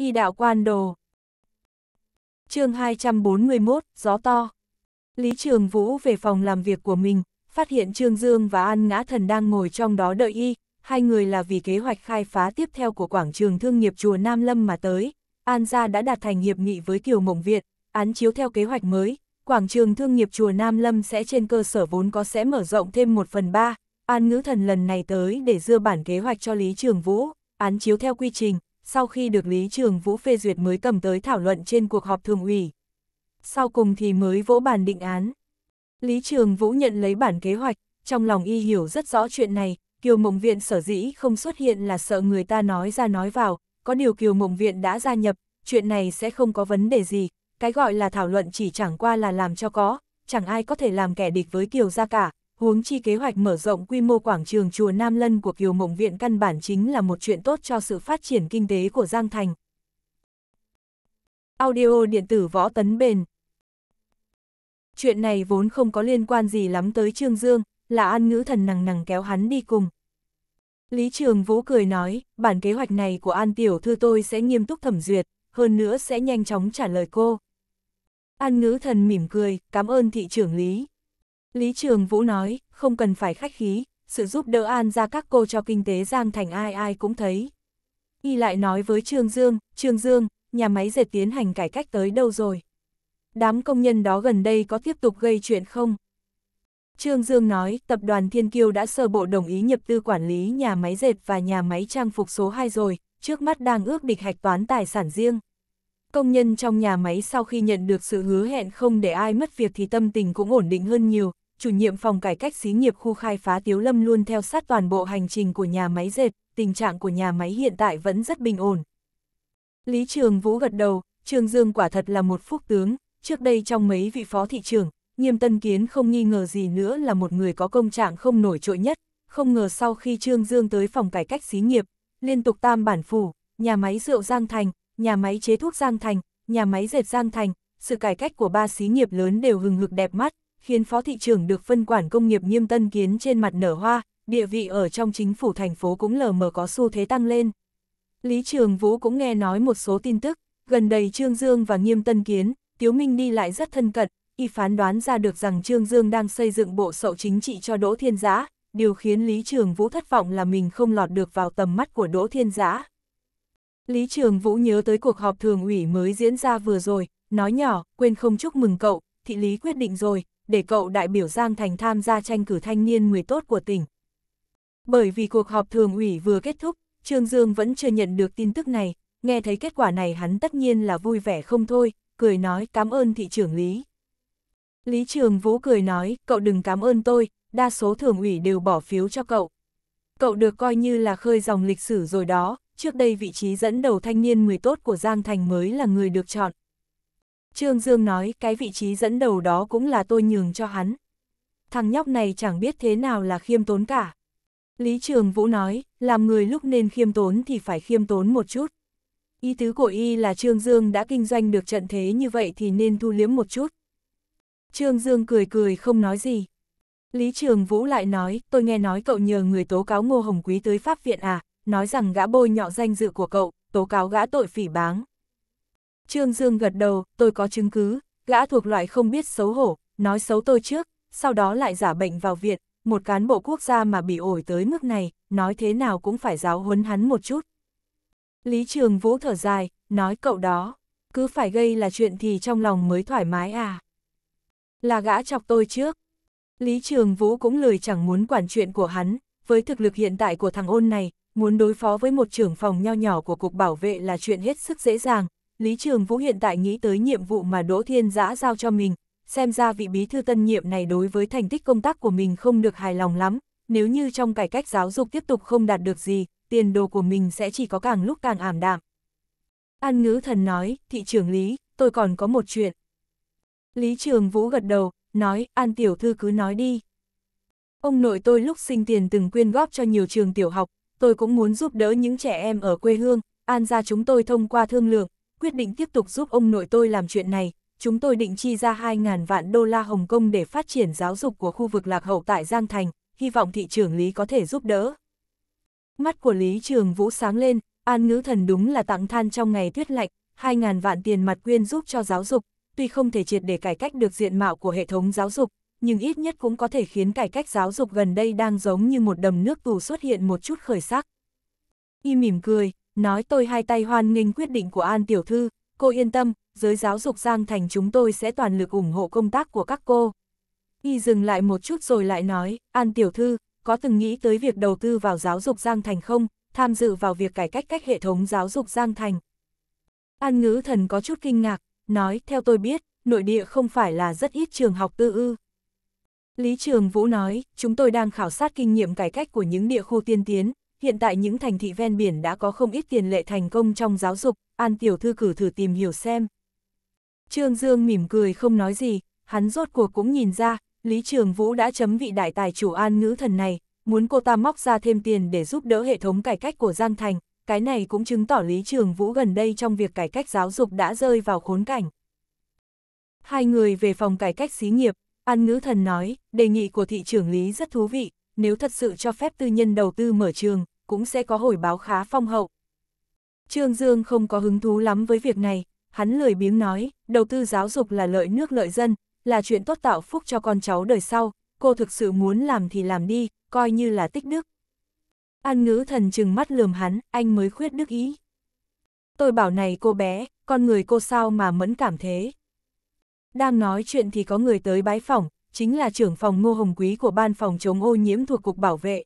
Y đạo quan đồ. chương 241, gió to. Lý Trường Vũ về phòng làm việc của mình, phát hiện Trương Dương và An Ngã Thần đang ngồi trong đó đợi y, hai người là vì kế hoạch khai phá tiếp theo của quảng trường thương nghiệp chùa Nam Lâm mà tới. An gia đã đạt thành hiệp nghị với Kiều Mộng Việt, án chiếu theo kế hoạch mới, quảng trường thương nghiệp chùa Nam Lâm sẽ trên cơ sở vốn có sẽ mở rộng thêm 1 phần 3. An Ngữ Thần lần này tới để dưa bản kế hoạch cho Lý Trường Vũ, án chiếu theo quy trình, sau khi được Lý Trường Vũ phê duyệt mới cầm tới thảo luận trên cuộc họp thường ủy. Sau cùng thì mới vỗ bàn định án. Lý Trường Vũ nhận lấy bản kế hoạch, trong lòng y hiểu rất rõ chuyện này, Kiều Mộng Viện sở dĩ không xuất hiện là sợ người ta nói ra nói vào, có điều Kiều Mộng Viện đã gia nhập, chuyện này sẽ không có vấn đề gì, cái gọi là thảo luận chỉ chẳng qua là làm cho có, chẳng ai có thể làm kẻ địch với Kiều ra cả, huống chi kế hoạch mở rộng quy mô quảng trường chùa Nam Lân của Kiều Mộng Viện căn bản chính là một chuyện tốt cho sự phát triển kinh tế của Giang Thành. Audio điện tử võ tấn bền Chuyện này vốn không có liên quan gì lắm tới Trương Dương, là an ngữ thần nằng nằng kéo hắn đi cùng. Lý Trường Vũ cười nói, bản kế hoạch này của An Tiểu Thư tôi sẽ nghiêm túc thẩm duyệt, hơn nữa sẽ nhanh chóng trả lời cô. An ngữ thần mỉm cười, cảm ơn thị trưởng Lý, Lý Trường Vũ nói, không cần phải khách khí, sự giúp đỡ an ra các cô cho kinh tế Giang Thành ai ai cũng thấy. Y lại nói với Trương Dương, Trương Dương, nhà máy dệt tiến hành cải cách tới đâu rồi? Đám công nhân đó gần đây có tiếp tục gây chuyện không? Trương Dương nói, tập đoàn Thiên Kiêu đã sơ bộ đồng ý nhập tư quản lý nhà máy dệt và nhà máy trang phục số 2 rồi, trước mắt đang ước địch hạch toán tài sản riêng. Công nhân trong nhà máy sau khi nhận được sự hứa hẹn không để ai mất việc thì tâm tình cũng ổn định hơn nhiều, chủ nhiệm phòng cải cách xí nghiệp khu khai phá Tiếu Lâm luôn theo sát toàn bộ hành trình của nhà máy dệt, tình trạng của nhà máy hiện tại vẫn rất bình ổn. Lý Trường Vũ gật đầu, Trương Dương quả thật là một phúc tướng, trước đây trong mấy vị phó thị trưởng, Nghiêm Tân Kiến không nghi ngờ gì nữa là một người có công trạng không nổi trội nhất, không ngờ sau khi Trương Dương tới phòng cải cách xí nghiệp, liên tục tam bản phủ, nhà máy rượu Giang Thành, nhà máy chế thuốc Giang Thành, nhà máy dệt Giang Thành, sự cải cách của ba xí nghiệp lớn đều hừng hực đẹp mắt, khiến phó thị trưởng được phân quản công nghiệp nghiêm tân kiến trên mặt nở hoa, địa vị ở trong chính phủ thành phố cũng lờ mờ có xu thế tăng lên. Lý Trường Vũ cũng nghe nói một số tin tức, gần đây Trương Dương và Nghiêm Tân Kiến, Tiếu Minh đi lại rất thân cận, y phán đoán ra được rằng Trương Dương đang xây dựng bộ sậu chính trị cho Đỗ Thiên Giã, điều khiến Lý Trường Vũ thất vọng là mình không lọt được vào tầm mắt của Đỗ Thiên Giã. Lý Trường Vũ nhớ tới cuộc họp thường ủy mới diễn ra vừa rồi, nói nhỏ, quên không chúc mừng cậu, thị lý quyết định rồi, để cậu đại biểu Giang Thành tham gia tranh cử thanh niên người tốt của tỉnh. Bởi vì cuộc họp thường ủy vừa kết thúc, Trương Dương vẫn chưa nhận được tin tức này, nghe thấy kết quả này hắn tất nhiên là vui vẻ không thôi, cười nói cảm ơn thị trưởng Lý. Lý Trường Vũ cười nói, cậu đừng cảm ơn tôi, đa số thường ủy đều bỏ phiếu cho cậu. Cậu được coi như là khơi dòng lịch sử rồi đó, trước đây vị trí dẫn đầu thanh niên người tốt của Giang Thành mới là người được chọn. Trương Dương nói cái vị trí dẫn đầu đó cũng là tôi nhường cho hắn. Thằng nhóc này chẳng biết thế nào là khiêm tốn cả. Lý Trường Vũ nói, làm người lúc nên khiêm tốn thì phải khiêm tốn một chút. Ý tứ của y là Trương Dương đã kinh doanh được trận thế như vậy thì nên thu liếm một chút. Trương Dương cười cười không nói gì. Lý Trường Vũ lại nói, tôi nghe nói cậu nhờ người tố cáo Ngô Hồng Quý tới Pháp Viện à, nói rằng gã bôi nhọ danh dự của cậu, tố cáo gã tội phỉ báng. Trương Dương gật đầu, tôi có chứng cứ, gã thuộc loại không biết xấu hổ, nói xấu tôi trước, sau đó lại giả bệnh vào viện, một cán bộ quốc gia mà bị ổi tới mức này, nói thế nào cũng phải giáo huấn hắn một chút. Lý Trường Vũ thở dài, nói cậu đó, cứ phải gây là chuyện thì trong lòng mới thoải mái à. Là gã chọc tôi trước. Lý Trường Vũ cũng lười chẳng muốn quản chuyện của hắn, với thực lực hiện tại của thằng ôn này, muốn đối phó với một trưởng phòng nho nhỏ của Cục Bảo vệ là chuyện hết sức dễ dàng, Lý Trường Vũ hiện tại nghĩ tới nhiệm vụ mà Đỗ Thiên Giã giao cho mình, xem ra vị bí thư tân nhiệm này đối với thành tích công tác của mình không được hài lòng lắm, nếu như trong cải cách giáo dục tiếp tục không đạt được gì, tiền đồ của mình sẽ chỉ có càng lúc càng ảm đạm. An ngữ thần nói, thị trưởng Lý, tôi còn có một chuyện. Lý Trường Vũ gật đầu, nói, An tiểu thư cứ nói đi. Ông nội tôi lúc sinh tiền từng quyên góp cho nhiều trường tiểu học, tôi cũng muốn giúp đỡ những trẻ em ở quê hương, An ra chúng tôi thông qua thương lượng, quyết định tiếp tục giúp ông nội tôi làm chuyện này, chúng tôi định chi ra 2.000 vạn đô la Hồng Kông để phát triển giáo dục của khu vực lạc hậu tại Giang Thành, hy vọng thị trưởng Lý có thể giúp đỡ. Mắt của Lý Trường Vũ sáng lên, An Ngữ Thần đúng là tặng than trong ngày tuyết lạnh, 2.000 vạn tiền mặt quyên giúp cho giáo dục, tuy không thể triệt để cải cách được diện mạo của hệ thống giáo dục, nhưng ít nhất cũng có thể khiến cải cách giáo dục gần đây đang giống như một đầm nước tù xuất hiện một chút khởi sắc. Y mỉm cười, nói tôi hai tay hoan nghênh quyết định của An Tiểu Thư, cô yên tâm, giới giáo dục Giang Thành chúng tôi sẽ toàn lực ủng hộ công tác của các cô. Y dừng lại một chút rồi lại nói, An Tiểu Thư, có từng nghĩ tới việc đầu tư vào giáo dục Giang Thành không, tham dự vào việc cải cách cách hệ thống giáo dục Giang Thành? An ngữ thần có chút kinh ngạc, nói, theo tôi biết, nội địa không phải là rất ít trường học tư ư. Lý Trường Vũ nói, chúng tôi đang khảo sát kinh nghiệm cải cách của những địa khu tiên tiến, hiện tại những thành thị ven biển đã có không ít tiền lệ thành công trong giáo dục, An Tiểu Thư cử thử tìm hiểu xem. Trương Dương mỉm cười không nói gì, hắn rốt cuộc cũng nhìn ra, Lý Trường Vũ đã chấm vị đại tài chủ An Ngữ Thần này, muốn cô ta móc ra thêm tiền để giúp đỡ hệ thống cải cách của Giang Thành, cái này cũng chứng tỏ Lý Trường Vũ gần đây trong việc cải cách giáo dục đã rơi vào khốn cảnh. Hai người về phòng cải cách xí nghiệp, An Ngữ Thần nói, đề nghị của thị trưởng Lý rất thú vị, nếu thật sự cho phép tư nhân đầu tư mở trường, cũng sẽ có hồi báo khá phong hậu. Trương Dương không có hứng thú lắm với việc này, hắn lười biếng nói, đầu tư giáo dục là lợi nước lợi dân, là chuyện tốt tạo phúc cho con cháu đời sau, cô thực sự muốn làm thì làm đi, coi như là tích đức. An ngữ thần chừng mắt lườm hắn, anh mới khuyết đức ý. Tôi bảo này cô bé, con người cô sao mà mẫn cảm thế. Đang nói chuyện thì có người tới bái phòng, chính là trưởng phòng ngô hồng quý của ban phòng chống ô nhiễm thuộc Cục Bảo vệ.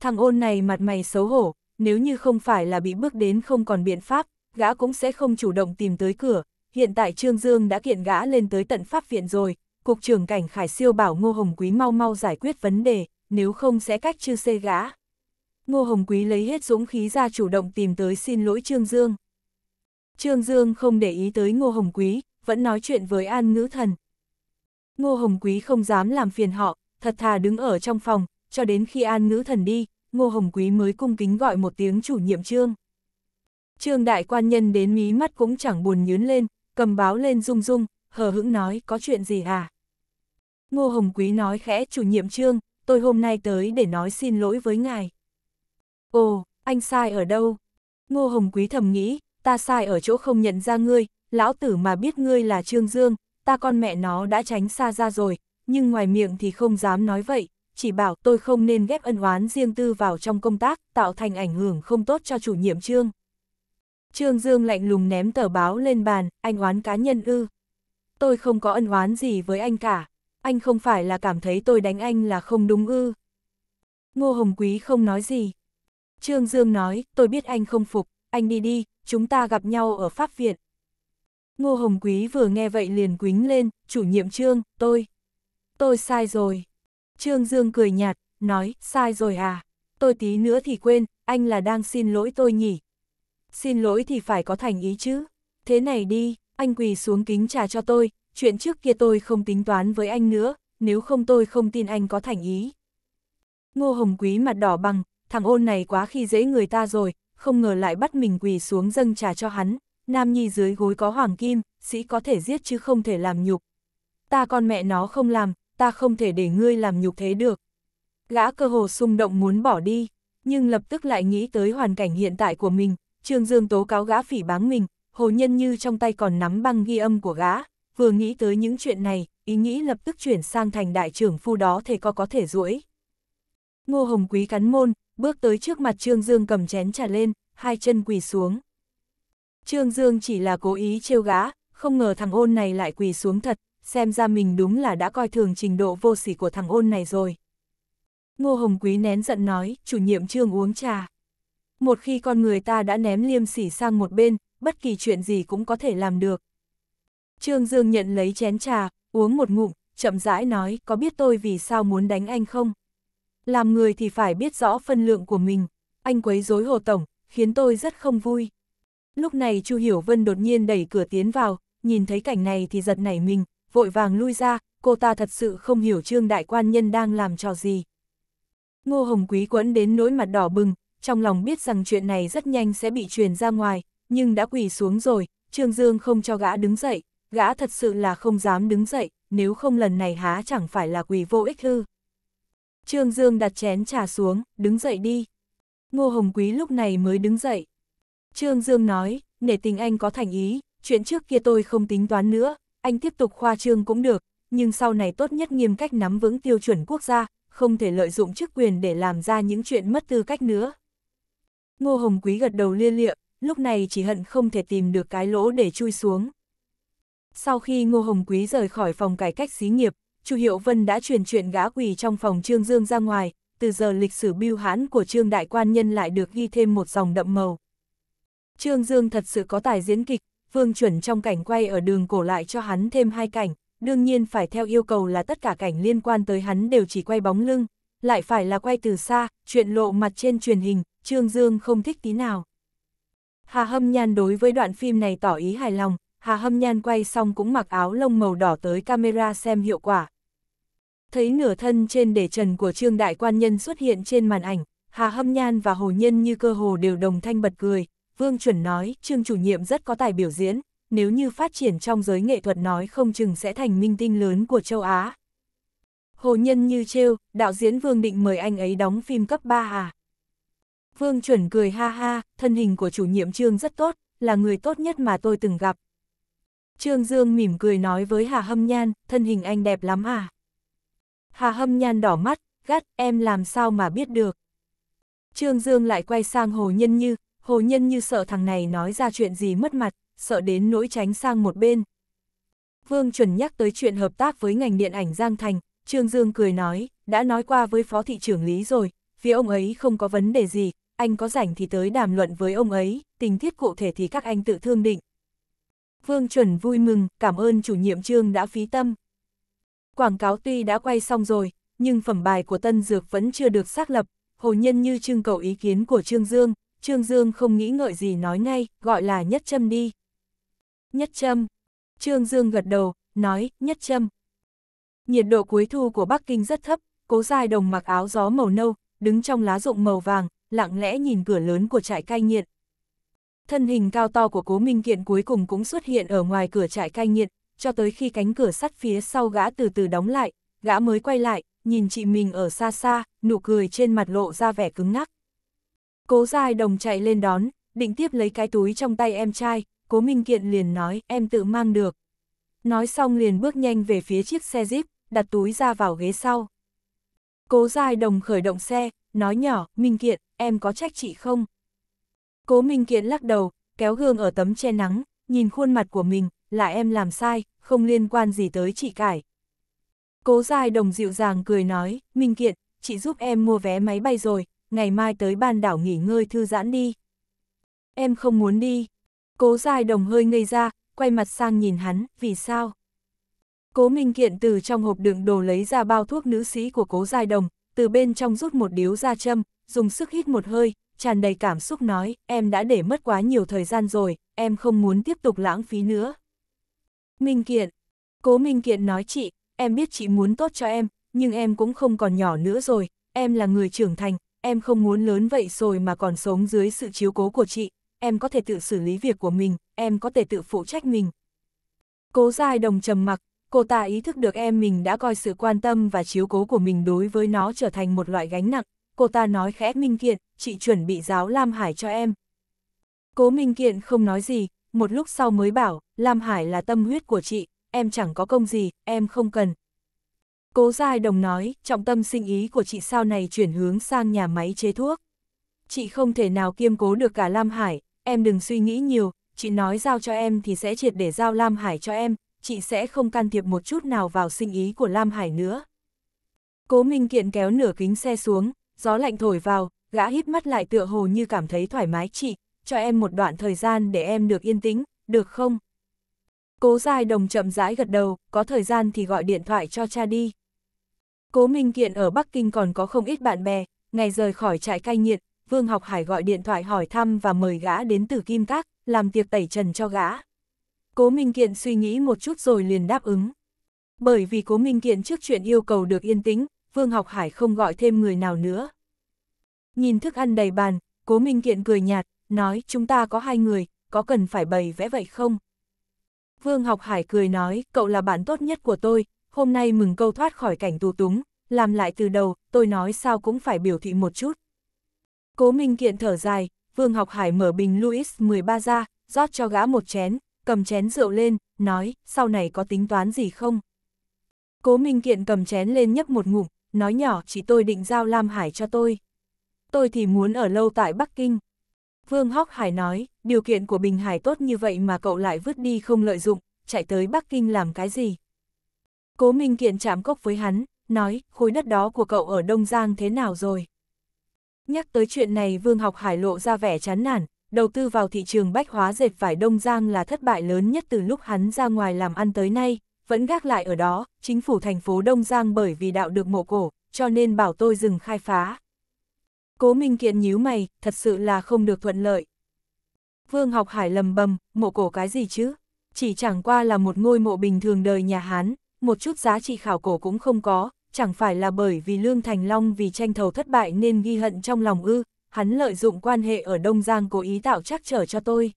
Thằng ôn này mặt mày xấu hổ, nếu như không phải là bị bước đến không còn biện pháp, gã cũng sẽ không chủ động tìm tới cửa. Hiện tại Trương Dương đã kiện gã lên tới tận pháp viện rồi, Cục trưởng cảnh Khải Siêu bảo Ngô Hồng Quý mau mau giải quyết vấn đề, nếu không sẽ cách chư xê gã. Ngô Hồng Quý lấy hết dũng khí ra chủ động tìm tới xin lỗi Trương Dương. Trương Dương không để ý tới Ngô Hồng Quý, vẫn nói chuyện với An Ngữ Thần. Ngô Hồng Quý không dám làm phiền họ, thật thà đứng ở trong phòng, cho đến khi an nữ thần đi, Ngô Hồng Quý mới cung kính gọi một tiếng chủ nhiệm trương. Trương đại quan nhân đến mí mắt cũng chẳng buồn nhớn lên, cầm báo lên rung rung, hờ hững nói có chuyện gì à? Ngô Hồng Quý nói khẽ chủ nhiệm trương, tôi hôm nay tới để nói xin lỗi với ngài. Ồ, anh sai ở đâu? Ngô Hồng Quý thầm nghĩ, ta sai ở chỗ không nhận ra ngươi, lão tử mà biết ngươi là Trương Dương, ta con mẹ nó đã tránh xa ra rồi, nhưng ngoài miệng thì không dám nói vậy, chỉ bảo tôi không nên ghép ân oán riêng tư vào trong công tác, tạo thành ảnh hưởng không tốt cho chủ nhiệm trương. Trương Dương lạnh lùng ném tờ báo lên bàn, anh oán cá nhân ư. Tôi không có ân oán gì với anh cả, anh không phải là cảm thấy tôi đánh anh là không đúng ư. Ngô Hồng Quý không nói gì. Trương Dương nói, tôi biết anh không phục, anh đi đi, chúng ta gặp nhau ở Pháp Viện. Ngô Hồng Quý vừa nghe vậy liền quính lên, chủ nhiệm Trương, tôi. Tôi sai rồi. Trương Dương cười nhạt, nói, sai rồi à, tôi tí nữa thì quên, anh là đang xin lỗi tôi nhỉ. Xin lỗi thì phải có thành ý chứ. Thế này đi, anh quỳ xuống kính trà cho tôi, chuyện trước kia tôi không tính toán với anh nữa, nếu không tôi không tin anh có thành ý. Ngô Hồng Quý mặt đỏ bằng, thằng ôn này quá khi dễ người ta rồi, không ngờ lại bắt mình quỳ xuống dâng trà cho hắn, nam nhi dưới gối có hoàng kim, sĩ có thể giết chứ không thể làm nhục. Ta con mẹ nó không làm, ta không thể để ngươi làm nhục thế được. Gã cơ hồ xung động muốn bỏ đi, nhưng lập tức lại nghĩ tới hoàn cảnh hiện tại của mình, Trương Dương tố cáo gã phỉ báng mình, hồ nhân như trong tay còn nắm băng ghi âm của gã, vừa nghĩ tới những chuyện này, ý nghĩ lập tức chuyển sang thành đại trưởng phu đó thể có có thể duỗi. Ngô Hồng Quý cắn môn, bước tới trước mặt Trương Dương cầm chén trà lên, hai chân quỳ xuống. Trương Dương chỉ là cố ý trêu gã, không ngờ thằng ôn này lại quỳ xuống thật, xem ra mình đúng là đã coi thường trình độ vô sỉ của thằng ôn này rồi. Ngô Hồng Quý nén giận nói, chủ nhiệm trương uống trà. Một khi con người ta đã ném liêm sỉ sang một bên, bất kỳ chuyện gì cũng có thể làm được. Trương Dương nhận lấy chén trà, uống một ngụm, chậm rãi nói, có biết tôi vì sao muốn đánh anh không? Làm người thì phải biết rõ phân lượng của mình, anh quấy rối Hồ Tổng, khiến tôi rất không vui. Lúc này Chu Hiểu Vân đột nhiên đẩy cửa tiến vào, nhìn thấy cảnh này thì giật nảy mình, vội vàng lui ra, cô ta thật sự không hiểu Trương Đại Quan Nhân đang làm trò gì. Ngô Hồng Quý quẫn đến nỗi mặt đỏ bừng, trong lòng biết rằng chuyện này rất nhanh sẽ bị truyền ra ngoài, nhưng đã quỳ xuống rồi, Trương Dương không cho gã đứng dậy, gã thật sự là không dám đứng dậy, nếu không lần này há chẳng phải là quỳ vô ích hư. Trương Dương đặt chén trà xuống, đứng dậy đi. Ngô Hồng Quý lúc này mới đứng dậy. Trương Dương nói, nể tình anh có thành ý, chuyện trước kia tôi không tính toán nữa, anh tiếp tục khoa trương cũng được, nhưng sau này tốt nhất nghiêm cách nắm vững tiêu chuẩn quốc gia, không thể lợi dụng chức quyền để làm ra những chuyện mất tư cách nữa. Ngô Hồng Quý gật đầu lia lịa, lúc này chỉ hận không thể tìm được cái lỗ để chui xuống. Sau khi Ngô Hồng Quý rời khỏi phòng cải cách xí nghiệp, Chu Hiệu Vân đã truyền chuyện gã quỳ trong phòng Trương Dương ra ngoài, từ giờ lịch sử biêu hãn của Trương Đại Quan Nhân lại được ghi thêm một dòng đậm màu. Trương Dương thật sự có tài diễn kịch, Vương chuẩn trong cảnh quay ở đường cổ lại cho hắn thêm hai cảnh, đương nhiên phải theo yêu cầu là tất cả cảnh liên quan tới hắn đều chỉ quay bóng lưng, lại phải là quay từ xa, chuyện lộ mặt trên truyền hình, Trương Dương không thích tí nào. Hà Hâm Nhan đối với đoạn phim này tỏ ý hài lòng, Hà Hâm Nhan quay xong cũng mặc áo lông màu đỏ tới camera xem hiệu quả. Thấy nửa thân trên để trần của Trương Đại Quan Nhân xuất hiện trên màn ảnh, Hà Hâm Nhan và Hồ Nhân như cơ hồ đều đồng thanh bật cười, Vương Chuẩn nói, Trương chủ nhiệm rất có tài biểu diễn, nếu như phát triển trong giới nghệ thuật nói không chừng sẽ thành minh tinh lớn của châu Á. Hồ Nhân như trêu, đạo diễn Vương định mời anh ấy đóng phim cấp 3 à? Vương Chuẩn cười ha ha, thân hình của chủ nhiệm Trương rất tốt, là người tốt nhất mà tôi từng gặp. Trương Dương mỉm cười nói với Hà Hâm Nhan, thân hình anh đẹp lắm à? Hà Hâm Nhan đỏ mắt, gắt, em làm sao mà biết được? Trương Dương lại quay sang Hồ Nhân Như, Hồ Nhân như sợ thằng này nói ra chuyện gì mất mặt, sợ đến nỗi tránh sang một bên. Vương Chuẩn nhắc tới chuyện hợp tác với ngành điện ảnh Giang Thành, Trương Dương cười nói, đã nói qua với Phó Thị trưởng Lý rồi, phía ông ấy không có vấn đề gì, anh có rảnh thì tới đàm luận với ông ấy, tình tiết cụ thể thì các anh tự thương định. Vương Chuẩn vui mừng, cảm ơn chủ nhiệm Trương đã phí tâm. Quảng cáo tuy đã quay xong rồi, nhưng phẩm bài của Tân Dược vẫn chưa được xác lập, hồ nhân như trưng cầu ý kiến của Trương Dương, Trương Dương không nghĩ ngợi gì nói ngay, gọi là nhất châm đi. Nhất châm. Trương Dương gật đầu, nói, nhất châm. Nhiệt độ cuối thu của Bắc Kinh rất thấp, cố dài đồng mặc áo gió màu nâu, đứng trong lá rụng màu vàng, lặng lẽ nhìn cửa lớn của trại cai nghiện. Thân hình cao to của cố minh kiện cuối cùng cũng xuất hiện ở ngoài cửa trại cai nghiện, cho tới khi cánh cửa sắt phía sau gã từ từ đóng lại, gã mới quay lại, nhìn chị mình ở xa xa, nụ cười trên mặt lộ ra vẻ cứng ngắc. Cố Giai Đồng chạy lên đón, định tiếp lấy cái túi trong tay em trai, Cố Minh Kiện liền nói em tự mang được. Nói xong liền bước nhanh về phía chiếc xe Jeep, đặt túi ra vào ghế sau. Cố Giai Đồng khởi động xe, nói nhỏ, Minh Kiện, em có trách chị không? Cố Minh Kiện lắc đầu, kéo gương ở tấm che nắng, nhìn khuôn mặt của mình, là em làm sai, không liên quan gì tới chị cải. Cố Giai Đồng dịu dàng cười nói, Minh Kiện, chị giúp em mua vé máy bay rồi, ngày mai tới ban đảo nghỉ ngơi thư giãn đi. Em không muốn đi. Cố dài đồng hơi ngây ra, quay mặt sang nhìn hắn, vì sao? Cố Minh Kiện từ trong hộp đựng đồ lấy ra bao thuốc nữ sĩ của cố dài đồng, từ bên trong rút một điếu ra châm, dùng sức hít một hơi, tràn đầy cảm xúc nói, em đã để mất quá nhiều thời gian rồi, em không muốn tiếp tục lãng phí nữa. Minh Kiện Cố Minh Kiện nói chị, em biết chị muốn tốt cho em, nhưng em cũng không còn nhỏ nữa rồi, em là người trưởng thành, em không muốn lớn vậy rồi mà còn sống dưới sự chiếu cố của chị, em có thể tự xử lý việc của mình, em có thể tự phụ trách mình. Cố dài đồng trầm mặc, cô ta ý thức được em mình đã coi sự quan tâm và chiếu cố của mình đối với nó trở thành một loại gánh nặng, cô ta nói khẽ Minh Kiện, chị chuẩn bị giáo Lam Hải cho em. Cố Minh Kiện không nói gì, một lúc sau mới bảo, Lam Hải là tâm huyết của chị, em chẳng có công gì, em không cần, Cố Giai Đồng nói, trọng tâm sinh ý của chị sau này chuyển hướng sang nhà máy chế thuốc. Chị không thể nào kiêm cố được cả Lam Hải, em đừng suy nghĩ nhiều, chị nói giao cho em thì sẽ triệt để giao Lam Hải cho em, chị sẽ không can thiệp một chút nào vào sinh ý của Lam Hải nữa. Cố Minh Kiện kéo nửa kính xe xuống, gió lạnh thổi vào, gã hít mắt lại tựa hồ như cảm thấy thoải mái chị, cho em một đoạn thời gian để em được yên tĩnh, được không? Cố Giai Đồng chậm rãi gật đầu, có thời gian thì gọi điện thoại cho cha đi. Cố Minh Kiện ở Bắc Kinh còn có không ít bạn bè, ngày rời khỏi trại cai nghiện, Vương Học Hải gọi điện thoại hỏi thăm và mời gã đến từ Kim Các, làm tiệc tẩy trần cho gã. Cố Minh Kiện suy nghĩ một chút rồi liền đáp ứng. Bởi vì Cố Minh Kiện trước chuyện yêu cầu được yên tĩnh, Vương Học Hải không gọi thêm người nào nữa. Nhìn thức ăn đầy bàn, Cố Minh Kiện cười nhạt, nói chúng ta có hai người, có cần phải bày vẽ vậy không? Vương Học Hải cười nói, cậu là bạn tốt nhất của tôi, hôm nay mừng câu thoát khỏi cảnh tù túng, làm lại từ đầu, tôi nói sao cũng phải biểu thị một chút. Cố Minh Kiện thở dài, Vương Học Hải mở bình Louis 13 ra, rót cho gã một chén, cầm chén rượu lên, nói, sau này có tính toán gì không? Cố Minh Kiện cầm chén lên nhấp một ngụm, nói nhỏ chỉ tôi định giao Lam Hải cho tôi. Tôi thì muốn ở lâu tại Bắc Kinh. Vương Hóc Hải nói, điều kiện của Bình Hải tốt như vậy mà cậu lại vứt đi không lợi dụng, chạy tới Bắc Kinh làm cái gì? Cố Minh Kiện chạm cốc với hắn, nói, khối đất đó của cậu ở Đông Giang thế nào rồi? Nhắc tới chuyện này Vương Học Hải lộ ra vẻ chán nản, đầu tư vào thị trường bách hóa dệt vải Đông Giang là thất bại lớn nhất từ lúc hắn ra ngoài làm ăn tới nay, vẫn gác lại ở đó, chính phủ thành phố Đông Giang bởi vì đạo được mộ cổ, cho nên bảo tôi dừng khai phá. Cố Minh Kiện nhíu mày, thật sự là không được thuận lợi. Vương Học Hải lầm bầm, mộ cổ cái gì chứ? Chỉ chẳng qua là một ngôi mộ bình thường đời nhà Hán, một chút giá trị khảo cổ cũng không có, chẳng phải là bởi vì Lương Thành Long vì tranh thầu thất bại nên ghi hận trong lòng ư, hắn lợi dụng quan hệ ở Đông Giang cố ý tạo trắc trở cho tôi.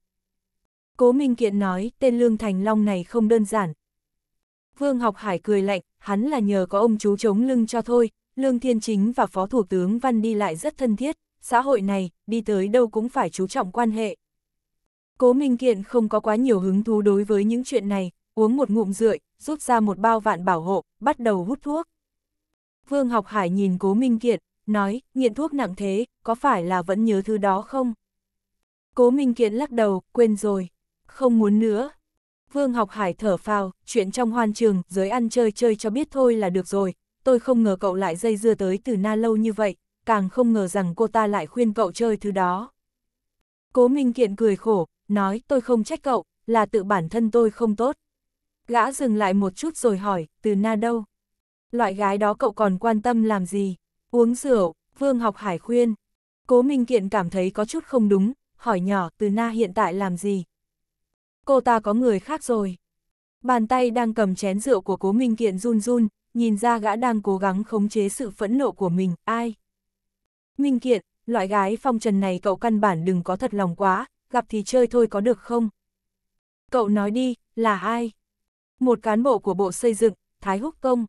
Cố Minh Kiện nói, tên Lương Thành Long này không đơn giản. Vương Học Hải cười lạnh, hắn là nhờ có ông chú chống lưng cho thôi, Lương Thiên Chính và Phó Thủ tướng Văn đi lại rất thân thiết, xã hội này, đi tới đâu cũng phải chú trọng quan hệ. Cố Minh Kiện không có quá nhiều hứng thú đối với những chuyện này, uống một ngụm rượi, rút ra một bao vạn bảo hộ, bắt đầu hút thuốc. Vương Học Hải nhìn Cố Minh Kiệt, nói, nghiện thuốc nặng thế, có phải là vẫn nhớ thứ đó không? Cố Minh Kiệt lắc đầu, quên rồi, không muốn nữa. Vương Học Hải thở phào, chuyện trong hoan trường, giới ăn chơi chơi cho biết thôi là được rồi, tôi không ngờ cậu lại dây dưa tới từ na lâu như vậy, càng không ngờ rằng cô ta lại khuyên cậu chơi thứ đó. Cố Minh Kiện cười khổ, nói tôi không trách cậu, là tự bản thân tôi không tốt. Gã dừng lại một chút rồi hỏi, từ na đâu? Loại gái đó cậu còn quan tâm làm gì? Uống rượu, Vương Học Hải khuyên. Cố Minh Kiện cảm thấy có chút không đúng, hỏi nhỏ từ na hiện tại làm gì? Cô ta có người khác rồi. Bàn tay đang cầm chén rượu của Cố Minh Kiện run run, nhìn ra gã đang cố gắng khống chế sự phẫn nộ của mình, ai? Minh Kiện, loại gái phong trần này cậu căn bản đừng có thật lòng quá, gặp thì chơi thôi có được không? Cậu nói đi, là ai? Một cán bộ của Bộ Xây dựng, Thái Húc Công.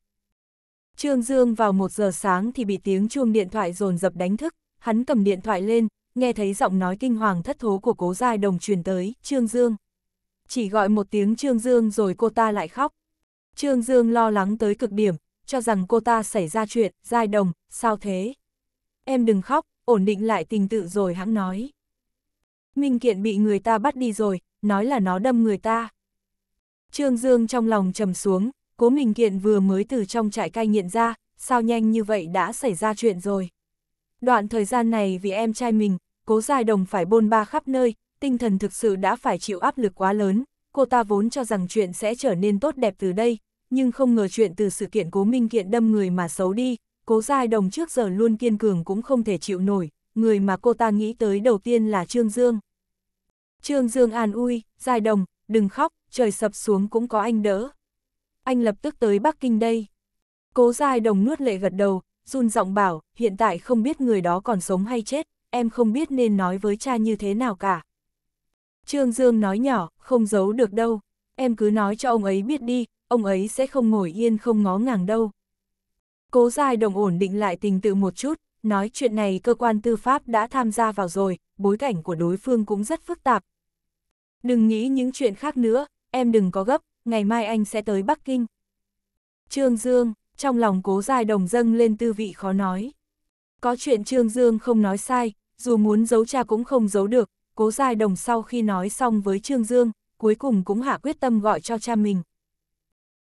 Trương Dương vào một giờ sáng thì bị tiếng chuông điện thoại dồn dập đánh thức, hắn cầm điện thoại lên, nghe thấy giọng nói kinh hoàng thất thố của cố giai đồng truyền tới, Trương Dương. Chỉ gọi một tiếng Trương Dương rồi cô ta lại khóc. Trương Dương lo lắng tới cực điểm, cho rằng cô ta xảy ra chuyện, giai đồng, sao thế? Em đừng khóc, ổn định lại tình tự rồi hắn nói. Minh Kiện bị người ta bắt đi rồi, nói là nó đâm người ta. Trương Dương trong lòng trầm xuống, cố mình kiện vừa mới từ trong trại cai nghiện ra, sao nhanh như vậy đã xảy ra chuyện rồi. Đoạn thời gian này vì em trai mình, cố dài đồng phải bôn ba khắp nơi, tinh thần thực sự đã phải chịu áp lực quá lớn, cô ta vốn cho rằng chuyện sẽ trở nên tốt đẹp từ đây, nhưng không ngờ chuyện từ sự kiện cố minh kiện đâm người mà xấu đi, cố dài đồng trước giờ luôn kiên cường cũng không thể chịu nổi, người mà cô ta nghĩ tới đầu tiên là Trương Dương. Trương Dương an ui, dài đồng, đừng khóc, trời sập xuống cũng có anh đỡ. Anh lập tức tới Bắc Kinh đây. Cố Giai Đồng nuốt lệ gật đầu, run giọng bảo, hiện tại không biết người đó còn sống hay chết, em không biết nên nói với cha như thế nào cả. Trương Dương nói nhỏ, không giấu được đâu, em cứ nói cho ông ấy biết đi, ông ấy sẽ không ngồi yên không ngó ngàng đâu. Cố Giai Đồng ổn định lại tình tự một chút, nói chuyện này cơ quan tư pháp đã tham gia vào rồi, bối cảnh của đối phương cũng rất phức tạp, Đừng nghĩ những chuyện khác nữa, em đừng có gấp, ngày mai anh sẽ tới Bắc Kinh. Trương Dương, trong lòng cố dài đồng dâng lên tư vị khó nói. Có chuyện Trương Dương không nói sai, dù muốn giấu cha cũng không giấu được, cố dài đồng sau khi nói xong với Trương Dương, cuối cùng cũng hạ quyết tâm gọi cho cha mình.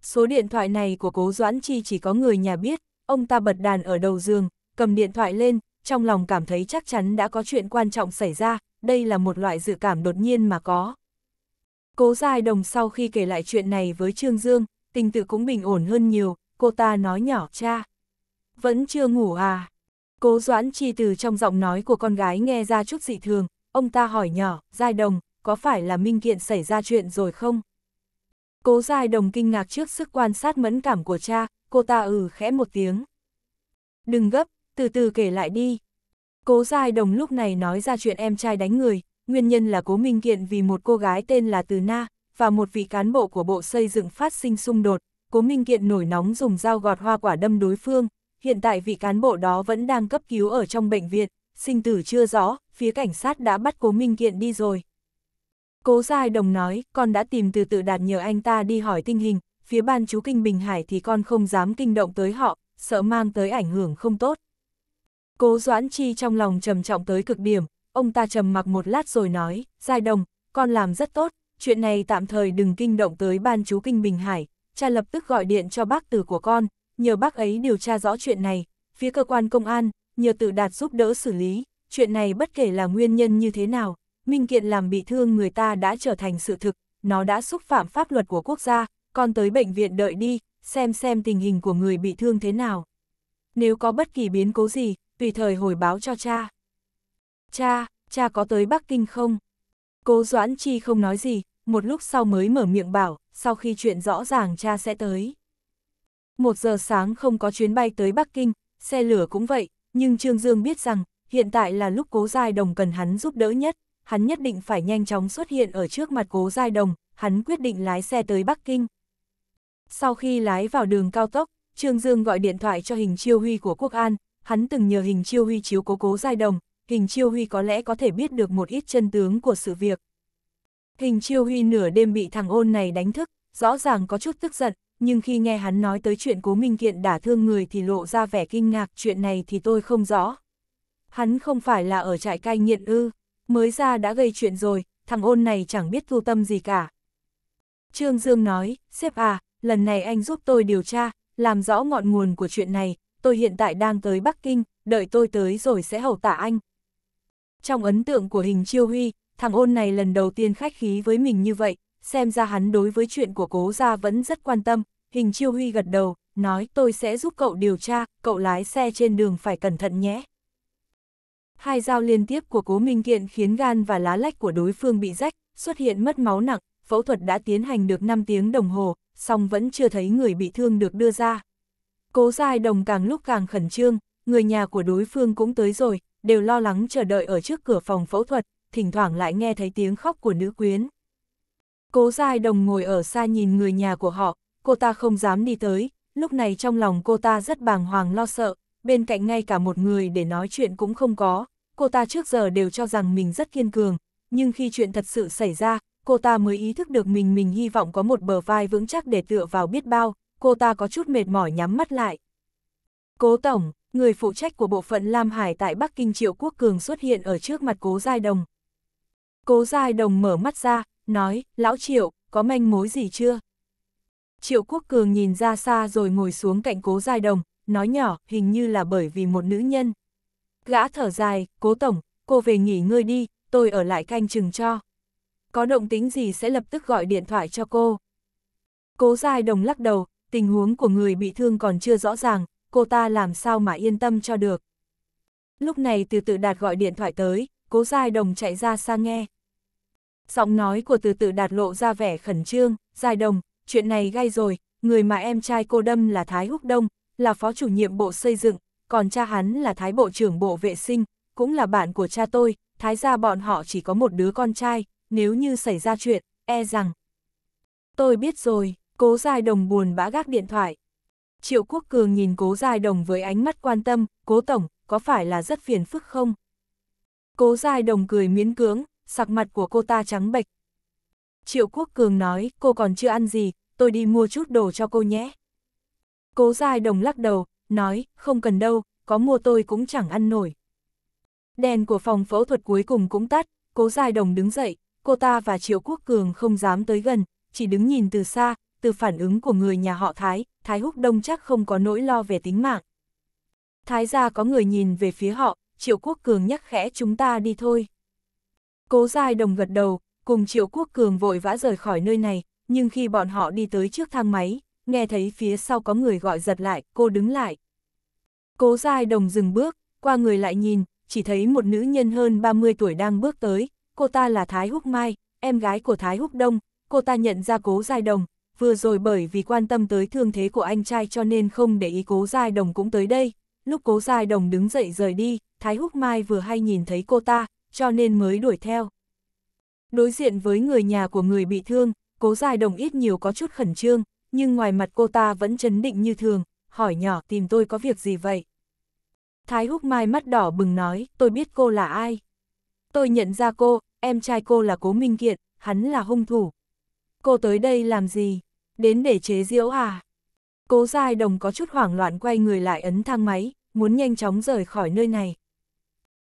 Số điện thoại này của cố Doãn Chi chỉ có người nhà biết, ông ta bật đàn ở đầu giường, cầm điện thoại lên, trong lòng cảm thấy chắc chắn đã có chuyện quan trọng xảy ra, đây là một loại dự cảm đột nhiên mà có. Cố Giai Đồng sau khi kể lại chuyện này với Trương Dương, tình tự cũng bình ổn hơn nhiều, cô ta nói nhỏ cha. Vẫn chưa ngủ à? Cố Doãn Chi từ trong giọng nói của con gái nghe ra chút dị thường, ông ta hỏi nhỏ, Giai Đồng, có phải là Minh Kiện xảy ra chuyện rồi không? Cố Giai Đồng kinh ngạc trước sức quan sát mẫn cảm của cha, cô ta ừ khẽ một tiếng. Đừng gấp, từ từ kể lại đi. Cố Giai Đồng lúc này nói ra chuyện em trai đánh người, nguyên nhân là Cố Minh Kiện vì một cô gái tên là Từ Na, và một vị cán bộ của Bộ Xây dựng phát sinh xung đột, Cố Minh Kiện nổi nóng dùng dao gọt hoa quả đâm đối phương, hiện tại vị cán bộ đó vẫn đang cấp cứu ở trong bệnh viện, sinh tử chưa rõ, phía cảnh sát đã bắt Cố Minh Kiện đi rồi. Cố Giai Đồng nói, con đã tìm từ tự đạt nhờ anh ta đi hỏi tình hình, phía ban chú Kinh Bình Hải thì con không dám kinh động tới họ, sợ mang tới ảnh hưởng không tốt. Cố Doãn Chi trong lòng trầm trọng tới cực điểm, Ông ta trầm mặc một lát rồi nói, Giai Đồng, con làm rất tốt, chuyện này tạm thời đừng kinh động tới ban chú Kinh Bình Hải, cha lập tức gọi điện cho bác tử của con, nhờ bác ấy điều tra rõ chuyện này, phía cơ quan công an, nhờ tự đạt giúp đỡ xử lý, chuyện này bất kể là nguyên nhân như thế nào, minh kiện làm bị thương người ta đã trở thành sự thực, nó đã xúc phạm pháp luật của quốc gia, con tới bệnh viện đợi đi, xem xem tình hình của người bị thương thế nào. Nếu có bất kỳ biến cố gì, tùy thời hồi báo cho cha cha, cha có tới Bắc Kinh không? Cố Doãn Chi không nói gì, một lúc sau mới mở miệng bảo, sau khi chuyện rõ ràng cha sẽ tới. Một giờ sáng không có chuyến bay tới Bắc Kinh, xe lửa cũng vậy, nhưng Trương Dương biết rằng, hiện tại là lúc cố Giai Đồng cần hắn giúp đỡ nhất, hắn nhất định phải nhanh chóng xuất hiện ở trước mặt cố Giai Đồng, hắn quyết định lái xe tới Bắc Kinh. Sau khi lái vào đường cao tốc, Trương Dương gọi điện thoại cho hình chiêu huy của Quốc An, hắn từng nhờ hình chiêu huy chiếu cố cố Giai Đồng, hình chiêu huy có lẽ có thể biết được một ít chân tướng của sự việc. Hình chiêu huy nửa đêm bị thằng ôn này đánh thức, rõ ràng có chút tức giận, nhưng khi nghe hắn nói tới chuyện cố minh kiện đả thương người thì lộ ra vẻ kinh ngạc, chuyện này thì tôi không rõ. Hắn không phải là ở trại cai nghiện ư, mới ra đã gây chuyện rồi, thằng ôn này chẳng biết thu tâm gì cả. Trương Dương nói, sếp à, lần này anh giúp tôi điều tra, làm rõ ngọn nguồn của chuyện này, tôi hiện tại đang tới Bắc Kinh, đợi tôi tới rồi sẽ hầu tả anh, trong ấn tượng của hình chiêu huy, thằng ôn này lần đầu tiên khách khí với mình như vậy, xem ra hắn đối với chuyện của cố gia vẫn rất quan tâm, hình chiêu huy gật đầu, nói tôi sẽ giúp cậu điều tra, cậu lái xe trên đường phải cẩn thận nhé. Hai dao liên tiếp của cố minh kiện khiến gan và lá lách của đối phương bị rách, xuất hiện mất máu nặng, phẫu thuật đã tiến hành được 5 tiếng đồng hồ, song vẫn chưa thấy người bị thương được đưa ra. Cố giai đồng càng lúc càng khẩn trương, người nhà của đối phương cũng tới rồi, đều lo lắng chờ đợi ở trước cửa phòng phẫu thuật, thỉnh thoảng lại nghe thấy tiếng khóc của nữ quyến. Cố Giai Đồng ngồi ở xa nhìn người nhà của họ, cô ta không dám đi tới, lúc này trong lòng cô ta rất bàng hoàng lo sợ, bên cạnh ngay cả một người để nói chuyện cũng không có, cô ta trước giờ đều cho rằng mình rất kiên cường, nhưng khi chuyện thật sự xảy ra, cô ta mới ý thức được mình mình hy vọng có một bờ vai vững chắc để tựa vào biết bao, cô ta có chút mệt mỏi nhắm mắt lại. Cố Tổng, người phụ trách của bộ phận Lam Hải tại Bắc Kinh Triệu Quốc Cường xuất hiện ở trước mặt Cố Giai Đồng. Cố Giai Đồng mở mắt ra, nói, Lão Triệu, có manh mối gì chưa? Triệu Quốc Cường nhìn ra xa rồi ngồi xuống cạnh Cố Giai Đồng, nói nhỏ, hình như là bởi vì một nữ nhân. Gã thở dài, Cố Tổng, cô về nghỉ ngơi đi, tôi ở lại canh chừng cho. Có động tính gì sẽ lập tức gọi điện thoại cho cô. Cố Giai Đồng lắc đầu, tình huống của người bị thương còn chưa rõ ràng, cô ta làm sao mà yên tâm cho được. Lúc này từ tự đạt gọi điện thoại tới, cố giai đồng chạy ra xa nghe. Giọng nói của từ tự đạt lộ ra vẻ khẩn trương, giai đồng, chuyện này gay rồi, người mà em trai cô đâm là Thái Húc Đông, là phó chủ nhiệm bộ xây dựng, còn cha hắn là Thái Bộ trưởng Bộ Vệ sinh, cũng là bạn của cha tôi, Thái gia bọn họ chỉ có một đứa con trai, nếu như xảy ra chuyện, e rằng. Tôi biết rồi, cố giai đồng buồn bã gác điện thoại. Triệu Quốc Cường nhìn cố Giai Đồng với ánh mắt quan tâm, cố Tổng, có phải là rất phiền phức không? Cố Giai Đồng cười miễn cưỡng, sặc mặt của cô ta trắng bệch. Triệu Quốc Cường nói, cô còn chưa ăn gì, tôi đi mua chút đồ cho cô nhé. Cố Giai Đồng lắc đầu, nói, không cần đâu, có mua tôi cũng chẳng ăn nổi. Đèn của phòng phẫu thuật cuối cùng cũng tắt, cố Giai Đồng đứng dậy, cô ta và Triệu Quốc Cường không dám tới gần, chỉ đứng nhìn từ xa, từ phản ứng của người nhà họ Thái, Thái Húc Đông chắc không có nỗi lo về tính mạng. Thái gia có người nhìn về phía họ, Triệu Quốc Cường nhắc khẽ chúng ta đi thôi. Cố Giai Đồng gật đầu, cùng Triệu Quốc Cường vội vã rời khỏi nơi này, nhưng khi bọn họ đi tới trước thang máy, nghe thấy phía sau có người gọi giật lại, cô đứng lại. Cố Giai Đồng dừng bước, qua người lại nhìn, chỉ thấy một nữ nhân hơn 30 tuổi đang bước tới, cô ta là Thái Húc Mai, em gái của Thái Húc Đông, cô ta nhận ra Cố Giai Đồng, vừa rồi bởi vì quan tâm tới thương thế của anh trai cho nên không để ý cố giai đồng cũng tới đây. Lúc cố giai đồng đứng dậy rời đi, Thái Húc Mai vừa hay nhìn thấy cô ta, cho nên mới đuổi theo. Đối diện với người nhà của người bị thương, cố giai đồng ít nhiều có chút khẩn trương, nhưng ngoài mặt cô ta vẫn chấn định như thường, hỏi nhỏ tìm tôi có việc gì vậy? Thái Húc Mai mắt đỏ bừng nói, tôi biết cô là ai. Tôi nhận ra cô, em trai cô là Cố Minh Kiện, hắn là hung thủ. Cô tới đây làm gì? đến để chế diễu à. Cố Giai Đồng có chút hoảng loạn quay người lại ấn thang máy, muốn nhanh chóng rời khỏi nơi này.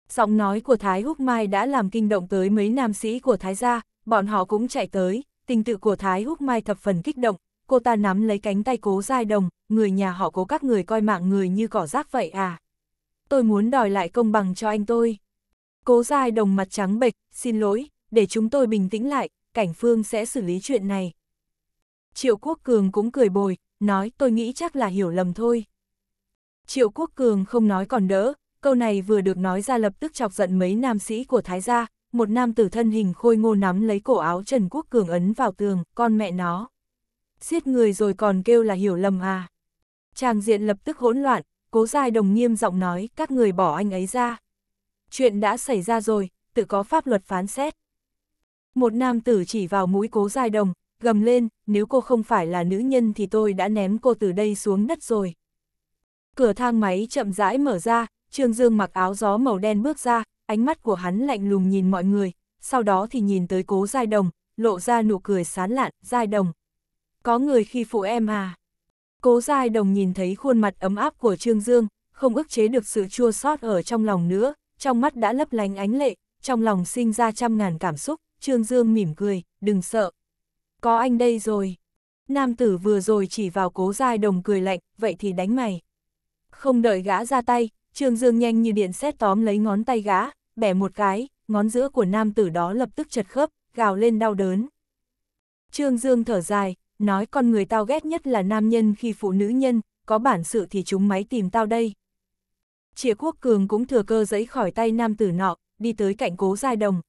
Giọng nói của Thái Húc Mai đã làm kinh động tới mấy nam sĩ của Thái gia, bọn họ cũng chạy tới, tình tự của Thái Húc Mai thập phần kích động, cô ta nắm lấy cánh tay cố giai đồng, người nhà họ cố các người coi mạng người như cỏ rác vậy à. Tôi muốn đòi lại công bằng cho anh tôi. Cố giai đồng mặt trắng bệch, xin lỗi, để chúng tôi bình tĩnh lại, cảnh phương sẽ xử lý chuyện này. Triệu Quốc Cường cũng cười bồi, nói tôi nghĩ chắc là hiểu lầm thôi. Triệu Quốc Cường không nói còn đỡ, câu này vừa được nói ra lập tức chọc giận mấy nam sĩ của Thái gia, một nam tử thân hình khôi ngô nắm lấy cổ áo Trần Quốc Cường ấn vào tường, con mẹ nó. Giết người rồi còn kêu là hiểu lầm à. Tràng diện lập tức hỗn loạn, cố dài đồng nghiêm giọng nói các người bỏ anh ấy ra. Chuyện đã xảy ra rồi, tự có pháp luật phán xét. Một nam tử chỉ vào mũi cố dài đồng, gầm lên, nếu cô không phải là nữ nhân thì tôi đã ném cô từ đây xuống đất rồi. Cửa thang máy chậm rãi mở ra, Trương Dương mặc áo gió màu đen bước ra, ánh mắt của hắn lạnh lùng nhìn mọi người, sau đó thì nhìn tới cố Giai Đồng, lộ ra nụ cười sán lạn, Giai Đồng. Có người khi phụ em à? Cố Giai Đồng nhìn thấy khuôn mặt ấm áp của Trương Dương, không ức chế được sự chua xót ở trong lòng nữa, trong mắt đã lấp lánh ánh lệ, trong lòng sinh ra trăm ngàn cảm xúc, Trương Dương mỉm cười, đừng sợ, có anh đây rồi. Nam tử vừa rồi chỉ vào cố giai đồng cười lạnh, vậy thì đánh mày. Không đợi gã ra tay, Trương Dương nhanh như điện xét tóm lấy ngón tay gã, bẻ một cái, ngón giữa của nam tử đó lập tức chật khớp, gào lên đau đớn. Trương Dương thở dài, nói con người tao ghét nhất là nam nhân khi phụ nữ nhân, có bản sự thì chúng máy tìm tao đây. Chỉa quốc cường cũng thừa cơ giấy khỏi tay nam tử nọ, đi tới cạnh cố giai đồng,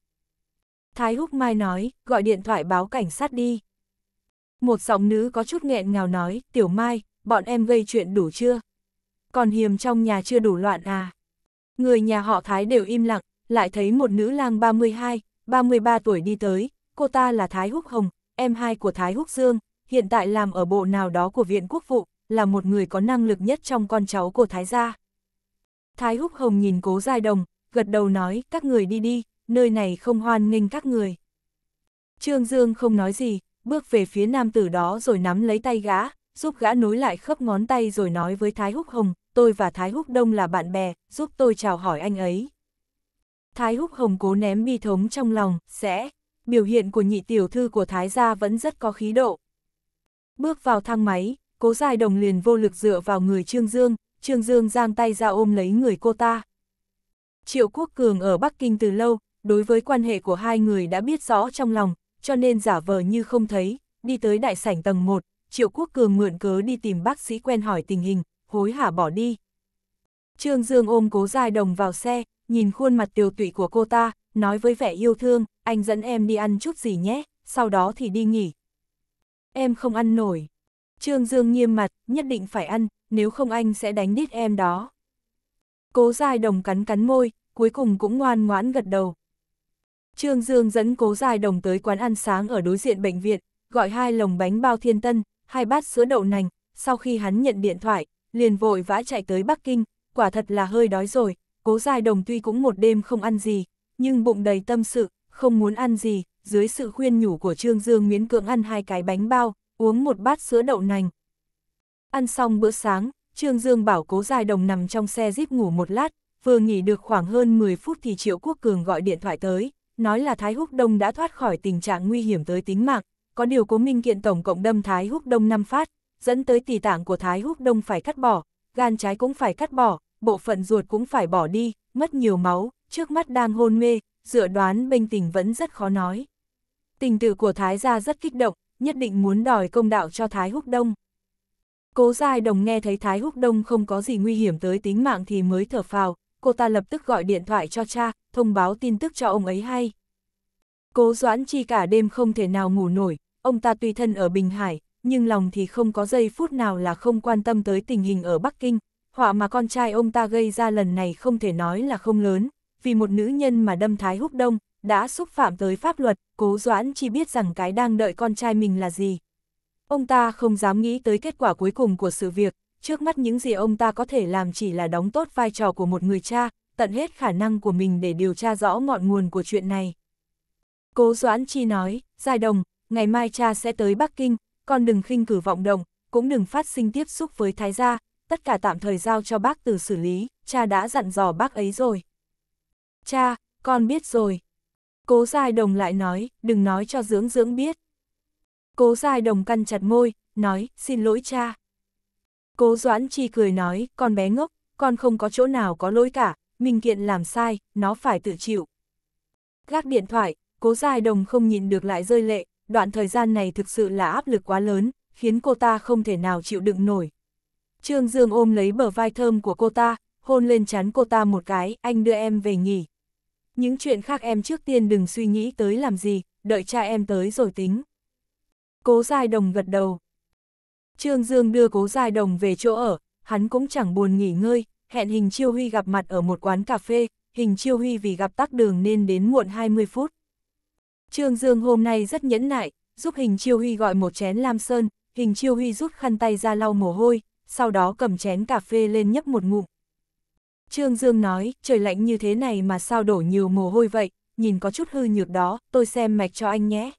Thái Húc Mai nói, gọi điện thoại báo cảnh sát đi. Một giọng nữ có chút nghẹn ngào nói, Tiểu Mai, bọn em gây chuyện đủ chưa? Còn hiềm trong nhà chưa đủ loạn à? Người nhà họ Thái đều im lặng, lại thấy một nữ lang 32, 33 tuổi đi tới, cô ta là Thái Húc Hồng, em hai của Thái Húc Dương, hiện tại làm ở bộ nào đó của Viện Quốc vụ, là một người có năng lực nhất trong con cháu của Thái gia. Thái Húc Hồng nhìn cố dài đồng, gật đầu nói, các người đi đi, nơi này không hoan nghênh các người. Trương Dương không nói gì, bước về phía nam tử đó rồi nắm lấy tay gã, giúp gã nối lại khớp ngón tay rồi nói với Thái Húc Hồng, tôi và Thái Húc Đông là bạn bè, giúp tôi chào hỏi anh ấy. Thái Húc Hồng cố ném bi thống trong lòng, sẽ, biểu hiện của nhị tiểu thư của Thái gia vẫn rất có khí độ. Bước vào thang máy, cố dài đồng liền vô lực dựa vào người Trương Dương, Trương Dương giang tay ra ôm lấy người cô ta. Triệu Quốc Cường ở Bắc Kinh từ lâu, đối với quan hệ của hai người đã biết rõ trong lòng, cho nên giả vờ như không thấy, đi tới đại sảnh tầng 1, Triệu Quốc Cường mượn cớ đi tìm bác sĩ quen hỏi tình hình, hối hả bỏ đi. Trương Dương ôm cố dài đồng vào xe, nhìn khuôn mặt tiêu tụy của cô ta, nói với vẻ yêu thương, anh dẫn em đi ăn chút gì nhé, sau đó thì đi nghỉ. Em không ăn nổi. Trương Dương nghiêm mặt, nhất định phải ăn, nếu không anh sẽ đánh đít em đó. Cố dài đồng cắn cắn môi, cuối cùng cũng ngoan ngoãn gật đầu. Trương Dương dẫn cố dài đồng tới quán ăn sáng ở đối diện bệnh viện, gọi hai lồng bánh bao thiên tân, hai bát sữa đậu nành, sau khi hắn nhận điện thoại, liền vội vã chạy tới Bắc Kinh, quả thật là hơi đói rồi, cố dài đồng tuy cũng một đêm không ăn gì, nhưng bụng đầy tâm sự, không muốn ăn gì, dưới sự khuyên nhủ của Trương Dương miễn cưỡng ăn hai cái bánh bao, uống một bát sữa đậu nành. Ăn xong bữa sáng, Trương Dương bảo cố dài đồng nằm trong xe jeep ngủ một lát, vừa nghỉ được khoảng hơn 10 phút thì Triệu Quốc Cường gọi điện thoại tới nói là Thái Húc Đông đã thoát khỏi tình trạng nguy hiểm tới tính mạng, có điều cố minh kiện tổng cộng đâm Thái Húc Đông 5 phát, dẫn tới tỷ tạng của Thái Húc Đông phải cắt bỏ, gan trái cũng phải cắt bỏ, bộ phận ruột cũng phải bỏ đi, mất nhiều máu, trước mắt đang hôn mê, dựa đoán Bình tình vẫn rất khó nói. Tình tự của Thái gia rất kích động, nhất định muốn đòi công đạo cho Thái Húc Đông. Cố Giai Đồng nghe thấy Thái Húc Đông không có gì nguy hiểm tới tính mạng thì mới thở phào, cô ta lập tức gọi điện thoại cho cha, thông báo tin tức cho ông ấy hay. Cố Doãn Chi cả đêm không thể nào ngủ nổi, ông ta tùy thân ở Bình Hải, nhưng lòng thì không có giây phút nào là không quan tâm tới tình hình ở Bắc Kinh. Họa mà con trai ông ta gây ra lần này không thể nói là không lớn, vì một nữ nhân mà đâm thái húc đông, đã xúc phạm tới pháp luật, cố Doãn Chi biết rằng cái đang đợi con trai mình là gì. Ông ta không dám nghĩ tới kết quả cuối cùng của sự việc, trước mắt những gì ông ta có thể làm chỉ là đóng tốt vai trò của một người cha, tận hết khả năng của mình để điều tra rõ ngọn nguồn của chuyện này. Cố Doãn Chi nói, Giai Đồng, ngày mai cha sẽ tới Bắc Kinh, con đừng khinh cử vọng động, cũng đừng phát sinh tiếp xúc với Thái gia, tất cả tạm thời giao cho bác từ xử lý, cha đã dặn dò bác ấy rồi. Cha, con biết rồi. Cố Giai Đồng lại nói, đừng nói cho dưỡng dưỡng biết. Cố Giai Đồng căn chặt môi, nói, xin lỗi cha. Cố Doãn Chi cười nói, con bé ngốc, con không có chỗ nào có lỗi cả, mình kiện làm sai, nó phải tự chịu. Gác điện thoại, cố dài đồng không nhịn được lại rơi lệ, đoạn thời gian này thực sự là áp lực quá lớn, khiến cô ta không thể nào chịu đựng nổi. Trương Dương ôm lấy bờ vai thơm của cô ta, hôn lên chán cô ta một cái, anh đưa em về nghỉ. Những chuyện khác em trước tiên đừng suy nghĩ tới làm gì, đợi cha em tới rồi tính. Cố dài đồng gật đầu, Trương Dương đưa cố dài đồng về chỗ ở, hắn cũng chẳng buồn nghỉ ngơi, hẹn hình chiêu huy gặp mặt ở một quán cà phê, hình chiêu huy vì gặp tắc đường nên đến muộn 20 phút. Trương Dương hôm nay rất nhẫn nại, giúp hình chiêu huy gọi một chén lam sơn, hình chiêu huy rút khăn tay ra lau mồ hôi, sau đó cầm chén cà phê lên nhấp một ngụm. Trương Dương nói, trời lạnh như thế này mà sao đổ nhiều mồ hôi vậy, nhìn có chút hư nhược đó, tôi xem mạch cho anh nhé.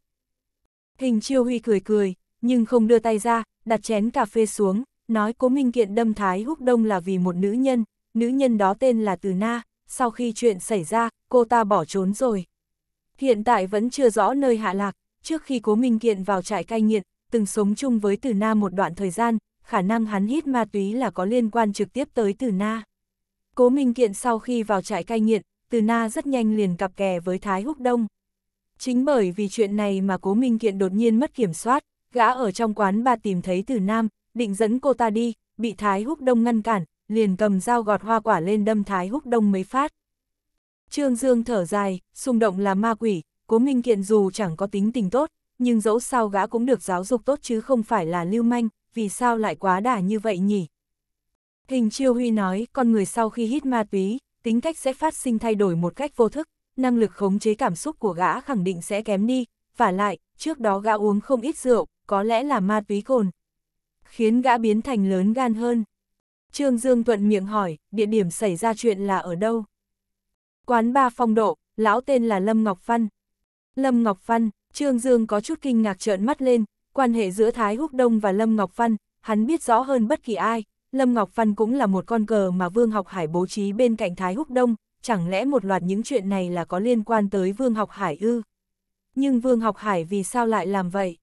Hình chiêu huy cười cười, nhưng không đưa tay ra, đặt chén cà phê xuống, nói Cố Minh Kiện đâm Thái Húc Đông là vì một nữ nhân, nữ nhân đó tên là Từ Na, sau khi chuyện xảy ra, cô ta bỏ trốn rồi. Hiện tại vẫn chưa rõ nơi hạ lạc, trước khi Cố Minh Kiện vào trại cai nghiện, từng sống chung với Từ Na một đoạn thời gian, khả năng hắn hít ma túy là có liên quan trực tiếp tới Từ Na. Cố Minh Kiện sau khi vào trại cai nghiện, Từ Na rất nhanh liền cặp kè với Thái Húc Đông. Chính bởi vì chuyện này mà Cố Minh Kiện đột nhiên mất kiểm soát, gã ở trong quán ba tìm thấy Từ Nam, định dẫn cô ta đi, bị Thái Húc Đông ngăn cản, liền cầm dao gọt hoa quả lên đâm Thái Húc Đông mấy phát. Trương Dương thở dài, xung động là ma quỷ, Cố Minh Kiện dù chẳng có tính tình tốt, nhưng dẫu sao gã cũng được giáo dục tốt chứ không phải là lưu manh, vì sao lại quá đà như vậy nhỉ? Hình Chiêu Huy nói, con người sau khi hít ma túy, tính cách sẽ phát sinh thay đổi một cách vô thức, năng lực khống chế cảm xúc của gã khẳng định sẽ kém đi, và lại, trước đó gã uống không ít rượu, có lẽ là ma túy cồn, khiến gã biến thành lớn gan hơn. Trương Dương Thuận miệng hỏi, địa điểm xảy ra chuyện là ở đâu? Quán ba phong độ, lão tên là Lâm Ngọc Văn. Lâm Ngọc Văn, Trương Dương có chút kinh ngạc trợn mắt lên, quan hệ giữa Thái Húc Đông và Lâm Ngọc Văn, hắn biết rõ hơn bất kỳ ai, Lâm Ngọc Văn cũng là một con cờ mà Vương Học Hải bố trí bên cạnh Thái Húc Đông, chẳng lẽ một loạt những chuyện này là có liên quan tới Vương Học Hải ư? Nhưng Vương Học Hải vì sao lại làm vậy?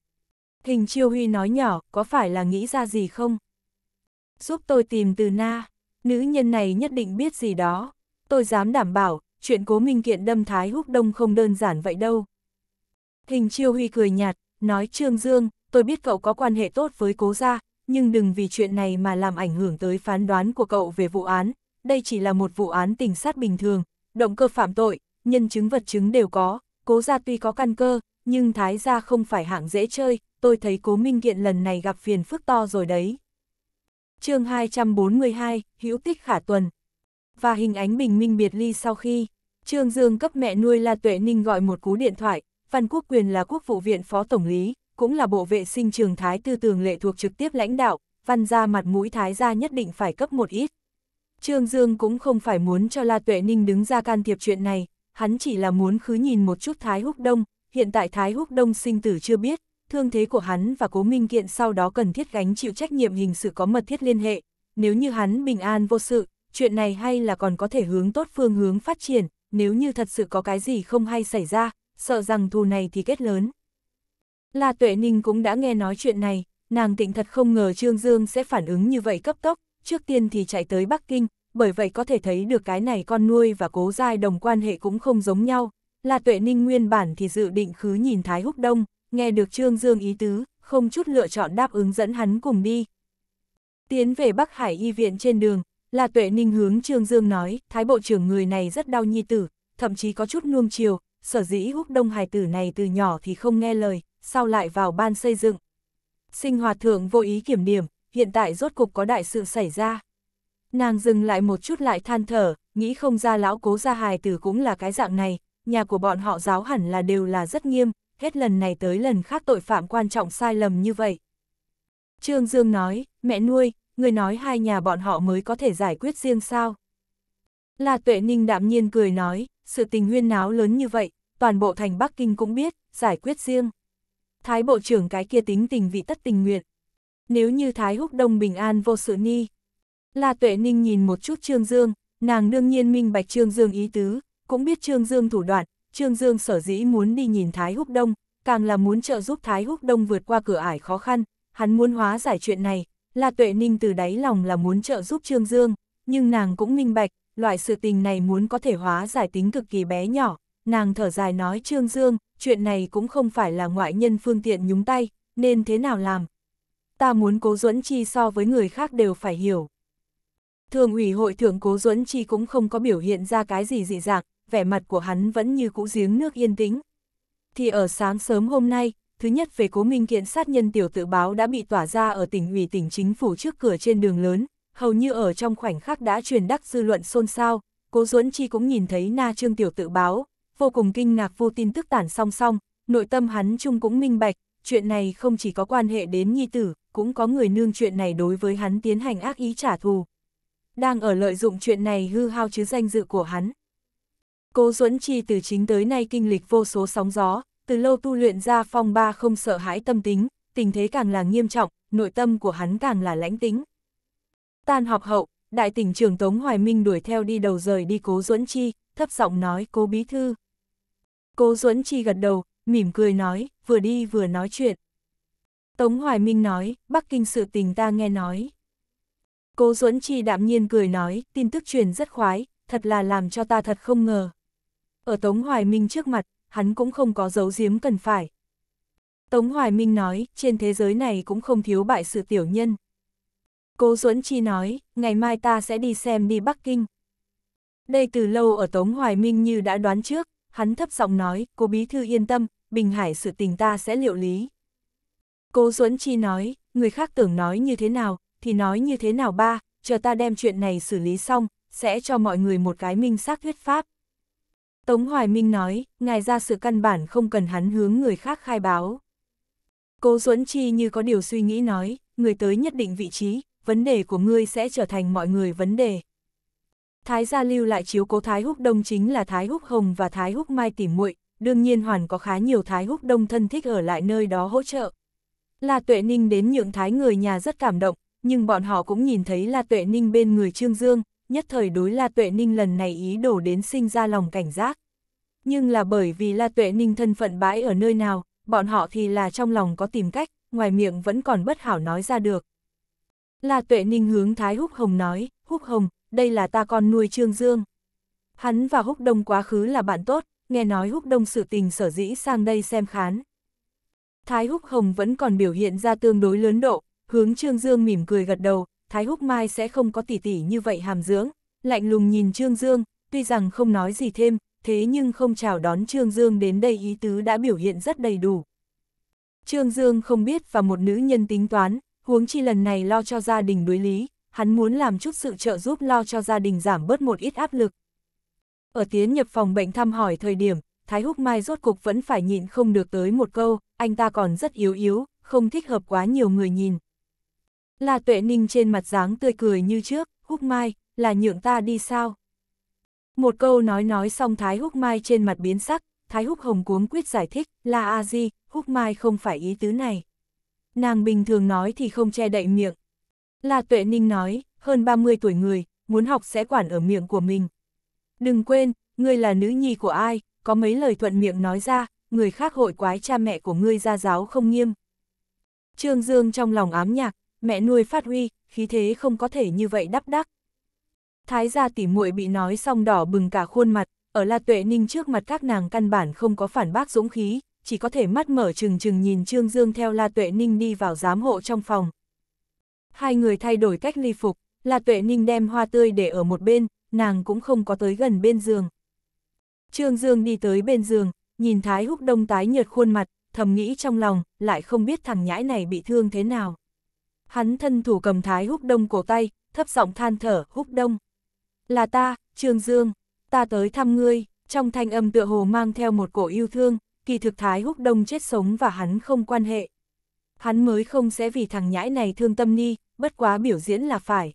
Hình chiêu huy nói nhỏ, có phải là nghĩ ra gì không? Giúp tôi tìm từ na, nữ nhân này nhất định biết gì đó. Tôi dám đảm bảo, chuyện cố minh kiện đâm thái húc đông không đơn giản vậy đâu. Hình chiêu huy cười nhạt, nói Trương Dương, tôi biết cậu có quan hệ tốt với cố gia, nhưng đừng vì chuyện này mà làm ảnh hưởng tới phán đoán của cậu về vụ án. Đây chỉ là một vụ án tình sát bình thường, động cơ phạm tội, nhân chứng vật chứng đều có, cố gia tuy có căn cơ, nhưng thái gia không phải hạng dễ chơi, tôi thấy cố minh kiện lần này gặp phiền phức to rồi đấy. chương 242, hữu tích khả tuần. Và hình ánh bình minh biệt ly sau khi, Trương Dương cấp mẹ nuôi La Tuệ Ninh gọi một cú điện thoại, Văn Quốc Quyền là quốc vụ viện phó tổng lý, cũng là bộ vệ sinh trường Thái Tư Tường lệ thuộc trực tiếp lãnh đạo, văn ra mặt mũi Thái gia nhất định phải cấp một ít. Trương Dương cũng không phải muốn cho La Tuệ Ninh đứng ra can thiệp chuyện này, hắn chỉ là muốn khứ nhìn một chút Thái Húc Đông, hiện tại Thái Húc Đông sinh tử chưa biết, thương thế của hắn và Cố Minh Kiện sau đó cần thiết gánh chịu trách nhiệm hình sự có mật thiết liên hệ. Nếu như hắn bình an vô sự, chuyện này hay là còn có thể hướng tốt phương hướng phát triển, nếu như thật sự có cái gì không hay xảy ra, sợ rằng thù này thì kết lớn. La Tuệ Ninh cũng đã nghe nói chuyện này, nàng tịnh thật không ngờ Trương Dương sẽ phản ứng như vậy cấp tốc, trước tiên thì chạy tới Bắc Kinh, bởi vậy có thể thấy được cái này con nuôi và cố giai đồng quan hệ cũng không giống nhau. La Tuệ Ninh nguyên bản thì dự định khứ nhìn Thái Húc Đông, nghe được Trương Dương ý tứ, không chút lựa chọn đáp ứng dẫn hắn cùng đi. Tiến về Bắc Hải y viện trên đường, là tuệ ninh hướng Trương Dương nói, Thái Bộ trưởng người này rất đau nhi tử, thậm chí có chút nuông chiều, sở dĩ húc đông hải tử này từ nhỏ thì không nghe lời, sau lại vào ban xây dựng. Sinh hoạt thượng vô ý kiểm điểm, hiện tại rốt cục có đại sự xảy ra. Nàng dừng lại một chút lại than thở, nghĩ không ra lão cố gia hài tử cũng là cái dạng này, nhà của bọn họ giáo hẳn là đều là rất nghiêm, hết lần này tới lần khác tội phạm quan trọng sai lầm như vậy. Trương Dương nói, mẹ nuôi, người nói hai nhà bọn họ mới có thể giải quyết riêng sao. La Tuệ Ninh đạm nhiên cười nói, sự tình huyên náo lớn như vậy, toàn bộ thành Bắc Kinh cũng biết, giải quyết riêng. Thái Bộ trưởng cái kia tính tình vị tất tình nguyện. Nếu như Thái Húc Đông bình an vô sự ni. La Tuệ Ninh nhìn một chút Trương Dương, nàng đương nhiên minh bạch Trương Dương ý tứ, cũng biết Trương Dương thủ đoạn, Trương Dương sở dĩ muốn đi nhìn Thái Húc Đông, càng là muốn trợ giúp Thái Húc Đông vượt qua cửa ải khó khăn, hắn muốn hóa giải chuyện này, là tuệ ninh từ đáy lòng là muốn trợ giúp Trương Dương, nhưng nàng cũng minh bạch, loại sự tình này muốn có thể hóa giải tính cực kỳ bé nhỏ, nàng thở dài nói Trương Dương, chuyện này cũng không phải là ngoại nhân phương tiện nhúng tay, nên thế nào làm. Ta muốn cố duẫn chi so với người khác đều phải hiểu. Thường ủy hội thượng cố duẫn chi cũng không có biểu hiện ra cái gì dị dạng, vẻ mặt của hắn vẫn như cũ giếng nước yên tĩnh. Thì ở sáng sớm hôm nay, thứ nhất về cố minh kiện sát nhân tiểu tự báo đã bị tỏa ra ở tỉnh ủy tỉnh chính phủ trước cửa trên đường lớn, hầu như ở trong khoảnh khắc đã truyền đắc dư luận xôn xao, cố duẫn chi cũng nhìn thấy na trương tiểu tự báo, vô cùng kinh ngạc vô tin tức tản song song, nội tâm hắn chung cũng minh bạch, chuyện này không chỉ có quan hệ đến nhi tử, cũng có người nương chuyện này đối với hắn tiến hành ác ý trả thù. Đang ở lợi dụng chuyện này hư hao chứ danh dự của hắn. Cố Duẫn Chi từ chính tới nay kinh lịch vô số sóng gió, từ lâu tu luyện ra phong ba không sợ hãi tâm tính, tình thế càng là nghiêm trọng, nội tâm của hắn càng là lãnh tính. Tan họp hậu, đại tỉnh trưởng Tống Hoài Minh đuổi theo đi đầu rời đi Cố Duẫn Chi, thấp giọng nói Cố Bí Thư. Cố Duẫn Chi gật đầu, mỉm cười nói, vừa đi vừa nói chuyện. Tống Hoài Minh nói, Bắc Kinh sự tình ta nghe nói. Cố Duẫn Chi đạm nhiên cười nói, tin tức truyền rất khoái, thật là làm cho ta thật không ngờ ở Tống Hoài Minh trước mặt, hắn cũng không có giấu giếm cần phải. Tống Hoài Minh nói, trên thế giới này cũng không thiếu bại sự tiểu nhân. Cố Duẫn Chi nói, ngày mai ta sẽ đi xem đi Bắc Kinh. Đây từ lâu ở Tống Hoài Minh như đã đoán trước, hắn thấp giọng nói, cô bí thư yên tâm, Bình Hải sự tình ta sẽ liệu lý. Cố Duẫn Chi nói, người khác tưởng nói như thế nào, thì nói như thế nào ba, chờ ta đem chuyện này xử lý xong, sẽ cho mọi người một cái minh xác thuyết pháp. Tống Hoài Minh nói, ngài ra sự căn bản không cần hắn hướng người khác khai báo. Cố Duẫn Chi như có điều suy nghĩ nói, người tới nhất định vị trí, vấn đề của ngươi sẽ trở thành mọi người vấn đề. Thái gia lưu lại chiếu cố Thái Húc Đông chính là Thái Húc Hồng và Thái Húc Mai tỉ muội, đương nhiên hoàn có khá nhiều Thái Húc Đông thân thích ở lại nơi đó hỗ trợ. La Tuệ Ninh đến nhượng Thái người nhà rất cảm động, nhưng bọn họ cũng nhìn thấy La Tuệ Ninh bên người Trương Dương, nhất thời đối La Tuệ Ninh lần này ý đổ đến sinh ra lòng cảnh giác. Nhưng là bởi vì La Tuệ Ninh thân phận bãi ở nơi nào, bọn họ thì là trong lòng có tìm cách, ngoài miệng vẫn còn bất hảo nói ra được. La Tuệ Ninh hướng Thái Húc Hồng nói, Húc Hồng, đây là ta con nuôi Trương Dương. Hắn và Húc Đông quá khứ là bạn tốt, nghe nói Húc Đông sự tình sở dĩ sang đây xem khán. Thái Húc Hồng vẫn còn biểu hiện ra tương đối lớn độ, hướng Trương Dương mỉm cười gật đầu, Thái Húc Mai sẽ không có tỉ tỉ như vậy hàm dưỡng, lạnh lùng nhìn Trương Dương, tuy rằng không nói gì thêm, thế nhưng không chào đón Trương Dương đến đây ý tứ đã biểu hiện rất đầy đủ. Trương Dương không biết và một nữ nhân tính toán, huống chi lần này lo cho gia đình đối lý, hắn muốn làm chút sự trợ giúp lo cho gia đình giảm bớt một ít áp lực. Ở tiến nhập phòng bệnh thăm hỏi thời điểm, Thái Húc Mai rốt cục vẫn phải nhịn không được tới một câu, anh ta còn rất yếu yếu, không thích hợp quá nhiều người nhìn. La Tuệ Ninh trên mặt dáng tươi cười như trước, Húc Mai, là nhượng ta đi sao? Một câu nói nói xong Thái Húc Mai trên mặt biến sắc, Thái Húc Hồng cuống quyết giải thích, là a di, Húc Mai không phải ý tứ này. Nàng bình thường nói thì không che đậy miệng. La Tuệ Ninh nói, hơn 30 tuổi người, muốn học sẽ quản ở miệng của mình. Đừng quên, ngươi là nữ nhi của ai, có mấy lời thuận miệng nói ra, người khác hội quái cha mẹ của ngươi ra giáo không nghiêm. Trương Dương trong lòng ám nhạc, mẹ nuôi phát huy, khí thế không có thể như vậy đắp đắc. Thái gia tỉ muội bị nói xong đỏ bừng cả khuôn mặt, ở La Tuệ Ninh trước mặt các nàng căn bản không có phản bác dũng khí, chỉ có thể mắt mở trừng trừng nhìn Trương Dương theo La Tuệ Ninh đi vào giám hộ trong phòng. Hai người thay đổi cách ly phục, La Tuệ Ninh đem hoa tươi để ở một bên, nàng cũng không có tới gần bên giường. Trương Dương đi tới bên giường, nhìn Thái Húc Đông tái nhợt khuôn mặt, thầm nghĩ trong lòng, lại không biết thằng nhãi này bị thương thế nào. Hắn thân thủ cầm Thái Húc Đông cổ tay, thấp giọng than thở, Húc Đông. Là ta, Trương Dương, ta tới thăm ngươi, trong thanh âm tựa hồ mang theo một cổ yêu thương, kỳ thực Thái Húc Đông chết sống và hắn không quan hệ. Hắn mới không sẽ vì thằng nhãi này thương tâm ni, bất quá biểu diễn là phải.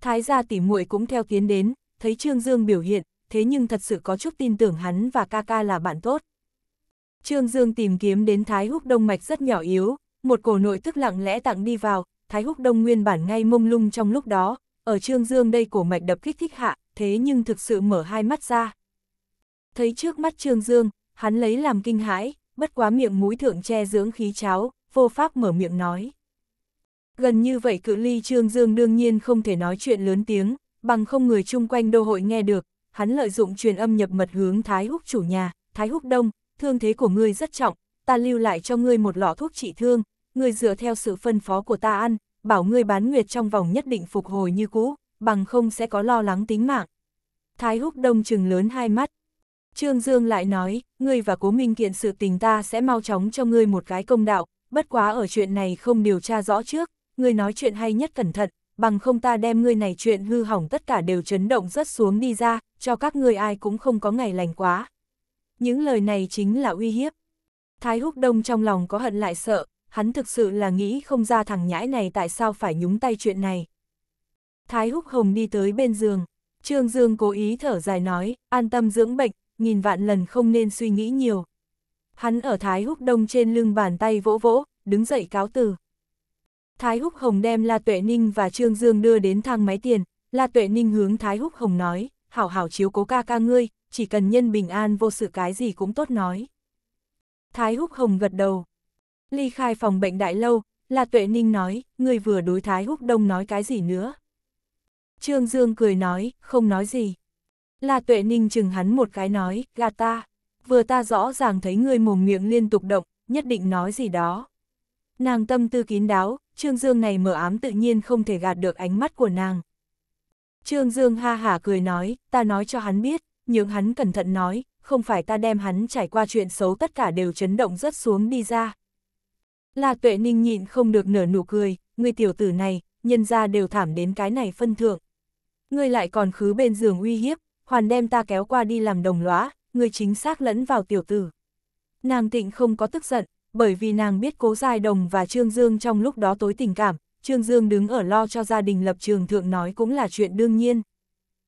Thái gia tỉ muội cũng theo tiến đến, thấy Trương Dương biểu hiện, thế nhưng thật sự có chút tin tưởng hắn và ca ca là bạn tốt. Trương Dương tìm kiếm đến Thái Húc Đông mạch rất nhỏ yếu, một cổ nội tức lặng lẽ tặng đi vào, Thái Húc Đông nguyên bản ngay mông lung trong lúc đó, ở Trương Dương đây cổ mạch đập kích thích hạ, thế nhưng thực sự mở hai mắt ra. Thấy trước mắt Trương Dương, hắn lấy làm kinh hãi, bất quá miệng mũi thượng che dưỡng khí cháo, vô pháp mở miệng nói. Gần như vậy cự ly Trương Dương đương nhiên không thể nói chuyện lớn tiếng, bằng không người chung quanh đô hội nghe được, hắn lợi dụng truyền âm nhập mật hướng Thái Húc chủ nhà, Thái Húc Đông, thương thế của ngươi rất trọng, ta lưu lại cho ngươi một lọ thuốc trị thương, ngươi dựa theo sự phân phó của ta ăn, bảo ngươi bán nguyệt trong vòng nhất định phục hồi như cũ, bằng không sẽ có lo lắng tính mạng. Thái húc đông trừng lớn hai mắt. Trương Dương lại nói, ngươi và cố minh kiện sự tình ta sẽ mau chóng cho ngươi một cái công đạo, bất quá ở chuyện này không điều tra rõ trước, ngươi nói chuyện hay nhất cẩn thận, bằng không ta đem ngươi này chuyện hư hỏng tất cả đều chấn động rất xuống đi ra, cho các ngươi ai cũng không có ngày lành quá. Những lời này chính là uy hiếp. Thái húc đông trong lòng có hận lại sợ, hắn thực sự là nghĩ không ra thằng nhãi này tại sao phải nhúng tay chuyện này. Thái Húc Hồng đi tới bên giường, Trương Dương cố ý thở dài nói, an tâm dưỡng bệnh, nghìn vạn lần không nên suy nghĩ nhiều. Hắn ở Thái Húc Đông trên lưng bàn tay vỗ vỗ, đứng dậy cáo từ. Thái Húc Hồng đem La Tuệ Ninh và Trương Dương đưa đến thang máy tiền, La Tuệ Ninh hướng Thái Húc Hồng nói, hảo hảo chiếu cố ca ca ngươi, chỉ cần nhân bình an vô sự cái gì cũng tốt nói. Thái Húc Hồng gật đầu, Ly khai phòng bệnh đại lâu, là tuệ ninh nói, người vừa đối thái húc đông nói cái gì nữa. Trương Dương cười nói, không nói gì. Là tuệ ninh chừng hắn một cái nói, gà ta, vừa ta rõ ràng thấy người mồm miệng liên tục động, nhất định nói gì đó. Nàng tâm tư kín đáo, Trương Dương này mở ám tự nhiên không thể gạt được ánh mắt của nàng. Trương Dương ha hả cười nói, ta nói cho hắn biết, nhưng hắn cẩn thận nói, không phải ta đem hắn trải qua chuyện xấu tất cả đều chấn động rất xuống đi ra, La Tuệ Ninh nhịn không được nở nụ cười, người tiểu tử này, nhân ra đều thảm đến cái này phân thượng. người lại còn khứ bên giường uy hiếp, hoàn đem ta kéo qua đi làm đồng lõa, người chính xác lẫn vào tiểu tử. Nàng tịnh không có tức giận, bởi vì nàng biết cố giai đồng và Trương Dương trong lúc đó tối tình cảm, Trương Dương đứng ở lo cho gia đình lập trường thượng nói cũng là chuyện đương nhiên.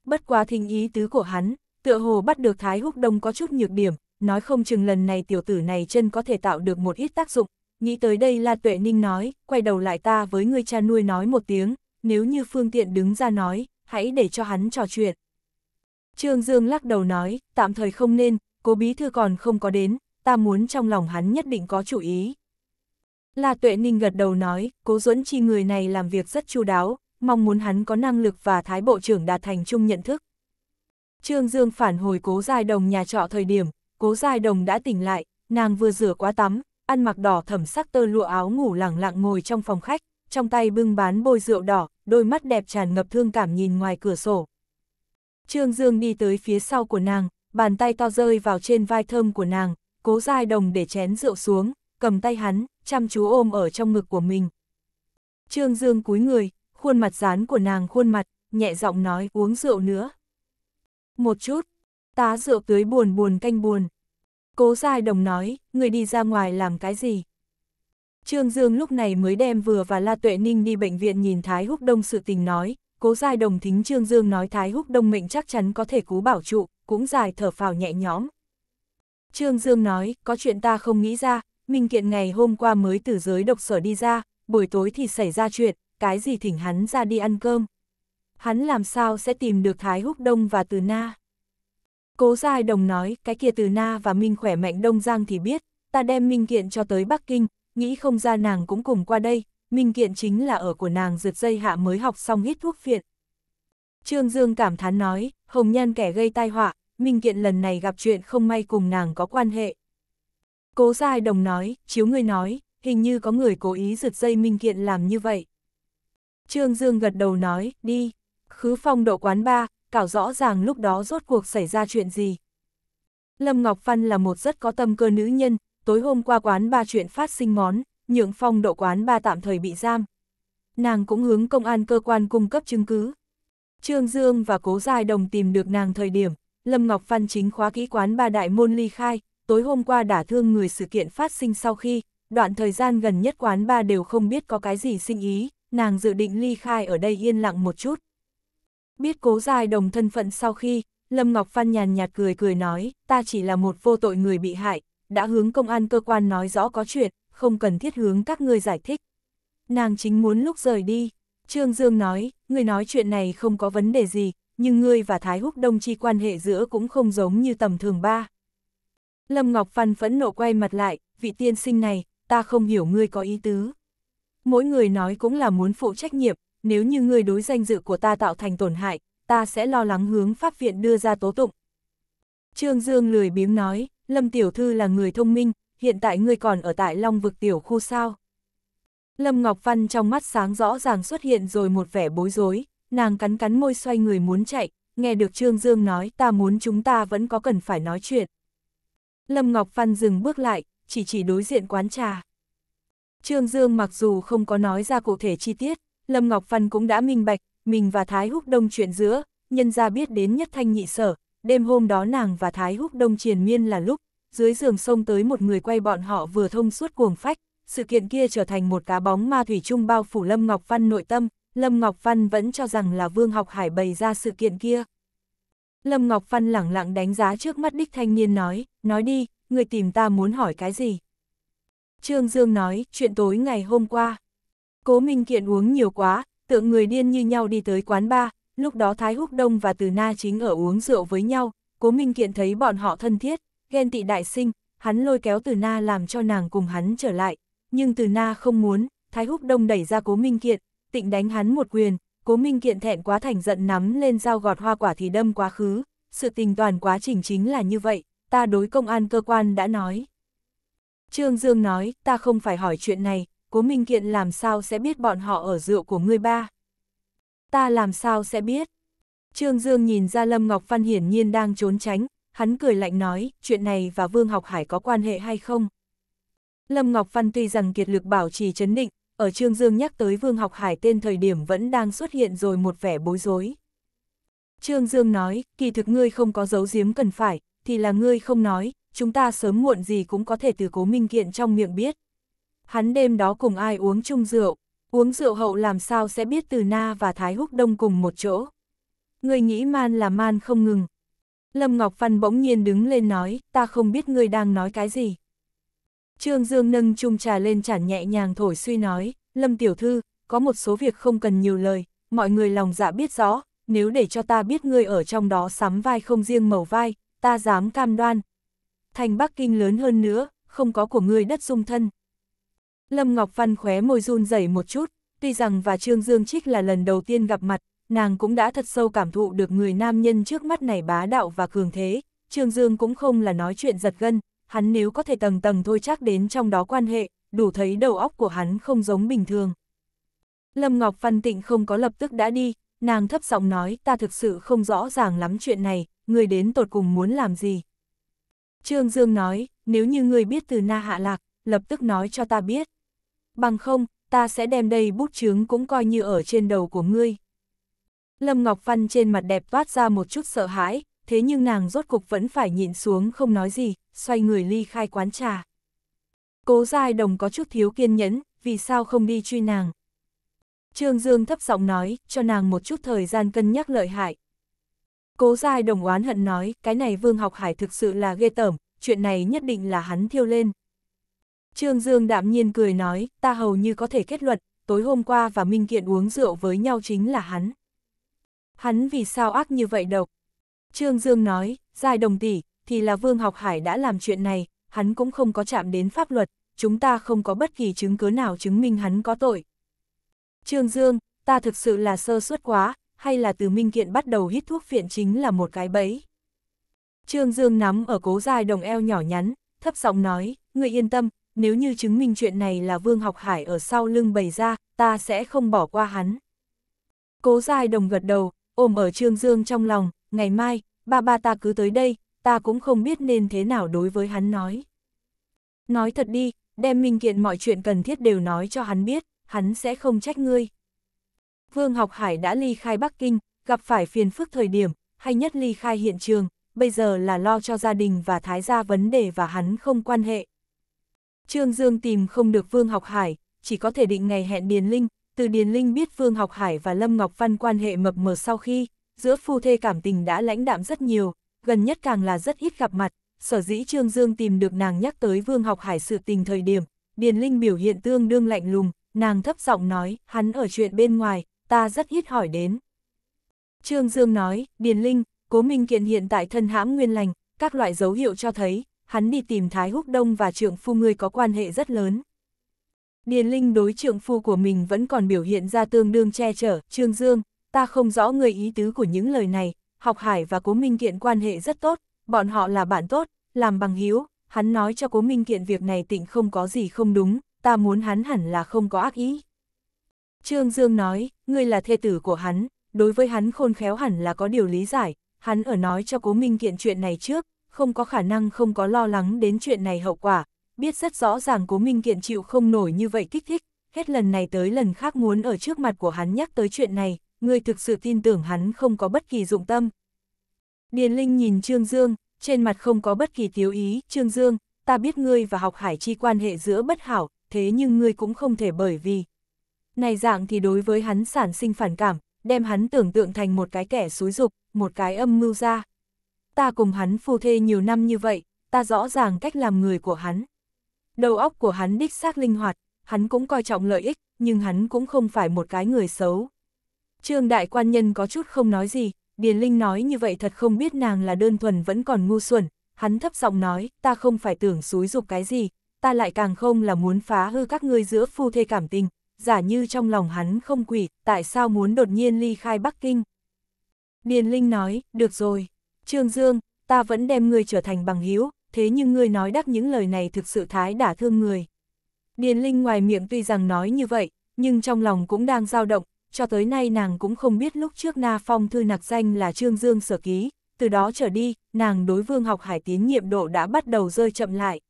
Bất quá thính ý tứ của hắn, tựa hồ bắt được Thái Húc Đông có chút nhược điểm, nói không chừng lần này tiểu tử này chân có thể tạo được một ít tác dụng, nghĩ tới đây La Tuệ Ninh nói, quay đầu lại ta với người cha nuôi nói một tiếng, nếu như phương tiện đứng ra nói, hãy để cho hắn trò chuyện. Trương Dương lắc đầu nói, tạm thời không nên, cố bí thư còn không có đến, ta muốn trong lòng hắn nhất định có chủ ý. La Tuệ Ninh gật đầu nói, cố duẫn chi người này làm việc rất chu đáo, mong muốn hắn có năng lực và thái bộ trưởng đạt thành chung nhận thức. Trương Dương phản hồi cố giai đồng nhà trọ thời điểm, cố giai đồng đã tỉnh lại, nàng vừa rửa quá tắm, ăn mặc đỏ thẩm sắc tơ lụa áo ngủ lẳng lặng ngồi trong phòng khách, trong tay bưng bán bôi rượu đỏ, đôi mắt đẹp tràn ngập thương cảm nhìn ngoài cửa sổ. Trương Dương đi tới phía sau của nàng, bàn tay to rơi vào trên vai thơm của nàng, cố dai đồng để chén rượu xuống, cầm tay hắn, chăm chú ôm ở trong ngực của mình. Trương Dương cúi người, khuôn mặt dán của nàng khuôn mặt, nhẹ giọng nói uống rượu nữa. Một chút, tá rượu tưới buồn buồn canh buồn. Cố Giai Đồng nói, người đi ra ngoài làm cái gì? Trương Dương lúc này mới đem vừa và La Tuệ Ninh đi bệnh viện nhìn Thái Húc Đông sự tình nói, Cố Giai Đồng thính Trương Dương nói Thái Húc Đông mệnh chắc chắn có thể cứu bảo trụ, cũng dài thở phào nhẹ nhõm. Trương Dương nói, có chuyện ta không nghĩ ra, Minh Kiện ngày hôm qua mới từ giới độc sở đi ra, buổi tối thì xảy ra chuyện, cái gì thỉnh hắn ra đi ăn cơm. Hắn làm sao sẽ tìm được Thái Húc Đông và Từ Na? Cố Giai Đồng nói, cái kia từ Na và Minh khỏe mạnh Đông Giang thì biết, ta đem Minh Kiện cho tới Bắc Kinh, nghĩ không ra nàng cũng cùng qua đây, Minh Kiện chính là ở của nàng rượt dây hạ mới học xong hít thuốc phiện. Trương Dương cảm thán nói, Hồng Nhan kẻ gây tai họa, Minh Kiện lần này gặp chuyện không may cùng nàng có quan hệ. Cố Giai Đồng nói, chiếu ngươi nói, hình như có người cố ý rượt dây Minh Kiện làm như vậy. Trương Dương gật đầu nói, đi. Khứ phong độ quán ba, cảo rõ ràng lúc đó rốt cuộc xảy ra chuyện gì. Lâm Ngọc Phân là một rất có tâm cơ nữ nhân, tối hôm qua quán ba chuyện phát sinh món, nhượng phong độ quán ba tạm thời bị giam. Nàng cũng hướng công an cơ quan cung cấp chứng cứ. Trương Dương và Cố Giai Đồng tìm được nàng thời điểm, Lâm Ngọc Phân chính khóa kỹ quán ba đại môn ly khai, tối hôm qua đã thương người sự kiện phát sinh sau khi, đoạn thời gian gần nhất quán ba đều không biết có cái gì sinh ý, nàng dự định ly khai ở đây yên lặng một chút. Biết cố dài đồng thân phận sau khi, Lâm Ngọc Phan nhàn nhạt cười cười nói, ta chỉ là một vô tội người bị hại, đã hướng công an cơ quan nói rõ có chuyện, không cần thiết hướng các ngươi giải thích. Nàng chính muốn lúc rời đi, Trương Dương nói, người nói chuyện này không có vấn đề gì, nhưng ngươi và Thái Húc Đông Chi quan hệ giữa cũng không giống như tầm thường ba. Lâm Ngọc Phan phẫn nộ quay mặt lại, vị tiên sinh này, ta không hiểu ngươi có ý tứ. Mỗi người nói cũng là muốn phụ trách nhiệm, nếu như ngươi đối danh dự của ta tạo thành tổn hại, ta sẽ lo lắng hướng pháp viện đưa ra tố tụng. Trương Dương lười biếng nói, Lâm Tiểu Thư là người thông minh, hiện tại ngươi còn ở tại Long Vực Tiểu Khu sao? Lâm Ngọc Văn trong mắt sáng rõ ràng xuất hiện rồi một vẻ bối rối, nàng cắn cắn môi xoay người muốn chạy, nghe được Trương Dương nói ta muốn chúng ta vẫn có cần phải nói chuyện. Lâm Ngọc Văn dừng bước lại, chỉ chỉ đối diện quán trà. Trương Dương mặc dù không có nói ra cụ thể chi tiết, Lâm Ngọc Văn cũng đã minh bạch, mình và Thái Húc Đông chuyện giữa, nhân ra biết đến nhất thanh nhị sở, đêm hôm đó nàng và Thái Húc Đông triền miên là lúc, dưới giường sông tới một người quay bọn họ vừa thông suốt cuồng phách, sự kiện kia trở thành một cá bóng ma thủy chung bao phủ Lâm Ngọc Văn nội tâm, Lâm Ngọc Văn vẫn cho rằng là Vương Học Hải bày ra sự kiện kia. Lâm Ngọc Văn lẳng lặng đánh giá trước mắt đích thanh niên nói, nói đi, người tìm ta muốn hỏi cái gì. Trương Dương nói, chuyện tối ngày hôm qua. Cố Minh Kiện uống nhiều quá, tượng người điên như nhau đi tới quán bar, lúc đó Thái Húc Đông và Từ Na chính ở uống rượu với nhau, Cố Minh Kiện thấy bọn họ thân thiết, ghen tị đại sinh, hắn lôi kéo Từ Na làm cho nàng cùng hắn trở lại, nhưng Từ Na không muốn, Thái Húc Đông đẩy ra Cố Minh Kiện, tịnh đánh hắn một quyền, Cố Minh Kiện thẹn quá thành giận nắm lên dao gọt hoa quả thì đâm quá khứ, sự tình toàn quá trình chính là như vậy, ta đối công an cơ quan đã nói. Trương Dương nói, ta không phải hỏi chuyện này, Cố Minh Kiện làm sao sẽ biết bọn họ ở rượu của ngươi ba? Ta làm sao sẽ biết? Trương Dương nhìn ra Lâm Ngọc Văn hiển nhiên đang trốn tránh, hắn cười lạnh nói, chuyện này và Vương Học Hải có quan hệ hay không? Lâm Ngọc Văn tuy rằng kiệt lực bảo trì chấn định, ở Trương Dương nhắc tới Vương Học Hải tên thời điểm vẫn đang xuất hiện rồi một vẻ bối rối. Trương Dương nói, kỳ thực ngươi không có giấu giếm cần phải, thì là ngươi không nói, chúng ta sớm muộn gì cũng có thể từ cố minh kiện trong miệng biết hắn đêm đó cùng ai uống chung rượu, uống rượu hậu làm sao sẽ biết từ Na và Thái Húc Đông cùng một chỗ. Người nghĩ man là man không ngừng. Lâm Ngọc Văn bỗng nhiên đứng lên nói, ta không biết ngươi đang nói cái gì. Trương Dương nâng chung trà lên chản nhẹ nhàng thổi suy nói, Lâm Tiểu Thư, có một số việc không cần nhiều lời, mọi người lòng dạ biết rõ, nếu để cho ta biết ngươi ở trong đó sắm vai không riêng màu vai, ta dám cam đoan. Thành Bắc Kinh lớn hơn nữa, không có của ngươi đất dung thân. Lâm Ngọc Văn khóe môi run rẩy một chút, tuy rằng và Trương Dương Trích là lần đầu tiên gặp mặt, nàng cũng đã thật sâu cảm thụ được người nam nhân trước mắt này bá đạo và cường thế, Trương Dương cũng không là nói chuyện giật gân, hắn nếu có thể tầng tầng thôi chắc đến trong đó quan hệ, đủ thấy đầu óc của hắn không giống bình thường. Lâm Ngọc Văn Tịnh không có lập tức đã đi, nàng thấp giọng nói ta thực sự không rõ ràng lắm chuyện này, người đến tột cùng muốn làm gì. Trương Dương nói, nếu như người biết từ Na Hạ Lạc, lập tức nói cho ta biết bằng không, ta sẽ đem đây bút chướng cũng coi như ở trên đầu của ngươi. Lâm Ngọc Văn trên mặt đẹp toát ra một chút sợ hãi, thế nhưng nàng rốt cục vẫn phải nhịn xuống không nói gì, xoay người ly khai quán trà. Cố Giai Đồng có chút thiếu kiên nhẫn, vì sao không đi truy nàng. Trương Dương thấp giọng nói, cho nàng một chút thời gian cân nhắc lợi hại. Cố Giai Đồng oán hận nói, cái này Vương Học Hải thực sự là ghê tởm, chuyện này nhất định là hắn thiêu lên, Trương Dương đạm nhiên cười nói, ta hầu như có thể kết luận, tối hôm qua và Minh Kiện uống rượu với nhau chính là hắn. Hắn vì sao ác như vậy độc? Trương Dương nói, dài đồng tỷ, thì là Vương Học Hải đã làm chuyện này, hắn cũng không có chạm đến pháp luật, chúng ta không có bất kỳ chứng cứ nào chứng minh hắn có tội. Trương Dương, ta thực sự là sơ suất quá, hay là từ Minh Kiện bắt đầu hít thuốc phiện chính là một cái bẫy. Trương Dương nắm ở cố dài đồng eo nhỏ nhắn, thấp giọng nói, người yên tâm, nếu như chứng minh chuyện này là Vương Học Hải ở sau lưng bày ra, ta sẽ không bỏ qua hắn. Cố Giai đồng gật đầu, ôm ở Trương Dương trong lòng, ngày mai, ba ba ta cứ tới đây, ta cũng không biết nên thế nào đối với hắn nói. Nói thật đi, đem minh kiện mọi chuyện cần thiết đều nói cho hắn biết, hắn sẽ không trách ngươi. Vương Học Hải đã ly khai Bắc Kinh, gặp phải phiền phức thời điểm, hay nhất ly khai hiện trường, bây giờ là lo cho gia đình và thái gia vấn đề và hắn không quan hệ, Trương Dương tìm không được Vương Học Hải, chỉ có thể định ngày hẹn Điền Linh, từ Điền Linh biết Vương Học Hải và Lâm Ngọc Văn quan hệ mập mờ sau khi, giữa phu thê cảm tình đã lãnh đạm rất nhiều, gần nhất càng là rất ít gặp mặt, sở dĩ Trương Dương tìm được nàng nhắc tới Vương Học Hải sự tình thời điểm, Điền Linh biểu hiện tương đương lạnh lùng, nàng thấp giọng nói, hắn ở chuyện bên ngoài, ta rất ít hỏi đến. Trương Dương nói, Điền Linh, Cố Minh Kiện hiện tại thân hãm nguyên lành, các loại dấu hiệu cho thấy, hắn đi tìm Thái Húc Đông và trượng phu ngươi có quan hệ rất lớn. Điền Linh đối trượng phu của mình vẫn còn biểu hiện ra tương đương che chở, Trương Dương, ta không rõ người ý tứ của những lời này, Học Hải và Cố Minh Kiện quan hệ rất tốt, bọn họ là bạn tốt, làm bằng hiếu, hắn nói cho Cố Minh Kiện việc này tịnh không có gì không đúng, ta muốn hắn hẳn là không có ác ý. Trương Dương nói, ngươi là thê tử của hắn, đối với hắn khôn khéo hẳn là có điều lý giải, hắn ở nói cho Cố Minh Kiện chuyện này trước, không có khả năng không có lo lắng đến chuyện này hậu quả, biết rất rõ ràng cố minh kiện chịu không nổi như vậy kích thích, hết lần này tới lần khác muốn ở trước mặt của hắn nhắc tới chuyện này, người thực sự tin tưởng hắn không có bất kỳ dụng tâm. Điền Linh nhìn Trương Dương, trên mặt không có bất kỳ thiếu ý, Trương Dương, ta biết ngươi và học hải chi quan hệ giữa bất hảo, thế nhưng ngươi cũng không thể bởi vì. Này dạng thì đối với hắn sản sinh phản cảm, đem hắn tưởng tượng thành một cái kẻ xúi dục, một cái âm mưu ra ta cùng hắn phu thê nhiều năm như vậy, ta rõ ràng cách làm người của hắn. Đầu óc của hắn đích xác linh hoạt, hắn cũng coi trọng lợi ích, nhưng hắn cũng không phải một cái người xấu. Trương đại quan nhân có chút không nói gì, Điền Linh nói như vậy thật không biết nàng là đơn thuần vẫn còn ngu xuẩn, hắn thấp giọng nói, ta không phải tưởng xúi dục cái gì, ta lại càng không là muốn phá hư các ngươi giữa phu thê cảm tình, giả như trong lòng hắn không quỷ, tại sao muốn đột nhiên ly khai Bắc Kinh. Điền Linh nói, được rồi, Trương Dương, ta vẫn đem ngươi trở thành bằng hữu thế nhưng ngươi nói đắc những lời này thực sự thái đã thương người. Điền Linh ngoài miệng tuy rằng nói như vậy, nhưng trong lòng cũng đang dao động, cho tới nay nàng cũng không biết lúc trước Na Phong thư nặc danh là Trương Dương sở ký, từ đó trở đi, nàng đối vương học hải tiến nhiệm độ đã bắt đầu rơi chậm lại.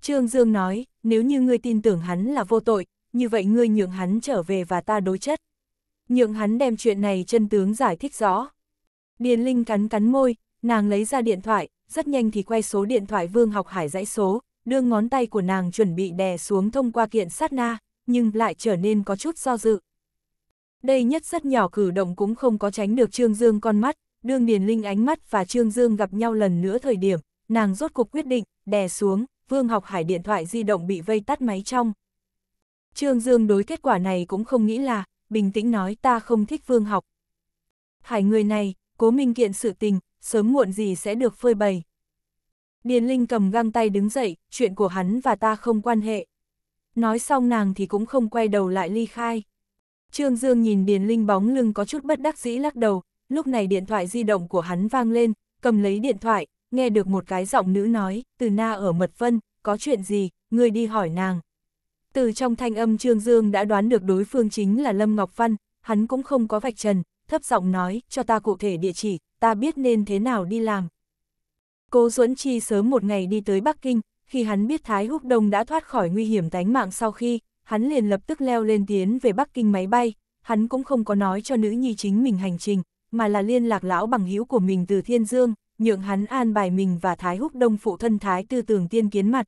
Trương Dương nói, nếu như ngươi tin tưởng hắn là vô tội, như vậy ngươi nhượng hắn trở về và ta đối chất. Nhượng hắn đem chuyện này chân tướng giải thích rõ. Điền Linh cắn cắn môi, nàng lấy ra điện thoại, rất nhanh thì quay số điện thoại Vương Học Hải dãy số, đương ngón tay của nàng chuẩn bị đè xuống thông qua kiện sát na, nhưng lại trở nên có chút do dự. Đây nhất rất nhỏ cử động cũng không có tránh được Trương Dương con mắt, đương Điền Linh ánh mắt và Trương Dương gặp nhau lần nữa thời điểm, nàng rốt cuộc quyết định, đè xuống, Vương Học Hải điện thoại di động bị vây tắt máy trong. Trương Dương đối kết quả này cũng không nghĩ là, bình tĩnh nói ta không thích Vương Học. Hải người này, cố minh kiện sự tình, sớm muộn gì sẽ được phơi bày. Điền Linh cầm găng tay đứng dậy, chuyện của hắn và ta không quan hệ. Nói xong nàng thì cũng không quay đầu lại ly khai. Trương Dương nhìn Điền Linh bóng lưng có chút bất đắc dĩ lắc đầu, lúc này điện thoại di động của hắn vang lên, cầm lấy điện thoại, nghe được một cái giọng nữ nói, từ na ở Mật Vân, có chuyện gì, người đi hỏi nàng. Từ trong thanh âm Trương Dương đã đoán được đối phương chính là Lâm Ngọc Văn, hắn cũng không có vạch trần, thấp giọng nói, cho ta cụ thể địa chỉ, ta biết nên thế nào đi làm. Cố Duẫn Chi sớm một ngày đi tới Bắc Kinh, khi hắn biết Thái Húc Đông đã thoát khỏi nguy hiểm tánh mạng sau khi, hắn liền lập tức leo lên tiến về Bắc Kinh máy bay, hắn cũng không có nói cho nữ nhi chính mình hành trình, mà là liên lạc lão bằng hữu của mình từ Thiên Dương, nhượng hắn an bài mình và Thái Húc Đông phụ thân Thái Tư Tường tiên kiến mặt.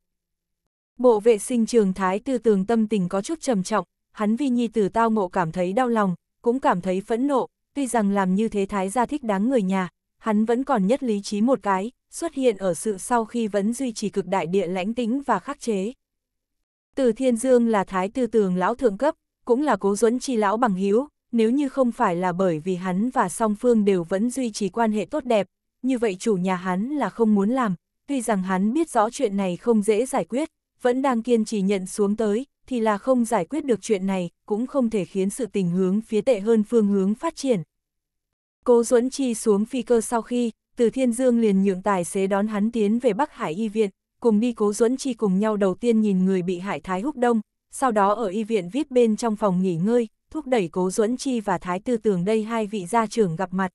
Bộ vệ sinh trường Thái Tư Tường tâm tình có chút trầm trọng, hắn vì nhi tử tao ngộ cảm thấy đau lòng, cũng cảm thấy phẫn nộ, tuy rằng làm như thế thái gia thích đáng người nhà, hắn vẫn còn nhất lý trí một cái, xuất hiện ở sự sau khi vẫn duy trì cực đại địa lãnh tính và khắc chế. Từ Thiên Dương là thái tư tường lão thượng cấp, cũng là cố duẫn chi lão bằng hiếu, nếu như không phải là bởi vì hắn và song phương đều vẫn duy trì quan hệ tốt đẹp, như vậy chủ nhà hắn là không muốn làm, tuy rằng hắn biết rõ chuyện này không dễ giải quyết, vẫn đang kiên trì nhận xuống tới, thì là không giải quyết được chuyện này, cũng không thể khiến sự tình hướng phía tệ hơn phương hướng phát triển. Cố Duẫn Chi xuống phi cơ sau khi, từ Thiên Dương liền nhượng tài xế đón hắn tiến về Bắc Hải Y Viện, cùng đi Cố Duẫn Chi cùng nhau đầu tiên nhìn người bị hại Thái Húc Đông, sau đó ở Y Viện viết bên trong phòng nghỉ ngơi, thúc đẩy Cố Duẫn Chi và Thái Tư Tường đây hai vị gia trưởng gặp mặt.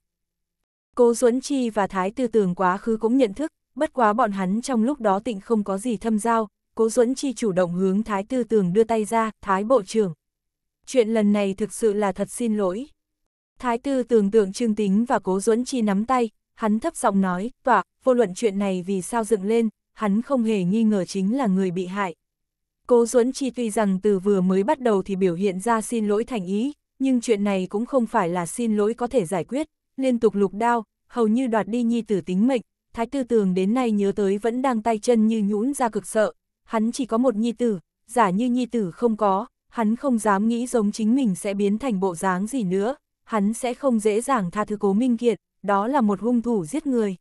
Cố Duẫn Chi và Thái Tư Tường quá khứ cũng nhận thức, bất quá bọn hắn trong lúc đó tịnh không có gì thâm giao, Cố Duẫn Chi chủ động hướng Thái Tư Tường đưa tay ra, Thái Bộ trưởng. Chuyện lần này thực sự là thật xin lỗi. Thái Tư Tường tượng trương tính và Cố Duẫn Chi nắm tay, hắn thấp giọng nói, tọa, vô luận chuyện này vì sao dựng lên, hắn không hề nghi ngờ chính là người bị hại. Cố Duẫn Chi tuy rằng từ vừa mới bắt đầu thì biểu hiện ra xin lỗi thành ý, nhưng chuyện này cũng không phải là xin lỗi có thể giải quyết, liên tục lục đao, hầu như đoạt đi nhi tử tính mệnh, Thái Tư Tường đến nay nhớ tới vẫn đang tay chân như nhũn ra cực sợ, hắn chỉ có một nhi tử, giả như nhi tử không có, hắn không dám nghĩ giống chính mình sẽ biến thành bộ dáng gì nữa, hắn sẽ không dễ dàng tha thứ cố minh kiệt, đó là một hung thủ giết người.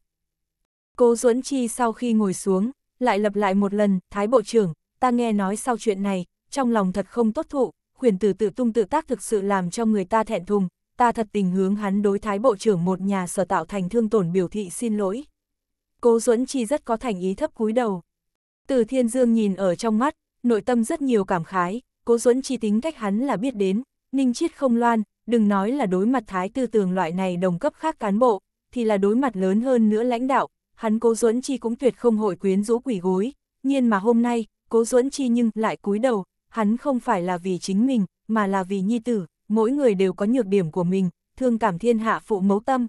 Cố Duẫn Chi sau khi ngồi xuống, lại lập lại một lần, Thái Bộ trưởng, ta nghe nói sau chuyện này, trong lòng thật không tốt thụ, khuyển tử tự tung tự tác thực sự làm cho người ta thẹn thùng, ta thật tình hướng hắn đối Thái Bộ trưởng một nhà sở tạo thành thương tổn biểu thị xin lỗi. Cố Duẫn Chi rất có thành ý thấp cúi đầu. Từ thiên dương nhìn ở trong mắt, nội tâm rất nhiều cảm khái, cố duẫn chi tính cách hắn là biết đến, ninh chiết không loan, đừng nói là đối mặt thái tư tường loại này đồng cấp khác cán bộ, thì là đối mặt lớn hơn nữa lãnh đạo, hắn cố duẫn chi cũng tuyệt không hội quyến rũ quỷ gối, nhiên mà hôm nay, cố duẫn chi nhưng lại cúi đầu, hắn không phải là vì chính mình, mà là vì nhi tử, mỗi người đều có nhược điểm của mình, thương cảm thiên hạ phụ mấu tâm.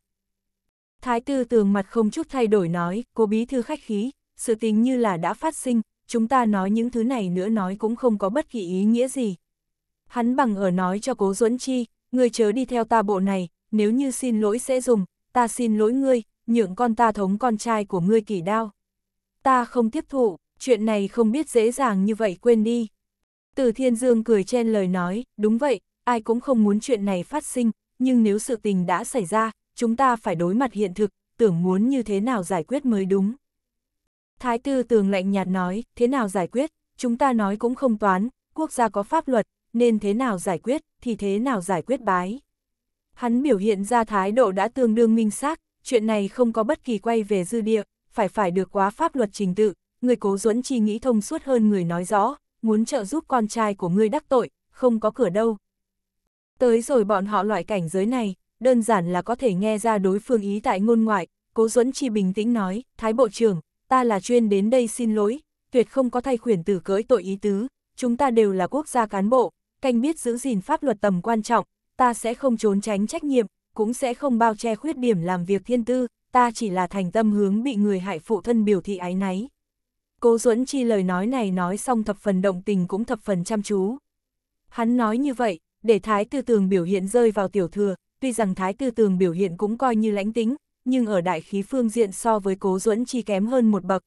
Thái tư tường mặt không chút thay đổi nói, cô bí thư khách khí, sự tình như là đã phát sinh, chúng ta nói những thứ này nữa nói cũng không có bất kỳ ý nghĩa gì. Hắn bằng ở nói cho cố duẫn chi, ngươi chớ đi theo ta bộ này, nếu như xin lỗi sẽ dùng, ta xin lỗi ngươi, nhượng con ta thống con trai của ngươi kỳ đao. Ta không tiếp thụ, chuyện này không biết dễ dàng như vậy quên đi. Từ Thiên Dương cười chen lời nói, đúng vậy, ai cũng không muốn chuyện này phát sinh, nhưng nếu sự tình đã xảy ra, chúng ta phải đối mặt hiện thực, tưởng muốn như thế nào giải quyết mới đúng. Thái tư tường lạnh nhạt nói, thế nào giải quyết, chúng ta nói cũng không toán, quốc gia có pháp luật, nên thế nào giải quyết, thì thế nào giải quyết bái. Hắn biểu hiện ra thái độ đã tương đương minh xác, chuyện này không có bất kỳ quay về dư địa, phải phải được quá pháp luật trình tự, người cố duẫn chi nghĩ thông suốt hơn người nói rõ, muốn trợ giúp con trai của người đắc tội, không có cửa đâu. Tới rồi bọn họ loại cảnh giới này, đơn giản là có thể nghe ra đối phương ý tại ngôn ngoại, cố duẫn chi bình tĩnh nói, Thái Bộ trưởng, ta là chuyên đến đây xin lỗi, tuyệt không có thay khuyển tử cưỡi tội ý tứ, chúng ta đều là quốc gia cán bộ, canh biết giữ gìn pháp luật tầm quan trọng, ta sẽ không trốn tránh trách nhiệm, cũng sẽ không bao che khuyết điểm làm việc thiên tư, ta chỉ là thành tâm hướng bị người hại phụ thân biểu thị ái náy. Cố Duẫn Chi lời nói này nói xong thập phần động tình cũng thập phần chăm chú. Hắn nói như vậy, để Thái Tư Tường biểu hiện rơi vào tiểu thừa, tuy rằng Thái Tư Tường biểu hiện cũng coi như lãnh tính, nhưng ở đại khí phương diện so với cố duẫn chi kém hơn một bậc.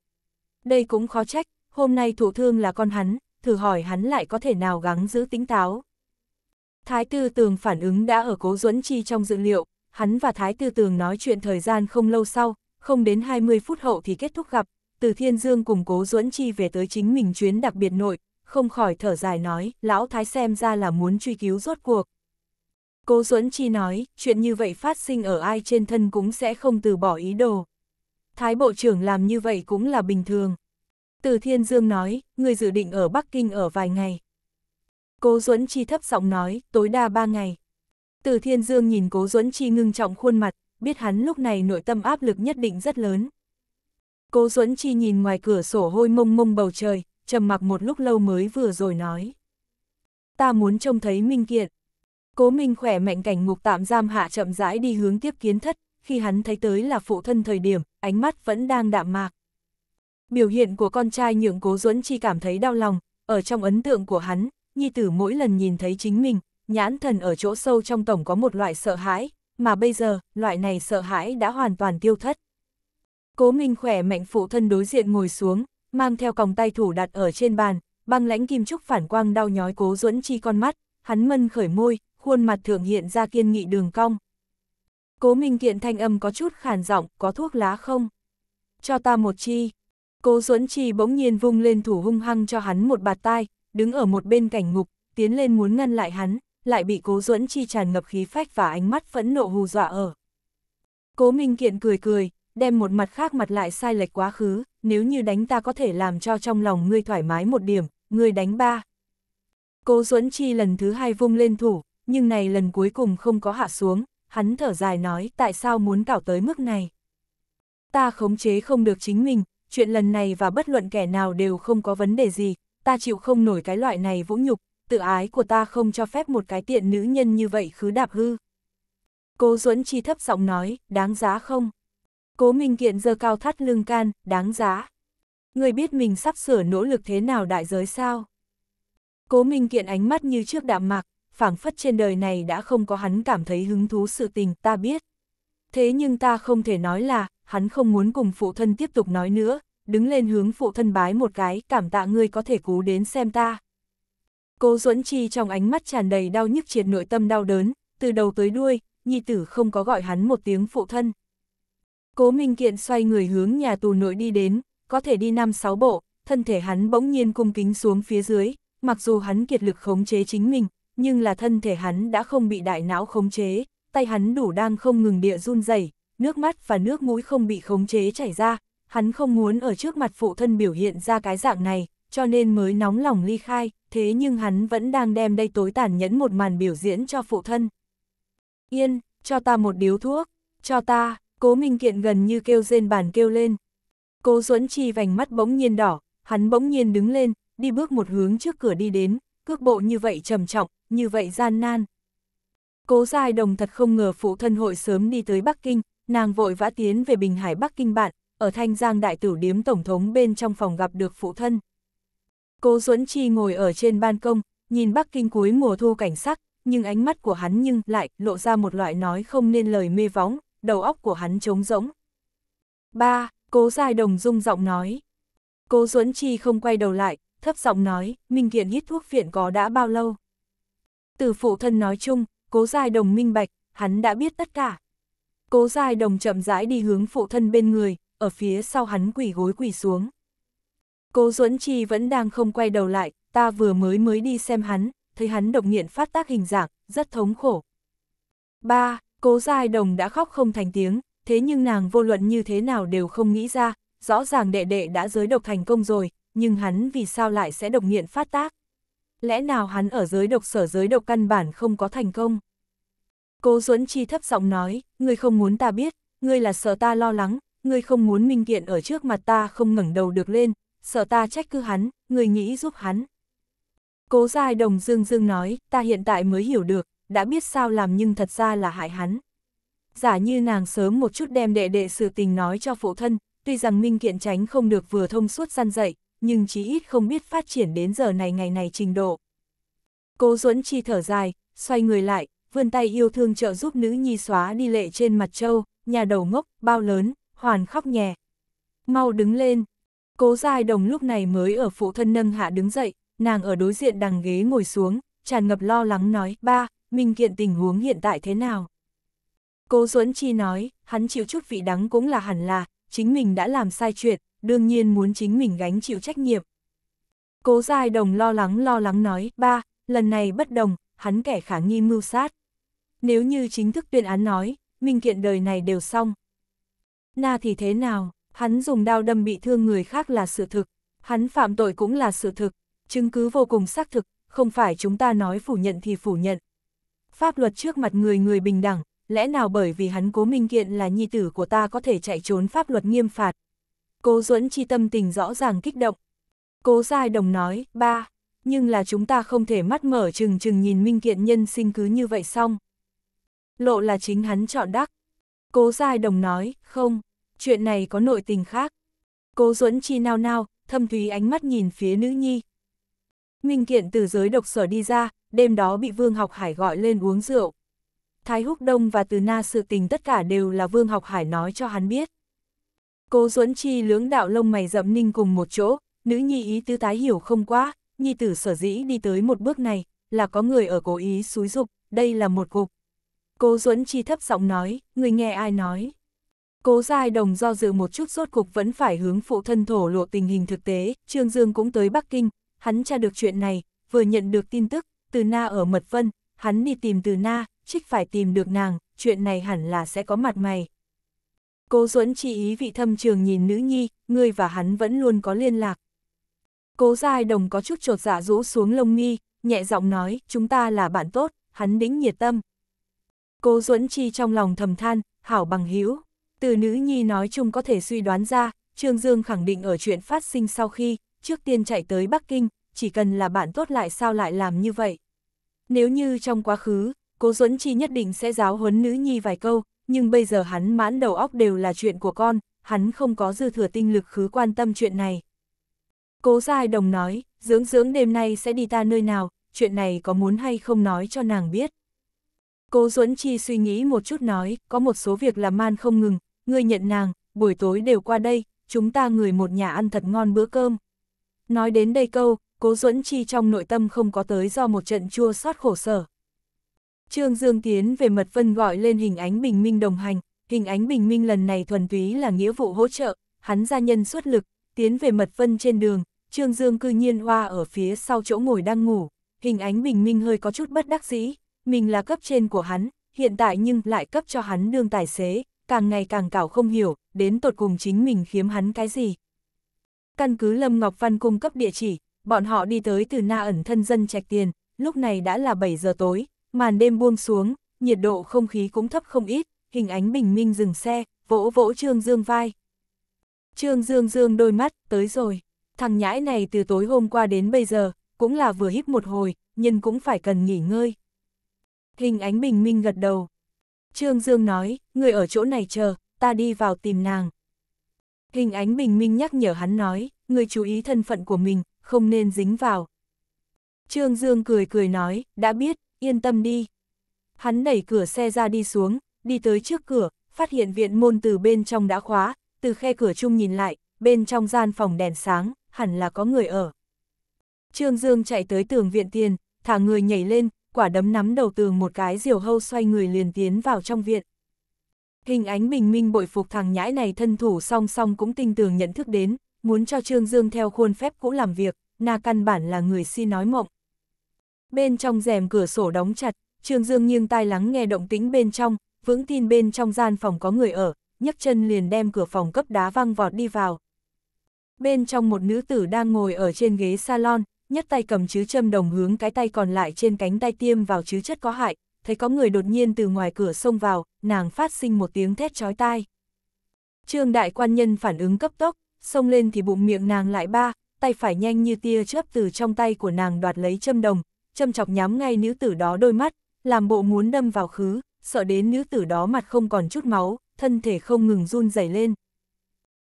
Đây cũng khó trách, hôm nay thủ thương là con hắn, thử hỏi hắn lại có thể nào gắng giữ tính táo. Thái tư tường phản ứng đã ở cố duẫn chi trong dự liệu, hắn và Thái tư tường nói chuyện thời gian không lâu sau, không đến 20 phút hậu thì kết thúc gặp, từ thiên dương cùng cố duẫn chi về tới chính mình chuyến đặc biệt nội, không khỏi thở dài nói, lão Thái xem ra là muốn truy cứu rốt cuộc. Cố Duẫn Chi nói, chuyện như vậy phát sinh ở ai trên thân cũng sẽ không từ bỏ ý đồ. Thái Bộ trưởng làm như vậy cũng là bình thường. Từ Thiên Dương nói, người dự định ở Bắc Kinh ở vài ngày. Cố Duẫn Chi thấp giọng nói, tối đa ba ngày. Từ Thiên Dương nhìn Cố Duẫn Chi ngưng trọng khuôn mặt, biết hắn lúc này nội tâm áp lực nhất định rất lớn. Cố Duẫn Chi nhìn ngoài cửa sổ hôi mông mông bầu trời, trầm mặc một lúc lâu mới vừa rồi nói. Ta muốn trông thấy Minh Kiệt. Cố Minh khỏe mạnh cảnh ngục tạm giam hạ chậm rãi đi hướng tiếp kiến thất, khi hắn thấy tới là phụ thân thời điểm, ánh mắt vẫn đang đạm mạc. Biểu hiện của con trai nhượng cố duẫn chi cảm thấy đau lòng, ở trong ấn tượng của hắn, nhi tử mỗi lần nhìn thấy chính mình, nhãn thần ở chỗ sâu trong tổng có một loại sợ hãi, mà bây giờ, loại này sợ hãi đã hoàn toàn tiêu thất. Cố Minh khỏe mạnh phụ thân đối diện ngồi xuống, mang theo còng tay thủ đặt ở trên bàn, băng lãnh kim trúc phản quang đau nhói cố duẫn chi con mắt, hắn mân khởi môi, khuôn mặt thường hiện ra kiên nghị đường cong. Cố Minh Kiện thanh âm có chút khàn giọng, có thuốc lá không? Cho ta một chi. Cố Duẫn Chi bỗng nhiên vung lên thủ hung hăng cho hắn một bạt tai, đứng ở một bên cảnh ngục, tiến lên muốn ngăn lại hắn, lại bị Cố Duẫn Chi tràn ngập khí phách và ánh mắt phẫn nộ hù dọa ở. Cố Minh Kiện cười cười, đem một mặt khác mặt lại sai lệch quá khứ, nếu như đánh ta có thể làm cho trong lòng ngươi thoải mái một điểm, ngươi đánh ba. Cố Duẫn Chi lần thứ hai vung lên thủ, nhưng này lần cuối cùng không có hạ xuống, hắn thở dài nói tại sao muốn cảo tới mức này. Ta khống chế không được chính mình, chuyện lần này và bất luận kẻ nào đều không có vấn đề gì, ta chịu không nổi cái loại này vũ nhục, tự ái của ta không cho phép một cái tiện nữ nhân như vậy khứ đạp hư. Cố Duẫn Chi thấp giọng nói, đáng giá không? Cố Minh Kiện giơ cao thắt lưng can, đáng giá. Người biết mình sắp sửa nỗ lực thế nào đại giới sao? Cố Minh Kiện ánh mắt như trước đạm mạc, phảng phất trên đời này đã không có hắn cảm thấy hứng thú sự tình, ta biết. Thế nhưng ta không thể nói là, hắn không muốn cùng phụ thân tiếp tục nói nữa, đứng lên hướng phụ thân bái một cái, cảm tạ ngươi có thể cú đến xem ta. Cố Duẫn Chi trong ánh mắt tràn đầy đau nhức triệt nội tâm đau đớn, từ đầu tới đuôi, nhi tử không có gọi hắn một tiếng phụ thân. Cố Minh Kiện xoay người hướng nhà tù nội đi đến, có thể đi năm sáu bộ, thân thể hắn bỗng nhiên cung kính xuống phía dưới, mặc dù hắn kiệt lực khống chế chính mình, nhưng là thân thể hắn đã không bị đại não khống chế, tay hắn đủ đang không ngừng địa run rẩy, nước mắt và nước mũi không bị khống chế chảy ra, hắn không muốn ở trước mặt phụ thân biểu hiện ra cái dạng này, cho nên mới nóng lòng ly khai, thế nhưng hắn vẫn đang đem đây tối tàn nhẫn một màn biểu diễn cho phụ thân. Yên, cho ta một điếu thuốc, cho ta, cố minh kiện gần như kêu rên bàn kêu lên. Cố duẫn chi vành mắt bỗng nhiên đỏ, hắn bỗng nhiên đứng lên, đi bước một hướng trước cửa đi đến, cước bộ như vậy trầm trọng, như vậy gian nan. Cố Giai Đồng thật không ngờ phụ thân hội sớm đi tới Bắc Kinh, nàng vội vã tiến về Bình Hải Bắc Kinh bạn, ở Thanh Giang Đại Tử Điếm Tổng thống bên trong phòng gặp được phụ thân. Cố Duẫn Chi ngồi ở trên ban công, nhìn Bắc Kinh cuối mùa thu cảnh sắc, nhưng ánh mắt của hắn nhưng lại lộ ra một loại nói không nên lời mê vóng đầu óc của hắn trống rỗng. Ba, Cố Giai Đồng rung giọng nói. Cố Duẫn Chi không quay đầu lại, thấp giọng nói, Minh Kiện hít thuốc phiện có đã bao lâu. Từ phụ thân nói chung, cố dài đồng minh bạch, hắn đã biết tất cả. Cố dài đồng chậm rãi đi hướng phụ thân bên người, ở phía sau hắn quỷ gối quỷ xuống. Cố duẫn Chi vẫn đang không quay đầu lại, ta vừa mới mới đi xem hắn, thấy hắn độc nghiện phát tác hình dạng, rất thống khổ. ba Cố dài đồng đã khóc không thành tiếng, thế nhưng nàng vô luận như thế nào đều không nghĩ ra, rõ ràng đệ đệ đã giới độc thành công rồi, nhưng hắn vì sao lại sẽ độc nghiện phát tác? Lẽ nào hắn ở giới độc sở giới độc căn bản không có thành công? Cố Duẫn Chi thấp giọng nói, ngươi không muốn ta biết, ngươi là sợ ta lo lắng, ngươi không muốn minh kiện ở trước mặt ta không ngẩng đầu được lên, sợ ta trách cứ hắn, ngươi nghĩ giúp hắn. Cố Giai Đồng Dương Dương nói, ta hiện tại mới hiểu được, đã biết sao làm nhưng thật ra là hại hắn. Giả như nàng sớm một chút đem đệ đệ sự tình nói cho phụ thân, tuy rằng minh kiện tránh không được vừa thông suốt săn dậy, nhưng chí ít không biết phát triển đến giờ này ngày này trình độ. Cố Duẫn Chi thở dài, xoay người lại, vươn tay yêu thương trợ giúp nữ nhi xóa đi lệ trên mặt châu, nhà đầu ngốc, bao lớn, hoàn khóc nhẹ. Mau đứng lên. Cố Giai Đồng lúc này mới ở phụ thân nâng hạ đứng dậy, nàng ở đối diện đằng ghế ngồi xuống, tràn ngập lo lắng nói, ba, Minh Kiện tình huống hiện tại thế nào? Cố Duẫn Chi nói, hắn chịu chút vị đắng cũng là hẳn là, chính mình đã làm sai chuyện, đương nhiên muốn chính mình gánh chịu trách nhiệm. Cố giai đồng lo lắng lo lắng nói, ba, lần này bất đồng, hắn kẻ khả nghi mưu sát. Nếu như chính thức tuyên án nói, minh kiện đời này đều xong. Na thì thế nào, hắn dùng đao đâm bị thương người khác là sự thực, hắn phạm tội cũng là sự thực, chứng cứ vô cùng xác thực, không phải chúng ta nói phủ nhận thì phủ nhận. Pháp luật trước mặt người người bình đẳng, lẽ nào bởi vì hắn cố minh kiện là nhi tử của ta có thể chạy trốn pháp luật nghiêm phạt, Cố duẫn chi tâm tình rõ ràng kích động. Cố dài đồng nói, ba, nhưng là chúng ta không thể mắt mở chừng chừng nhìn minh kiện nhân sinh cứ như vậy xong. Lộ là chính hắn chọn đắc. Cố dài đồng nói, không, chuyện này có nội tình khác. Cố duẫn chi nao nao, thâm thúy ánh mắt nhìn phía nữ nhi. Minh kiện từ giới độc sở đi ra, đêm đó bị Vương Học Hải gọi lên uống rượu. Thái Húc Đông và Từ Na sự tình tất cả đều là Vương Học Hải nói cho hắn biết. Cố duẫn chi lưỡng đạo lông mày rậm ninh cùng một chỗ, nữ nhi ý tứ tái hiểu không quá, nhi tử sở dĩ đi tới một bước này, là có người ở cố ý xúi dục, đây là một cục. Cố duẫn chi thấp giọng nói, người nghe ai nói. Cố Giai Đồng do dự một chút rốt cục vẫn phải hướng phụ thân thổ lộ tình hình thực tế, Trương Dương cũng tới Bắc Kinh, hắn tra được chuyện này, vừa nhận được tin tức, từ Na ở Mật Vân, hắn đi tìm từ Na, trích phải tìm được nàng, chuyện này hẳn là sẽ có mặt mày, Cố Duẫn chi ý vị thâm trường nhìn nữ nhi, ngươi và hắn vẫn luôn có liên lạc. Cố Giai Đồng có chút trột dạ rũ xuống lông mi, nhẹ giọng nói, chúng ta là bạn tốt, hắn đĩnh nhiệt tâm. Cố Duẫn chi trong lòng thầm than, hảo bằng hữu. Từ nữ nhi nói chung có thể suy đoán ra, Trương Dương khẳng định ở chuyện phát sinh sau khi, trước tiên chạy tới Bắc Kinh, chỉ cần là bạn tốt lại sao lại làm như vậy. Nếu như trong quá khứ, Cố Duẫn Chi nhất định sẽ giáo huấn nữ nhi vài câu, nhưng bây giờ hắn mãn đầu óc đều là chuyện của con, hắn không có dư thừa tinh lực khứ quan tâm chuyện này. Cố Giai Đồng nói, dưỡng dưỡng đêm nay sẽ đi ta nơi nào, chuyện này có muốn hay không nói cho nàng biết. Cố Duẫn Chi suy nghĩ một chút nói, có một số việc làm man không ngừng, ngươi nhận nàng, buổi tối đều qua đây, chúng ta người một nhà ăn thật ngon bữa cơm. Nói đến đây câu, Cố Duẫn Chi trong nội tâm không có tới do một trận chua xót khổ sở. Trương Dương tiến về Mật Vân gọi lên hình ánh bình minh đồng hành, hình ánh bình minh lần này thuần túy là nghĩa vụ hỗ trợ, hắn gia nhân xuất lực, tiến về Mật Vân trên đường, Trương Dương cư nhiên hoa ở phía sau chỗ ngồi đang ngủ, hình ánh bình minh hơi có chút bất đắc dĩ, mình là cấp trên của hắn, hiện tại nhưng lại cấp cho hắn đương tài xế, càng ngày càng cảo không hiểu, đến tột cùng chính mình khiếm hắn cái gì. Căn cứ Lâm Ngọc Văn cung cấp địa chỉ, bọn họ đi tới từ na ẩn thân dân trạch tiền, lúc này đã là 7 giờ tối, Màn đêm buông xuống, nhiệt độ không khí cũng thấp không ít, hình ánh bình minh dừng xe, vỗ vỗ Trương Dương vai. Trương Dương Dương đôi mắt, tới rồi. Thằng nhãi này từ tối hôm qua đến bây giờ, cũng là vừa hít một hồi, nhưng cũng phải cần nghỉ ngơi. Hình ánh bình minh gật đầu. Trương Dương nói, người ở chỗ này chờ, ta đi vào tìm nàng. Hình ánh bình minh nhắc nhở hắn nói, người chú ý thân phận của mình, không nên dính vào. Trương Dương cười cười nói, đã biết, yên tâm đi. Hắn đẩy cửa xe ra đi xuống, đi tới trước cửa, phát hiện viện môn từ bên trong đã khóa, từ khe cửa chung nhìn lại, bên trong gian phòng đèn sáng, hẳn là có người ở. Trương Dương chạy tới tường viện tiền, thả người nhảy lên, quả đấm nắm đầu tường một cái diều hâu xoay người liền tiến vào trong viện. Hình ánh bình minh bội phục thằng nhãi này thân thủ song song cũng tinh tường nhận thức đến, muốn cho Trương Dương theo khuôn phép cũ làm việc, na căn bản là người si nói mộng. Bên trong rèm cửa sổ đóng chặt, Trương Dương nghiêng tai lắng nghe động tĩnh bên trong, vững tin bên trong gian phòng có người ở, nhấc chân liền đem cửa phòng cấp đá văng vọt đi vào. Bên trong một nữ tử đang ngồi ở trên ghế salon, nhấc tay cầm chứ châm đồng hướng cái tay còn lại trên cánh tay tiêm vào chứ chất có hại, thấy có người đột nhiên từ ngoài cửa xông vào, nàng phát sinh một tiếng thét chói tai. Trương đại quan nhân phản ứng cấp tốc, xông lên thì bụng miệng nàng lại ba, tay phải nhanh như tia chớp từ trong tay của nàng đoạt lấy châm đồng, châm chọc nhắm ngay nữ tử đó đôi mắt, làm bộ muốn đâm vào khứ, sợ đến nữ tử đó mặt không còn chút máu, thân thể không ngừng run rẩy lên.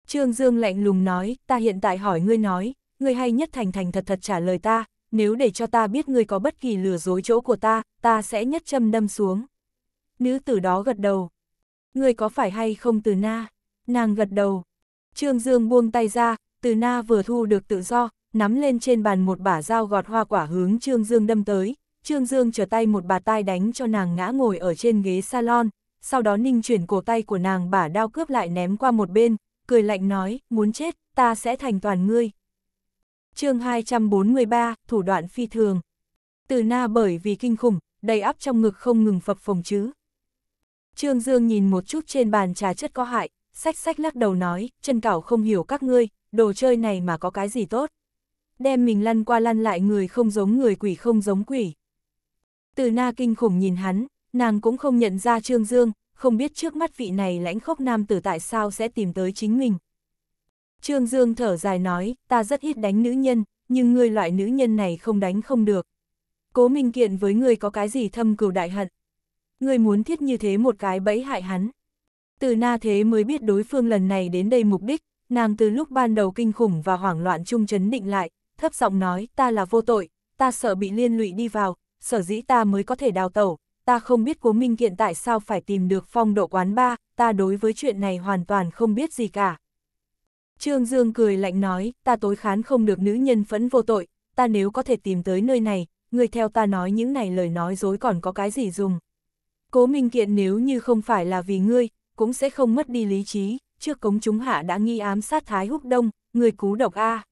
Trương Dương lạnh lùng nói, ta hiện tại hỏi ngươi nói, ngươi hay nhất thành thành thật thật trả lời ta, nếu để cho ta biết ngươi có bất kỳ lừa dối chỗ của ta, ta sẽ nhất châm đâm xuống. Nữ tử đó gật đầu. Ngươi có phải hay không từ na? Nàng gật đầu. Trương Dương buông tay ra, từ na vừa thu được tự do, nắm lên trên bàn một bả dao gọt hoa quả hướng Trương Dương đâm tới, Trương Dương trở tay một bà tai đánh cho nàng ngã ngồi ở trên ghế salon, sau đó ninh chuyển cổ tay của nàng bả đao cướp lại ném qua một bên, cười lạnh nói, muốn chết, ta sẽ thành toàn ngươi. chương 243, thủ đoạn phi thường. Từ na bởi vì kinh khủng, đầy áp trong ngực không ngừng phập phồng chứ. Trương Dương nhìn một chút trên bàn trà chất có hại, sách sách lắc đầu nói, chân cảo không hiểu các ngươi, đồ chơi này mà có cái gì tốt đem mình lăn qua lăn lại người không giống người quỷ không giống quỷ. Từ na kinh khủng nhìn hắn, nàng cũng không nhận ra Trương Dương, không biết trước mắt vị này lãnh khốc nam tử tại sao sẽ tìm tới chính mình. Trương Dương thở dài nói, ta rất ít đánh nữ nhân, nhưng người loại nữ nhân này không đánh không được. Cố Minh Kiện với người có cái gì thâm cừu đại hận. người muốn thiết như thế một cái bẫy hại hắn. Từ na thế mới biết đối phương lần này đến đây mục đích, nàng từ lúc ban đầu kinh khủng và hoảng loạn trung chấn định lại, thấp giọng nói, ta là vô tội, ta sợ bị liên lụy đi vào, sở dĩ ta mới có thể đào tẩu, ta không biết cố minh Kiện tại sao phải tìm được phong độ quán ba, ta đối với chuyện này hoàn toàn không biết gì cả. Trương Dương cười lạnh nói, ta tối khán không được nữ nhân phẫn vô tội, ta nếu có thể tìm tới nơi này, người theo ta nói những này lời nói dối còn có cái gì dùng. Cố Minh Kiện nếu như không phải là vì ngươi, cũng sẽ không mất đi lý trí, trước cống chúng hạ đã nghi ám sát Thái Húc Đông, người cú độc A.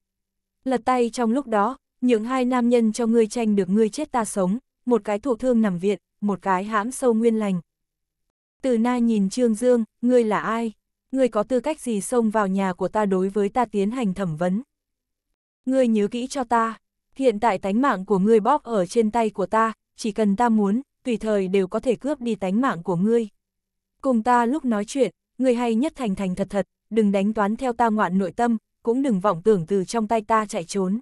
Lật tay trong lúc đó, những hai nam nhân cho ngươi tranh được ngươi chết ta sống, một cái thụ thương nằm viện, một cái hãm sâu nguyên lành. Từ na nhìn Trương Dương, ngươi là ai? Ngươi có tư cách gì xông vào nhà của ta đối với ta tiến hành thẩm vấn? Ngươi nhớ kỹ cho ta, hiện tại tánh mạng của ngươi bóp ở trên tay của ta, chỉ cần ta muốn, tùy thời đều có thể cướp đi tánh mạng của ngươi. Cùng ta lúc nói chuyện, ngươi hay nhất thành thành thật thật, đừng đánh toán theo ta ngoạn nội tâm, cũng đừng vọng tưởng từ trong tay ta chạy trốn.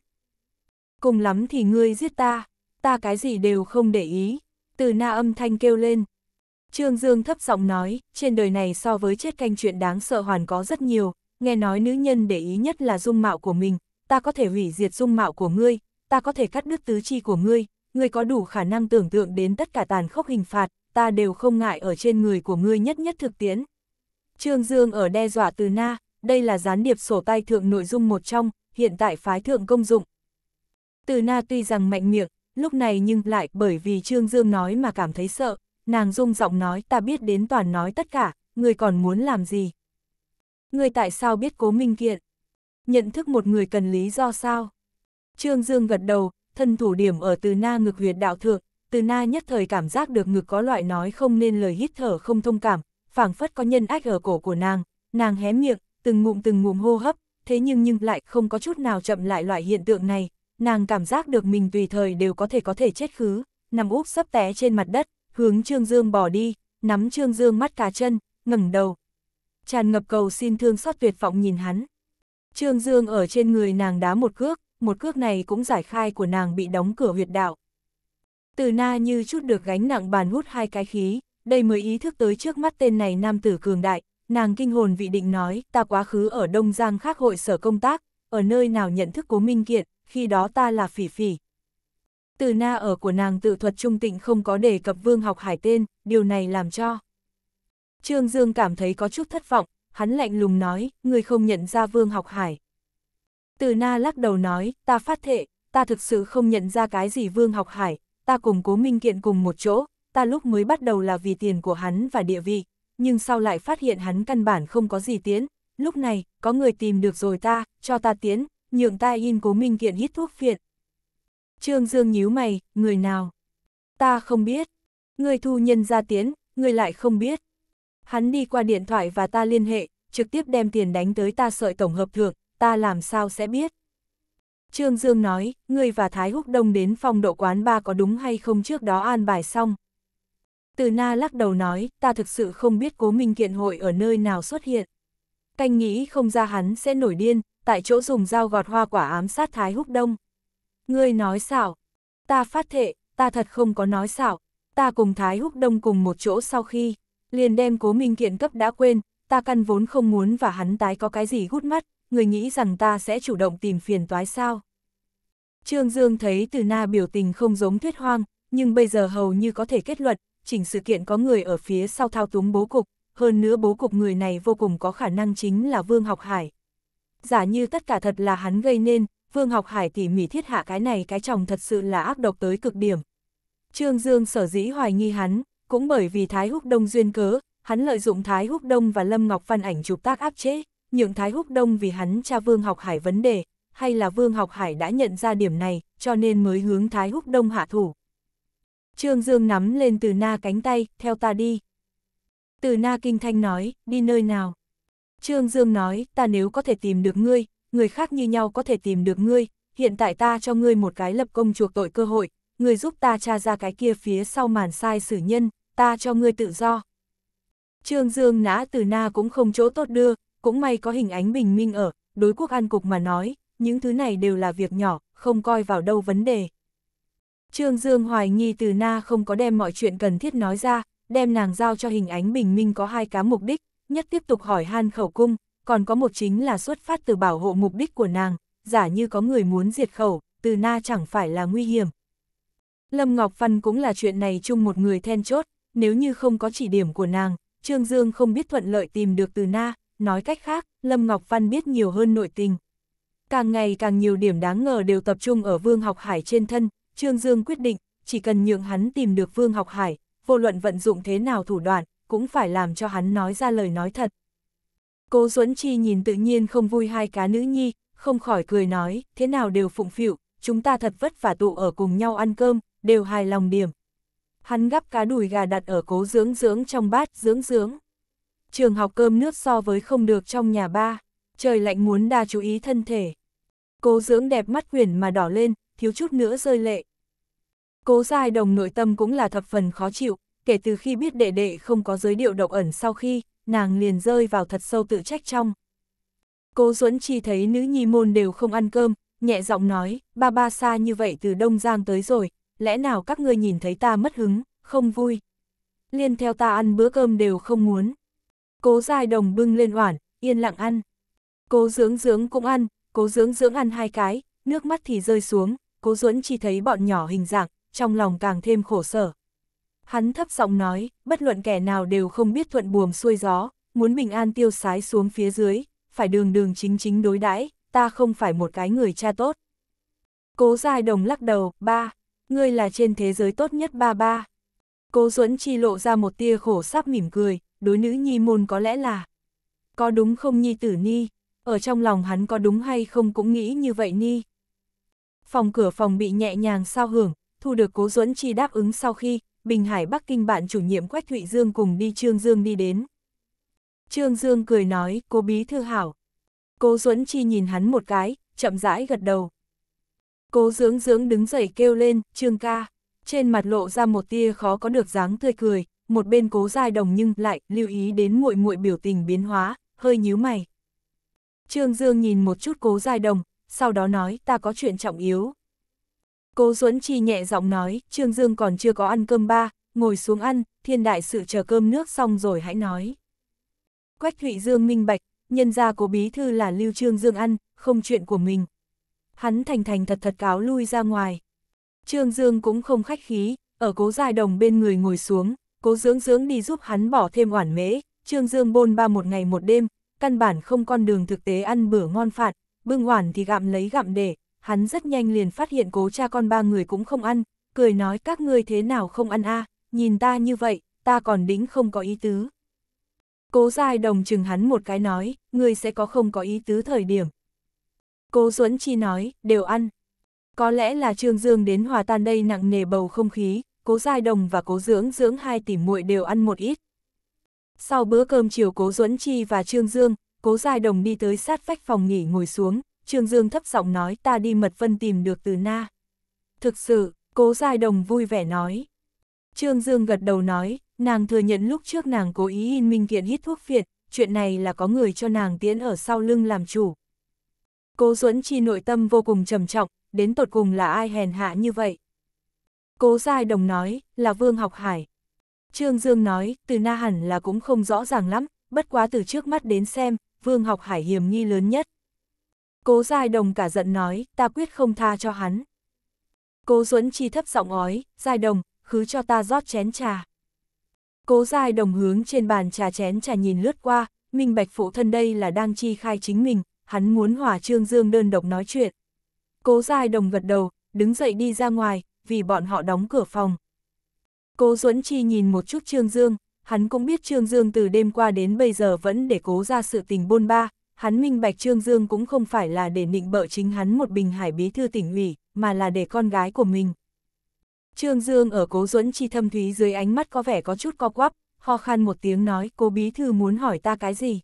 Cùng lắm thì ngươi giết ta, ta cái gì đều không để ý, từ na âm thanh kêu lên. Trương Dương thấp giọng nói, trên đời này so với chết canh chuyện đáng sợ hoàn có rất nhiều, nghe nói nữ nhân để ý nhất là dung mạo của mình, ta có thể hủy diệt dung mạo của ngươi, ta có thể cắt đứt tứ chi của ngươi, ngươi có đủ khả năng tưởng tượng đến tất cả tàn khốc hình phạt, ta đều không ngại ở trên người của ngươi nhất nhất thực tiễn. Trương Dương ở đe dọa từ na, đây là gián điệp sổ tay thượng nội dung một trong, hiện tại phái thượng công dụng. Từ na tuy rằng mạnh miệng, lúc này nhưng lại bởi vì Trương Dương nói mà cảm thấy sợ, nàng dung giọng nói ta biết đến toàn nói tất cả, người còn muốn làm gì? Người tại sao biết cố minh kiện? Nhận thức một người cần lý do sao? Trương Dương gật đầu, thân thủ điểm ở từ na ngực huyệt đạo thượng, từ na nhất thời cảm giác được ngực có loại nói không nên lời hít thở không thông cảm, phảng phất có nhân ách ở cổ của nàng, nàng hé miệng, từng ngụm từng ngụm hô hấp, thế nhưng nhưng lại không có chút nào chậm lại loại hiện tượng này, nàng cảm giác được mình tùy thời đều có thể có thể chết khứ, nằm úp sấp té trên mặt đất, hướng Trương Dương bỏ đi, nắm Trương Dương mắt cá chân, ngẩng đầu. Tràn ngập cầu xin thương xót tuyệt vọng nhìn hắn. Trương Dương ở trên người nàng đá một cước, một cước này cũng giải khai của nàng bị đóng cửa huyệt đạo. Từ na như chút được gánh nặng bàn hút hai cái khí, đây mới ý thức tới trước mắt tên này nam tử cường đại, Nàng kinh hồn vị định nói, ta quá khứ ở Đông Giang khác hội sở công tác, ở nơi nào nhận thức cố minh kiện, khi đó ta là phỉ phỉ. Từ na ở của nàng tự thuật trung tịnh không có đề cập vương học hải tên, điều này làm cho. Trương Dương cảm thấy có chút thất vọng, hắn lạnh lùng nói, người không nhận ra vương học hải. Từ na lắc đầu nói, ta phát thệ, ta thực sự không nhận ra cái gì vương học hải, ta cùng cố minh kiện cùng một chỗ, ta lúc mới bắt đầu là vì tiền của hắn và địa vị nhưng sau lại phát hiện hắn căn bản không có gì tiến, lúc này, có người tìm được rồi ta, cho ta tiến, nhượng ta in cố minh kiện hít thuốc phiện. Trương Dương nhíu mày, người nào? Ta không biết. Người thu nhân ra tiến, người lại không biết. Hắn đi qua điện thoại và ta liên hệ, trực tiếp đem tiền đánh tới ta sợi tổng hợp thượng, ta làm sao sẽ biết. Trương Dương nói, người và Thái Húc Đông đến phòng độ quán ba có đúng hay không trước đó an bài xong. Từ na lắc đầu nói, ta thực sự không biết cố minh kiện hội ở nơi nào xuất hiện. Canh nghĩ không ra hắn sẽ nổi điên, tại chỗ dùng dao gọt hoa quả ám sát Thái Húc Đông. Ngươi nói xạo, ta phát thệ, ta thật không có nói xạo. ta cùng Thái Húc Đông cùng một chỗ sau khi, liền đem cố minh kiện cấp đã quên, ta căn vốn không muốn và hắn tái có cái gì gút mắt, người nghĩ rằng ta sẽ chủ động tìm phiền toái sao. Trương Dương thấy từ na biểu tình không giống thuyết hoang, nhưng bây giờ hầu như có thể kết luận, chỉnh sự kiện có người ở phía sau thao túng bố cục, hơn nữa bố cục người này vô cùng có khả năng chính là Vương Học Hải. Giả như tất cả thật là hắn gây nên, Vương Học Hải tỉ mỉ thiết hạ cái này cái chồng thật sự là ác độc tới cực điểm. Trương Dương sở dĩ hoài nghi hắn, cũng bởi vì Thái Húc Đông duyên cớ, hắn lợi dụng Thái Húc Đông và Lâm Ngọc Văn ảnh chụp tác áp chế, nhượng Thái Húc Đông vì hắn cha Vương Học Hải vấn đề, hay là Vương Học Hải đã nhận ra điểm này, cho nên mới hướng Thái Húc Đông hạ thủ. Trương Dương nắm lên từ na cánh tay, theo ta đi. Từ na kinh thanh nói, đi nơi nào? Trương Dương nói, ta nếu có thể tìm được ngươi, người khác như nhau có thể tìm được ngươi, hiện tại ta cho ngươi một cái lập công chuộc tội cơ hội, ngươi giúp ta tra ra cái kia phía sau màn sai xử nhân, ta cho ngươi tự do. Trương Dương nã từ na cũng không chỗ tốt đưa, cũng may có hình ánh bình minh ở, đối quốc an cục mà nói, những thứ này đều là việc nhỏ, không coi vào đâu vấn đề. Trương Dương hoài nghi từ na không có đem mọi chuyện cần thiết nói ra, đem nàng giao cho hình ánh bình minh có hai cá mục đích, nhất tiếp tục hỏi han khẩu cung, còn có một chính là xuất phát từ bảo hộ mục đích của nàng, giả như có người muốn diệt khẩu, từ na chẳng phải là nguy hiểm. Lâm Ngọc Văn cũng là chuyện này chung một người then chốt, nếu như không có chỉ điểm của nàng, Trương Dương không biết thuận lợi tìm được từ na, nói cách khác, Lâm Ngọc Văn biết nhiều hơn nội tình. Càng ngày càng nhiều điểm đáng ngờ đều tập trung ở Vương Học Hải trên thân, Trương Dương quyết định, chỉ cần nhượng hắn tìm được Vương Học Hải, vô luận vận dụng thế nào thủ đoạn, cũng phải làm cho hắn nói ra lời nói thật. Cố Duẫn Chi nhìn tự nhiên không vui hai cá nữ nhi, không khỏi cười nói, thế nào đều phụng phịu, chúng ta thật vất vả tụ ở cùng nhau ăn cơm, đều hài lòng điểm. Hắn gắp cá đùi gà đặt ở cố dưỡng dưỡng trong bát dưỡng dưỡng. Trường học cơm nước so với không được trong nhà ba, trời lạnh muốn đa chú ý thân thể. Cố dưỡng đẹp mắt quyển mà đỏ lên, thiếu chút nữa rơi lệ. Cố giai đồng nội tâm cũng là thập phần khó chịu, kể từ khi biết đệ đệ không có giới điệu độc ẩn sau khi, nàng liền rơi vào thật sâu tự trách trong. Cố Duẫn Chi thấy nữ nhi môn đều không ăn cơm, nhẹ giọng nói, ba ba xa như vậy từ Đông Giang tới rồi, lẽ nào các ngươi nhìn thấy ta mất hứng, không vui. Liên theo ta ăn bữa cơm đều không muốn. Cố Giai Đồng bưng lên oản, yên lặng ăn. Cố Dưỡng Dưỡng cũng ăn, Cố Dưỡng Dưỡng ăn hai cái, nước mắt thì rơi xuống, cố duẫn chỉ thấy bọn nhỏ hình dạng, trong lòng càng thêm khổ sở. Hắn thấp giọng nói, bất luận kẻ nào đều không biết thuận buồm xuôi gió, muốn bình an tiêu sái xuống phía dưới, phải đường đường chính chính đối đãi, ta không phải một cái người cha tốt. Cố dài đồng lắc đầu, ba, ngươi là trên thế giới tốt nhất ba ba. Cố Duẫn chi lộ ra một tia khổ sắp mỉm cười, đối nữ nhi môn có lẽ là có đúng không nhi tử ni, ở trong lòng hắn có đúng hay không cũng nghĩ như vậy ni phòng cửa phòng bị nhẹ nhàng sao hưởng, thu được cố duẫn chi đáp ứng sau khi, Bình Hải Bắc Kinh bạn chủ nhiệm Quách Thụy Dương cùng đi Trương Dương đi đến. Trương Dương cười nói, cô bí thư hảo. Cố duẫn chi nhìn hắn một cái, chậm rãi gật đầu. Cố dưỡng dưỡng đứng dậy kêu lên, Trương ca, trên mặt lộ ra một tia khó có được dáng tươi cười, một bên cố dài đồng nhưng lại lưu ý đến muội muội biểu tình biến hóa, hơi nhíu mày. Trương Dương nhìn một chút cố dài đồng, sau đó nói ta có chuyện trọng yếu. Cố Duẫn Chi nhẹ giọng nói, Trương Dương còn chưa có ăn cơm ba, ngồi xuống ăn, thiên đại sự chờ cơm nước xong rồi hãy nói. Quách Thụy Dương minh bạch, nhân gia của bí thư là Lưu Trương Dương ăn, không chuyện của mình. Hắn thành thành thật thật cáo lui ra ngoài. Trương Dương cũng không khách khí, ở cố giai đồng bên người ngồi xuống, cố dưỡng dưỡng đi giúp hắn bỏ thêm oản mễ, Trương Dương bôn ba một ngày một đêm, căn bản không con đường thực tế ăn bữa ngon phạt, bưng hoản thì gặm lấy gặm để, hắn rất nhanh liền phát hiện cố cha con ba người cũng không ăn, cười nói các ngươi thế nào không ăn a nhìn ta như vậy, ta còn đính không có ý tứ. Cố dài đồng chừng hắn một cái nói, ngươi sẽ có không có ý tứ thời điểm. Cố Duẫn Chi nói, đều ăn. Có lẽ là Trương Dương đến hòa tan đây nặng nề bầu không khí, cố giai đồng và cố dưỡng dưỡng hai tỷ muội đều ăn một ít. Sau bữa cơm chiều cố Duẫn Chi và Trương Dương, Cố Giai Đồng đi tới sát vách phòng nghỉ ngồi xuống, Trương Dương thấp giọng nói ta đi Mật Vân tìm được từ Na. Thực sự, Cố Giai Đồng vui vẻ nói. Trương Dương gật đầu nói, nàng thừa nhận lúc trước nàng cố ý in minh kiện hít thuốc phiệt, chuyện này là có người cho nàng tiến ở sau lưng làm chủ. Cố Duẫn Chi nội tâm vô cùng trầm trọng, đến tột cùng là ai hèn hạ như vậy? Cố Giai Đồng nói, là Vương Học Hải. Trương Dương nói, từ Na hẳn là cũng không rõ ràng lắm, bất quá từ trước mắt đến xem, Vương Học Hải hiểm nghi lớn nhất. Cố Giai Đồng cả giận nói, ta quyết không tha cho hắn. Cố Duẫn Chi thấp giọng ói, Giai Đồng, khứ cho ta rót chén trà. Cố Giai Đồng hướng trên bàn trà chén trà nhìn lướt qua, minh bạch phụ thân đây là đang chi khai chính mình, hắn muốn hòa Trương Dương đơn độc nói chuyện. Cố Giai Đồng gật đầu, đứng dậy đi ra ngoài, vì bọn họ đóng cửa phòng. Cố Duẫn Chi nhìn một chút Trương Dương, hắn cũng biết Trương Dương từ đêm qua đến bây giờ vẫn để cố ra sự tình bôn ba, hắn minh bạch Trương Dương cũng không phải là để nịnh bợ chính hắn một bình hải bí thư tỉnh ủy, mà là để con gái của mình. Trương Dương ở cố duẫn chi thâm thúy dưới ánh mắt có vẻ có chút co quắp, ho khăn một tiếng nói cô bí thư muốn hỏi ta cái gì.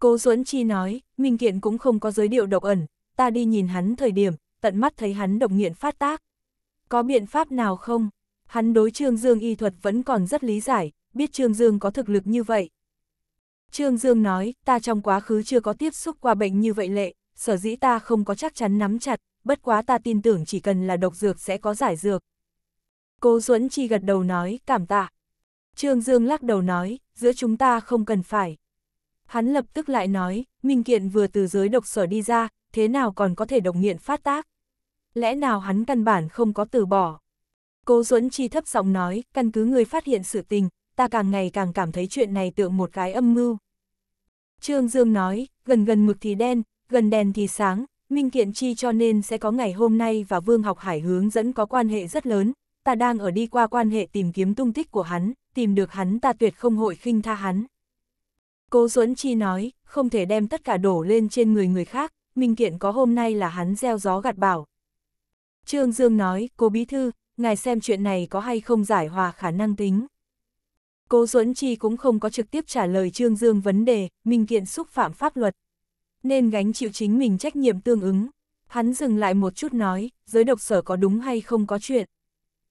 Cố duẫn chi nói, Minh Kiện cũng không có giới điệu độc ẩn, ta đi nhìn hắn thời điểm, tận mắt thấy hắn độc nghiện phát tác. Có biện pháp nào không? Hắn đối Trương Dương y thuật vẫn còn rất lý giải, biết Trương Dương có thực lực như vậy. Trương Dương nói, ta trong quá khứ chưa có tiếp xúc qua bệnh như vậy lệ, sở dĩ ta không có chắc chắn nắm chặt, bất quá ta tin tưởng chỉ cần là độc dược sẽ có giải dược. Cố Duẫn Chi gật đầu nói, cảm tạ. Trương Dương lắc đầu nói, giữa chúng ta không cần phải. Hắn lập tức lại nói, Minh Kiện vừa từ giới độc sở đi ra, thế nào còn có thể độc nghiện phát tác? Lẽ nào hắn căn bản không có từ bỏ? Cố Duẫn Chi thấp giọng nói, căn cứ người phát hiện sự tình, ta càng ngày càng cảm thấy chuyện này tượng một cái âm mưu. Trương Dương nói, gần gần mực thì đen, gần đèn thì sáng, Minh Kiện Chi cho nên sẽ có ngày hôm nay và Vương Học Hải hướng dẫn có quan hệ rất lớn, ta đang ở đi qua quan hệ tìm kiếm tung tích của hắn, tìm được hắn ta tuyệt không hội khinh tha hắn. Cố Duẫn Chi nói, không thể đem tất cả đổ lên trên người người khác, Minh Kiện có hôm nay là hắn gieo gió gạt bảo. Trương Dương nói, cô Bí Thư, ngài xem chuyện này có hay không giải hòa khả năng tính. Cố Duẫn Chi cũng không có trực tiếp trả lời Trương Dương vấn đề, minh kiện xúc phạm pháp luật. Nên gánh chịu chính mình trách nhiệm tương ứng. Hắn dừng lại một chút nói, giới độc sở có đúng hay không có chuyện.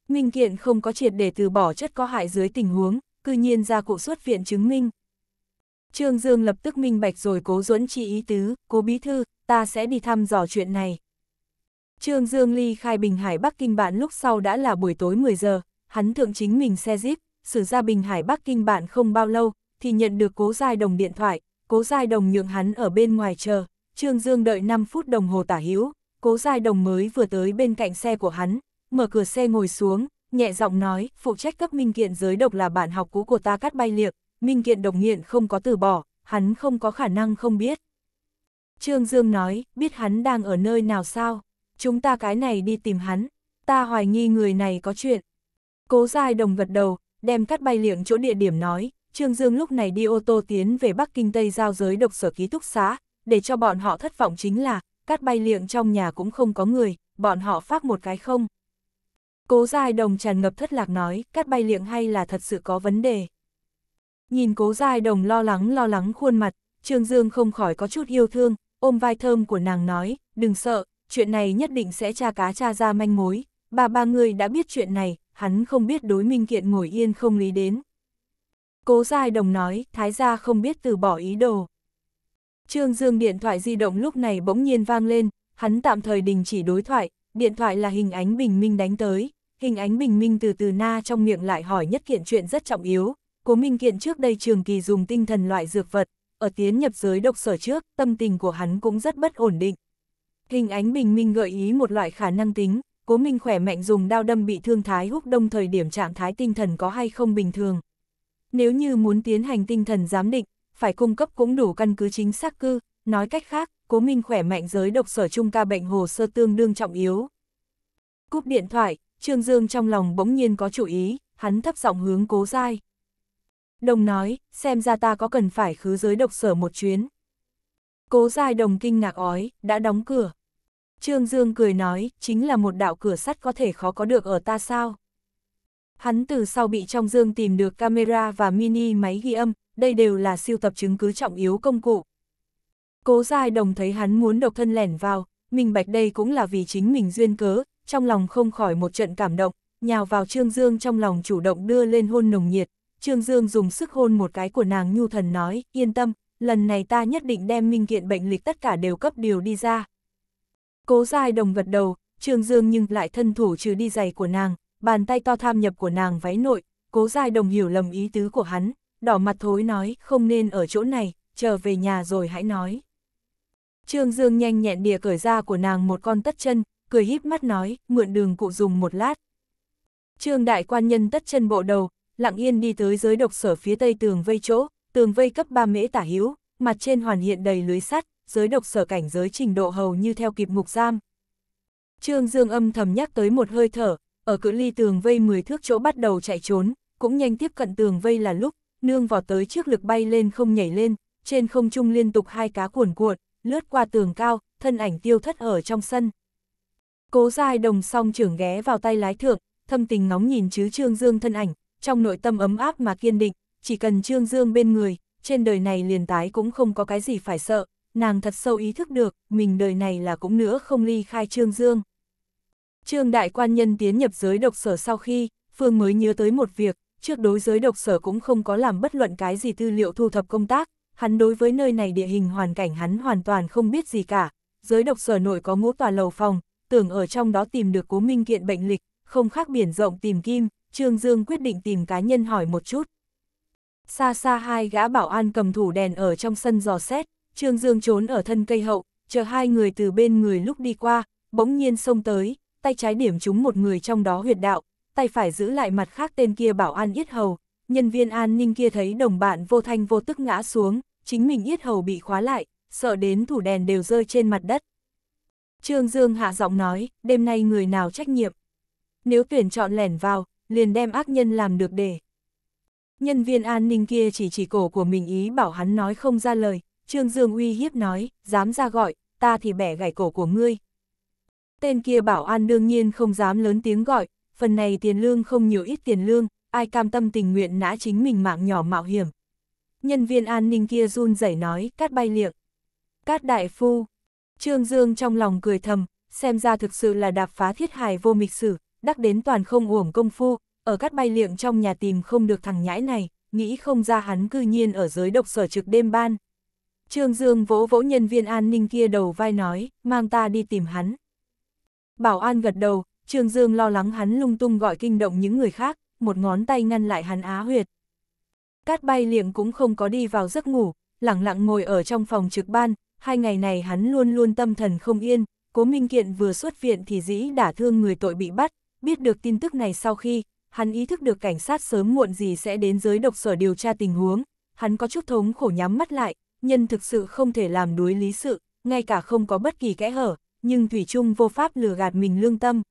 Minh kiện không có triệt để từ bỏ chất có hại dưới tình huống, cư nhiên ra cụ xuất viện chứng minh. Trương Dương lập tức minh bạch rồi cố duẫn chi ý tứ, cố bí thư, ta sẽ đi thăm dò chuyện này. Trương Dương ly khai Bình Hải Bắc Kinh bạn lúc sau đã là buổi tối 10 giờ, hắn thượng chính mình xe jeep, sử gia Bình Hải Bắc Kinh bạn không bao lâu, thì nhận được cố giai đồng điện thoại, cố giai đồng nhượng hắn ở bên ngoài chờ, Trương Dương đợi 5 phút đồng hồ tả hữu cố giai đồng mới vừa tới bên cạnh xe của hắn, mở cửa xe ngồi xuống, nhẹ giọng nói, phụ trách cấp minh kiện giới độc là bạn học cũ của ta cắt bay liệt minh kiện độc nghiện không có từ bỏ, hắn không có khả năng không biết. Trương Dương nói, biết hắn đang ở nơi nào sao, chúng ta cái này đi tìm hắn, ta hoài nghi người này có chuyện. Cố giai đồng gật đầu, đem cắt bay liệng chỗ địa điểm nói, Trương Dương lúc này đi ô tô tiến về Bắc Kinh Tây giao giới độc sở ký túc xá, để cho bọn họ thất vọng chính là, cắt bay liệng trong nhà cũng không có người, bọn họ phát một cái không. Cố Giai Đồng tràn ngập thất lạc nói, cắt bay liệng hay là thật sự có vấn đề. Nhìn Cố Giai Đồng lo lắng lo lắng khuôn mặt, Trương Dương không khỏi có chút yêu thương, ôm vai thơm của nàng nói, đừng sợ, chuyện này nhất định sẽ tra cá tra ra manh mối, bà ba người đã biết chuyện này, hắn không biết đối minh kiện ngồi yên không lý đến. Cố Giai Đồng nói, Thái gia không biết từ bỏ ý đồ. Trương Dương điện thoại di động lúc này bỗng nhiên vang lên, hắn tạm thời đình chỉ đối thoại, điện thoại là hình ánh bình minh đánh tới, hình ánh bình minh từ từ na trong miệng lại hỏi nhất kiện chuyện rất trọng yếu, cố minh kiện trước đây trường kỳ dùng tinh thần loại dược vật, ở tiến nhập giới độc sở trước, tâm tình của hắn cũng rất bất ổn định. Hình ánh bình minh gợi ý một loại khả năng tính, cố minh khỏe mạnh dùng đao đâm bị thương Thái Húc Đông thời điểm trạng thái tinh thần có hay không bình thường. Nếu như muốn tiến hành tinh thần giám định, phải cung cấp cũng đủ căn cứ chính xác cư, nói cách khác, cố minh khỏe mạnh giới độc sở trung ca bệnh hồ sơ tương đương trọng yếu. Cúp điện thoại, Trương Dương trong lòng bỗng nhiên có chủ ý, hắn thấp giọng hướng cố dai. Đồng nói, xem ra ta có cần phải khứ giới độc sở một chuyến. Cố dai đồng kinh ngạc ói, đã đóng cửa. Trương Dương cười nói, chính là một đạo cửa sắt có thể khó có được ở ta sao. Hắn từ sau bị trong Dương tìm được camera và mini máy ghi âm, đây đều là siêu tập chứng cứ trọng yếu công cụ. Cố Giai Đồng thấy hắn muốn độc thân lẻn vào, mình bạch đây cũng là vì chính mình duyên cớ, trong lòng không khỏi một trận cảm động, nhào vào Trương Dương trong lòng chủ động đưa lên hôn nồng nhiệt. Trương Dương dùng sức hôn một cái của nàng nhu thần nói, yên tâm, lần này ta nhất định đem minh kiện bệnh lịch tất cả đều cấp điều đi ra, Cố dài đồng vật đầu, Trương Dương nhưng lại thân thủ trừ đi giày của nàng, bàn tay to tham nhập của nàng váy nội, cố dài đồng hiểu lầm ý tứ của hắn, đỏ mặt thối nói không nên ở chỗ này, chờ về nhà rồi hãy nói. Trương Dương nhanh nhẹn đìa cởi ra của nàng một con tất chân, cười híp mắt nói, mượn đường cụ dùng một lát. Trương đại quan nhân tất chân bộ đầu, lặng yên đi tới giới độc sở phía tây tường vây chỗ, tường vây cấp 3 mễ tả hữu, mặt trên hoàn hiện đầy lưới sắt, giới độc sở cảnh giới trình độ hầu như theo kịp ngục giam. Trương Dương âm thầm nhắc tới một hơi thở, ở cự ly tường vây 10 thước chỗ bắt đầu chạy trốn, cũng nhanh tiếp cận tường vây là lúc, nương vào tới trước lực bay lên không nhảy lên, trên không trung liên tục hai cá cuồn cuộn, lướt qua tường cao, thân ảnh tiêu thất ở trong sân. Cố dài đồng song trưởng ghé vào tay lái thượng, thâm tình ngóng nhìn chứ Trương Dương thân ảnh, trong nội tâm ấm áp mà kiên định, chỉ cần Trương Dương bên người, trên đời này liền tái cũng không có cái gì phải sợ, nàng thật sâu ý thức được, mình đời này là cũng nữa không ly khai Trương Dương. Trương đại quan nhân tiến nhập giới độc sở sau khi, Phương mới nhớ tới một việc, trước đối giới độc sở cũng không có làm bất luận cái gì tư liệu thu thập công tác, hắn đối với nơi này địa hình hoàn cảnh hắn hoàn toàn không biết gì cả, giới độc sở nội có ngũ tòa lầu phòng, tưởng ở trong đó tìm được cố minh kiện bệnh lịch, không khác biển rộng tìm kim, Trương Dương quyết định tìm cá nhân hỏi một chút. Xa xa hai gã bảo an cầm thủ đèn ở trong sân dò xét, Trương Dương trốn ở thân cây hậu, chờ hai người từ bên người lúc đi qua, bỗng nhiên xông tới, tay trái điểm trúng một người trong đó huyệt đạo, tay phải giữ lại mặt khác tên kia bảo an yết hầu, nhân viên an ninh kia thấy đồng bạn vô thanh vô tức ngã xuống, chính mình yết hầu bị khóa lại, sợ đến thủ đèn đều rơi trên mặt đất. Trương Dương hạ giọng nói, đêm nay người nào trách nhiệm? Nếu tuyển chọn lẻn vào, liền đem ác nhân làm được để. Nhân viên an ninh kia chỉ chỉ cổ của mình ý bảo hắn nói không ra lời, Trương Dương uy hiếp nói, dám ra gọi, ta thì bẻ gãy cổ của ngươi. Tên kia bảo an đương nhiên không dám lớn tiếng gọi, phần này tiền lương không nhiều ít tiền lương, ai cam tâm tình nguyện nã chính mình mạng nhỏ mạo hiểm. Nhân viên an ninh kia run rẩy nói, cát bay liệng. Cát đại phu. Trương Dương trong lòng cười thầm, xem ra thực sự là đạp phá thiết hài vô mịch sử, đắc đến toàn không uổng công phu, ở cát bay liệng trong nhà tìm không được thằng nhãi này, nghĩ không ra hắn cư nhiên ở giới độc sở trực đêm ban. Trương Dương vỗ vỗ nhân viên an ninh kia đầu vai nói, mang ta đi tìm hắn. Bảo an gật đầu, Trương Dương lo lắng hắn lung tung gọi kinh động những người khác, một ngón tay ngăn lại hắn á huyệt. Cát bay Liệm cũng không có đi vào giấc ngủ, lặng lặng ngồi ở trong phòng trực ban, hai ngày này hắn luôn luôn tâm thần không yên, cố minh kiện vừa xuất viện thì dĩ đã thương người tội bị bắt, biết được tin tức này sau khi, hắn ý thức được cảnh sát sớm muộn gì sẽ đến giới độc sở điều tra tình huống, hắn có chút thống khổ nhắm mắt lại, nhân thực sự không thể làm đối lý sự, ngay cả không có bất kỳ kẽ hở, nhưng Thủy Trung vô pháp lừa gạt mình lương tâm.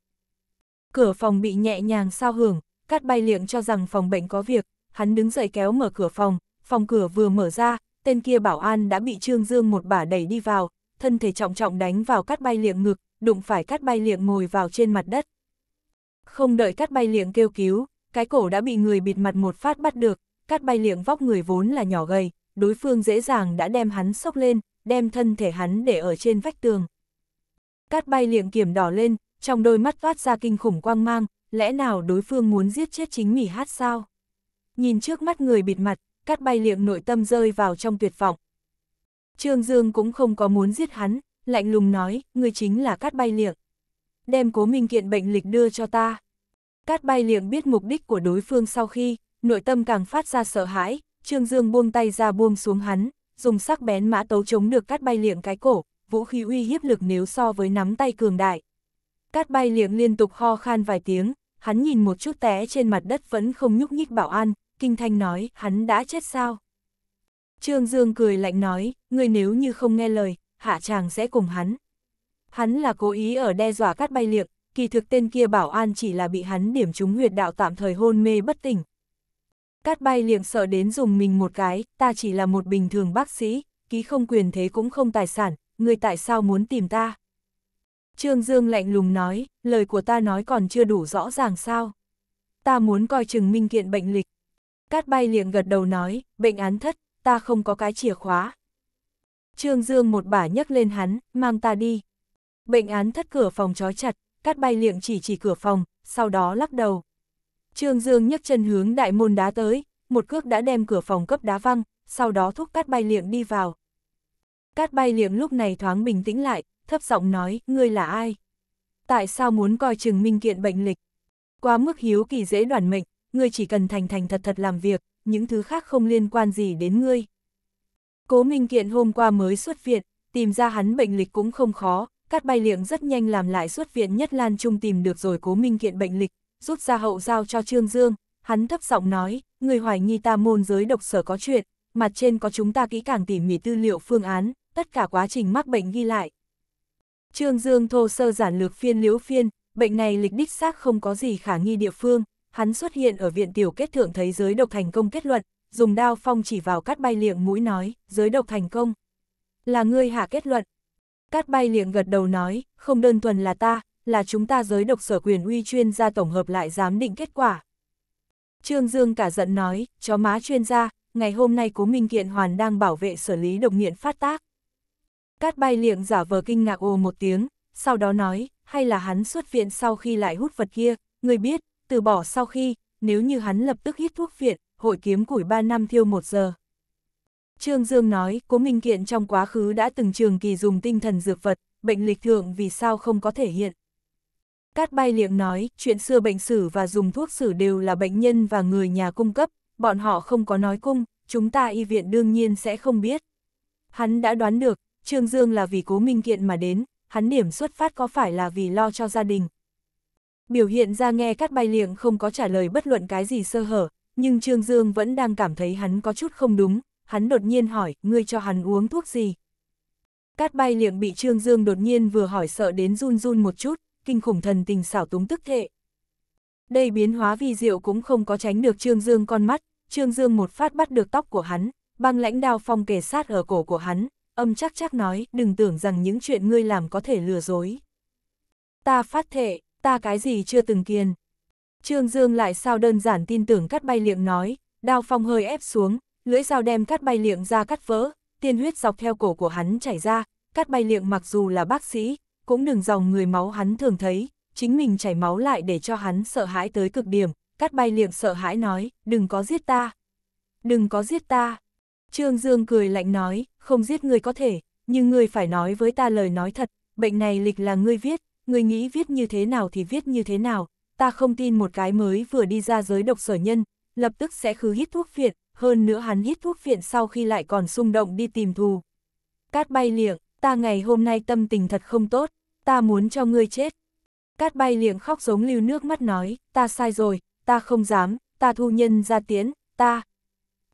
Cửa phòng bị nhẹ nhàng sao hưởng, cắt bay liệng cho rằng phòng bệnh có việc, hắn đứng dậy kéo mở cửa phòng, phòng cửa vừa mở ra, tên kia bảo an đã bị Trương Dương một bả đẩy đi vào, thân thể trọng trọng đánh vào cắt bay liệng ngực, đụng phải cắt bay liệng ngồi vào trên mặt đất. Không đợi cắt bay liệng kêu cứu, cái cổ đã bị người bịt mặt một phát bắt được, cắt bay liệng vóc người vốn là nhỏ gầy, đối phương dễ dàng đã đem hắn sốc lên, đem thân thể hắn để ở trên vách tường. Cát bay Liệm kiểm đỏ lên, trong đôi mắt toát ra kinh khủng quang mang, lẽ nào đối phương muốn giết chết chính mỉ hát sao? Nhìn trước mắt người bịt mặt, cát bay Liệm nội tâm rơi vào trong tuyệt vọng. Trương Dương cũng không có muốn giết hắn, lạnh lùng nói, người chính là cát bay Liệm. Đem cố minh kiện bệnh lịch đưa cho ta. Cát bay Liệm biết mục đích của đối phương sau khi, nội tâm càng phát ra sợ hãi, Trương Dương buông tay ra buông xuống hắn, dùng sắc bén mã tấu chống được cắt bay liệng cái cổ, vũ khí uy hiếp lực nếu so với nắm tay cường đại. Cát bay liệng liên tục ho khan vài tiếng, hắn nhìn một chút té trên mặt đất vẫn không nhúc nhích bảo an, kinh thanh nói, hắn đã chết sao? Trương Dương cười lạnh nói, người nếu như không nghe lời, hạ chàng sẽ cùng hắn. Hắn là cố ý ở đe dọa cát bay liệng, kỳ thực tên kia bảo an chỉ là bị hắn điểm trúng huyệt đạo tạm thời hôn mê bất tỉnh, Cát bay liền sợ đến dùng mình một cái, ta chỉ là một bình thường bác sĩ, ký không quyền thế cũng không tài sản, người tại sao muốn tìm ta? Trương Dương lạnh lùng nói, lời của ta nói còn chưa đủ rõ ràng sao? Ta muốn coi chừng minh kiện bệnh lịch. Cát bay liền gật đầu nói, bệnh án thất, ta không có cái chìa khóa. Trương Dương một bả nhấc lên hắn, mang ta đi. Bệnh án thất cửa phòng trói chặt, cát bay liệng chỉ chỉ cửa phòng, sau đó lắc đầu. Trương Dương nhấc chân hướng đại môn đá tới, một cước đã đem cửa phòng cấp đá văng, sau đó thúc cát bay liệng đi vào. Cát bay liệng lúc này thoáng bình tĩnh lại, thấp giọng nói, ngươi là ai? Tại sao muốn coi chừng minh kiện bệnh lịch? Quá mức hiếu kỳ dễ đoản mệnh, ngươi chỉ cần thành thành thật thật làm việc, những thứ khác không liên quan gì đến ngươi. Cố minh kiện hôm qua mới xuất viện, tìm ra hắn bệnh lịch cũng không khó, Cát bay liệng rất nhanh làm lại xuất viện nhất lan trung tìm được rồi cố minh kiện bệnh lịch, rút ra hậu giao cho Trương Dương, hắn thấp giọng nói, người hoài nghi ta môn giới độc sở có chuyện, mặt trên có chúng ta kỹ càng tỉ mỉ tư liệu phương án, tất cả quá trình mắc bệnh ghi lại. Trương Dương thô sơ giản lược phiên liễu phiên, bệnh này lịch đích xác không có gì khả nghi địa phương, hắn xuất hiện ở viện tiểu kết thượng thấy giới độc thành công kết luận, dùng đao phong chỉ vào cắt bay liệng mũi nói, giới độc thành công. Là ngươi hạ kết luận. Cát bay liệng gật đầu nói, không đơn thuần là ta, là chúng ta giới độc sở quyền uy chuyên gia tổng hợp lại giám định kết quả. Trương Dương cả giận nói, chó má chuyên gia, ngày hôm nay Cố Minh Kiện Hoàn đang bảo vệ xử lý độc nghiện phát tác. Cát bay liệng giả vờ kinh ngạc ồ một tiếng, sau đó nói, hay là hắn xuất viện sau khi lại hút vật kia, người biết, từ bỏ sau khi, nếu như hắn lập tức hít thuốc viện, hội kiếm củi 3 năm thiêu 1 giờ. Trương Dương nói, Cố Minh Kiện trong quá khứ đã từng trường kỳ dùng tinh thần dược vật, bệnh lịch thượng vì sao không có thể hiện. Cát bay liệng nói, chuyện xưa bệnh sử và dùng thuốc sử đều là bệnh nhân và người nhà cung cấp, bọn họ không có nói cung, chúng ta y viện đương nhiên sẽ không biết. Hắn đã đoán được, Trương Dương là vì cố minh kiện mà đến, hắn điểm xuất phát có phải là vì lo cho gia đình. Biểu hiện ra nghe Cát bay liệng không có trả lời bất luận cái gì sơ hở, nhưng Trương Dương vẫn đang cảm thấy hắn có chút không đúng, hắn đột nhiên hỏi, ngươi cho hắn uống thuốc gì? Cát bay liệng bị Trương Dương đột nhiên vừa hỏi sợ đến run run một chút, kinh khủng thần tình xảo túng tức thệ. Đây biến hóa vi diệu cũng không có tránh được Trương Dương con mắt, Trương Dương một phát bắt được tóc của hắn, băng lãnh đao phong kề sát ở cổ của hắn, âm chắc chắc nói, đừng tưởng rằng những chuyện ngươi làm có thể lừa dối. Ta phát thệ, ta cái gì chưa từng kiên. Trương Dương lại sao đơn giản tin tưởng cắt bay liệng nói, đao phong hơi ép xuống, lưỡi dao đem cắt bay liệng ra cắt vỡ, tiên huyết dọc theo cổ của hắn chảy ra, cắt bay liệng mặc dù là bác sĩ, cũng đường dòng người máu hắn thường thấy, chính mình chảy máu lại để cho hắn sợ hãi tới cực điểm, cắt bay liệng sợ hãi nói, đừng có giết ta, đừng có giết ta. Trương Dương cười lạnh nói, không giết người có thể, nhưng người phải nói với ta lời nói thật, bệnh này lịch là ngươi viết, người nghĩ viết như thế nào thì viết như thế nào, ta không tin một cái mới vừa đi ra giới độc sở nhân, lập tức sẽ khứ hít thuốc phiện hơn nữa hắn hít thuốc phiện sau khi lại còn xung động đi tìm thù. Cát bay liệng, ta ngày hôm nay tâm tình thật không tốt, ta muốn cho ngươi chết. Cát bay liệng khóc giống lưu nước mắt nói, ta sai rồi, ta không dám, ta thu nhân ra tiến, ta,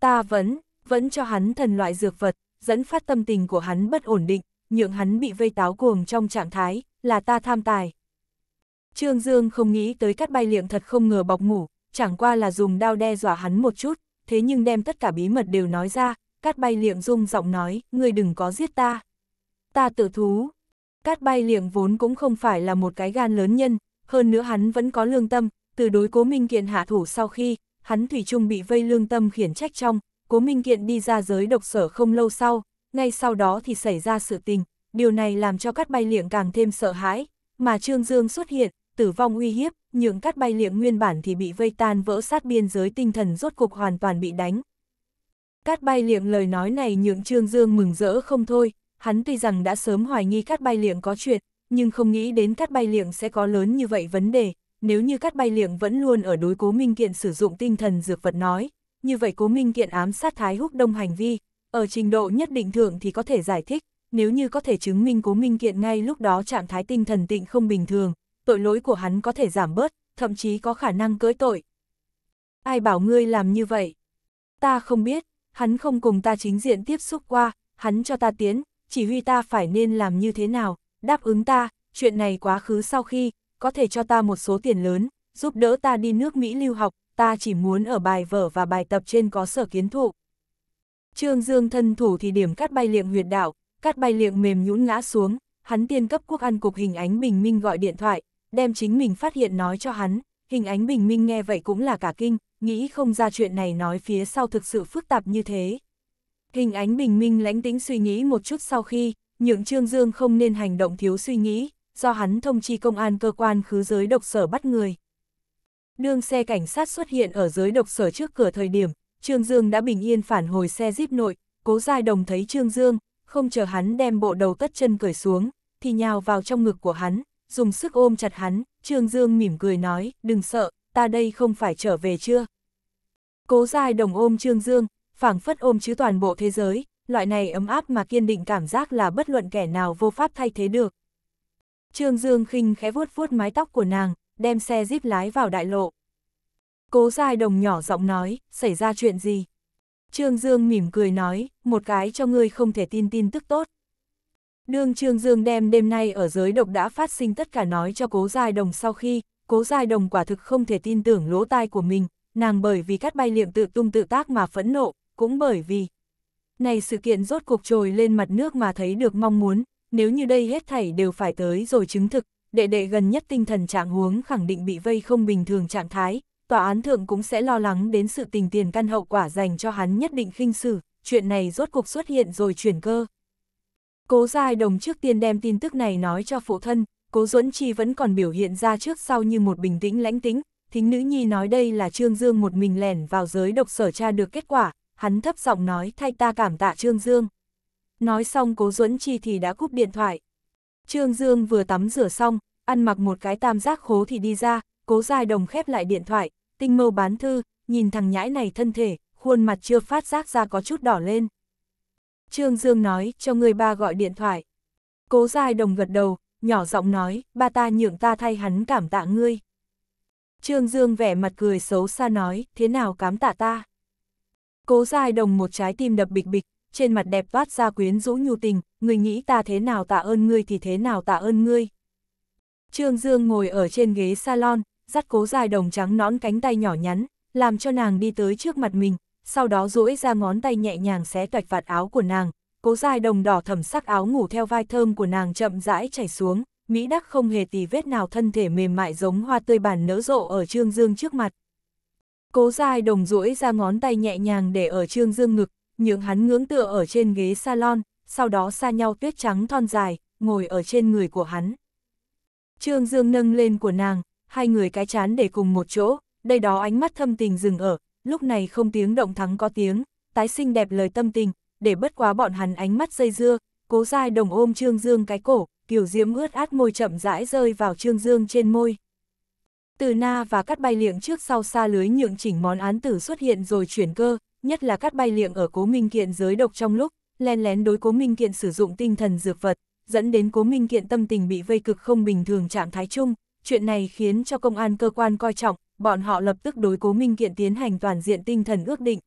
ta vẫn, vẫn cho hắn thần loại dược vật, dẫn phát tâm tình của hắn bất ổn định, nhượng hắn bị vây táo cuồng trong trạng thái, là ta tham tài. Trương Dương không nghĩ tới Cát bay liệng thật không ngờ bọc ngủ, chẳng qua là dùng đao đe dọa hắn một chút, thế nhưng đem tất cả bí mật đều nói ra, Cát bay liệng rung giọng nói, ngươi đừng có giết ta. Ta tự thú, Cát bay Liệm vốn cũng không phải là một cái gan lớn nhân, hơn nữa hắn vẫn có lương tâm, từ đối cố minh kiện hạ thủ sau khi, hắn thủy chung bị vây lương tâm khiển trách trong, cố minh kiện đi ra giới độc sở không lâu sau, ngay sau đó thì xảy ra sự tình, điều này làm cho cát bay Liệm càng thêm sợ hãi, mà Trương Dương xuất hiện, tử vong uy hiếp, nhượng cát bay Liệm nguyên bản thì bị vây tan vỡ sát biên giới tinh thần rốt cục hoàn toàn bị đánh. Cát bay Liệm lời nói này nhượng Trương Dương mừng rỡ không thôi, hắn tuy rằng đã sớm hoài nghi cát bay liệng có chuyện, nhưng không nghĩ đến cát bay liệng sẽ có lớn như vậy vấn đề, nếu như cát bay liệng vẫn luôn ở đối cố minh kiện sử dụng tinh thần dược vật nói, như vậy cố minh kiện ám sát Thái Húc Đông hành vi, ở trình độ nhất định thượng thì có thể giải thích, nếu như có thể chứng minh cố minh kiện ngay lúc đó trạng thái tinh thần tịnh không bình thường, tội lỗi của hắn có thể giảm bớt, thậm chí có khả năng cưỡi tội. Ai bảo ngươi làm như vậy? Ta không biết, hắn không cùng ta chính diện tiếp xúc qua, hắn cho ta tiến, chỉ huy ta phải nên làm như thế nào, đáp ứng ta, chuyện này quá khứ sau khi, có thể cho ta một số tiền lớn, giúp đỡ ta đi nước Mỹ lưu học, ta chỉ muốn ở bài vở và bài tập trên có sở kiến thụ. Trương Dương thân thủ thì điểm cắt bay liệng huyệt đạo, cắt bay liệng mềm nhũn ngã xuống, hắn tiên cấp quốc ăn cục hình ánh bình minh gọi điện thoại, đem chính mình phát hiện nói cho hắn, hình ánh bình minh nghe vậy cũng là cả kinh, nghĩ không ra chuyện này nói phía sau thực sự phức tạp như thế. Hình ánh bình minh lãnh tĩnh suy nghĩ một chút sau khi, những Trương Dương không nên hành động thiếu suy nghĩ, do hắn thông chi công an cơ quan khứ giới độc sở bắt người. Đương xe cảnh sát xuất hiện ở giới độc sở trước cửa thời điểm, Trương Dương đã bình yên phản hồi xe jeep nội, cố giai đồng thấy Trương Dương, không chờ hắn đem bộ đầu tất chân cởi xuống, thì nhào vào trong ngực của hắn, dùng sức ôm chặt hắn, Trương Dương mỉm cười nói, đừng sợ, ta đây không phải trở về chưa. Cố giai đồng ôm Trương Dương, phảng phất ôm chứ toàn bộ thế giới, loại này ấm áp mà kiên định cảm giác là bất luận kẻ nào vô pháp thay thế được. Trương Dương khinh khẽ vuốt vuốt mái tóc của nàng, đem xe jeep lái vào đại lộ. Cố giai đồng nhỏ giọng nói, xảy ra chuyện gì? Trương Dương mỉm cười nói, một cái cho ngươi không thể tin tin tức tốt. Đương Trương Dương đem đêm nay ở giới độc đã phát sinh tất cả nói cho cố giai đồng sau khi, cố giai đồng quả thực không thể tin tưởng lỗ tai của mình, nàng bởi vì cắt bay liệm tự tung tự tác mà phẫn nộ, cũng bởi vì này sự kiện rốt cuộc trồi lên mặt nước mà thấy được mong muốn, nếu như đây hết thảy đều phải tới rồi chứng thực, đệ đệ gần nhất tinh thần trạng huống khẳng định bị vây không bình thường trạng thái, tòa án thượng cũng sẽ lo lắng đến sự tình tiền căn hậu quả dành cho hắn nhất định khinh xử, chuyện này rốt cuộc xuất hiện rồi chuyển cơ. Cố Giai Đồng trước tiên đem tin tức này nói cho phụ thân, Cố Duẫn Chi vẫn còn biểu hiện ra trước sau như một bình tĩnh lãnh tĩnh, thính nữ nhi nói đây là Trương Dương một mình lẻn vào giới độc sở tra được kết quả, hắn thấp giọng nói thay ta cảm tạ Trương Dương. Nói xong cố duẫn chi thì đã cúp điện thoại. Trương Dương vừa tắm rửa xong, ăn mặc một cái tam giác khố thì đi ra, cố dài đồng khép lại điện thoại, tinh mâu bán thư, nhìn thằng nhãi này thân thể, khuôn mặt chưa phát giác ra có chút đỏ lên. Trương Dương nói, cho người ba gọi điện thoại. Cố dài đồng gật đầu, nhỏ giọng nói, ba ta nhượng ta thay hắn cảm tạ ngươi. Trương Dương vẻ mặt cười xấu xa nói, thế nào cám tạ ta? Cố dài đồng một trái tim đập bịch bịch, trên mặt đẹp vát ra quyến rũ nhu tình, người nghĩ ta thế nào tạ ơn ngươi thì thế nào tạ ơn ngươi. Trương Dương ngồi ở trên ghế salon, dắt cố dài đồng trắng nón cánh tay nhỏ nhắn, làm cho nàng đi tới trước mặt mình, sau đó duỗi ra ngón tay nhẹ nhàng xé toạch vạt áo của nàng, cố dài đồng đỏ thẩm sắc áo ngủ theo vai thơm của nàng chậm rãi chảy xuống, Mỹ Đắc không hề tì vết nào thân thể mềm mại giống hoa tươi bản nở rộ ở Trương Dương trước mặt. Cố dài đồng duỗi ra ngón tay nhẹ nhàng để ở Trương Dương ngực, nhượng hắn ngưỡng tựa ở trên ghế salon, sau đó xa nhau tuyết trắng thon dài, ngồi ở trên người của hắn. Trương Dương nâng lên của nàng, hai người cái chán để cùng một chỗ, đây đó ánh mắt thâm tình dừng ở, lúc này không tiếng động thắng có tiếng, tái sinh đẹp lời tâm tình, để bất quá bọn hắn ánh mắt dây dưa, cố dài đồng ôm Trương Dương cái cổ, kiểu diễm ướt át môi chậm rãi rơi vào Trương Dương trên môi. Từ na và cắt bay liệng trước sau xa lưới nhượng chỉnh món án tử xuất hiện rồi chuyển cơ, nhất là cắt bay liệng ở cố minh kiện giới độc trong lúc, len lén đối cố minh kiện sử dụng tinh thần dược vật, dẫn đến cố minh kiện tâm tình bị vây cực không bình thường trạng thái chung, chuyện này khiến cho công an cơ quan coi trọng, bọn họ lập tức đối cố minh kiện tiến hành toàn diện tinh thần ước định.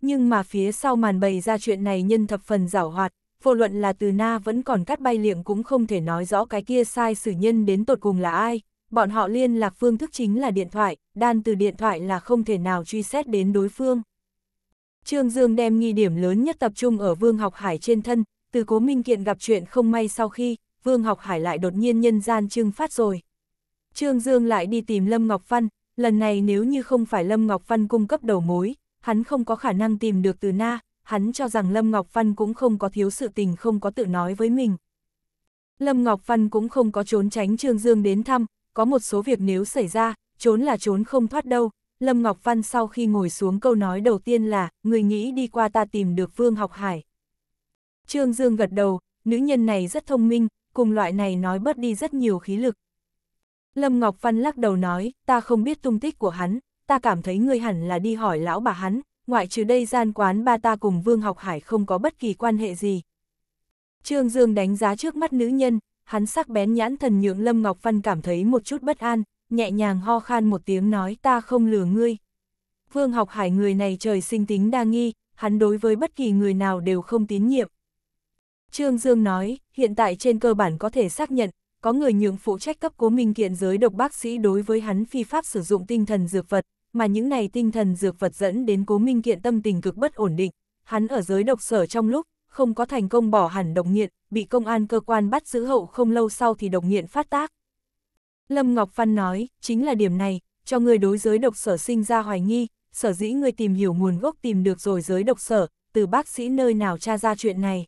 Nhưng mà phía sau màn bày ra chuyện này nhân thập phần giảo hoạt, vô luận là từ na vẫn còn cắt bay liệng cũng không thể nói rõ cái kia sai xử nhân đến tột cùng là ai, bọn họ liên lạc phương thức chính là điện thoại, đan từ điện thoại là không thể nào truy xét đến đối phương. Trương Dương đem nghi điểm lớn nhất tập trung ở Vương Học Hải trên thân, từ cố minh kiện gặp chuyện không may sau khi, Vương Học Hải lại đột nhiên nhân gian trương phát rồi. Trương Dương lại đi tìm Lâm Ngọc Văn, lần này nếu như không phải Lâm Ngọc Văn cung cấp đầu mối, hắn không có khả năng tìm được từ na, hắn cho rằng Lâm Ngọc Văn cũng không có thiếu sự tình không có tự nói với mình. Lâm Ngọc Văn cũng không có trốn tránh Trương Dương đến thăm, có một số việc nếu xảy ra, trốn là trốn không thoát đâu. Lâm Ngọc Văn sau khi ngồi xuống câu nói đầu tiên là, người nghĩ đi qua ta tìm được Vương Học Hải. Trương Dương gật đầu, nữ nhân này rất thông minh, cùng loại này nói bớt đi rất nhiều khí lực. Lâm Ngọc Văn lắc đầu nói, ta không biết tung tích của hắn, ta cảm thấy người hẳn là đi hỏi lão bà hắn, ngoại trừ đây gian quán ba ta cùng Vương Học Hải không có bất kỳ quan hệ gì. Trương Dương đánh giá trước mắt nữ nhân, hắn sắc bén nhãn thần nhượng Lâm Ngọc Văn cảm thấy một chút bất an, nhẹ nhàng ho khan một tiếng nói ta không lừa ngươi. Vương học hải người này trời sinh tính đa nghi, hắn đối với bất kỳ người nào đều không tín nhiệm. Trương Dương nói, hiện tại trên cơ bản có thể xác nhận, có người nhượng phụ trách cấp cố minh kiện giới độc bác sĩ đối với hắn phi pháp sử dụng tinh thần dược vật, mà những này tinh thần dược vật dẫn đến cố minh kiện tâm tình cực bất ổn định. Hắn ở giới độc sở trong lúc, không có thành công bỏ hẳn đồng nghiện, bị công an cơ quan bắt giữ hậu không lâu sau thì đồng nghiện phát tác. Lâm Ngọc Văn nói, chính là điểm này, cho người đối giới độc sở sinh ra hoài nghi, sở dĩ người tìm hiểu nguồn gốc tìm được rồi giới độc sở, từ bác sĩ nơi nào tra ra chuyện này.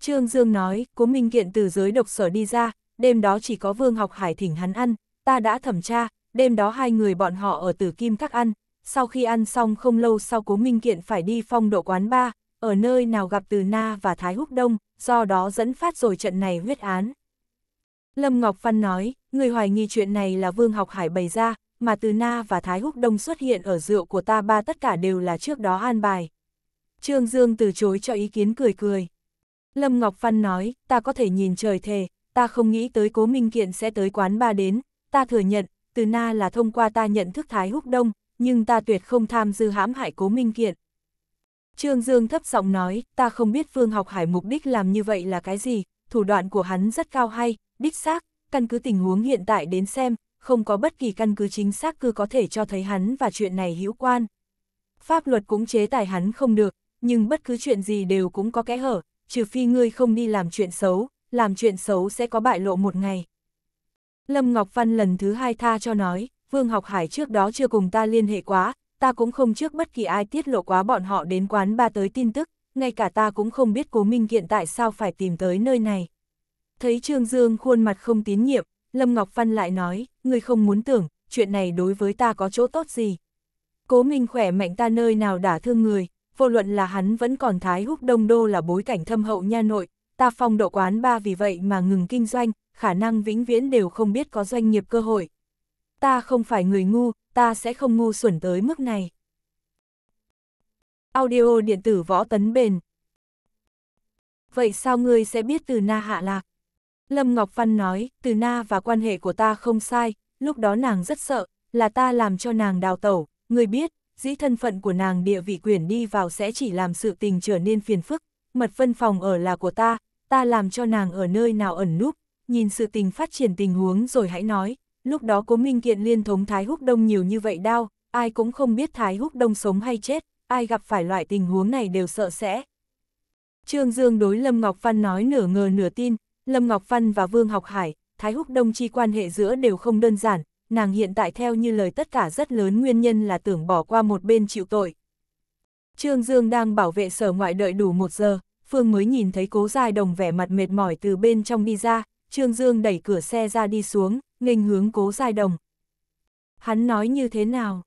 Trương Dương nói, cố minh kiện từ giới độc sở đi ra, đêm đó chỉ có Vương Học Hải thỉnh hắn ăn, ta đã thẩm tra, đêm đó hai người bọn họ ở Tử Kim Các ăn, sau khi ăn xong không lâu sau cố minh kiện phải đi phong độ quán ba, ở nơi nào gặp Từ Na và Thái Húc Đông, do đó dẫn phát rồi trận này huyết án. Lâm Ngọc Văn nói, người hoài nghi chuyện này là Vương Học Hải bày ra, mà Từ Na và Thái Húc Đông xuất hiện ở rượu của ta ba tất cả đều là trước đó an bài. Trương Dương từ chối cho ý kiến cười cười. Lâm Ngọc Văn nói, ta có thể nhìn trời thề, ta không nghĩ tới cố minh kiện sẽ tới quán ba đến, ta thừa nhận, Từ Na là thông qua ta nhận thức Thái Húc Đông, nhưng ta tuyệt không tham dư hãm hại cố minh kiện. Trương Dương thấp giọng nói, ta không biết Vương Học Hải mục đích làm như vậy là cái gì, thủ đoạn của hắn rất cao hay, đích xác, căn cứ tình huống hiện tại đến xem, không có bất kỳ căn cứ chính xác cứ có thể cho thấy hắn và chuyện này hữu quan. Pháp luật cũng chế tài hắn không được, nhưng bất cứ chuyện gì đều cũng có kẽ hở, trừ phi ngươi không đi làm chuyện xấu, làm chuyện xấu sẽ có bại lộ một ngày. Lâm Ngọc Văn lần thứ hai tha cho nói, Vương Học Hải trước đó chưa cùng ta liên hệ quá, ta cũng không trước bất kỳ ai tiết lộ quá bọn họ đến quán ba tới tin tức, ngay cả ta cũng không biết Cố Minh Kiện tại sao phải tìm tới nơi này. Thấy Trương Dương khuôn mặt không tín nhiệm, Lâm Ngọc Văn lại nói, người không muốn tưởng, chuyện này đối với ta có chỗ tốt gì. Cố Minh khỏe mạnh ta nơi nào đã thương người, vô luận là hắn vẫn còn thái húc đông đô là bối cảnh thâm hậu nha nội, ta phong độ quán ba vì vậy mà ngừng kinh doanh, khả năng vĩnh viễn đều không biết có doanh nghiệp cơ hội. Ta không phải người ngu, ta sẽ không ngu xuẩn tới mức này. Audio điện tử võ tấn bền Vậy sao ngươi sẽ biết từ Na hạ lạc? Lâm Ngọc Văn nói, từ Na và quan hệ của ta không sai, lúc đó nàng rất sợ, là ta làm cho nàng đào tẩu, ngươi biết, dĩ thân phận của nàng địa vị quyền đi vào sẽ chỉ làm sự tình trở nên phiền phức, mật phân phòng ở là của ta, ta làm cho nàng ở nơi nào ẩn núp, nhìn sự tình phát triển tình huống rồi hãy nói, lúc đó cố minh kiện liên thống Thái Húc Đông nhiều như vậy đau, ai cũng không biết Thái Húc Đông sống hay chết, ai gặp phải loại tình huống này đều sợ sẽ. Trương Dương đối Lâm Ngọc Văn nói nửa ngờ nửa tin, Lâm Ngọc Văn và Vương Học Hải, Thái Húc Đông chi quan hệ giữa đều không đơn giản, nàng hiện tại theo như lời tất cả rất lớn nguyên nhân là tưởng bỏ qua một bên chịu tội. Trương Dương đang bảo vệ sở ngoại đợi đủ một giờ, Phương mới nhìn thấy cố dài đồng vẻ mặt mệt mỏi từ bên trong đi ra, Trương Dương đẩy cửa xe ra đi xuống, nghênh hướng cố giai đồng. Hắn nói như thế nào?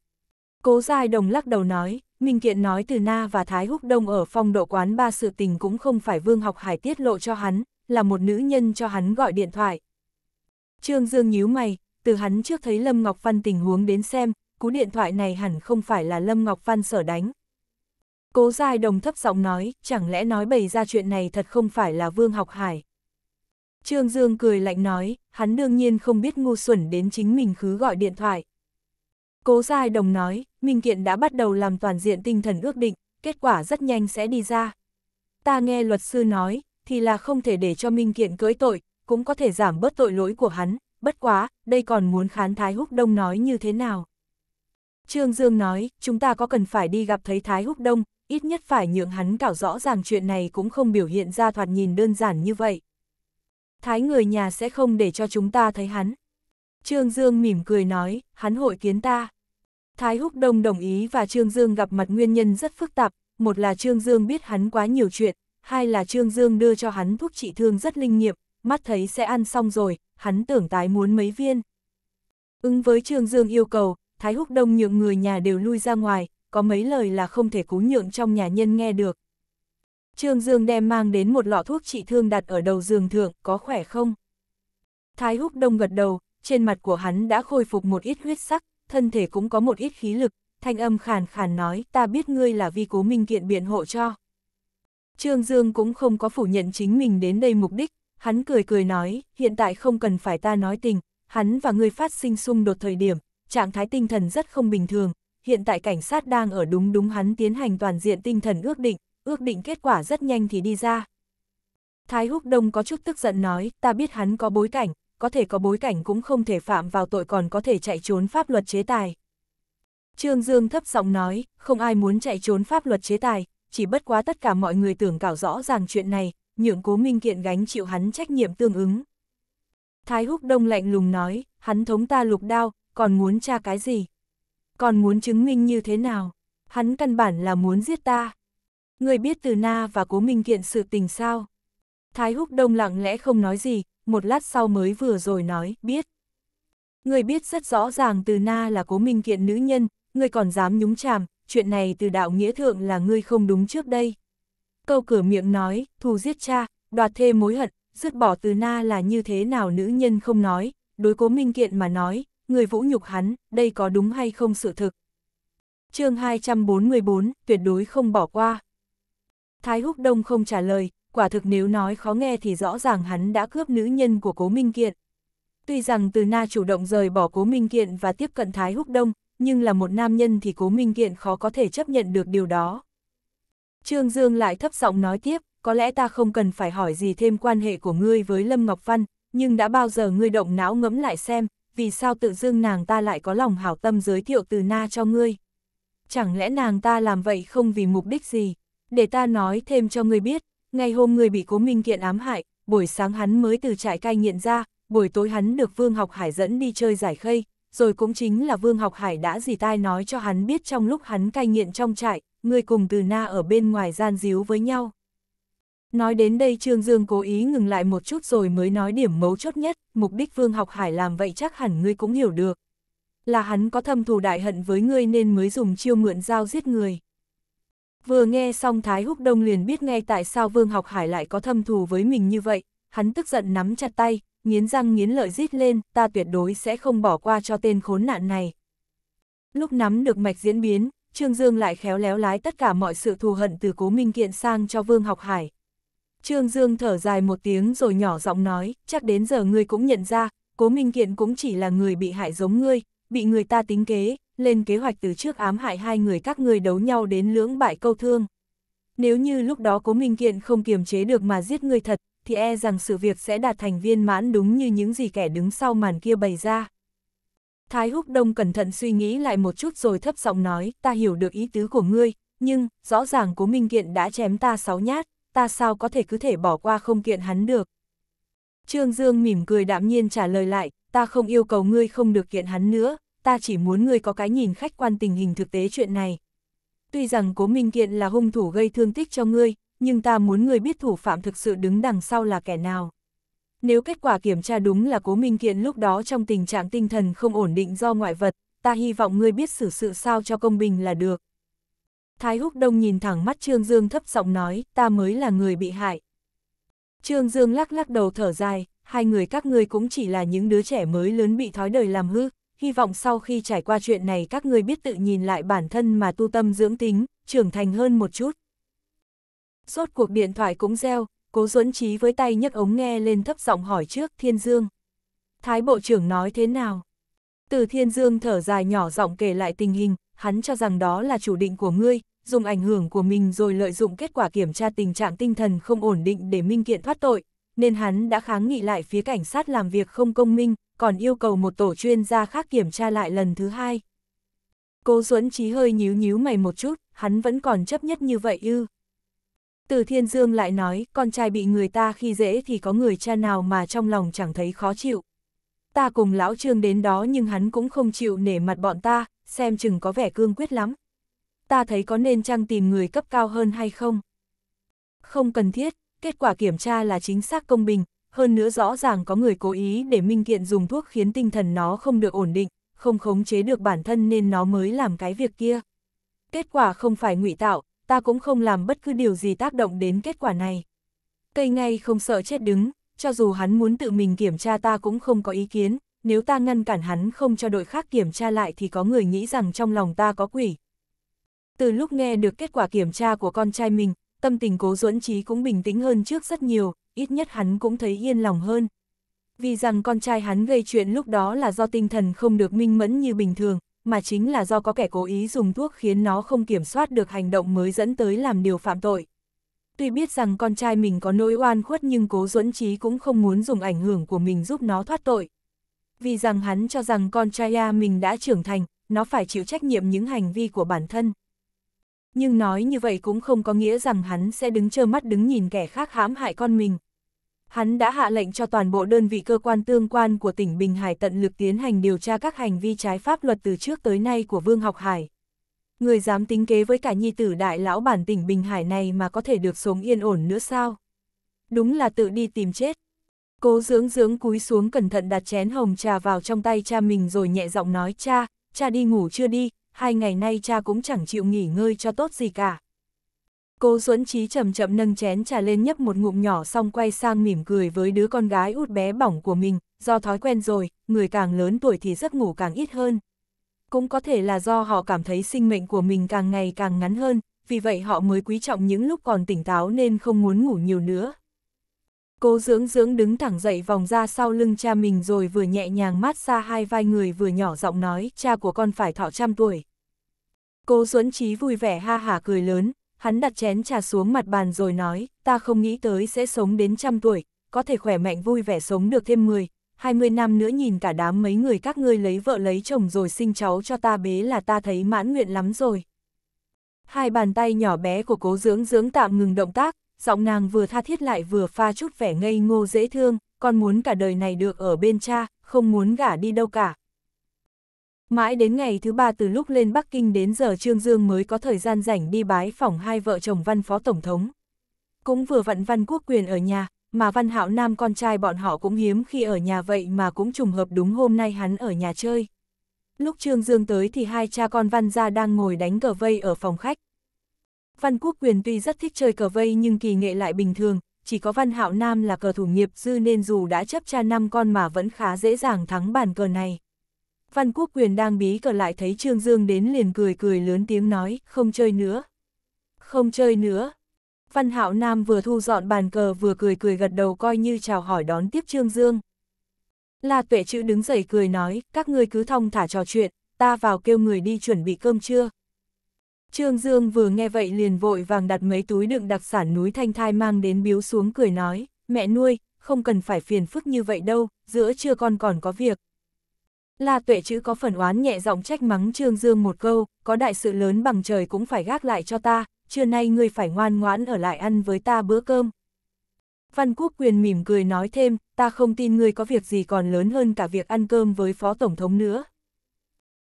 Cố giai đồng lắc đầu nói, Minh Kiện nói từ Na và Thái Húc Đông ở phòng độ quán ba sự tình cũng không phải Vương Học Hải tiết lộ cho hắn, là một nữ nhân cho hắn gọi điện thoại. Trương Dương nhíu mày, từ hắn trước thấy Lâm Ngọc Văn tình huống đến xem, cú điện thoại này hẳn không phải là Lâm Ngọc Văn sở đánh. Cố Giai Đồng thấp giọng nói, chẳng lẽ nói bày ra chuyện này thật không phải là Vương Học Hải. Trương Dương cười lạnh nói, hắn đương nhiên không biết ngu xuẩn đến chính mình khứ gọi điện thoại. Cố Giai Đồng nói, Minh Kiện đã bắt đầu làm toàn diện tinh thần ước định, kết quả rất nhanh sẽ đi ra. Ta nghe luật sư nói, thì là không thể để cho Minh Kiện cưới tội, cũng có thể giảm bớt tội lỗi của hắn, bất quá, đây còn muốn khán Thái Húc Đông nói như thế nào. Trương Dương nói, chúng ta có cần phải đi gặp thấy Thái Húc Đông, ít nhất phải nhượng hắn cảo rõ ràng chuyện này cũng không biểu hiện ra thoạt nhìn đơn giản như vậy. Thái người nhà sẽ không để cho chúng ta thấy hắn. Trương Dương mỉm cười nói, hắn hội kiến ta. Thái Húc Đông đồng ý và Trương Dương gặp mặt nguyên nhân rất phức tạp, một là Trương Dương biết hắn quá nhiều chuyện, hai là Trương Dương đưa cho hắn thuốc trị thương rất linh nghiệm, mắt thấy sẽ ăn xong rồi, hắn tưởng tái muốn mấy viên. Ứng với Trương Dương yêu cầu, Thái Húc Đông nhượng người nhà đều lui ra ngoài, có mấy lời là không thể cú nhượng trong nhà nhân nghe được. Trương Dương đem mang đến một lọ thuốc trị thương đặt ở đầu giường thượng, có khỏe không? Thái Húc Đông gật đầu, trên mặt của hắn đã khôi phục một ít huyết sắc, thân thể cũng có một ít khí lực, thanh âm khàn khàn nói, ta biết ngươi là vi cố minh kiện biện hộ cho. Trương Dương cũng không có phủ nhận chính mình đến đây mục đích, hắn cười cười nói, hiện tại không cần phải ta nói tình, hắn và ngươi phát sinh xung đột thời điểm, trạng thái tinh thần rất không bình thường, hiện tại cảnh sát đang ở đúng đúng hắn tiến hành toàn diện tinh thần ước định, ước định kết quả rất nhanh thì đi ra. Thái Húc Đông có chút tức giận nói, ta biết hắn có bối cảnh, có thể có bối cảnh cũng không thể phạm vào tội còn có thể chạy trốn pháp luật chế tài. Trương Dương thấp giọng nói, không ai muốn chạy trốn pháp luật chế tài, chỉ bất quá tất cả mọi người tưởng cảo rõ ràng chuyện này, nhượng cố minh kiện gánh chịu hắn trách nhiệm tương ứng. Thái Húc Đông lạnh lùng nói, hắn thống ta lục đao, còn muốn tra cái gì? Còn muốn chứng minh như thế nào? Hắn căn bản là muốn giết ta. Người biết từ Na và Cố Minh Kiện sự tình sao? Thái Húc Đông lặng lẽ không nói gì, một lát sau mới vừa rồi nói, biết. Người biết rất rõ ràng từ Na là Cố Minh Kiện nữ nhân, người còn dám nhúng chàm, chuyện này từ đạo nghĩa thượng là ngươi không đúng trước đây. Câu cửa miệng nói, thù giết cha, đoạt thê mối hận, dứt bỏ từ na là như thế nào nữ nhân không nói, đối cố minh kiện mà nói, người vũ nhục hắn, đây có đúng hay không sự thực. chương 244, tuyệt đối không bỏ qua. Thái Húc Đông không trả lời, quả thực nếu nói khó nghe thì rõ ràng hắn đã cướp nữ nhân của Cố Minh Kiện. Tuy rằng từ na chủ động rời bỏ Cố Minh Kiện và tiếp cận Thái Húc Đông, nhưng là một nam nhân thì Cố Minh Kiện khó có thể chấp nhận được điều đó. Trương Dương lại thấp giọng nói tiếp, có lẽ ta không cần phải hỏi gì thêm quan hệ của ngươi với Lâm Ngọc Văn, nhưng đã bao giờ ngươi động não ngẫm lại xem, vì sao tự Dương nàng ta lại có lòng hảo tâm giới thiệu từ na cho ngươi? Chẳng lẽ nàng ta làm vậy không vì mục đích gì? để ta nói thêm cho người biết, ngày hôm người bị cố minh kiện ám hại, buổi sáng hắn mới từ trại cai nghiện ra, buổi tối hắn được Vương Học Hải dẫn đi chơi giải khây, rồi cũng chính là Vương Học Hải đã dì tai nói cho hắn biết trong lúc hắn cai nghiện trong trại, người cùng từ na ở bên ngoài gian díu với nhau. Nói đến đây Trương Dương cố ý ngừng lại một chút rồi mới nói điểm mấu chốt nhất, mục đích Vương Học Hải làm vậy chắc hẳn ngươi cũng hiểu được. Là hắn có thâm thù đại hận với ngươi nên mới dùng chiêu mượn dao giết người. Vừa nghe xong Thái Húc Đông liền biết ngay tại sao Vương Học Hải lại có thâm thù với mình như vậy, hắn tức giận nắm chặt tay, nghiến răng nghiến lợi rít lên, ta tuyệt đối sẽ không bỏ qua cho tên khốn nạn này. Lúc nắm được mạch diễn biến, Trương Dương lại khéo léo lái tất cả mọi sự thù hận từ cố minh kiện sang cho Vương Học Hải. Trương Dương thở dài một tiếng rồi nhỏ giọng nói, chắc đến giờ ngươi cũng nhận ra, cố minh kiện cũng chỉ là người bị hại giống ngươi, bị người ta tính kế, lên kế hoạch từ trước ám hại hai người các ngươi đấu nhau đến lưỡng bại câu thương. Nếu như lúc đó Cố Minh Kiện không kiềm chế được mà giết người thật, thì e rằng sự việc sẽ đạt thành viên mãn đúng như những gì kẻ đứng sau màn kia bày ra. Thái Húc Đông cẩn thận suy nghĩ lại một chút rồi thấp giọng nói, ta hiểu được ý tứ của ngươi, nhưng, rõ ràng Cố Minh Kiện đã chém ta sáu nhát, ta sao có thể cứ thể bỏ qua không kiện hắn được. Trương Dương mỉm cười đạm nhiên trả lời lại, ta không yêu cầu ngươi không được kiện hắn nữa, ta chỉ muốn ngươi có cái nhìn khách quan tình hình thực tế chuyện này. Tuy rằng Cố Minh Kiện là hung thủ gây thương tích cho ngươi, nhưng ta muốn ngươi biết thủ phạm thực sự đứng đằng sau là kẻ nào. Nếu kết quả kiểm tra đúng là Cố Minh Kiện lúc đó trong tình trạng tinh thần không ổn định do ngoại vật, ta hy vọng ngươi biết xử sự sao cho công bình là được. Thái Húc Đông nhìn thẳng mắt Trương Dương thấp giọng nói, ta mới là người bị hại. Trương Dương lắc lắc đầu thở dài, hai người các ngươi cũng chỉ là những đứa trẻ mới lớn bị thói đời làm hư, hy vọng sau khi trải qua chuyện này các người biết tự nhìn lại bản thân mà tu tâm dưỡng tính, trưởng thành hơn một chút. Rốt cuộc điện thoại cũng reo, cố duẫn trí với tay nhấc ống nghe lên thấp giọng hỏi trước Thiên Dương. Thái Bộ trưởng nói thế nào? Từ Thiên Dương thở dài nhỏ giọng kể lại tình hình, hắn cho rằng đó là chủ định của ngươi, dùng ảnh hưởng của mình rồi lợi dụng kết quả kiểm tra tình trạng tinh thần không ổn định để minh kiện thoát tội, nên hắn đã kháng nghị lại phía cảnh sát làm việc không công minh, còn yêu cầu một tổ chuyên gia khác kiểm tra lại lần thứ hai. Cố Duẫn Trí hơi nhíu nhíu mày một chút, hắn vẫn còn chấp nhất như vậy ư. Từ Thiên Dương lại nói, con trai bị người ta khi dễ thì có người cha nào mà trong lòng chẳng thấy khó chịu. Ta cùng lão Trương đến đó nhưng hắn cũng không chịu nể mặt bọn ta, xem chừng có vẻ cương quyết lắm. Ta thấy có nên chăng tìm người cấp cao hơn hay không? Không cần thiết, kết quả kiểm tra là chính xác công bình, hơn nữa rõ ràng có người cố ý để Minh Kiện dùng thuốc khiến tinh thần nó không được ổn định, không khống chế được bản thân nên nó mới làm cái việc kia. Kết quả không phải ngụy tạo, ta cũng không làm bất cứ điều gì tác động đến kết quả này. Cây ngay không sợ chết đứng, cho dù hắn muốn tự mình kiểm tra ta cũng không có ý kiến, nếu ta ngăn cản hắn không cho đội khác kiểm tra lại thì có người nghĩ rằng trong lòng ta có quỷ. Từ lúc nghe được kết quả kiểm tra của con trai mình, tâm tình cố duẫn trí cũng bình tĩnh hơn trước rất nhiều, ít nhất hắn cũng thấy yên lòng hơn. Vì rằng con trai hắn gây chuyện lúc đó là do tinh thần không được minh mẫn như bình thường, mà chính là do có kẻ cố ý dùng thuốc khiến nó không kiểm soát được hành động mới dẫn tới làm điều phạm tội. Tuy biết rằng con trai mình có nỗi oan khuất nhưng cố duẫn trí cũng không muốn dùng ảnh hưởng của mình giúp nó thoát tội. Vì rằng hắn cho rằng con trai ya mình đã trưởng thành, nó phải chịu trách nhiệm những hành vi của bản thân. Nhưng nói như vậy cũng không có nghĩa rằng hắn sẽ đứng trơ mắt đứng nhìn kẻ khác hãm hại con mình. Hắn đã hạ lệnh cho toàn bộ đơn vị cơ quan tương quan của tỉnh Bình Hải tận lực tiến hành điều tra các hành vi trái pháp luật từ trước tới nay của Vương Học Hải. Người dám tính kế với cả nhi tử đại lão bản tỉnh Bình Hải này mà có thể được sống yên ổn nữa sao? Đúng là tự đi tìm chết. Cố dưỡng dưỡng cúi xuống cẩn thận đặt chén hồng trà vào trong tay cha mình rồi nhẹ giọng nói cha, cha đi ngủ chưa đi, hai ngày nay cha cũng chẳng chịu nghỉ ngơi cho tốt gì cả. Cô Duẫn Trí chậm chậm nâng chén trà lên nhấp một ngụm nhỏ xong quay sang mỉm cười với đứa con gái út bé bỏng của mình, do thói quen rồi, người càng lớn tuổi thì giấc ngủ càng ít hơn. Cũng có thể là do họ cảm thấy sinh mệnh của mình càng ngày càng ngắn hơn, vì vậy họ mới quý trọng những lúc còn tỉnh táo nên không muốn ngủ nhiều nữa. Cô dưỡng dưỡng đứng thẳng dậy vòng ra sau lưng cha mình rồi vừa nhẹ nhàng mát xa hai vai người vừa nhỏ giọng nói, cha của con phải thọ trăm tuổi. Cô Duẫn Trí vui vẻ ha hả cười lớn, hắn đặt chén trà xuống mặt bàn rồi nói, ta không nghĩ tới sẽ sống đến trăm tuổi, có thể khỏe mạnh vui vẻ sống được thêm 10, 20 năm nữa nhìn cả đám mấy người các ngươi lấy vợ lấy chồng rồi sinh cháu cho ta bế là ta thấy mãn nguyện lắm rồi. Hai bàn tay nhỏ bé của cố dưỡng dưỡng tạm ngừng động tác, giọng nàng vừa tha thiết lại vừa pha chút vẻ ngây ngô dễ thương, con muốn cả đời này được ở bên cha, không muốn gả đi đâu cả, Mãi đến ngày thứ ba từ lúc lên Bắc Kinh đến giờ Trương Dương mới có thời gian rảnh đi bái phỏng hai vợ chồng văn phó tổng thống. Cũng vừa vặn văn quốc quyền ở nhà, mà văn hạo nam con trai bọn họ cũng hiếm khi ở nhà vậy mà cũng trùng hợp đúng hôm nay hắn ở nhà chơi. Lúc Trương Dương tới thì hai cha con văn gia đang ngồi đánh cờ vây ở phòng khách. Văn quốc quyền tuy rất thích chơi cờ vây nhưng kỳ nghệ lại bình thường, chỉ có văn hạo nam là cờ thủ nghiệp dư nên dù đã chấp cha năm con mà vẫn khá dễ dàng thắng bàn cờ này. Văn Quốc Quyền đang bí cờ lại thấy Trương Dương đến liền cười cười lớn tiếng nói, không chơi nữa. Không chơi nữa. Văn Hạo Nam vừa thu dọn bàn cờ vừa cười cười gật đầu coi như chào hỏi đón tiếp Trương Dương. La Tuệ Chữ đứng dậy cười nói, các ngươi cứ thong thả trò chuyện, ta vào kêu người đi chuẩn bị cơm trưa. Trương Dương vừa nghe vậy liền vội vàng đặt mấy túi đựng đặc sản núi Thanh Thai mang đến biếu xuống cười nói, mẹ nuôi, không cần phải phiền phức như vậy đâu, giữa trưa con còn có việc. La tuệ chữ có phần oán nhẹ giọng trách mắng Trương Dương một câu, có đại sự lớn bằng trời cũng phải gác lại cho ta, trưa nay ngươi phải ngoan ngoãn ở lại ăn với ta bữa cơm. Văn Quốc Quyền mỉm cười nói thêm, ta không tin ngươi có việc gì còn lớn hơn cả việc ăn cơm với Phó Tổng thống nữa.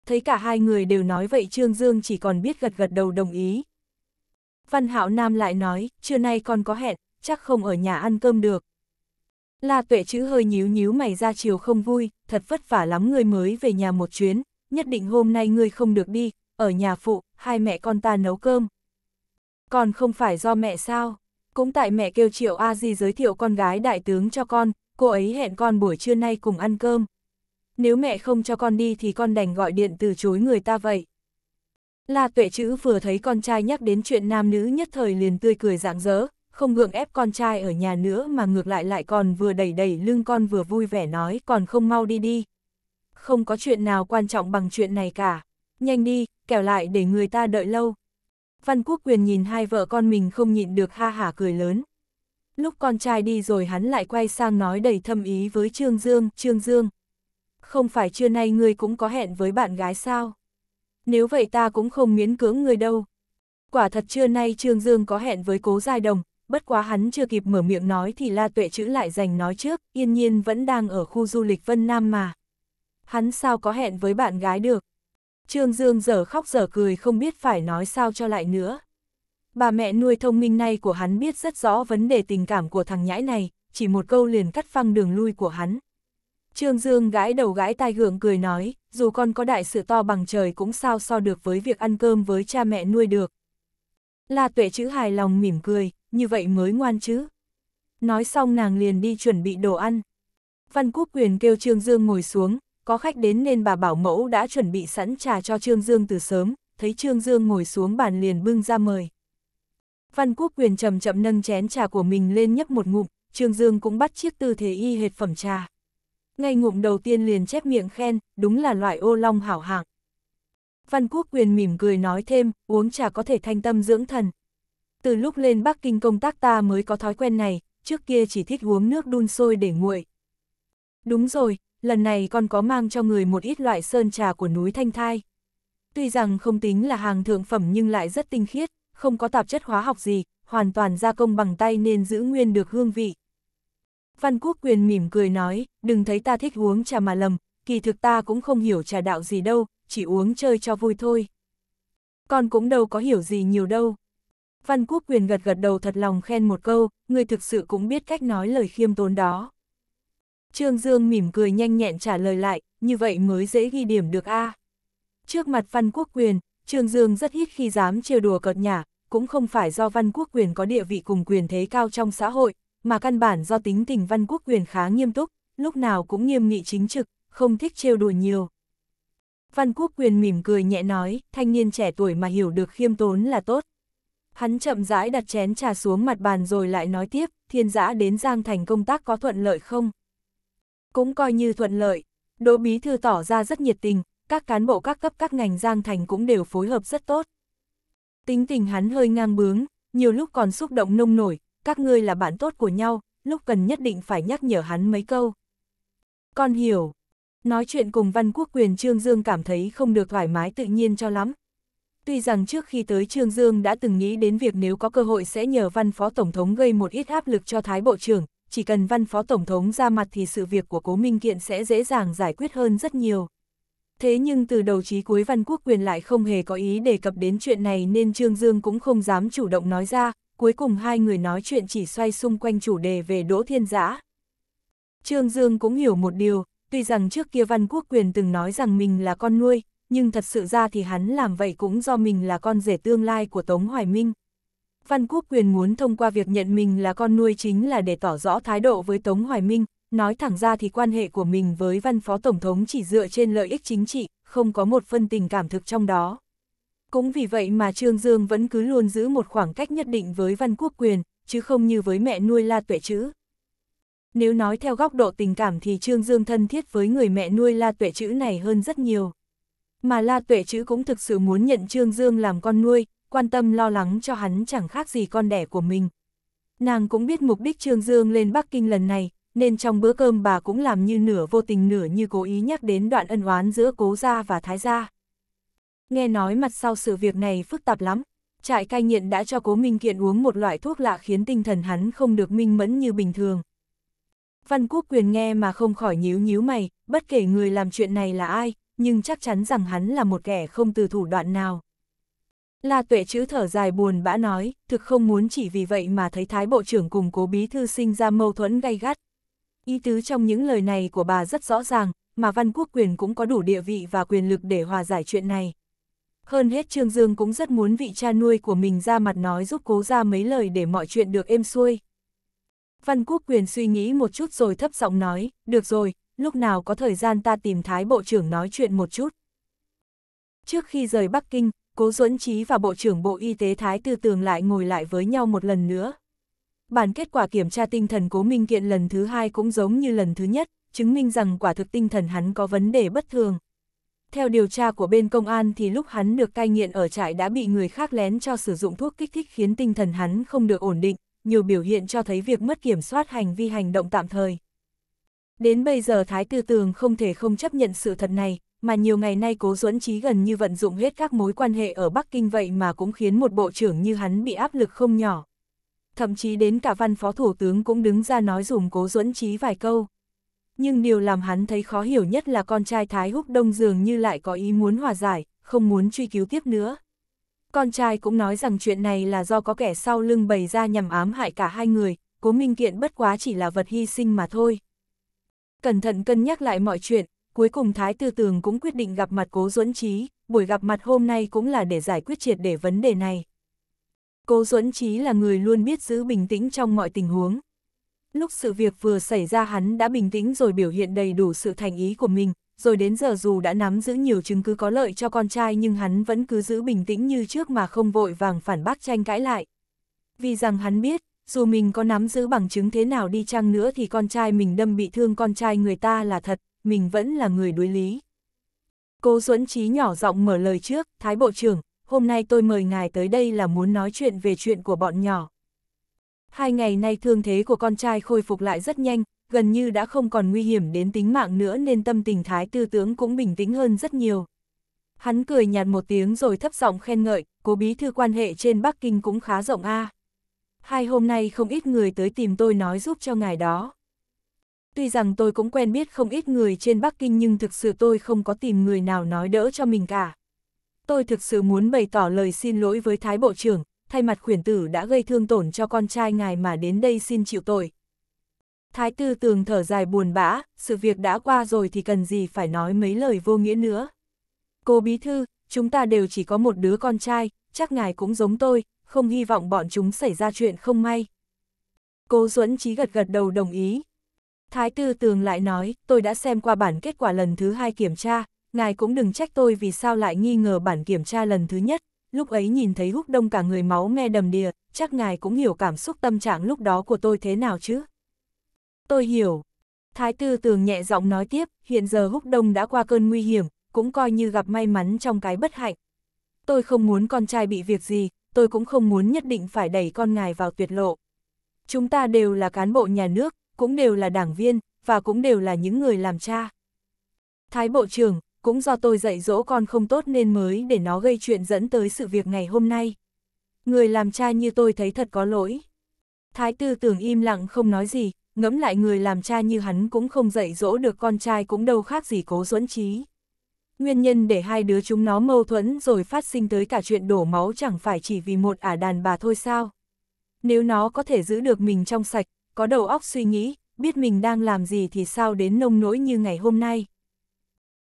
Thấy cả hai người đều nói vậy Trương Dương chỉ còn biết gật gật đầu đồng ý. Văn Hạo Nam lại nói, trưa nay con có hẹn, chắc không ở nhà ăn cơm được, La tuệ chữ hơi nhíu nhíu mày ra chiều không vui, thật vất vả lắm người mới về nhà một chuyến, nhất định hôm nay ngươi không được đi, ở nhà phụ, hai mẹ con ta nấu cơm. Còn không phải do mẹ sao? Cũng tại mẹ kêu Triệu A Di giới thiệu con gái đại tướng cho con, cô ấy hẹn con buổi trưa nay cùng ăn cơm. Nếu mẹ không cho con đi thì con đành gọi điện từ chối người ta vậy. La tuệ chữ vừa thấy con trai nhắc đến chuyện nam nữ nhất thời liền tươi cười rạng rỡ, không gượng ép con trai ở nhà nữa mà ngược lại lại còn vừa đẩy đẩy lưng con vừa vui vẻ nói còn không mau đi đi. Không có chuyện nào quan trọng bằng chuyện này cả, nhanh đi, kẻo lại để người ta đợi lâu. Văn Quốc Quyền nhìn hai vợ con mình không nhịn được ha hả cười lớn. Lúc con trai đi rồi hắn lại quay sang nói đầy thâm ý với Trương Dương, Trương Dương. Không phải trưa nay ngươi cũng có hẹn với bạn gái sao? Nếu vậy ta cũng không miễn cưỡng ngươi đâu. Quả thật trưa nay Trương Dương có hẹn với cố giai đồng, bất quá hắn chưa kịp mở miệng nói thì La Tuệ chữ lại giành nói trước, yên nhiên vẫn đang ở khu du lịch Vân Nam mà. Hắn sao có hẹn với bạn gái được? Trương Dương giờ khóc giờ cười không biết phải nói sao cho lại nữa. Bà mẹ nuôi thông minh này của hắn biết rất rõ vấn đề tình cảm của thằng nhãi này, chỉ một câu liền cắt phăng đường lui của hắn. Trương Dương gãi đầu gãi tai gượng cười nói, dù con có đại sự to bằng trời cũng sao so được với việc ăn cơm với cha mẹ nuôi được. La tuệ chữ hài lòng mỉm cười, như vậy mới ngoan chứ. Nói xong nàng liền đi chuẩn bị đồ ăn. Văn Quốc Quyền kêu Trương Dương ngồi xuống, có khách đến nên bà bảo mẫu đã chuẩn bị sẵn trà cho Trương Dương từ sớm, thấy Trương Dương ngồi xuống bàn liền bưng ra mời. Văn Quốc Quyền chậm chậm nâng chén trà của mình lên nhấp một ngụm, Trương Dương cũng bắt chiếc tư thế y hệt phẩm trà. Ngay ngụm đầu tiên liền chép miệng khen, đúng là loại ô long hảo hạng. Văn Quốc Quyền mỉm cười nói thêm, uống trà có thể thanh tâm dưỡng thần. Từ lúc lên Bắc Kinh công tác ta mới có thói quen này, trước kia chỉ thích uống nước đun sôi để nguội. Đúng rồi, lần này còn có mang cho người một ít loại sơn trà của núi Thanh Thai. Tuy rằng không tính là hàng thượng phẩm nhưng lại rất tinh khiết, không có tạp chất hóa học gì, hoàn toàn gia công bằng tay nên giữ nguyên được hương vị. Văn Quốc Quyền mỉm cười nói, đừng thấy ta thích uống trà mà lầm, kỳ thực ta cũng không hiểu trà đạo gì đâu, chỉ uống chơi cho vui thôi. Con cũng đâu có hiểu gì nhiều đâu. Văn Quốc Quyền gật gật đầu thật lòng khen một câu, người thực sự cũng biết cách nói lời khiêm tốn đó. Trương Dương mỉm cười nhanh nhẹn trả lời lại, như vậy mới dễ ghi điểm được a à. Trước mặt Văn Quốc Quyền, Trương Dương rất ít khi dám trêu đùa cợt nhả, cũng không phải do Văn Quốc Quyền có địa vị cùng quyền thế cao trong xã hội, mà căn bản do tính tình Văn Quốc Quyền khá nghiêm túc, lúc nào cũng nghiêm nghị chính trực, không thích trêu đùa nhiều. Văn Quốc Quyền mỉm cười nhẹ nói, thanh niên trẻ tuổi mà hiểu được khiêm tốn là tốt. Hắn chậm rãi đặt chén trà xuống mặt bàn rồi lại nói tiếp, thiên giã đến Giang Thành công tác có thuận lợi không? Cũng coi như thuận lợi, Đỗ Bí Thư tỏ ra rất nhiệt tình, các cán bộ các cấp các ngành Giang Thành cũng đều phối hợp rất tốt. Tính tình hắn hơi ngang bướng, nhiều lúc còn xúc động nông nổi, các ngươi là bạn tốt của nhau, lúc cần nhất định phải nhắc nhở hắn mấy câu. Con hiểu, nói chuyện cùng Văn Quốc Quyền Trương Dương cảm thấy không được thoải mái tự nhiên cho lắm, Tuy rằng trước khi tới Trương Dương đã từng nghĩ đến việc nếu có cơ hội sẽ nhờ văn phó tổng thống gây một ít áp lực cho Thái Bộ trưởng, chỉ cần văn phó tổng thống ra mặt thì sự việc của Cố Minh Kiện sẽ dễ dàng giải quyết hơn rất nhiều. Thế nhưng từ đầu chí cuối Văn Quốc Quyền lại không hề có ý đề cập đến chuyện này nên Trương Dương cũng không dám chủ động nói ra, cuối cùng hai người nói chuyện chỉ xoay xung quanh chủ đề về Đỗ Thiên Giã. Trương Dương cũng hiểu một điều, tuy rằng trước kia Văn Quốc Quyền từng nói rằng mình là con nuôi, nhưng thật sự ra thì hắn làm vậy cũng do mình là con rể tương lai của Tống Hoài Minh. Văn Quốc Quyền muốn thông qua việc nhận mình là con nuôi chính là để tỏ rõ thái độ với Tống Hoài Minh, nói thẳng ra thì quan hệ của mình với Văn Phó Tổng thống chỉ dựa trên lợi ích chính trị, không có một phân tình cảm thực trong đó. Cũng vì vậy mà Trương Dương vẫn cứ luôn giữ một khoảng cách nhất định với Văn Quốc Quyền, chứ không như với mẹ nuôi La Tuệ Chữ. Nếu nói theo góc độ tình cảm thì Trương Dương thân thiết với người mẹ nuôi La Tuệ Chữ này hơn rất nhiều mà La Tuệ Chữ cũng thực sự muốn nhận Trương Dương làm con nuôi, quan tâm lo lắng cho hắn chẳng khác gì con đẻ của mình. Nàng cũng biết mục đích Trương Dương lên Bắc Kinh lần này, nên trong bữa cơm bà cũng làm như nửa vô tình nửa như cố ý nhắc đến đoạn ân oán giữa cố gia và thái gia. Nghe nói mặt sau sự việc này phức tạp lắm, trại cai nghiện đã cho cố Minh Kiện uống một loại thuốc lạ khiến tinh thần hắn không được minh mẫn như bình thường. Văn Quốc Quyền nghe mà không khỏi nhíu nhíu mày, bất kể người làm chuyện này là ai, nhưng chắc chắn rằng hắn là một kẻ không từ thủ đoạn nào. La tuệ chữ thở dài buồn bã nói, thực không muốn chỉ vì vậy mà thấy Thái Bộ trưởng cùng cố bí thư sinh ra mâu thuẫn gay gắt. Ý tứ trong những lời này của bà rất rõ ràng, mà Văn Quốc Quyền cũng có đủ địa vị và quyền lực để hòa giải chuyện này. Hơn hết Trương Dương cũng rất muốn vị cha nuôi của mình ra mặt nói giúp cố ra mấy lời để mọi chuyện được êm xuôi. Văn Quốc Quyền suy nghĩ một chút rồi thấp giọng nói, được rồi, lúc nào có thời gian ta tìm Thái Bộ trưởng nói chuyện một chút. Trước khi rời Bắc Kinh, Cố Duẫn Trí và Bộ trưởng Bộ Y tế Thái Tư Tường lại ngồi lại với nhau một lần nữa. Bản kết quả kiểm tra tinh thần Cố Minh Kiện lần thứ hai cũng giống như lần thứ nhất, chứng minh rằng quả thực tinh thần hắn có vấn đề bất thường. Theo điều tra của bên công an thì lúc hắn được cai nghiện ở trại đã bị người khác lén cho sử dụng thuốc kích thích khiến tinh thần hắn không được ổn định, nhiều biểu hiện cho thấy việc mất kiểm soát hành vi hành động tạm thời. Đến bây giờ Thái Tư Tường không thể không chấp nhận sự thật này, mà nhiều ngày nay Cố Duẫn Chí gần như vận dụng hết các mối quan hệ ở Bắc Kinh vậy mà cũng khiến một bộ trưởng như hắn bị áp lực không nhỏ. Thậm chí đến cả văn phó thủ tướng cũng đứng ra nói dùm Cố Duẫn Chí vài câu. Nhưng điều làm hắn thấy khó hiểu nhất là con trai Thái Húc Đông dường như lại có ý muốn hòa giải, không muốn truy cứu tiếp nữa. Con trai cũng nói rằng chuyện này là do có kẻ sau lưng bày ra nhằm ám hại cả hai người, Cố Minh Kiện bất quá chỉ là vật hy sinh mà thôi. Cẩn thận cân nhắc lại mọi chuyện, cuối cùng Thái Tư Tường cũng quyết định gặp mặt Cố Duẫn Trí, buổi gặp mặt hôm nay cũng là để giải quyết triệt để vấn đề này. Cố Duẫn Trí là người luôn biết giữ bình tĩnh trong mọi tình huống. Lúc sự việc vừa xảy ra hắn đã bình tĩnh rồi biểu hiện đầy đủ sự thành ý của mình, rồi đến giờ dù đã nắm giữ nhiều chứng cứ có lợi cho con trai nhưng hắn vẫn cứ giữ bình tĩnh như trước mà không vội vàng phản bác tranh cãi lại. Vì rằng hắn biết, dù mình có nắm giữ bằng chứng thế nào đi chăng nữa thì con trai mình đâm bị thương con trai người ta là thật, mình vẫn là người đối lý. Cô Duẫn Trí nhỏ giọng mở lời trước, Thái Bộ trưởng, hôm nay tôi mời ngài tới đây là muốn nói chuyện về chuyện của bọn nhỏ. Hai ngày nay thương thế của con trai khôi phục lại rất nhanh, gần như đã không còn nguy hiểm đến tính mạng nữa nên tâm tình Thái Tư Tướng cũng bình tĩnh hơn rất nhiều. Hắn cười nhạt một tiếng rồi thấp giọng khen ngợi, cố bí thư quan hệ trên Bắc Kinh cũng khá rộng a. À hai hôm nay không ít người tới tìm tôi nói giúp cho ngài đó. Tuy rằng tôi cũng quen biết không ít người trên Bắc Kinh nhưng thực sự tôi không có tìm người nào nói đỡ cho mình cả. Tôi thực sự muốn bày tỏ lời xin lỗi với Thái Bộ trưởng, thay mặt khuyển tử đã gây thương tổn cho con trai ngài mà đến đây xin chịu tội. Thái Tư Tường thở dài buồn bã, sự việc đã qua rồi thì cần gì phải nói mấy lời vô nghĩa nữa. Cô Bí Thư, chúng ta đều chỉ có một đứa con trai, chắc ngài cũng giống tôi, không hy vọng bọn chúng xảy ra chuyện không may. Cố Duẫn Chí gật gật đầu đồng ý. Thái Tư Tường lại nói, tôi đã xem qua bản kết quả lần thứ hai kiểm tra, ngài cũng đừng trách tôi vì sao lại nghi ngờ bản kiểm tra lần thứ nhất, lúc ấy nhìn thấy húc đông cả người máu me đầm đìa, chắc ngài cũng hiểu cảm xúc tâm trạng lúc đó của tôi thế nào chứ. Tôi hiểu. Thái Tư Tường nhẹ giọng nói tiếp, hiện giờ húc đông đã qua cơn nguy hiểm, cũng coi như gặp may mắn trong cái bất hạnh. Tôi không muốn con trai bị việc gì, tôi cũng không muốn nhất định phải đẩy con ngài vào tuyệt lộ. Chúng ta đều là cán bộ nhà nước, cũng đều là đảng viên, và cũng đều là những người làm cha. Thái Bộ trưởng, cũng do tôi dạy dỗ con không tốt nên mới để nó gây chuyện dẫn tới sự việc ngày hôm nay. Người làm cha như tôi thấy thật có lỗi. Thái Tư tưởng im lặng không nói gì, ngẫm lại người làm cha như hắn cũng không dạy dỗ được con trai cũng đâu khác gì cố duẫn trí. Nguyên nhân để hai đứa chúng nó mâu thuẫn rồi phát sinh tới cả chuyện đổ máu chẳng phải chỉ vì một ả đàn bà thôi sao. Nếu nó có thể giữ được mình trong sạch, có đầu óc suy nghĩ, biết mình đang làm gì thì sao đến nông nỗi như ngày hôm nay.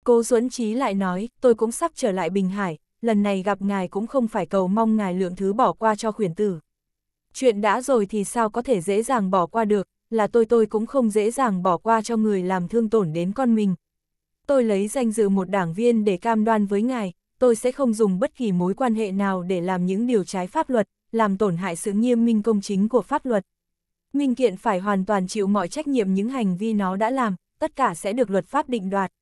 Cô Duẫn Trí lại nói, tôi cũng sắp trở lại Bình Hải, lần này gặp ngài cũng không phải cầu mong ngài lượng thứ bỏ qua cho khuyển tử. Chuyện đã rồi thì sao có thể dễ dàng bỏ qua được, là tôi tôi cũng không dễ dàng bỏ qua cho người làm thương tổn đến con mình, tôi lấy danh dự một đảng viên để cam đoan với ngài, tôi sẽ không dùng bất kỳ mối quan hệ nào để làm những điều trái pháp luật, làm tổn hại sự nghiêm minh công chính của pháp luật. Minh kiện phải hoàn toàn chịu mọi trách nhiệm những hành vi nó đã làm, tất cả sẽ được luật pháp định đoạt.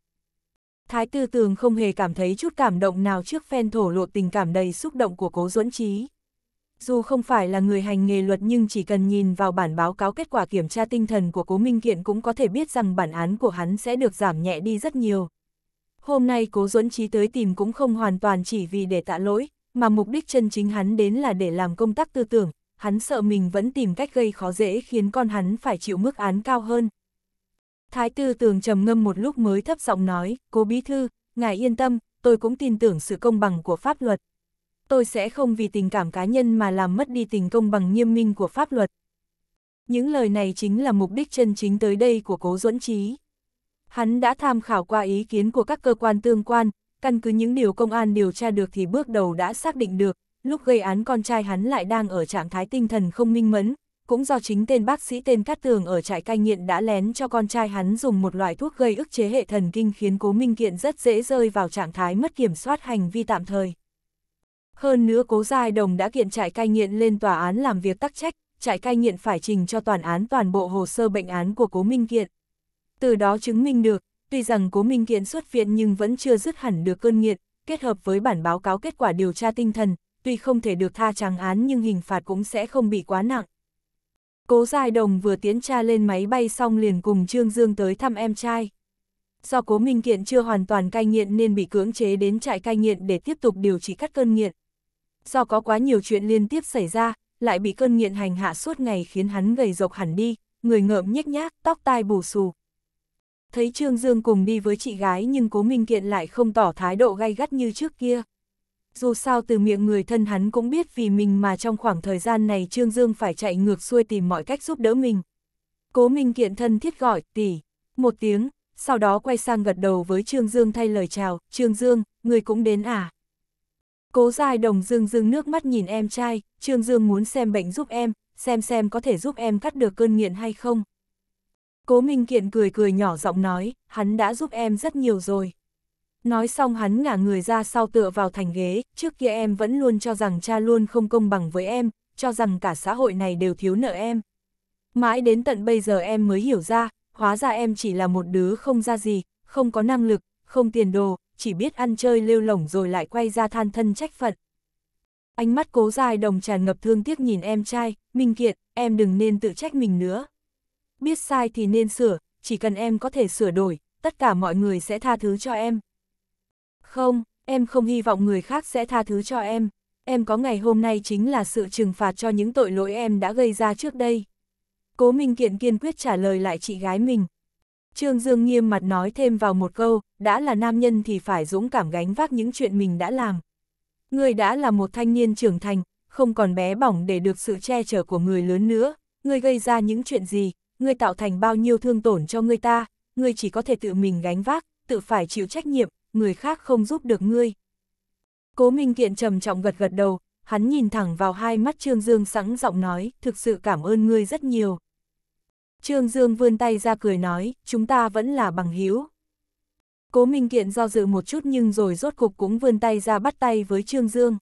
Thái Tư Tường không hề cảm thấy chút cảm động nào trước phen thổ lộ tình cảm đầy xúc động của Cố Duẫn Trí. Dù không phải là người hành nghề luật nhưng chỉ cần nhìn vào bản báo cáo kết quả kiểm tra tinh thần của Cố Minh Kiện cũng có thể biết rằng bản án của hắn sẽ được giảm nhẹ đi rất nhiều. Hôm nay Cố Duẫn Trí tới tìm cũng không hoàn toàn chỉ vì để tạ lỗi, mà mục đích chân chính hắn đến là để làm công tác tư tưởng, hắn sợ mình vẫn tìm cách gây khó dễ khiến con hắn phải chịu mức án cao hơn. Thái tư tường trầm ngâm một lúc mới thấp giọng nói, Cố Bí Thư, ngài yên tâm, tôi cũng tin tưởng sự công bằng của pháp luật, tôi sẽ không vì tình cảm cá nhân mà làm mất đi tình công bằng nghiêm minh của pháp luật. Những lời này chính là mục đích chân chính tới đây của Cố Duẫn Trí. Hắn đã tham khảo qua ý kiến của các cơ quan tương quan, căn cứ những điều công an điều tra được thì bước đầu đã xác định được, lúc gây án con trai hắn lại đang ở trạng thái tinh thần không minh mẫn, cũng do chính tên bác sĩ tên Cát Tường ở trại cai nghiện đã lén cho con trai hắn dùng một loại thuốc gây ức chế hệ thần kinh khiến Cố Minh Kiện rất dễ rơi vào trạng thái mất kiểm soát hành vi tạm thời. Hơn nữa cố giai đồng đã kiện trại cai nghiện lên tòa án làm việc tắc trách, trại cai nghiện phải trình cho toàn án toàn bộ hồ sơ bệnh án của cố minh kiện. Từ đó chứng minh được, tuy rằng cố minh kiện xuất viện nhưng vẫn chưa dứt hẳn được cơn nghiện, kết hợp với bản báo cáo kết quả điều tra tinh thần, tuy không thể được tha trắng án nhưng hình phạt cũng sẽ không bị quá nặng. Cố Giai Đồng vừa tiến tra lên máy bay xong liền cùng Trương Dương tới thăm em trai. Do cố Minh Kiện chưa hoàn toàn cai nghiện nên bị cưỡng chế đến trại cai nghiện để tiếp tục điều trị cắt cơn nghiện do có quá nhiều chuyện liên tiếp xảy ra, lại bị cơn nghiện hành hạ suốt ngày khiến hắn gầy rộc hẳn đi, người ngợm nhếch nhác, tóc tai bù xù. Thấy Trương Dương cùng đi với chị gái nhưng Cố Minh Kiện lại không tỏ thái độ gay gắt như trước kia. Dù sao từ miệng người thân hắn cũng biết vì mình mà trong khoảng thời gian này Trương Dương phải chạy ngược xuôi tìm mọi cách giúp đỡ mình. Cố Minh Kiện thân thiết gọi, tỷ, một tiếng, sau đó quay sang gật đầu với Trương Dương thay lời chào, Trương Dương, người cũng đến à? Cố dài đồng dương dương nước mắt nhìn em trai, Trương Dương muốn xem bệnh giúp em, xem xem có thể giúp em cắt được cơn nghiện hay không. Cố Minh Kiện cười cười nhỏ giọng nói, hắn đã giúp em rất nhiều rồi. Nói xong hắn ngả người ra sau tựa vào thành ghế, trước kia em vẫn luôn cho rằng cha luôn không công bằng với em, cho rằng cả xã hội này đều thiếu nợ em. Mãi đến tận bây giờ em mới hiểu ra, hóa ra em chỉ là một đứa không ra gì, không có năng lực, không tiền đồ, chỉ biết ăn chơi lêu lỏng rồi lại quay ra than thân trách phận. Ánh mắt cố dài đồng tràn ngập thương tiếc nhìn em trai, Minh Kiệt, em đừng nên tự trách mình nữa. Biết sai thì nên sửa, chỉ cần em có thể sửa đổi, tất cả mọi người sẽ tha thứ cho em. Không, em không hy vọng người khác sẽ tha thứ cho em. Em có ngày hôm nay chính là sự trừng phạt cho những tội lỗi em đã gây ra trước đây. Cố Minh Kiện kiên quyết trả lời lại chị gái mình. Trương Dương nghiêm mặt nói thêm vào một câu, đã là nam nhân thì phải dũng cảm gánh vác những chuyện mình đã làm. Ngươi đã là một thanh niên trưởng thành, không còn bé bỏng để được sự che chở của người lớn nữa, ngươi gây ra những chuyện gì, ngươi tạo thành bao nhiêu thương tổn cho người ta, ngươi chỉ có thể tự mình gánh vác, tự phải chịu trách nhiệm, người khác không giúp được ngươi. Cố Minh Kiện trầm trọng gật gật đầu, hắn nhìn thẳng vào hai mắt Trương Dương sẵn giọng nói, thực sự cảm ơn ngươi rất nhiều. Trương Dương vươn tay ra cười nói, chúng ta vẫn là bằng hiếu. Cố Minh Kiện do dự một chút nhưng rồi rốt cục cũng vươn tay ra bắt tay với Trương Dương.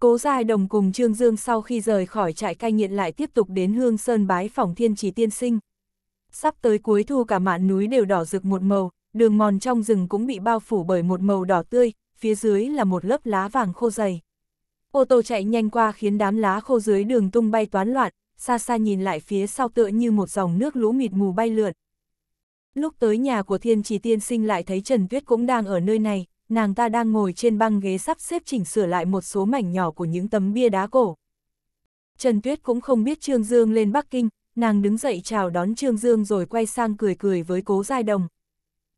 Cố Giai Đồng cùng Trương Dương sau khi rời khỏi trại cai nghiện lại tiếp tục đến Hương Sơn bái phòng thiên trì tiên sinh. Sắp tới cuối thu cả mạn núi đều đỏ rực một màu, đường mòn trong rừng cũng bị bao phủ bởi một màu đỏ tươi, phía dưới là một lớp lá vàng khô dày. Ô tô chạy nhanh qua khiến đám lá khô dưới đường tung bay toán loạn, xa xa nhìn lại phía sau tựa như một dòng nước lũ mịt mù bay lượn. Lúc tới nhà của thiên chỉ tiên sinh lại thấy Trần Tuyết cũng đang ở nơi này, nàng ta đang ngồi trên băng ghế sắp xếp chỉnh sửa lại một số mảnh nhỏ của những tấm bia đá cổ. Trần Tuyết cũng không biết Trương Dương lên Bắc Kinh, nàng đứng dậy chào đón Trương Dương rồi quay sang cười cười với Cố Giai Đồng.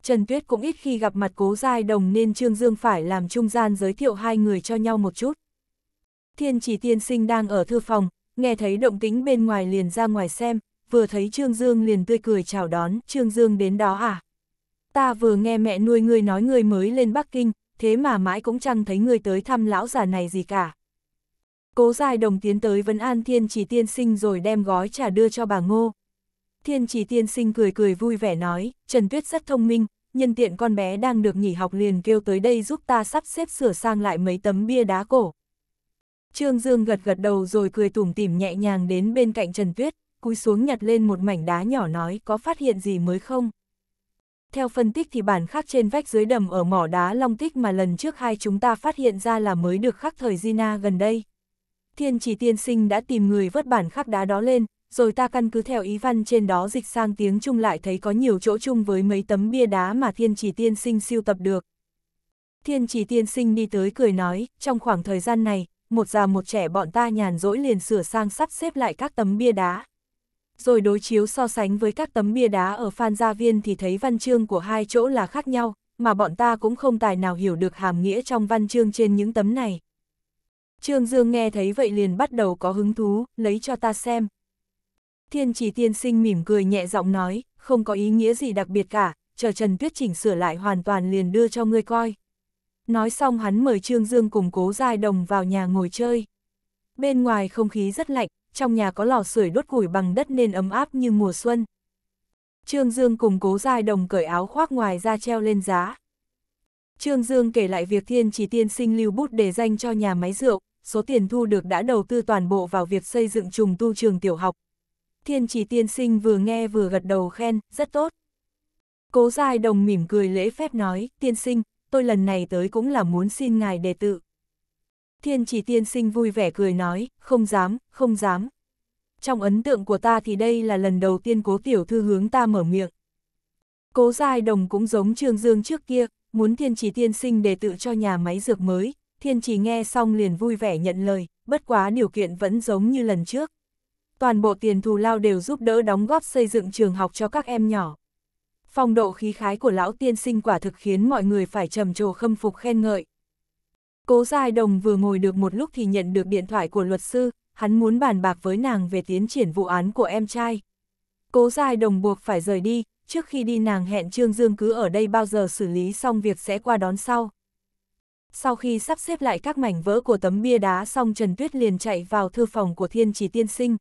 Trần Tuyết cũng ít khi gặp mặt Cố Giai Đồng nên Trương Dương phải làm trung gian giới thiệu hai người cho nhau một chút. Thiên chỉ tiên sinh đang ở thư phòng, nghe thấy động tính bên ngoài liền ra ngoài xem, vừa thấy Trương Dương liền tươi cười chào đón, Trương Dương đến đó à? Ta vừa nghe mẹ nuôi ngươi nói ngươi mới lên Bắc Kinh, thế mà mãi cũng chẳng thấy ngươi tới thăm lão già này gì cả. Cố dài đồng tiến tới vấn an thiên chỉ tiên sinh rồi đem gói trà đưa cho bà Ngô. Thiên chỉ tiên sinh cười cười vui vẻ nói, Trần Tuyết rất thông minh, nhân tiện con bé đang được nghỉ học liền kêu tới đây giúp ta sắp xếp sửa sang lại mấy tấm bia đá cổ. Trương Dương gật gật đầu rồi cười tủm tỉm nhẹ nhàng đến bên cạnh Trần Tuyết, cúi xuống nhặt lên một mảnh đá nhỏ nói có phát hiện gì mới không. Theo phân tích thì bản khắc trên vách dưới đầm ở mỏ đá long tích mà lần trước hai chúng ta phát hiện ra là mới được khắc thời Gina gần đây. Thiên chỉ tiên sinh đã tìm người vớt bản khắc đá đó lên, rồi ta căn cứ theo ý văn trên đó dịch sang tiếng Trung lại thấy có nhiều chỗ chung với mấy tấm bia đá mà thiên chỉ tiên sinh siêu tập được. Thiên chỉ tiên sinh đi tới cười nói, trong khoảng thời gian này, một già một trẻ bọn ta nhàn rỗi liền sửa sang sắp xếp lại các tấm bia đá. Rồi đối chiếu so sánh với các tấm bia đá ở Phan Gia Viên thì thấy văn chương của hai chỗ là khác nhau, mà bọn ta cũng không tài nào hiểu được hàm nghĩa trong văn chương trên những tấm này. Trương Dương nghe thấy vậy liền bắt đầu có hứng thú, lấy cho ta xem. Thiên chỉ tiên sinh mỉm cười nhẹ giọng nói, không có ý nghĩa gì đặc biệt cả, chờ Trần Tuyết chỉnh sửa lại hoàn toàn liền đưa cho ngươi coi. Nói xong hắn mời Trương Dương cùng cố giai đồng vào nhà ngồi chơi. Bên ngoài không khí rất lạnh, trong nhà có lò sưởi đốt củi bằng đất nên ấm áp như mùa xuân. Trương Dương cùng cố giai đồng cởi áo khoác ngoài ra treo lên giá. Trương Dương kể lại việc thiên chỉ tiên sinh lưu bút để danh cho nhà máy rượu, số tiền thu được đã đầu tư toàn bộ vào việc xây dựng trùng tu trường tiểu học. Thiên chỉ tiên sinh vừa nghe vừa gật đầu khen, rất tốt. Cố giai đồng mỉm cười lễ phép nói, tiên sinh, tôi lần này tới cũng là muốn xin ngài đề tự. Thiên chỉ tiên sinh vui vẻ cười nói, không dám, không dám. Trong ấn tượng của ta thì đây là lần đầu tiên cố tiểu thư hướng ta mở miệng. Cố giai đồng cũng giống Trương Dương trước kia, muốn thiên chỉ tiên sinh đề tự cho nhà máy dược mới, thiên chỉ nghe xong liền vui vẻ nhận lời, bất quá điều kiện vẫn giống như lần trước. Toàn bộ tiền thù lao đều giúp đỡ đóng góp xây dựng trường học cho các em nhỏ phong độ khí khái của lão tiên sinh quả thực khiến mọi người phải trầm trồ khâm phục khen ngợi. Cố Giai Đồng vừa ngồi được một lúc thì nhận được điện thoại của luật sư, hắn muốn bàn bạc với nàng về tiến triển vụ án của em trai. Cố Giai Đồng buộc phải rời đi, trước khi đi nàng hẹn Trương Dương cứ ở đây bao giờ xử lý xong việc sẽ qua đón sau. Sau khi sắp xếp lại các mảnh vỡ của tấm bia đá xong Trần Tuyết liền chạy vào thư phòng của thiên trì tiên sinh.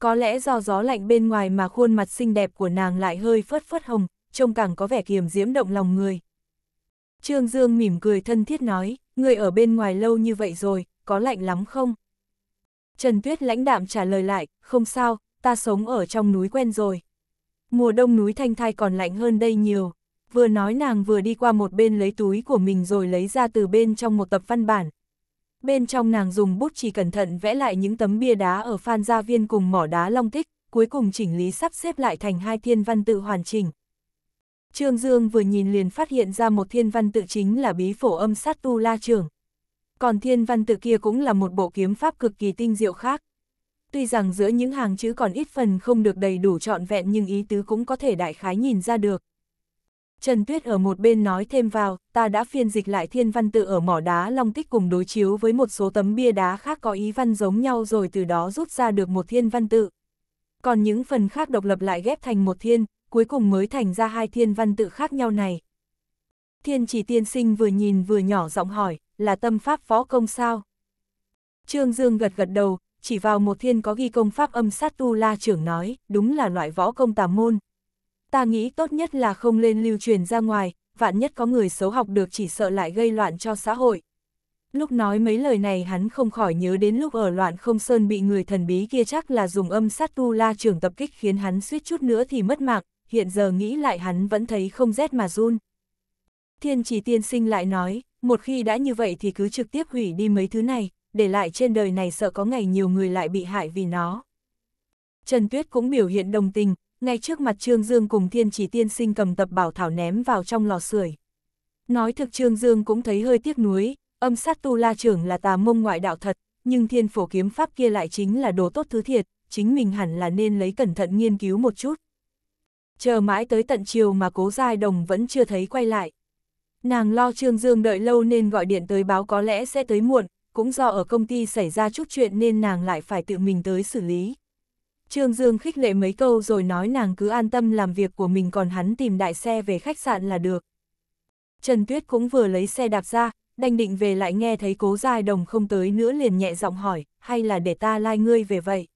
Có lẽ do gió lạnh bên ngoài mà khuôn mặt xinh đẹp của nàng lại hơi phớt phớt hồng, trông càng có vẻ kiềm diễm động lòng người. Trương Dương mỉm cười thân thiết nói, người ở bên ngoài lâu như vậy rồi, có lạnh lắm không? Trần Tuyết lãnh đạm trả lời lại, không sao, ta sống ở trong núi quen rồi. Mùa đông núi thanh thai còn lạnh hơn đây nhiều. Vừa nói nàng vừa đi qua một bên lấy túi của mình rồi lấy ra từ bên trong một tập văn bản. Bên trong nàng dùng bút chỉ cẩn thận vẽ lại những tấm bia đá ở Phan Gia Viên cùng mỏ đá Long Tích, cuối cùng chỉnh lý sắp xếp lại thành hai thiên văn tự hoàn chỉnh. Trương Dương vừa nhìn liền phát hiện ra một thiên văn tự chính là bí phổ âm sát tu la trưởng. Còn thiên văn tự kia cũng là một bộ kiếm pháp cực kỳ tinh diệu khác. Tuy rằng giữa những hàng chữ còn ít phần không được đầy đủ trọn vẹn nhưng ý tứ cũng có thể đại khái nhìn ra được. Trần Tuyết ở một bên nói thêm vào, ta đã phiên dịch lại thiên văn tự ở mỏ đá long tích cùng đối chiếu với một số tấm bia đá khác có ý văn giống nhau rồi từ đó rút ra được một thiên văn tự. Còn những phần khác độc lập lại ghép thành một thiên, cuối cùng mới thành ra hai thiên văn tự khác nhau này. Thiên chỉ tiên sinh vừa nhìn vừa nhỏ giọng hỏi, là tâm pháp võ công sao? Trương Dương gật gật đầu, chỉ vào một thiên có ghi công pháp âm sát tu la trưởng nói, đúng là loại võ công tà môn. Ta nghĩ tốt nhất là không lên lưu truyền ra ngoài, vạn nhất có người xấu học được chỉ sợ lại gây loạn cho xã hội. Lúc nói mấy lời này hắn không khỏi nhớ đến lúc ở loạn không sơn bị người thần bí kia chắc là dùng âm sát tu la trưởng tập kích khiến hắn suýt chút nữa thì mất mạng, hiện giờ nghĩ lại hắn vẫn thấy không rét mà run. Thiên chỉ tiên sinh lại nói, một khi đã như vậy thì cứ trực tiếp hủy đi mấy thứ này, để lại trên đời này sợ có ngày nhiều người lại bị hại vì nó. Trần Tuyết cũng biểu hiện đồng tình, ngay trước mặt Trương Dương cùng thiên chỉ tiên sinh cầm tập bảo thảo ném vào trong lò sưởi. Nói thực Trương Dương cũng thấy hơi tiếc nuối, âm sát tu la trưởng là tà mông ngoại đạo thật, nhưng thiên phổ kiếm pháp kia lại chính là đồ tốt thứ thiệt, chính mình hẳn là nên lấy cẩn thận nghiên cứu một chút chờ mãi tới tận chiều mà cố giai đồng vẫn chưa thấy quay lại. Nàng lo Trương Dương đợi lâu nên gọi điện tới báo có lẽ sẽ tới muộn, cũng do ở công ty xảy ra chút chuyện nên nàng lại phải tự mình tới xử lý. Trương Dương khích lệ mấy câu rồi nói nàng cứ an tâm làm việc của mình còn hắn tìm đại xe về khách sạn là được. Trần Tuyết cũng vừa lấy xe đạp ra, đành định về lại nghe thấy cố giai đồng không tới nữa liền nhẹ giọng hỏi, hay là để ta lai like ngươi về vậy.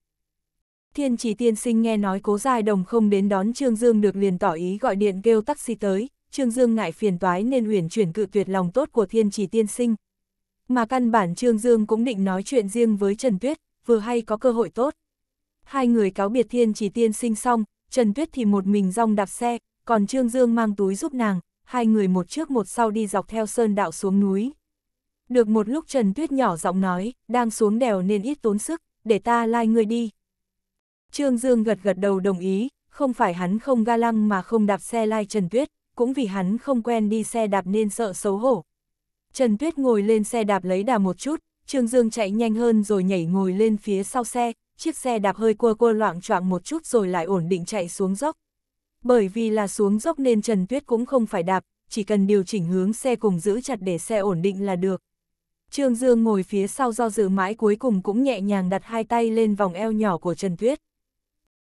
Thiên chỉ tiên sinh nghe nói cố giai đồng không đến đón Trương Dương được liền tỏ ý gọi điện kêu taxi tới, Trương Dương ngại phiền toái nên huyền chuyển cự tuyệt lòng tốt của thiên chỉ tiên sinh. Mà căn bản Trương Dương cũng định nói chuyện riêng với Trần Tuyết, vừa hay có cơ hội tốt. Hai người cáo biệt thiên chỉ tiên sinh xong, Trần Tuyết thì một mình rong đạp xe, còn Trương Dương mang túi giúp nàng, hai người một trước một sau đi dọc theo sơn đạo xuống núi. Được một lúc Trần Tuyết nhỏ giọng nói, đang xuống đèo nên ít tốn sức, để ta lai like người đi. Trương Dương gật gật đầu đồng ý, không phải hắn không ga lăng mà không đạp xe lai Trần Tuyết, cũng vì hắn không quen đi xe đạp nên sợ xấu hổ. Trần Tuyết ngồi lên xe đạp lấy đà một chút, Trương Dương chạy nhanh hơn rồi nhảy ngồi lên phía sau xe, chiếc xe đạp hơi cua cua loạn choạng một chút rồi lại ổn định chạy xuống dốc. Bởi vì là xuống dốc nên Trần Tuyết cũng không phải đạp, chỉ cần điều chỉnh hướng xe cùng giữ chặt để xe ổn định là được. Trương Dương ngồi phía sau do dự mãi cuối cùng cũng nhẹ nhàng đặt hai tay lên vòng eo nhỏ của Trần Tuyết.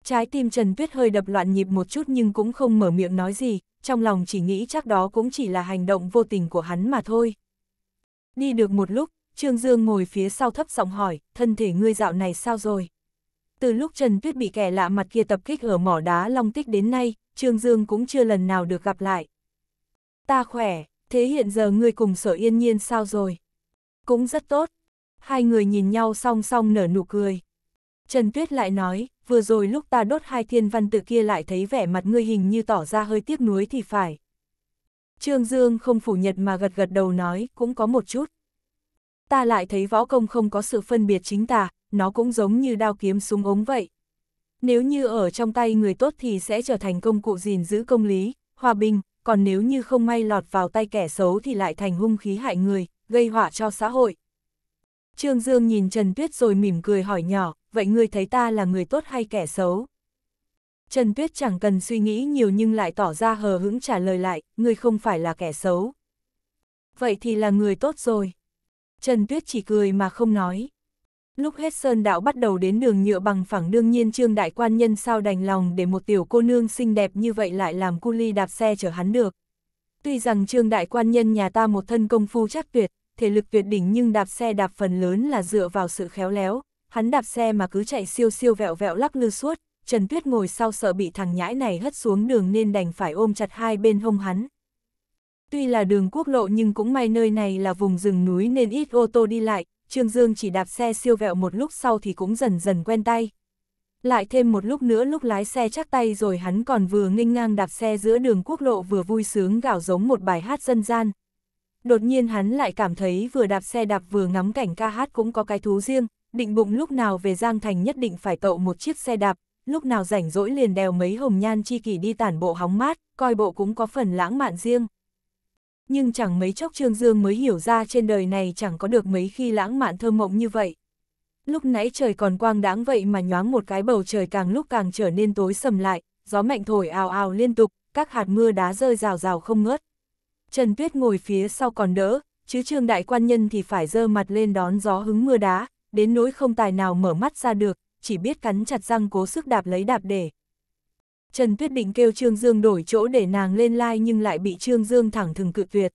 Trái tim Trần Tuyết hơi đập loạn nhịp một chút nhưng cũng không mở miệng nói gì, trong lòng chỉ nghĩ chắc đó cũng chỉ là hành động vô tình của hắn mà thôi. Đi được một lúc, Trương Dương ngồi phía sau thấp giọng hỏi, thân thể ngươi dạo này sao rồi? Từ lúc Trần Tuyết bị kẻ lạ mặt kia tập kích ở mỏ đá Long Tích đến nay, Trương Dương cũng chưa lần nào được gặp lại. Ta khỏe, thế hiện giờ ngươi cùng sở yên nhiên sao rồi? Cũng rất tốt. Hai người nhìn nhau song song nở nụ cười. Trần Tuyết lại nói, vừa rồi lúc ta đốt hai thiên văn tự kia lại thấy vẻ mặt ngươi hình như tỏ ra hơi tiếc nuối thì phải. Trương Dương không phủ nhận mà gật gật đầu nói, cũng có một chút. Ta lại thấy võ công không có sự phân biệt chính tà nó cũng giống như đao kiếm súng ống vậy. Nếu như ở trong tay người tốt thì sẽ trở thành công cụ gìn giữ công lý, hòa bình, còn nếu như không may lọt vào tay kẻ xấu thì lại thành hung khí hại người, gây họa cho xã hội. Trương Dương nhìn Trần Tuyết rồi mỉm cười hỏi nhỏ, vậy ngươi thấy ta là người tốt hay kẻ xấu? Trần Tuyết chẳng cần suy nghĩ nhiều nhưng lại tỏ ra hờ hững trả lời lại, ngươi không phải là kẻ xấu. Vậy thì là người tốt rồi. Trần Tuyết chỉ cười mà không nói. Lúc hết sơn đạo bắt đầu đến đường nhựa bằng phẳng đương nhiên trương đại quan nhân sao đành lòng để một tiểu cô nương xinh đẹp như vậy lại làm cu ly đạp xe chở hắn được. Tuy rằng trương đại quan nhân nhà ta một thân công phu chắc tuyệt, thể lực tuyệt đỉnh nhưng đạp xe đạp phần lớn là dựa vào sự khéo léo, hắn đạp xe mà cứ chạy siêu siêu vẹo vẹo lắc lư suốt, Trần Tuyết ngồi sau sợ bị thằng nhãi này hất xuống đường nên đành phải ôm chặt hai bên hông hắn. Tuy là đường quốc lộ nhưng cũng may nơi này là vùng rừng núi nên ít ô tô đi lại, Trương Dương chỉ đạp xe siêu vẹo một lúc sau thì cũng dần dần quen tay. Lại thêm một lúc nữa lúc lái xe chắc tay rồi hắn còn vừa nghênh ngang đạp xe giữa đường quốc lộ vừa vui sướng gạo giống một bài hát dân gian, đột nhiên hắn lại cảm thấy vừa đạp xe đạp vừa ngắm cảnh ca hát cũng có cái thú riêng, định bụng lúc nào về Giang Thành nhất định phải cậu một chiếc xe đạp, lúc nào rảnh rỗi liền đèo mấy hồng nhan chi kỷ đi tản bộ hóng mát, coi bộ cũng có phần lãng mạn riêng. Nhưng chẳng mấy chốc Trương Dương mới hiểu ra trên đời này chẳng có được mấy khi lãng mạn thơ mộng như vậy. Lúc nãy trời còn quang đáng vậy mà nhoáng một cái bầu trời càng lúc càng trở nên tối sầm lại, gió mạnh thổi ào ào liên tục, các hạt mưa đá rơi rào rào không ngớt. Trần Tuyết ngồi phía sau còn đỡ, chứ trương đại quan nhân thì phải dơ mặt lên đón gió hứng mưa đá, đến nỗi không tài nào mở mắt ra được, chỉ biết cắn chặt răng cố sức đạp lấy đạp để. Trần Tuyết định kêu Trương Dương đổi chỗ để nàng lên lai nhưng lại bị Trương Dương thẳng thừng cự tuyệt.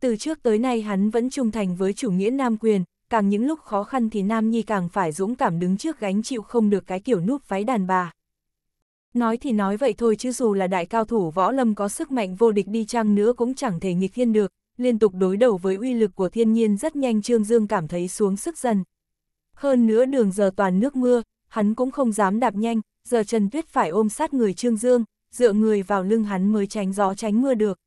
Từ trước tới nay hắn vẫn trung thành với chủ nghĩa nam quyền, càng những lúc khó khăn thì nam nhi càng phải dũng cảm đứng trước gánh chịu không được cái kiểu núp váy đàn bà. Nói thì nói vậy thôi chứ dù là đại cao thủ võ lâm có sức mạnh vô địch đi chăng nữa cũng chẳng thể nghịch thiên được, liên tục đối đầu với uy lực của thiên nhiên rất nhanh Trương Dương cảm thấy xuống sức dần. Hơn nữa đường giờ toàn nước mưa, hắn cũng không dám đạp nhanh, giờ Trần Tuyết phải ôm sát người Trương Dương, dựa người vào lưng hắn mới tránh gió tránh mưa được.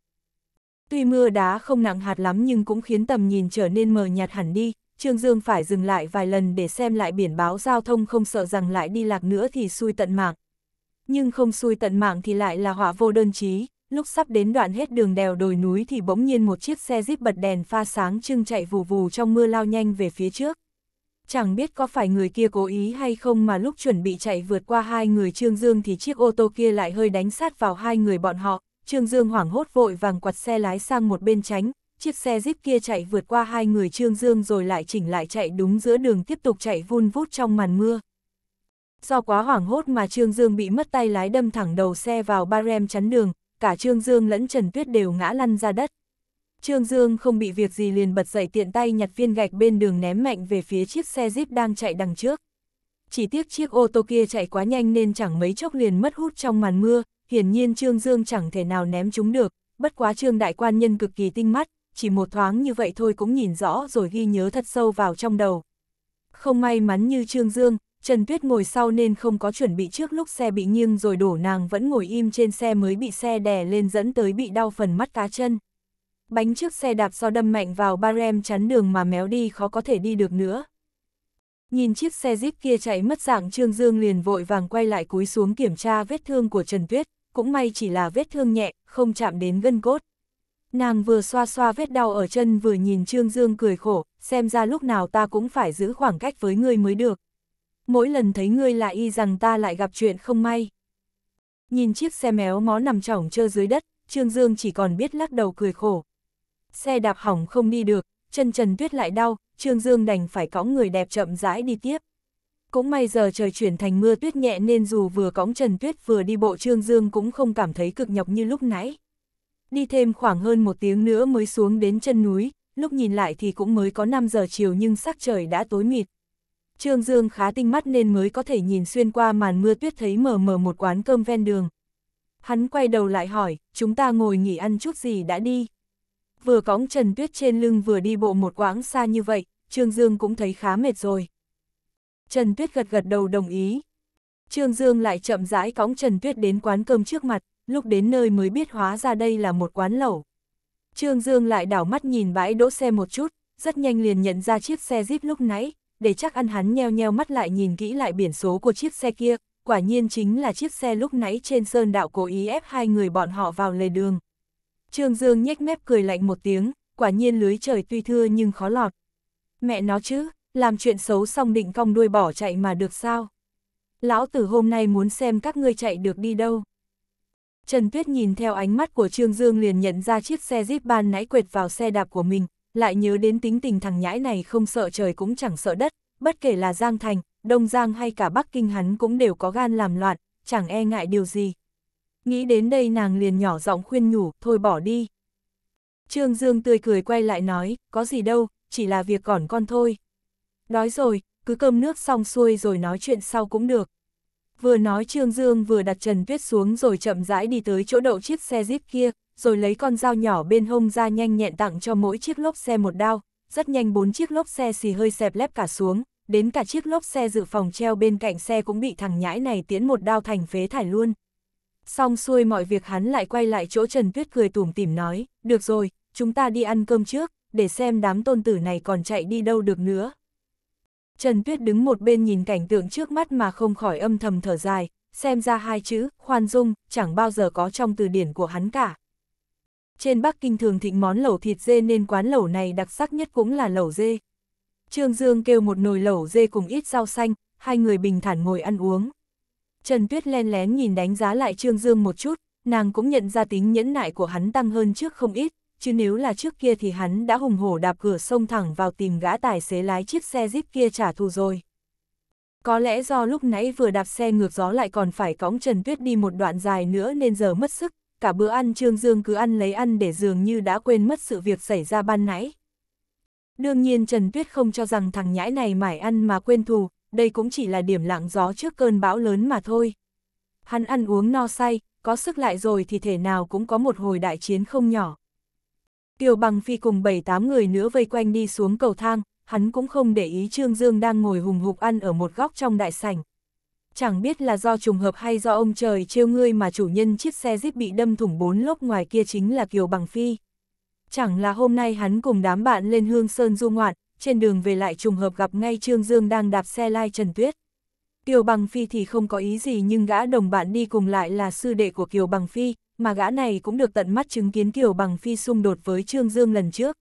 Tuy mưa đá không nặng hạt lắm nhưng cũng khiến tầm nhìn trở nên mờ nhạt hẳn đi, Trương Dương phải dừng lại vài lần để xem lại biển báo giao thông không sợ rằng lại đi lạc nữa thì xui tận mạng nhưng không xui tận mạng thì lại là họa vô đơn chí. Lúc sắp đến đoạn hết đường đèo đồi núi thì bỗng nhiên một chiếc xe jeep bật đèn pha sáng trưng chạy vù vù trong mưa lao nhanh về phía trước. Chẳng biết có phải người kia cố ý hay không mà lúc chuẩn bị chạy vượt qua hai người Trương Dương thì chiếc ô tô kia lại hơi đánh sát vào hai người bọn họ. Trương Dương hoảng hốt vội vàng quạt xe lái sang một bên tránh, chiếc xe jeep kia chạy vượt qua hai người Trương Dương rồi lại chỉnh lại chạy đúng giữa đường tiếp tục chạy vun vút trong màn mưa. Do quá hoảng hốt mà Trương Dương bị mất tay lái đâm thẳng đầu xe vào ba rem chắn đường, cả Trương Dương lẫn Trần Tuyết đều ngã lăn ra đất. Trương Dương không bị việc gì liền bật dậy tiện tay nhặt viên gạch bên đường ném mạnh về phía chiếc xe Jeep đang chạy đằng trước. Chỉ tiếc chiếc ô tô kia chạy quá nhanh nên chẳng mấy chốc liền mất hút trong màn mưa, hiển nhiên Trương Dương chẳng thể nào ném chúng được, bất quá Trương Đại Quan Nhân cực kỳ tinh mắt, chỉ một thoáng như vậy thôi cũng nhìn rõ rồi ghi nhớ thật sâu vào trong đầu. Không may mắn như Trương Dương, Trần Tuyết ngồi sau nên không có chuẩn bị trước lúc xe bị nghiêng rồi đổ nàng vẫn ngồi im trên xe mới bị xe đè lên dẫn tới bị đau phần mắt cá chân. Bánh trước xe đạp do đâm mạnh vào ba rem chắn đường mà méo đi khó có thể đi được nữa. Nhìn chiếc xe jeep kia chạy mất dạng Trương Dương liền vội vàng quay lại cúi xuống kiểm tra vết thương của Trần Tuyết, cũng may chỉ là vết thương nhẹ, không chạm đến gân cốt. Nàng vừa xoa xoa vết đau ở chân vừa nhìn Trương Dương cười khổ, xem ra lúc nào ta cũng phải giữ khoảng cách với ngươi mới được mỗi lần thấy ngươi lại y rằng ta lại gặp chuyện không may. Nhìn chiếc xe méo mó nằm trỏng trơ dưới đất, Trương Dương chỉ còn biết lắc đầu cười khổ. Xe đạp hỏng không đi được, chân Trần Tuyết lại đau, Trương Dương đành phải cõng người đẹp chậm rãi đi tiếp. Cũng may giờ trời chuyển thành mưa tuyết nhẹ nên dù vừa cõng Trần Tuyết vừa đi bộ Trương Dương cũng không cảm thấy cực nhọc như lúc nãy. Đi thêm khoảng hơn một tiếng nữa mới xuống đến chân núi, lúc nhìn lại thì cũng mới có 5 giờ chiều nhưng sắc trời đã tối mịt. Trương Dương khá tinh mắt nên mới có thể nhìn xuyên qua màn mưa tuyết thấy mờ mờ một quán cơm ven đường. Hắn quay đầu lại hỏi, chúng ta ngồi nghỉ ăn chút gì đã đi. Vừa cõng trần tuyết trên lưng vừa đi bộ một quãng xa như vậy, Trương Dương cũng thấy khá mệt rồi. Trần tuyết gật gật đầu đồng ý. Trương Dương lại chậm rãi cõng trần tuyết đến quán cơm trước mặt, lúc đến nơi mới biết hóa ra đây là một quán lẩu. Trương Dương lại đảo mắt nhìn bãi đỗ xe một chút, rất nhanh liền nhận ra chiếc xe Jeep lúc nãy, để chắc ăn hắn nheo nheo mắt lại nhìn kỹ lại biển số của chiếc xe kia, quả nhiên chính là chiếc xe lúc nãy trên sơn đạo cố ý ép hai người bọn họ vào lề đường. Trương Dương nhếch mép cười lạnh một tiếng, quả nhiên lưới trời tuy thưa nhưng khó lọt. Mẹ nó chứ, làm chuyện xấu xong định cong đuôi bỏ chạy mà được sao? Lão tử hôm nay muốn xem các ngươi chạy được đi đâu. Trần Tuyết nhìn theo ánh mắt của Trương Dương liền nhận ra chiếc xe Jeep ban nãy quệt vào xe đạp của mình, lại nhớ đến tính tình thằng nhãi này không sợ trời cũng chẳng sợ đất, bất kể là Giang Thành, Đông Giang hay cả Bắc Kinh hắn cũng đều có gan làm loạn, chẳng e ngại điều gì. Nghĩ đến đây nàng liền nhỏ giọng khuyên nhủ, thôi bỏ đi. Trương Dương tươi cười quay lại nói, có gì đâu, chỉ là việc còn con thôi. Đói rồi, cứ cơm nước xong xuôi rồi nói chuyện sau cũng được. Vừa nói Trương Dương vừa đặt Trần Tuyết xuống rồi chậm rãi đi tới chỗ đậu chiếc xe Jeep kia, rồi lấy con dao nhỏ bên hông ra nhanh nhẹn tặng cho mỗi chiếc lốp xe một đao, rất nhanh bốn chiếc lốp xe xì hơi xẹp lép cả xuống, đến cả chiếc lốp xe dự phòng treo bên cạnh xe cũng bị thằng nhãi này tiến một đao thành phế thải luôn. Xong xuôi mọi việc hắn lại quay lại chỗ Trần Tuyết cười tủm tỉm nói, được rồi, chúng ta đi ăn cơm trước, để xem đám tôn tử này còn chạy đi đâu được nữa. Trần Tuyết đứng một bên nhìn cảnh tượng trước mắt mà không khỏi âm thầm thở dài, xem ra hai chữ, khoan dung, chẳng bao giờ có trong từ điển của hắn cả trên Bắc Kinh thường thịnh món lẩu thịt dê nên quán lẩu này đặc sắc nhất cũng là lẩu dê. Trương Dương kêu một nồi lẩu dê cùng ít rau xanh, hai người bình thản ngồi ăn uống. Trần Tuyết len lén nhìn đánh giá lại Trương Dương một chút, nàng cũng nhận ra tính nhẫn nại của hắn tăng hơn trước không ít, chứ nếu là trước kia thì hắn đã hùng hổ đạp cửa sông thẳng vào tìm gã tài xế lái chiếc xe jeep kia trả thù rồi. Có lẽ do lúc nãy vừa đạp xe ngược gió lại còn phải cõng Trần Tuyết đi một đoạn dài nữa nên giờ mất sức, cả bữa ăn Trương Dương cứ ăn lấy ăn để dường như đã quên mất sự việc xảy ra ban nãy. Đương nhiên Trần Tuyết không cho rằng thằng nhãi này mải ăn mà quên thù, đây cũng chỉ là điểm lặng gió trước cơn bão lớn mà thôi. Hắn ăn uống no say, có sức lại rồi thì thể nào cũng có một hồi đại chiến không nhỏ. Tiêu bằng phi cùng 7-8 người nữa vây quanh đi xuống cầu thang, hắn cũng không để ý Trương Dương đang ngồi hùng hục ăn ở một góc trong đại sảnh, chẳng biết là do trùng hợp hay do ông trời trêu ngươi mà chủ nhân chiếc xe Jeep bị đâm thủng bốn lốp ngoài kia chính là Kiều Bằng Phi. Chẳng là hôm nay hắn cùng đám bạn lên Hương Sơn du ngoạn, trên đường về lại trùng hợp gặp ngay Trương Dương đang đạp xe lai Trần Tuyết. Kiều Bằng Phi thì không có ý gì nhưng gã đồng bạn đi cùng lại là sư đệ của Kiều Bằng Phi, mà gã này cũng được tận mắt chứng kiến Kiều Bằng Phi xung đột với Trương Dương lần trước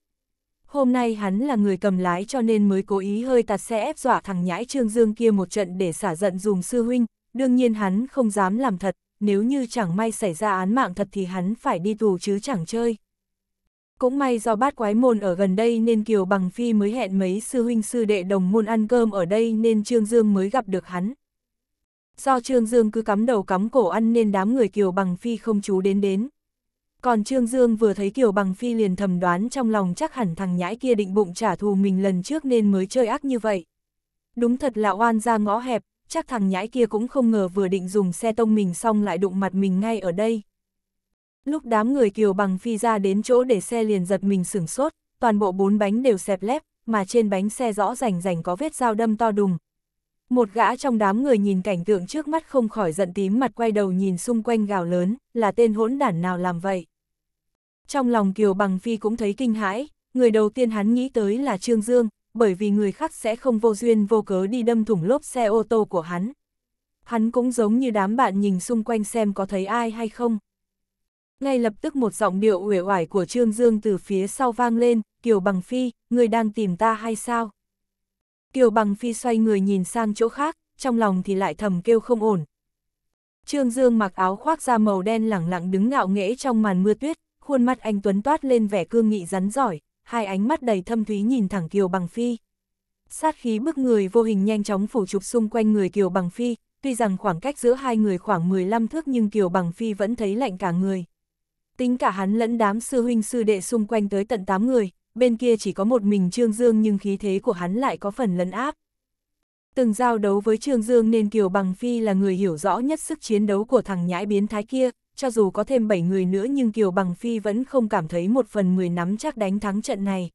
hôm nay hắn là người cầm lái cho nên mới cố ý hơi tạt xe ép dọa thằng nhãi Trương Dương kia một trận để xả giận dùng sư huynh, đương nhiên hắn không dám làm thật, nếu như chẳng may xảy ra án mạng thật thì hắn phải đi tù chứ chẳng chơi. Cũng may do bát quái môn ở gần đây nên Kiều Bằng Phi mới hẹn mấy sư huynh sư đệ đồng môn ăn cơm ở đây nên Trương Dương mới gặp được hắn. Do Trương Dương cứ cắm đầu cắm cổ ăn nên đám người Kiều Bằng Phi không chú đến đến. Còn Trương Dương vừa thấy Kiều Bằng Phi liền thầm đoán trong lòng chắc hẳn thằng nhãi kia định bụng trả thù mình lần trước nên mới chơi ác như vậy. Đúng thật là oan ra ngõ hẹp, chắc thằng nhãi kia cũng không ngờ vừa định dùng xe tông mình xong lại đụng mặt mình ngay ở đây. Lúc đám người Kiều Bằng Phi ra đến chỗ để xe liền giật mình sửng sốt, toàn bộ bốn bánh đều xẹp lép, mà trên bánh xe rõ rành rành có vết dao đâm to đùng, một gã trong đám người nhìn cảnh tượng trước mắt không khỏi giận tím mặt quay đầu nhìn xung quanh gào lớn, là tên hỗn đản nào làm vậy. Trong lòng Kiều Bằng Phi cũng thấy kinh hãi, người đầu tiên hắn nghĩ tới là Trương Dương, bởi vì người khác sẽ không vô duyên vô cớ đi đâm thủng lốp xe ô tô của hắn. Hắn cũng giống như đám bạn nhìn xung quanh xem có thấy ai hay không. Ngay lập tức một giọng điệu uể oải của Trương Dương từ phía sau vang lên, Kiều Bằng Phi, người đang tìm ta hay sao? Kiều Bằng Phi xoay người nhìn sang chỗ khác, trong lòng thì lại thầm kêu không ổn. Trương Dương mặc áo khoác da màu đen lẳng lặng đứng ngạo nghễ trong màn mưa tuyết, khuôn mặt anh Tuấn toát lên vẻ cương nghị rắn giỏi, hai ánh mắt đầy thâm thúy nhìn thẳng Kiều Bằng Phi. Sát khí bức người vô hình nhanh chóng phủ trục xung quanh người Kiều Bằng Phi, tuy rằng khoảng cách giữa hai người khoảng 15 thước nhưng Kiều Bằng Phi vẫn thấy lạnh cả người. Tính cả hắn lẫn đám sư huynh sư đệ xung quanh tới tận 8 người, bên kia chỉ có một mình Trương Dương nhưng khí thế của hắn lại có phần lấn áp. Từng giao đấu với Trương Dương nên Kiều Bằng Phi là người hiểu rõ nhất sức chiến đấu của thằng nhãi biến thái kia, cho dù có thêm 7 người nữa nhưng Kiều Bằng Phi vẫn không cảm thấy một phần 10 nắm chắc đánh thắng trận này.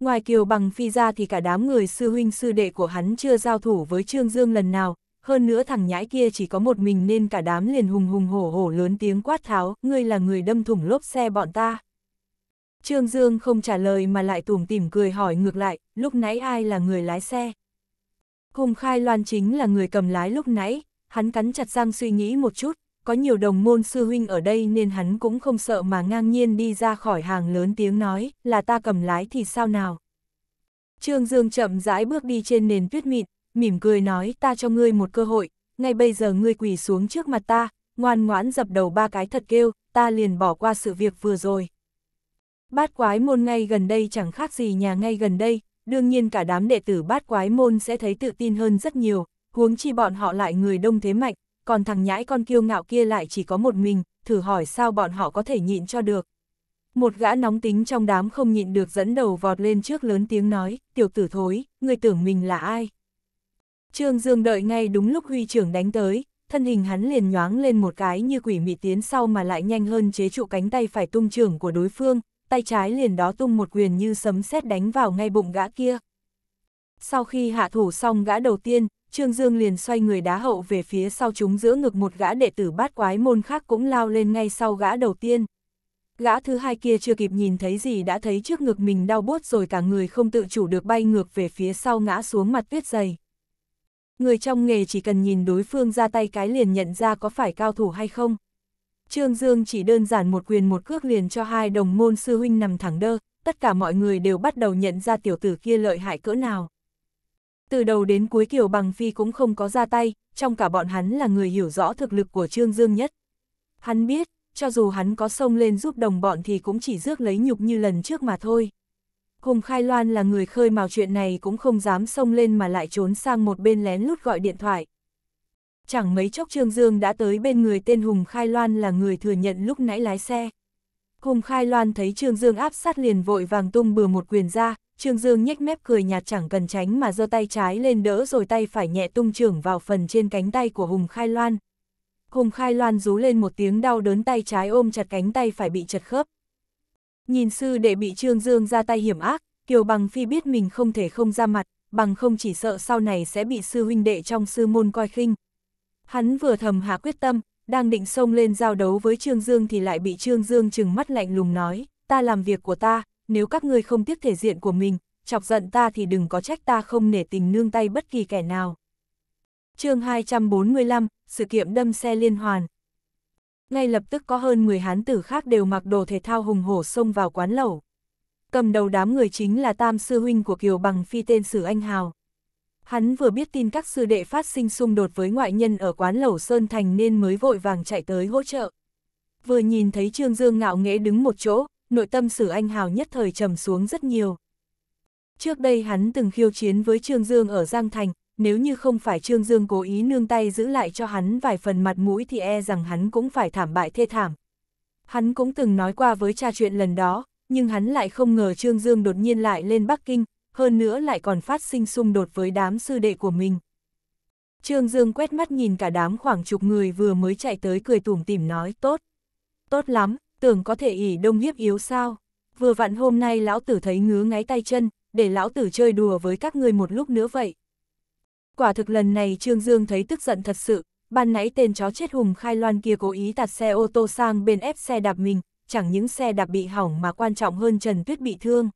Ngoài Kiều Bằng Phi ra thì cả đám người sư huynh sư đệ của hắn chưa giao thủ với Trương Dương lần nào, hơn nữa thằng nhãi kia chỉ có một mình nên cả đám liền hùng hùng hổ hổ lớn tiếng quát tháo, ngươi là người đâm thủng lốp xe bọn ta. Trương Dương không trả lời mà lại tủm tỉm cười hỏi ngược lại, lúc nãy ai là người lái xe? Hùng Khai Loan chính là người cầm lái lúc nãy, hắn cắn chặt răng suy nghĩ một chút, có nhiều đồng môn sư huynh ở đây nên hắn cũng không sợ mà ngang nhiên đi ra khỏi hàng lớn tiếng nói, là ta cầm lái thì sao nào? Trương Dương chậm rãi bước đi trên nền tuyết mịn, mỉm cười nói ta cho ngươi một cơ hội, ngay bây giờ ngươi quỳ xuống trước mặt ta, ngoan ngoãn dập đầu ba cái thật kêu, ta liền bỏ qua sự việc vừa rồi. Bát quái môn ngay gần đây chẳng khác gì nhà ngay gần đây, đương nhiên cả đám đệ tử bát quái môn sẽ thấy tự tin hơn rất nhiều, huống chi bọn họ lại người đông thế mạnh, còn thằng nhãi con kiêu ngạo kia lại chỉ có một mình, thử hỏi sao bọn họ có thể nhịn cho được. Một gã nóng tính trong đám không nhịn được dẫn đầu vọt lên trước lớn tiếng nói, tiểu tử thối, người tưởng mình là ai? Trương Dương đợi ngay đúng lúc huy trưởng đánh tới, thân hình hắn liền nhoáng lên một cái như quỷ mị tiến sau mà lại nhanh hơn chế trụ cánh tay phải tung trưởng của đối phương, tay trái liền đó tung một quyền như sấm sét đánh vào ngay bụng gã kia. Sau khi hạ thủ xong gã đầu tiên, Trương Dương liền xoay người đá hậu về phía sau chúng giữa ngực một gã đệ tử bát quái môn khác cũng lao lên ngay sau gã đầu tiên. Gã thứ hai kia chưa kịp nhìn thấy gì đã thấy trước ngực mình đau buốt rồi cả người không tự chủ được bay ngược về phía sau ngã xuống mặt tuyết dày. Người trong nghề chỉ cần nhìn đối phương ra tay cái liền nhận ra có phải cao thủ hay không. Trương Dương chỉ đơn giản một quyền một cước liền cho hai đồng môn sư huynh nằm thẳng đơ, tất cả mọi người đều bắt đầu nhận ra tiểu tử kia lợi hại cỡ nào. Từ đầu đến cuối Kiều Bằng Phi cũng không có ra tay, trong cả bọn hắn là người hiểu rõ thực lực của Trương Dương nhất. Hắn biết, cho dù hắn có sông lên giúp đồng bọn thì cũng chỉ rước lấy nhục như lần trước mà thôi. Hùng Khai Loan là người khơi mào chuyện này cũng không dám sông lên mà lại trốn sang một bên lén lút gọi điện thoại chẳng mấy chốc Trương Dương đã tới bên người tên Hùng Khai Loan là người thừa nhận lúc nãy lái xe. Hùng Khai Loan thấy Trương Dương áp sát liền vội vàng tung bừa một quyền ra, Trương Dương nhếch mép cười nhạt chẳng cần tránh mà giơ tay trái lên đỡ rồi tay phải nhẹ tung trưởng vào phần trên cánh tay của Hùng Khai Loan. Hùng Khai Loan rú lên một tiếng đau đớn tay trái ôm chặt cánh tay phải bị chật khớp. Nhìn sư đệ bị Trương Dương ra tay hiểm ác, Kiều Bằng Phi biết mình không thể không ra mặt, bằng không chỉ sợ sau này sẽ bị sư huynh đệ trong sư môn coi khinh, Hắn vừa thầm hạ quyết tâm, đang định xông lên giao đấu với Trương Dương thì lại bị Trương Dương chừng mắt lạnh lùng nói, ta làm việc của ta, nếu các ngươi không tiếc thể diện của mình, chọc giận ta thì đừng có trách ta không nể tình nương tay bất kỳ kẻ nào. chương 245, sự kiện đâm xe liên hoàn. Ngay lập tức có hơn 10 hán tử khác đều mặc đồ thể thao hùng hổ xông vào quán lẩu. Cầm đầu đám người chính là tam sư huynh của Kiều Bằng Phi tên Sử Anh Hào. Hắn vừa biết tin các sư đệ phát sinh xung đột với ngoại nhân ở quán lẩu Sơn Thành nên mới vội vàng chạy tới hỗ trợ. Vừa nhìn thấy Trương Dương ngạo nghễ đứng một chỗ, nội tâm sử anh hào nhất thời trầm xuống rất nhiều. Trước đây hắn từng khiêu chiến với Trương Dương ở Giang Thành, nếu như không phải Trương Dương cố ý nương tay giữ lại cho hắn vài phần mặt mũi thì e rằng hắn cũng phải thảm bại thê thảm. Hắn cũng từng nói qua với cha chuyện lần đó, nhưng hắn lại không ngờ Trương Dương đột nhiên lại lên Bắc Kinh, hơn nữa lại còn phát sinh xung đột với đám sư đệ của mình. Trương Dương quét mắt nhìn cả đám khoảng chục người vừa mới chạy tới cười tủm tỉm nói tốt. Tốt lắm, tưởng có thể ỉ đông hiếp yếu sao. Vừa vặn hôm nay lão tử thấy ngứa ngáy tay chân, để lão tử chơi đùa với các người một lúc nữa vậy. Quả thực lần này Trương Dương thấy tức giận thật sự, ban nãy tên chó chết hùng khai loan kia cố ý tạt xe ô tô sang bên ép xe đạp mình, chẳng những xe đạp bị hỏng mà quan trọng hơn Trần Tuyết bị thương.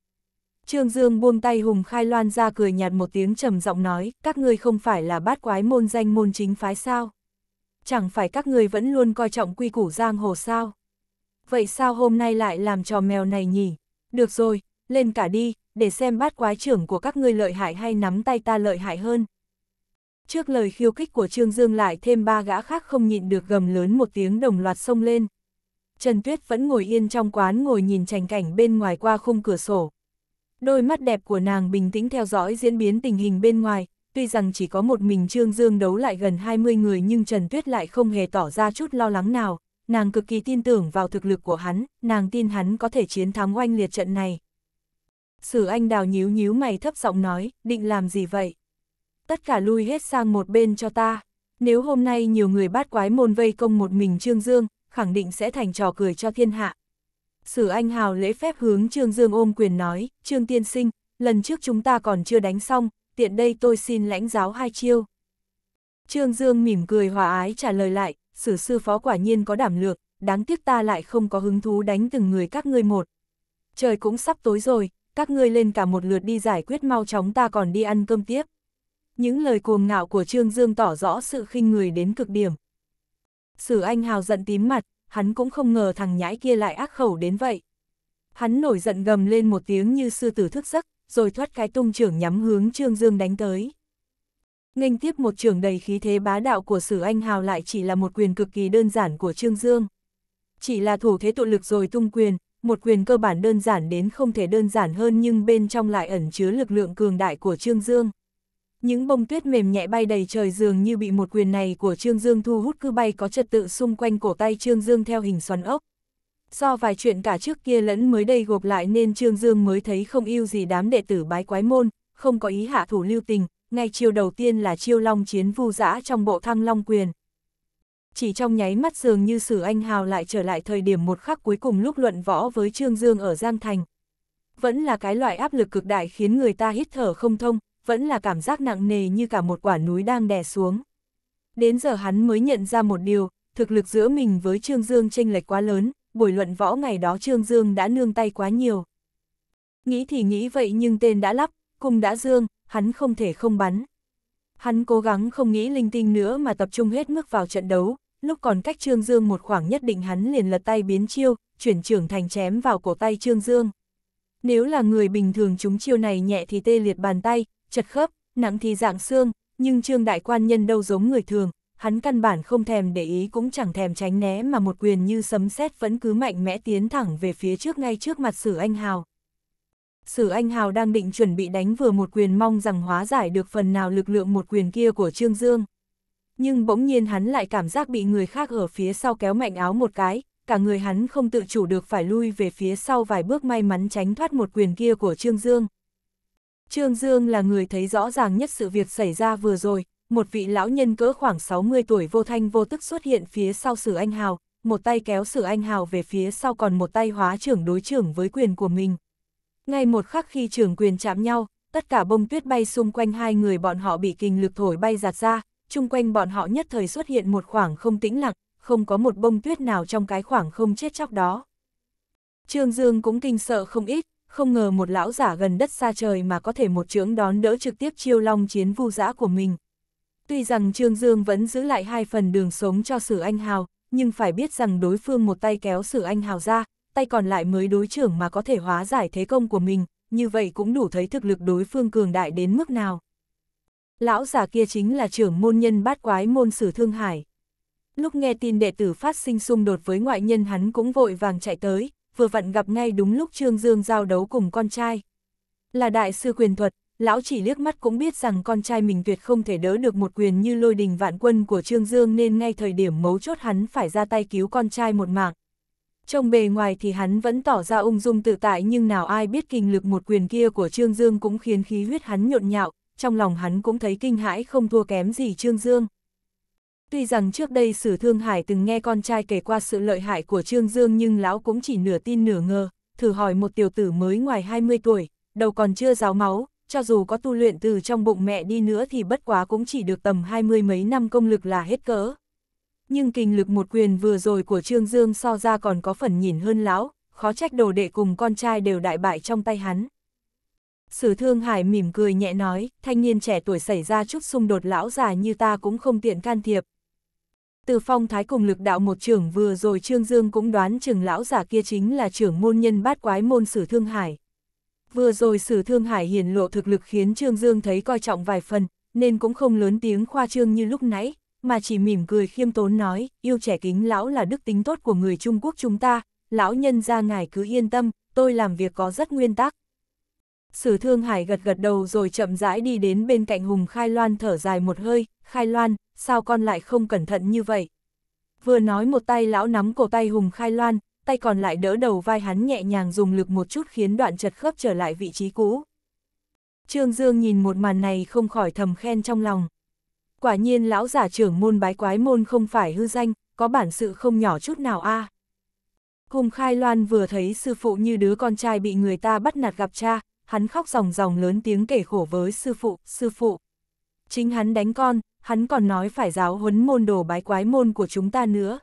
Trương Dương buông tay Hùng Khai Loan ra cười nhạt một tiếng trầm giọng nói, các ngươi không phải là bát quái môn danh môn chính phái sao? Chẳng phải các ngươi vẫn luôn coi trọng quy củ giang hồ sao? Vậy sao hôm nay lại làm trò mèo này nhỉ? Được rồi, lên cả đi, để xem bát quái trưởng của các ngươi lợi hại hay nắm tay ta lợi hại hơn. Trước lời khiêu khích của Trương Dương lại thêm ba gã khác không nhịn được gầm lớn một tiếng đồng loạt xông lên. Trần Tuyết vẫn ngồi yên trong quán ngồi nhìn trành cảnh bên ngoài qua khung cửa sổ, Đôi mắt đẹp của nàng bình tĩnh theo dõi diễn biến tình hình bên ngoài, tuy rằng chỉ có một mình Trương Dương đấu lại gần 20 người nhưng Trần Tuyết lại không hề tỏ ra chút lo lắng nào, nàng cực kỳ tin tưởng vào thực lực của hắn, nàng tin hắn có thể chiến thắng oanh liệt trận này. Sử anh đào nhíu nhíu mày thấp giọng nói, định làm gì vậy? Tất cả lui hết sang một bên cho ta. Nếu hôm nay nhiều người bát quái môn vây công một mình Trương Dương, khẳng định sẽ thành trò cười cho thiên hạ, Sử Anh Hào lễ phép hướng Trương Dương ôm quyền nói, Trương Tiên Sinh, lần trước chúng ta còn chưa đánh xong, tiện đây tôi xin lãnh giáo hai chiêu. Trương Dương mỉm cười hòa ái trả lời lại, sử sư phó quả nhiên có đảm lược, đáng tiếc ta lại không có hứng thú đánh từng người các ngươi một. Trời cũng sắp tối rồi, các ngươi lên cả một lượt đi giải quyết mau chóng ta còn đi ăn cơm tiếp. Những lời cuồng ngạo của Trương Dương tỏ rõ sự khinh người đến cực điểm. Sử Anh Hào giận tím mặt, hắn cũng không ngờ thằng nhãi kia lại ác khẩu đến vậy. Hắn nổi giận gầm lên một tiếng như sư tử thức giấc, rồi thoát cái tung trưởng nhắm hướng Trương Dương đánh tới. Nghênh tiếp một trường đầy khí thế bá đạo của Sử Anh Hào lại chỉ là một quyền cực kỳ đơn giản của Trương Dương. Chỉ là thủ thế tụ lực rồi tung quyền, một quyền cơ bản đơn giản đến không thể đơn giản hơn nhưng bên trong lại ẩn chứa lực lượng cường đại của Trương Dương. Những bông tuyết mềm nhẹ bay đầy trời dường như bị một quyền này của Trương Dương thu hút cứ bay có trật tự xung quanh cổ tay Trương Dương theo hình xoắn ốc. Do vài chuyện cả trước kia lẫn mới đây gộp lại nên Trương Dương mới thấy không yêu gì đám đệ tử bái quái môn, không có ý hạ thủ lưu tình, ngay chiêu đầu tiên là chiêu long chiến vu dã trong bộ thăng long quyền. Chỉ trong nháy mắt dường như Sử Anh Hào lại trở lại thời điểm một khắc cuối cùng lúc luận võ với Trương Dương ở Giang Thành. Vẫn là cái loại áp lực cực đại khiến người ta hít thở không thông, vẫn là cảm giác nặng nề như cả một quả núi đang đè xuống. Đến giờ hắn mới nhận ra một điều, thực lực giữa mình với Trương Dương chênh lệch quá lớn, buổi luận võ ngày đó Trương Dương đã nương tay quá nhiều. Nghĩ thì nghĩ vậy nhưng tên đã lắp, cung đã dương, hắn không thể không bắn. Hắn cố gắng không nghĩ linh tinh nữa mà tập trung hết mức vào trận đấu, lúc còn cách Trương Dương một khoảng nhất định hắn liền lật tay biến chiêu, chuyển trưởng thành chém vào cổ tay Trương Dương. Nếu là người bình thường chúng chiêu này nhẹ thì tê liệt bàn tay, chật khớp, nặng thì dạng xương, nhưng trương đại quan nhân đâu giống người thường, hắn căn bản không thèm để ý cũng chẳng thèm tránh né mà một quyền như sấm sét vẫn cứ mạnh mẽ tiến thẳng về phía trước ngay trước mặt Sử Anh Hào. Sử Anh Hào đang định chuẩn bị đánh vừa một quyền mong rằng hóa giải được phần nào lực lượng một quyền kia của Trương Dương. Nhưng bỗng nhiên hắn lại cảm giác bị người khác ở phía sau kéo mạnh áo một cái, cả người hắn không tự chủ được phải lui về phía sau vài bước may mắn tránh thoát một quyền kia của Trương Dương. Trương Dương là người thấy rõ ràng nhất sự việc xảy ra vừa rồi, một vị lão nhân cỡ khoảng 60 tuổi vô thanh vô tức xuất hiện phía sau Sử Anh Hào, một tay kéo Sử Anh Hào về phía sau còn một tay hóa trưởng đối trưởng với quyền của mình. Ngay một khắc khi trưởng quyền chạm nhau, tất cả bông tuyết bay xung quanh hai người bọn họ bị kinh lực thổi bay giạt ra, chung quanh bọn họ nhất thời xuất hiện một khoảng không tĩnh lặng, không có một bông tuyết nào trong cái khoảng không chết chóc đó. Trương Dương cũng kinh sợ không ít, không ngờ một lão giả gần đất xa trời mà có thể một trưởng đón đỡ trực tiếp chiêu long chiến vu dã của mình. Tuy rằng Trương Dương vẫn giữ lại hai phần đường sống cho Sử Anh Hào, nhưng phải biết rằng đối phương một tay kéo Sử Anh Hào ra, tay còn lại mới đối trưởng mà có thể hóa giải thế công của mình, như vậy cũng đủ thấy thực lực đối phương cường đại đến mức nào. Lão giả kia chính là trưởng môn nhân bát quái môn Sử Thương Hải. Lúc nghe tin đệ tử phát sinh xung đột với ngoại nhân hắn cũng vội vàng chạy tới, vừa vặn gặp ngay đúng lúc Trương Dương giao đấu cùng con trai. Là đại sư quyền thuật, lão chỉ liếc mắt cũng biết rằng con trai mình tuyệt không thể đỡ được một quyền như lôi đình vạn quân của Trương Dương nên ngay thời điểm mấu chốt hắn phải ra tay cứu con trai một mạng. Trong bề ngoài thì hắn vẫn tỏ ra ung dung tự tại nhưng nào ai biết kinh lực một quyền kia của Trương Dương cũng khiến khí huyết hắn nhộn nhạo, trong lòng hắn cũng thấy kinh hãi không thua kém gì Trương Dương. Tuy rằng trước đây Sử Thương Hải từng nghe con trai kể qua sự lợi hại của Trương Dương nhưng lão cũng chỉ nửa tin nửa ngờ, thử hỏi một tiểu tử mới ngoài 20 tuổi, đầu còn chưa ráo máu, cho dù có tu luyện từ trong bụng mẹ đi nữa thì bất quá cũng chỉ được tầm 20 mấy năm công lực là hết cỡ. Nhưng kinh lực một quyền vừa rồi của Trương Dương so ra còn có phần nhìn hơn lão, khó trách đồ đệ cùng con trai đều đại bại trong tay hắn. Sử Thương Hải mỉm cười nhẹ nói, thanh niên trẻ tuổi xảy ra chút xung đột lão già như ta cũng không tiện can thiệp, từ phong thái cùng lực đạo một trưởng vừa rồi Trương Dương cũng đoán chừng lão giả kia chính là trưởng môn nhân bát quái môn sử Thương Hải. Vừa rồi sử Thương Hải hiển lộ thực lực khiến Trương Dương thấy coi trọng vài phần, nên cũng không lớn tiếng khoa trương như lúc nãy, mà chỉ mỉm cười khiêm tốn nói, yêu trẻ kính lão là đức tính tốt của người Trung Quốc chúng ta, lão nhân ra ngài cứ yên tâm, tôi làm việc có rất nguyên tắc. Sử Thương Hải gật gật đầu rồi chậm rãi đi đến bên cạnh Hùng Khai Loan thở dài một hơi, Khai Loan, sao con lại không cẩn thận như vậy? Vừa nói một tay lão nắm cổ tay Hùng Khai Loan, tay còn lại đỡ đầu vai hắn nhẹ nhàng dùng lực một chút khiến đoạn chật khớp trở lại vị trí cũ. Trương Dương nhìn một màn này không khỏi thầm khen trong lòng. Quả nhiên lão giả trưởng môn bái quái môn không phải hư danh, có bản sự không nhỏ chút nào a. Hùng Khai Loan vừa thấy sư phụ như đứa con trai bị người ta bắt nạt gặp cha, hắn khóc ròng ròng lớn tiếng kể khổ với sư phụ, sư phụ. Chính hắn đánh con, hắn còn nói phải giáo huấn môn đồ bái quái môn của chúng ta nữa.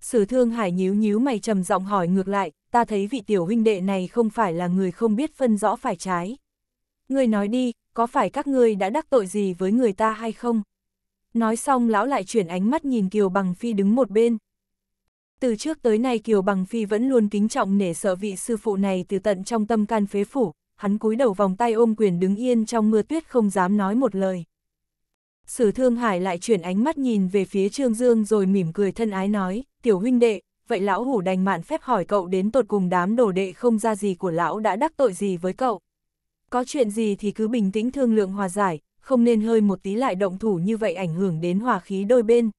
Sử thương hải nhíu nhíu mày trầm giọng hỏi ngược lại, ta thấy vị tiểu huynh đệ này không phải là người không biết phân rõ phải trái. Người nói đi, có phải các ngươi đã đắc tội gì với người ta hay không? Nói xong lão lại chuyển ánh mắt nhìn Kiều Bằng Phi đứng một bên. Từ trước tới nay Kiều Bằng Phi vẫn luôn kính trọng nể sợ vị sư phụ này từ tận trong tâm can phế phủ, hắn cúi đầu vòng tay ôm quyền đứng yên trong mưa tuyết không dám nói một lời. Sử Thương Hải lại chuyển ánh mắt nhìn về phía Trương Dương rồi mỉm cười thân ái nói, tiểu huynh đệ, vậy lão hủ đành mạn phép hỏi cậu đến tột cùng đám đồ đệ không ra gì của lão đã đắc tội gì với cậu. Có chuyện gì thì cứ bình tĩnh thương lượng hòa giải, không nên hơi một tí lại động thủ như vậy ảnh hưởng đến hòa khí đôi bên,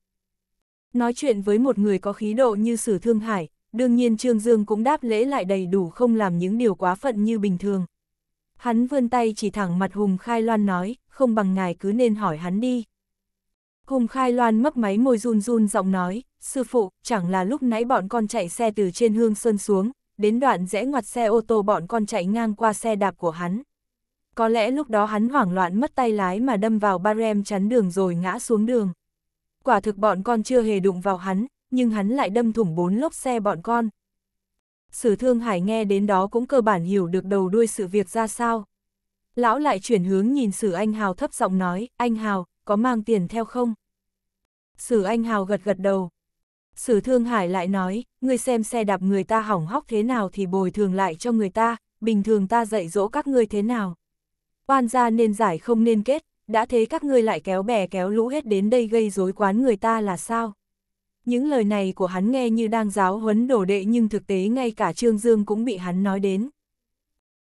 Nói chuyện với một người có khí độ như Sử Thương Hải, đương nhiên Trương Dương cũng đáp lễ lại đầy đủ không làm những điều quá phận như bình thường. Hắn vươn tay chỉ thẳng mặt Hùng Khai Loan nói, không bằng ngài cứ nên hỏi hắn đi. Hùng Khai Loan mấp máy môi run run giọng nói, sư phụ, chẳng là lúc nãy bọn con chạy xe từ trên hương sơn xuống, đến đoạn rẽ ngoặt xe ô tô bọn con chạy ngang qua xe đạp của hắn. Có lẽ lúc đó hắn hoảng loạn mất tay lái mà đâm vào ba rem chắn đường rồi ngã xuống đường quả thực bọn con chưa hề đụng vào hắn, nhưng hắn lại đâm thủng bốn lốp xe bọn con. Sử thương hải nghe đến đó cũng cơ bản hiểu được đầu đuôi sự việc ra sao. Lão lại chuyển hướng nhìn sử anh hào thấp giọng nói, anh hào, có mang tiền theo không? Sử anh hào gật gật đầu. Sử thương hải lại nói, ngươi xem xe đạp người ta hỏng hóc thế nào thì bồi thường lại cho người ta, bình thường ta dạy dỗ các ngươi thế nào. Oan gia nên giải không nên kết, đã thế các ngươi lại kéo bè kéo lũ hết đến đây gây rối quán người ta là sao? Những lời này của hắn nghe như đang giáo huấn đổ đệ nhưng thực tế ngay cả Trương Dương cũng bị hắn nói đến.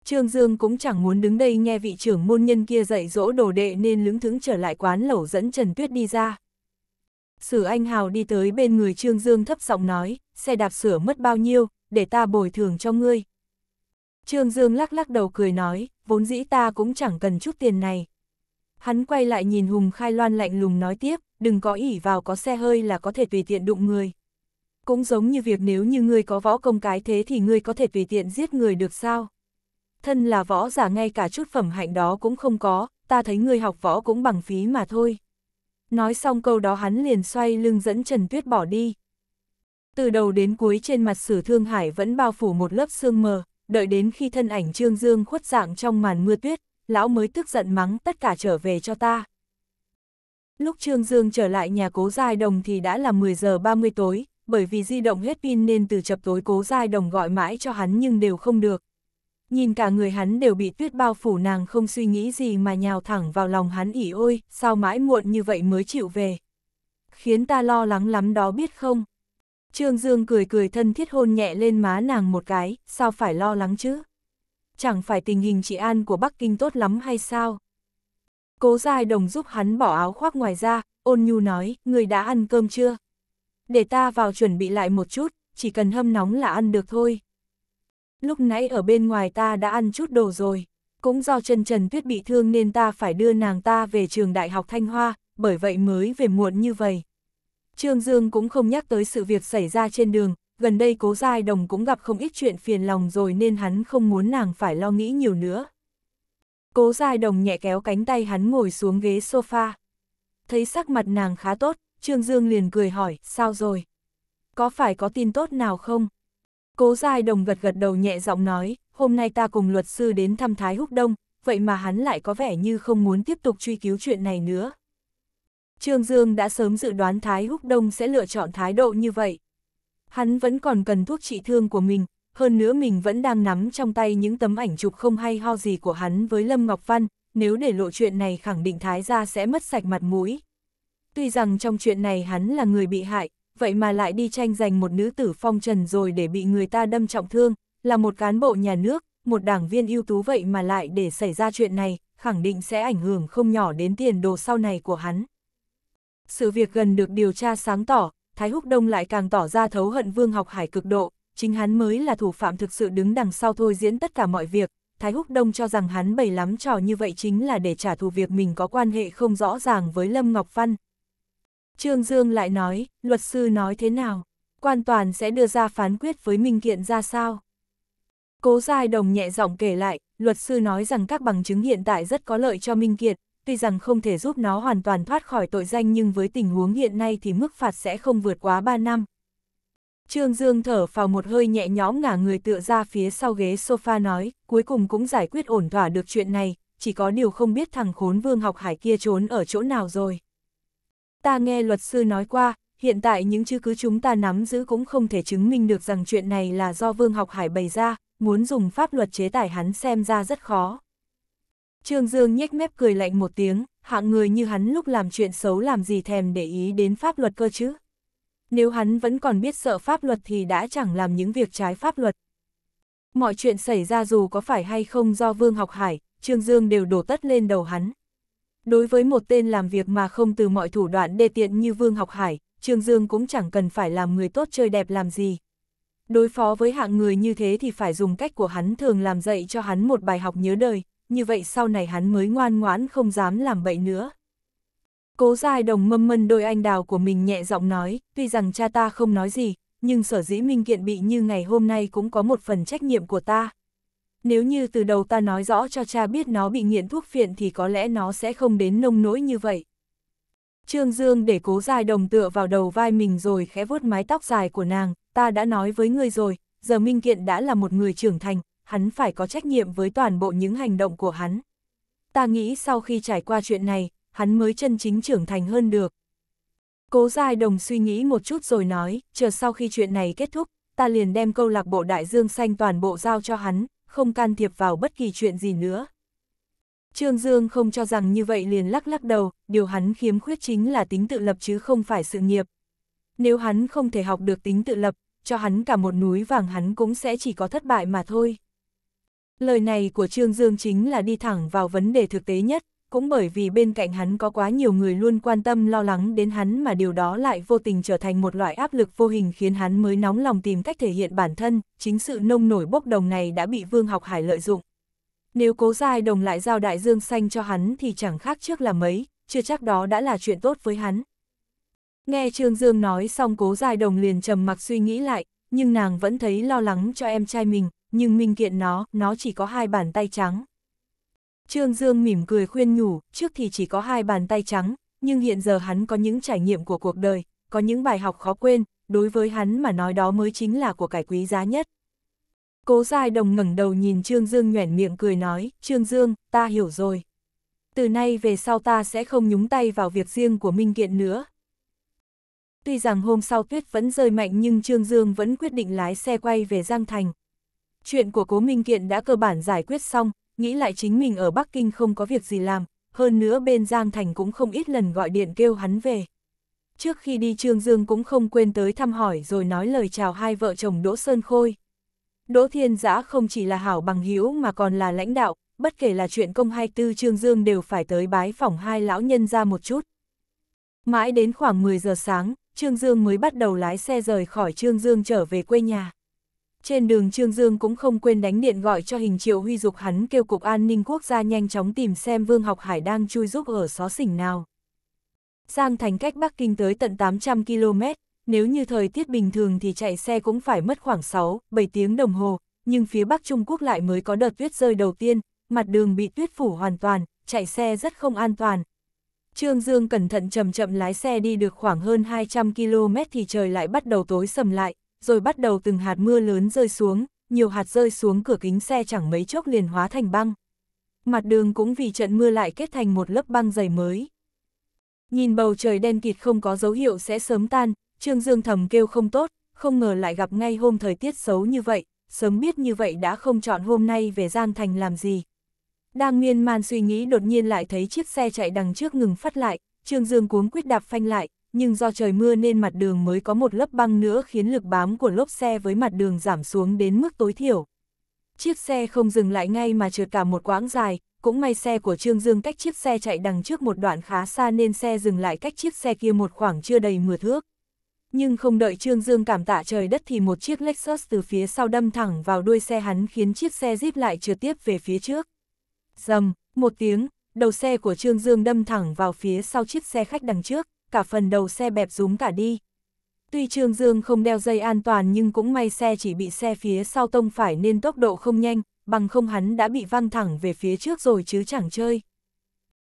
Trương Dương cũng chẳng muốn đứng đây nghe vị trưởng môn nhân kia dạy dỗ đổ đệ nên lững thững trở lại quán lẩu dẫn Trần Tuyết đi ra. Sử Anh Hào đi tới bên người Trương Dương thấp giọng nói, xe đạp sửa mất bao nhiêu, để ta bồi thường cho ngươi. Trương Dương lắc lắc đầu cười nói, vốn dĩ ta cũng chẳng cần chút tiền này, Hắn quay lại nhìn Hùng Khai Loan lạnh lùng nói tiếp, đừng có ỉ vào có xe hơi là có thể tùy tiện đụng người. Cũng giống như việc nếu như ngươi có võ công cái thế thì ngươi có thể tùy tiện giết người được sao? Thân là võ giả ngay cả chút phẩm hạnh đó cũng không có, ta thấy ngươi học võ cũng bằng phí mà thôi. Nói xong câu đó hắn liền xoay lưng dẫn Trần Tuyết bỏ đi. Từ đầu đến cuối trên mặt sử thương hải vẫn bao phủ một lớp sương mờ, đợi đến khi thân ảnh Trương Dương khuất dạng trong màn mưa tuyết, lão mới tức giận mắng tất cả trở về cho ta. Lúc Trương Dương trở lại nhà cố giai đồng thì đã là 10 giờ 30 tối, bởi vì di động hết pin nên từ chập tối cố giai đồng gọi mãi cho hắn nhưng đều không được. Nhìn cả người hắn đều bị tuyết bao phủ nàng không suy nghĩ gì mà nhào thẳng vào lòng hắn ỉ ôi, sao mãi muộn như vậy mới chịu về. Khiến ta lo lắng lắm đó biết không? Trương Dương cười cười thân thiết hôn nhẹ lên má nàng một cái, sao phải lo lắng chứ? chẳng phải tình hình trị an của Bắc Kinh tốt lắm hay sao? Cố Giai Đồng giúp hắn bỏ áo khoác ngoài ra, ôn nhu nói, người đã ăn cơm chưa? Để ta vào chuẩn bị lại một chút, chỉ cần hâm nóng là ăn được thôi. Lúc nãy ở bên ngoài ta đã ăn chút đồ rồi, cũng do chân trần tuyết bị thương nên ta phải đưa nàng ta về trường đại học Thanh Hoa, bởi vậy mới về muộn như vậy. Trương Dương cũng không nhắc tới sự việc xảy ra trên đường, gần đây cố giai đồng cũng gặp không ít chuyện phiền lòng rồi nên hắn không muốn nàng phải lo nghĩ nhiều nữa. Cố giai đồng nhẹ kéo cánh tay hắn ngồi xuống ghế sofa. Thấy sắc mặt nàng khá tốt, Trương Dương liền cười hỏi, sao rồi? Có phải có tin tốt nào không? Cố giai đồng gật gật đầu nhẹ giọng nói, hôm nay ta cùng luật sư đến thăm Thái Húc Đông, vậy mà hắn lại có vẻ như không muốn tiếp tục truy cứu chuyện này nữa. Trương Dương đã sớm dự đoán Thái Húc Đông sẽ lựa chọn thái độ như vậy, Hắn vẫn còn cần thuốc trị thương của mình, hơn nữa mình vẫn đang nắm trong tay những tấm ảnh chụp không hay ho gì của hắn với Lâm Ngọc Văn, nếu để lộ chuyện này khẳng định Thái gia sẽ mất sạch mặt mũi. Tuy rằng trong chuyện này hắn là người bị hại, vậy mà lại đi tranh giành một nữ tử phong trần rồi để bị người ta đâm trọng thương, là một cán bộ nhà nước, một đảng viên ưu tú vậy mà lại để xảy ra chuyện này, khẳng định sẽ ảnh hưởng không nhỏ đến tiền đồ sau này của hắn. Sự việc gần được điều tra sáng tỏ, Thái Húc Đông lại càng tỏ ra thấu hận Vương Học Hải cực độ, chính hắn mới là thủ phạm thực sự đứng đằng sau thôi diễn tất cả mọi việc. Thái Húc Đông cho rằng hắn bày lắm trò như vậy chính là để trả thù việc mình có quan hệ không rõ ràng với Lâm Ngọc Văn. Trương Dương lại nói, luật sư nói thế nào? Quan toàn sẽ đưa ra phán quyết với minh kiện ra sao? Cố Giai Đồng nhẹ giọng kể lại, luật sư nói rằng các bằng chứng hiện tại rất có lợi cho Minh Kiệt, tuy rằng không thể giúp nó hoàn toàn thoát khỏi tội danh nhưng với tình huống hiện nay thì mức phạt sẽ không vượt quá 3 năm. Trương Dương thở vào một hơi nhẹ nhõm ngả người tựa ra phía sau ghế sofa nói, cuối cùng cũng giải quyết ổn thỏa được chuyện này, chỉ có điều không biết thằng khốn vương học hải kia trốn ở chỗ nào rồi. Ta nghe luật sư nói qua, hiện tại những chứng cứ chúng ta nắm giữ cũng không thể chứng minh được rằng chuyện này là do vương học hải bày ra, muốn dùng pháp luật chế tải hắn xem ra rất khó. Trương Dương nhếch mép cười lạnh một tiếng, hạng người như hắn lúc làm chuyện xấu làm gì thèm để ý đến pháp luật cơ chứ. Nếu hắn vẫn còn biết sợ pháp luật thì đã chẳng làm những việc trái pháp luật. Mọi chuyện xảy ra dù có phải hay không do Vương Học Hải, Trương Dương đều đổ tất lên đầu hắn. Đối với một tên làm việc mà không từ mọi thủ đoạn đê tiện như Vương Học Hải, Trương Dương cũng chẳng cần phải làm người tốt chơi đẹp làm gì. Đối phó với hạng người như thế thì phải dùng cách của hắn thường làm dạy cho hắn một bài học nhớ đời, như vậy sau này hắn mới ngoan ngoãn không dám làm bậy nữa. Cố dài đồng mâm mân đôi anh đào của mình nhẹ giọng nói, tuy rằng cha ta không nói gì, nhưng sở dĩ minh kiện bị như ngày hôm nay cũng có một phần trách nhiệm của ta. Nếu như từ đầu ta nói rõ cho cha biết nó bị nghiện thuốc phiện thì có lẽ nó sẽ không đến nông nỗi như vậy. Trương Dương để cố dài đồng tựa vào đầu vai mình rồi khẽ vuốt mái tóc dài của nàng, ta đã nói với ngươi rồi, giờ Minh Kiện đã là một người trưởng thành, hắn phải có trách nhiệm với toàn bộ những hành động của hắn. Ta nghĩ sau khi trải qua chuyện này, hắn mới chân chính trưởng thành hơn được. Cố Giai Đồng suy nghĩ một chút rồi nói, chờ sau khi chuyện này kết thúc, ta liền đem câu lạc bộ đại dương xanh toàn bộ giao cho hắn, không can thiệp vào bất kỳ chuyện gì nữa. Trương Dương không cho rằng như vậy liền lắc lắc đầu, điều hắn khiếm khuyết chính là tính tự lập chứ không phải sự nghiệp. Nếu hắn không thể học được tính tự lập, cho hắn cả một núi vàng hắn cũng sẽ chỉ có thất bại mà thôi. Lời này của Trương Dương chính là đi thẳng vào vấn đề thực tế nhất, cũng bởi vì bên cạnh hắn có quá nhiều người luôn quan tâm lo lắng đến hắn mà điều đó lại vô tình trở thành một loại áp lực vô hình khiến hắn mới nóng lòng tìm cách thể hiện bản thân, chính sự nông nổi bốc đồng này đã bị Vương Học Hải lợi dụng. Nếu cố dài đồng lại giao đại dương xanh cho hắn thì chẳng khác trước là mấy, chưa chắc đó đã là chuyện tốt với hắn. Nghe Trương Dương nói xong cố dài đồng liền trầm mặc suy nghĩ lại, nhưng nàng vẫn thấy lo lắng cho em trai mình, nhưng minh kiện nó, nó chỉ có hai bàn tay trắng. Trương Dương mỉm cười khuyên nhủ, trước thì chỉ có hai bàn tay trắng, nhưng hiện giờ hắn có những trải nghiệm của cuộc đời, có những bài học khó quên, đối với hắn mà nói đó mới chính là của cải quý giá nhất. Cố Giai Đồng ngẩng đầu nhìn Trương Dương nhoẻn miệng cười nói, Trương Dương, ta hiểu rồi. Từ nay về sau ta sẽ không nhúng tay vào việc riêng của Minh Kiện nữa. Tuy rằng hôm sau tuyết vẫn rơi mạnh nhưng Trương Dương vẫn quyết định lái xe quay về Giang Thành, Chuyện của Cố Minh Kiện đã cơ bản giải quyết xong, nghĩ lại chính mình ở Bắc Kinh không có việc gì làm, hơn nữa bên Giang Thành cũng không ít lần gọi điện kêu hắn về. Trước khi đi Trương Dương cũng không quên tới thăm hỏi rồi nói lời chào hai vợ chồng Đỗ Sơn Khôi. Đỗ Thiên Giã không chỉ là hảo bằng hữu mà còn là lãnh đạo, bất kể là chuyện công hay tư Trương Dương đều phải tới bái phỏng hai lão nhân ra một chút. Mãi đến khoảng 10 giờ sáng, Trương Dương mới bắt đầu lái xe rời khỏi Trương Dương trở về quê nhà. Trên đường Trương Dương cũng không quên đánh điện gọi cho hình triệu huy dục hắn kêu Cục An ninh Quốc gia nhanh chóng tìm xem Vương Học Hải đang chui giúp ở xó xỉnh nào. Giang Thành cách Bắc Kinh tới tận 800 km, nếu như thời tiết bình thường thì chạy xe cũng phải mất khoảng 6, 7 tiếng đồng hồ, nhưng phía Bắc Trung Quốc lại mới có đợt tuyết rơi đầu tiên, mặt đường bị tuyết phủ hoàn toàn, chạy xe rất không an toàn. Trương Dương cẩn thận chậm chậm lái xe đi được khoảng hơn 200 km thì trời lại bắt đầu tối sầm lại, rồi bắt đầu từng hạt mưa lớn rơi xuống, nhiều hạt rơi xuống cửa kính xe chẳng mấy chốc liền hóa thành băng. Mặt đường cũng vì trận mưa lại kết thành một lớp băng dày mới. Nhìn bầu trời đen kịt không có dấu hiệu sẽ sớm tan, Trương Dương thầm kêu không tốt, không ngờ lại gặp ngay hôm thời tiết xấu như vậy, sớm biết như vậy đã không chọn hôm nay về Giang Thành làm gì. Đang miên man suy nghĩ đột nhiên lại thấy chiếc xe chạy đằng trước ngừng phát lại, Trương Dương cuống quyết đạp phanh lại, nhưng do trời mưa nên mặt đường mới có một lớp băng nữa khiến lực bám của lốp xe với mặt đường giảm xuống đến mức tối thiểu. Chiếc xe không dừng lại ngay mà trượt cả một quãng dài, cũng may xe của Trương Dương cách chiếc xe chạy đằng trước một đoạn khá xa nên xe dừng lại cách chiếc xe kia một khoảng chưa đầy 10 thước. Nhưng không đợi Trương Dương cảm tạ trời đất thì một chiếc Lexus từ phía sau đâm thẳng vào đuôi xe hắn khiến chiếc xe Jeep lại trượt tiếp về phía trước. Dầm, một tiếng, đầu xe của Trương Dương đâm thẳng vào phía sau chiếc xe khách đằng trước cả phần đầu xe bẹp rúm cả đi. Tuy Trương Dương không đeo dây an toàn nhưng cũng may xe chỉ bị xe phía sau tông phải nên tốc độ không nhanh, bằng không hắn đã bị văng thẳng về phía trước rồi chứ chẳng chơi.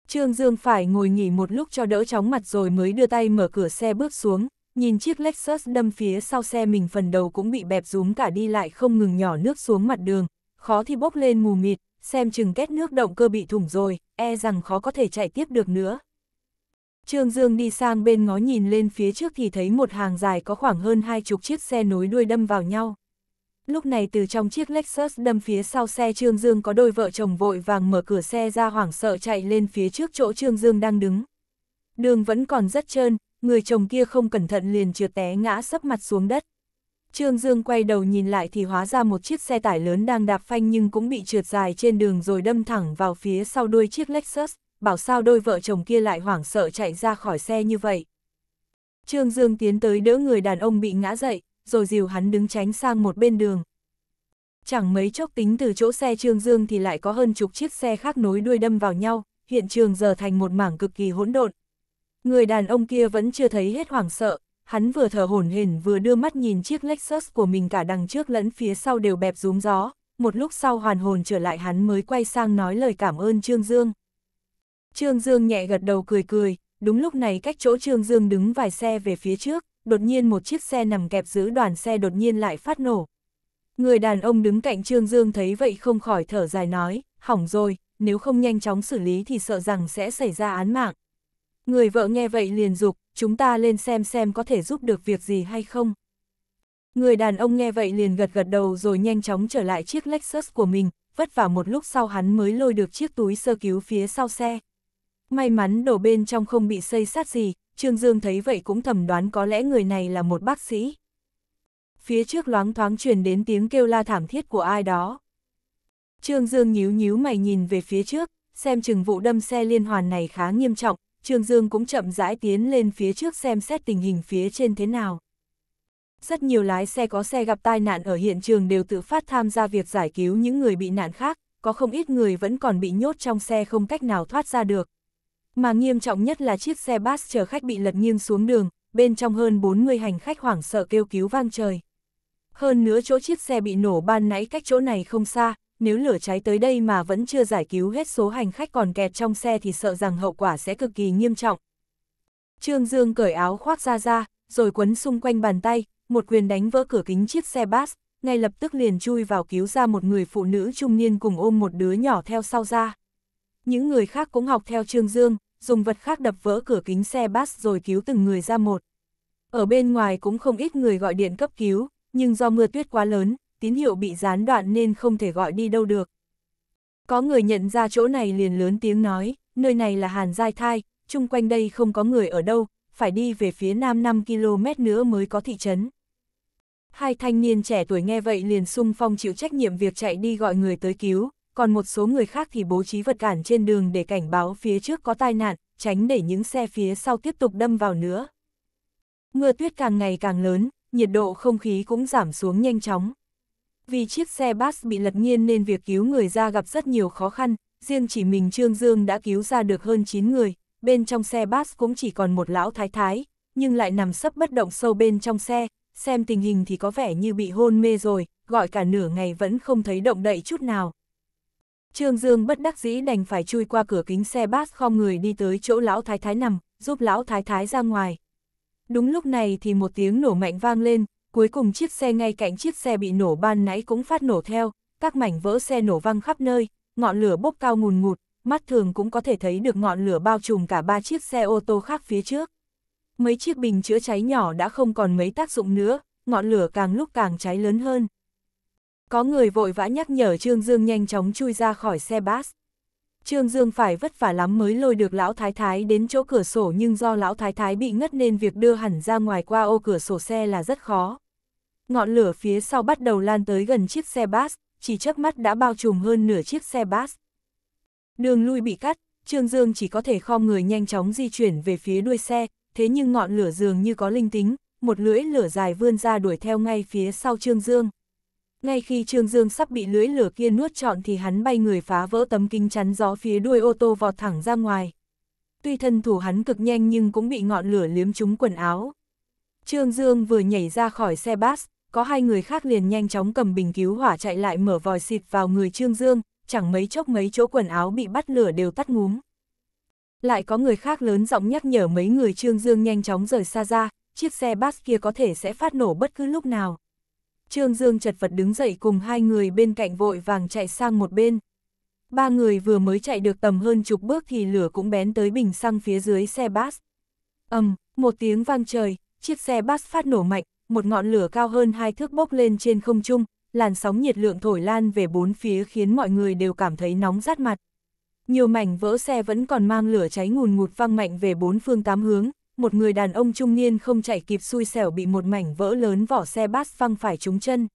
Trương Dương phải ngồi nghỉ một lúc cho đỡ chóng mặt rồi mới đưa tay mở cửa xe bước xuống, nhìn chiếc Lexus đâm phía sau xe mình phần đầu cũng bị bẹp rúm cả đi lại không ngừng nhỏ nước xuống mặt đường, khó thì bốc lên mù mịt, xem chừng két nước động cơ bị thủng rồi, e rằng khó có thể chạy tiếp được nữa. Trương Dương đi sang bên ngó nhìn lên phía trước thì thấy một hàng dài có khoảng hơn hai chục chiếc xe nối đuôi đâm vào nhau. Lúc này từ trong chiếc Lexus đâm phía sau xe Trương Dương có đôi vợ chồng vội vàng mở cửa xe ra hoảng sợ chạy lên phía trước chỗ Trương Dương đang đứng. Đường vẫn còn rất trơn, người chồng kia không cẩn thận liền trượt té ngã sấp mặt xuống đất. Trương Dương quay đầu nhìn lại thì hóa ra một chiếc xe tải lớn đang đạp phanh nhưng cũng bị trượt dài trên đường rồi đâm thẳng vào phía sau đuôi chiếc Lexus bảo sao đôi vợ chồng kia lại hoảng sợ chạy ra khỏi xe như vậy. Trương Dương tiến tới đỡ người đàn ông bị ngã dậy, rồi dìu hắn đứng tránh sang một bên đường. Chẳng mấy chốc tính từ chỗ xe Trương Dương thì lại có hơn chục chiếc xe khác nối đuôi đâm vào nhau, hiện trường giờ thành một mảng cực kỳ hỗn độn. Người đàn ông kia vẫn chưa thấy hết hoảng sợ, hắn vừa thở hổn hển vừa đưa mắt nhìn chiếc Lexus của mình cả đằng trước lẫn phía sau đều bẹp rúm gió, một lúc sau hoàn hồn trở lại hắn mới quay sang nói lời cảm ơn Trương Dương. Trương Dương nhẹ gật đầu cười cười, đúng lúc này cách chỗ Trương Dương đứng vài xe về phía trước, đột nhiên một chiếc xe nằm kẹp giữ đoàn xe đột nhiên lại phát nổ. Người đàn ông đứng cạnh Trương Dương thấy vậy không khỏi thở dài nói, hỏng rồi, nếu không nhanh chóng xử lý thì sợ rằng sẽ xảy ra án mạng. Người vợ nghe vậy liền dục, chúng ta lên xem xem có thể giúp được việc gì hay không. Người đàn ông nghe vậy liền gật gật đầu rồi nhanh chóng trở lại chiếc Lexus của mình, vất vả một lúc sau hắn mới lôi được chiếc túi sơ cứu phía sau xe. May mắn đổ bên trong không bị xây sát gì, Trương Dương thấy vậy cũng thầm đoán có lẽ người này là một bác sĩ. Phía trước loáng thoáng truyền đến tiếng kêu la thảm thiết của ai đó. Trương Dương nhíu nhíu mày nhìn về phía trước, xem chừng vụ đâm xe liên hoàn này khá nghiêm trọng, Trương Dương cũng chậm rãi tiến lên phía trước xem xét tình hình phía trên thế nào. Rất nhiều lái xe có xe gặp tai nạn ở hiện trường đều tự phát tham gia việc giải cứu những người bị nạn khác, có không ít người vẫn còn bị nhốt trong xe không cách nào thoát ra được. Mà nghiêm trọng nhất là chiếc xe bus chở khách bị lật nghiêng xuống đường, bên trong hơn 40 hành khách hoảng sợ kêu cứu vang trời. Hơn nữa chỗ chiếc xe bị nổ ban nãy cách chỗ này không xa, nếu lửa cháy tới đây mà vẫn chưa giải cứu hết số hành khách còn kẹt trong xe thì sợ rằng hậu quả sẽ cực kỳ nghiêm trọng. Trương Dương cởi áo khoác ra ra, rồi quấn xung quanh bàn tay, một quyền đánh vỡ cửa kính chiếc xe bus, ngay lập tức liền chui vào cứu ra một người phụ nữ trung niên cùng ôm một đứa nhỏ theo sau ra. Những người khác cũng học theo Trương Dương, dùng vật khác đập vỡ cửa kính xe bus rồi cứu từng người ra một. Ở bên ngoài cũng không ít người gọi điện cấp cứu, nhưng do mưa tuyết quá lớn, tín hiệu bị gián đoạn nên không thể gọi đi đâu được. Có người nhận ra chỗ này liền lớn tiếng nói, nơi này là Hàn Giai Thai, chung quanh đây không có người ở đâu, phải đi về phía nam 5 km nữa mới có thị trấn. Hai thanh niên trẻ tuổi nghe vậy liền sung phong chịu trách nhiệm việc chạy đi gọi người tới cứu, còn một số người khác thì bố trí vật cản trên đường để cảnh báo phía trước có tai nạn, tránh để những xe phía sau tiếp tục đâm vào nữa. Mưa tuyết càng ngày càng lớn, nhiệt độ không khí cũng giảm xuống nhanh chóng. Vì chiếc xe bus bị lật nghiêng nên việc cứu người ra gặp rất nhiều khó khăn, riêng chỉ mình Trương Dương đã cứu ra được hơn 9 người, bên trong xe bus cũng chỉ còn một lão thái thái, nhưng lại nằm sấp bất động sâu bên trong xe, xem tình hình thì có vẻ như bị hôn mê rồi, gọi cả nửa ngày vẫn không thấy động đậy chút nào. Trương Dương bất đắc dĩ đành phải chui qua cửa kính xe bát khom người đi tới chỗ lão thái thái nằm, giúp lão thái thái ra ngoài. Đúng lúc này thì một tiếng nổ mạnh vang lên, cuối cùng chiếc xe ngay cạnh chiếc xe bị nổ ban nãy cũng phát nổ theo, các mảnh vỡ xe nổ văng khắp nơi, ngọn lửa bốc cao ngùn ngụt, mắt thường cũng có thể thấy được ngọn lửa bao trùm cả ba chiếc xe ô tô khác phía trước. Mấy chiếc bình chữa cháy nhỏ đã không còn mấy tác dụng nữa, ngọn lửa càng lúc càng cháy lớn hơn. Có người vội vã nhắc nhở Trương Dương nhanh chóng chui ra khỏi xe bus. Trương Dương phải vất vả lắm mới lôi được lão thái thái đến chỗ cửa sổ nhưng do lão thái thái bị ngất nên việc đưa hẳn ra ngoài qua ô cửa sổ xe là rất khó. Ngọn lửa phía sau bắt đầu lan tới gần chiếc xe bus, chỉ chớp mắt đã bao trùm hơn nửa chiếc xe bus. Đường lui bị cắt, Trương Dương chỉ có thể khom người nhanh chóng di chuyển về phía đuôi xe, thế nhưng ngọn lửa dường như có linh tính, một lưỡi lửa dài vươn ra đuổi theo ngay phía sau Trương Dương. Ngay khi Trương Dương sắp bị lưới lửa kia nuốt trọn thì hắn bay người phá vỡ tấm kính chắn gió phía đuôi ô tô vọt thẳng ra ngoài. Tuy thân thủ hắn cực nhanh nhưng cũng bị ngọn lửa liếm trúng quần áo. Trương Dương vừa nhảy ra khỏi xe bus, có hai người khác liền nhanh chóng cầm bình cứu hỏa chạy lại mở vòi xịt vào người Trương Dương, chẳng mấy chốc mấy chỗ quần áo bị bắt lửa đều tắt ngúm. Lại có người khác lớn giọng nhắc nhở mấy người Trương Dương nhanh chóng rời xa ra, chiếc xe bus kia có thể sẽ phát nổ bất cứ lúc nào. Trương Dương chật vật đứng dậy cùng hai người bên cạnh vội vàng chạy sang một bên. Ba người vừa mới chạy được tầm hơn chục bước thì lửa cũng bén tới bình xăng phía dưới xe bus. ầm, một tiếng vang trời, chiếc xe bus phát nổ mạnh, một ngọn lửa cao hơn hai thước bốc lên trên không trung, làn sóng nhiệt lượng thổi lan về bốn phía khiến mọi người đều cảm thấy nóng rát mặt. Nhiều mảnh vỡ xe vẫn còn mang lửa cháy ngùn ngụt văng mạnh về bốn phương tám hướng, một người đàn ông trung niên không chạy kịp xui xẻo bị một mảnh vỡ lớn vỏ xe bát văng phải trúng chân.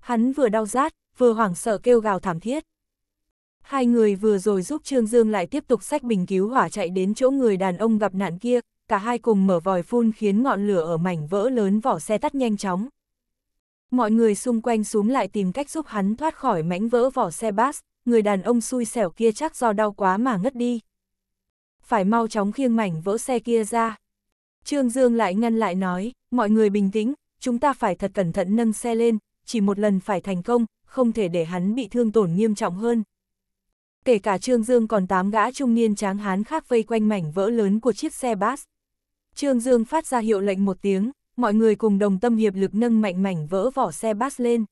Hắn vừa đau rát, vừa hoảng sợ kêu gào thảm thiết. Hai người vừa rồi giúp Trương Dương lại tiếp tục sách bình cứu hỏa chạy đến chỗ người đàn ông gặp nạn kia, cả hai cùng mở vòi phun khiến ngọn lửa ở mảnh vỡ lớn vỏ xe tắt nhanh chóng. Mọi người xung quanh xuống lại tìm cách giúp hắn thoát khỏi mảnh vỡ vỏ xe bát, người đàn ông xui xẻo kia chắc do đau quá mà ngất đi. Phải mau chóng khiêng mảnh vỡ xe kia ra. Trương Dương lại ngăn lại nói, mọi người bình tĩnh, chúng ta phải thật cẩn thận nâng xe lên, chỉ một lần phải thành công, không thể để hắn bị thương tổn nghiêm trọng hơn. Kể cả Trương Dương còn tám gã trung niên tráng hán khác vây quanh mảnh vỡ lớn của chiếc xe bus. Trương Dương phát ra hiệu lệnh một tiếng, mọi người cùng đồng tâm hiệp lực nâng mạnh mảnh vỡ vỏ xe bus lên.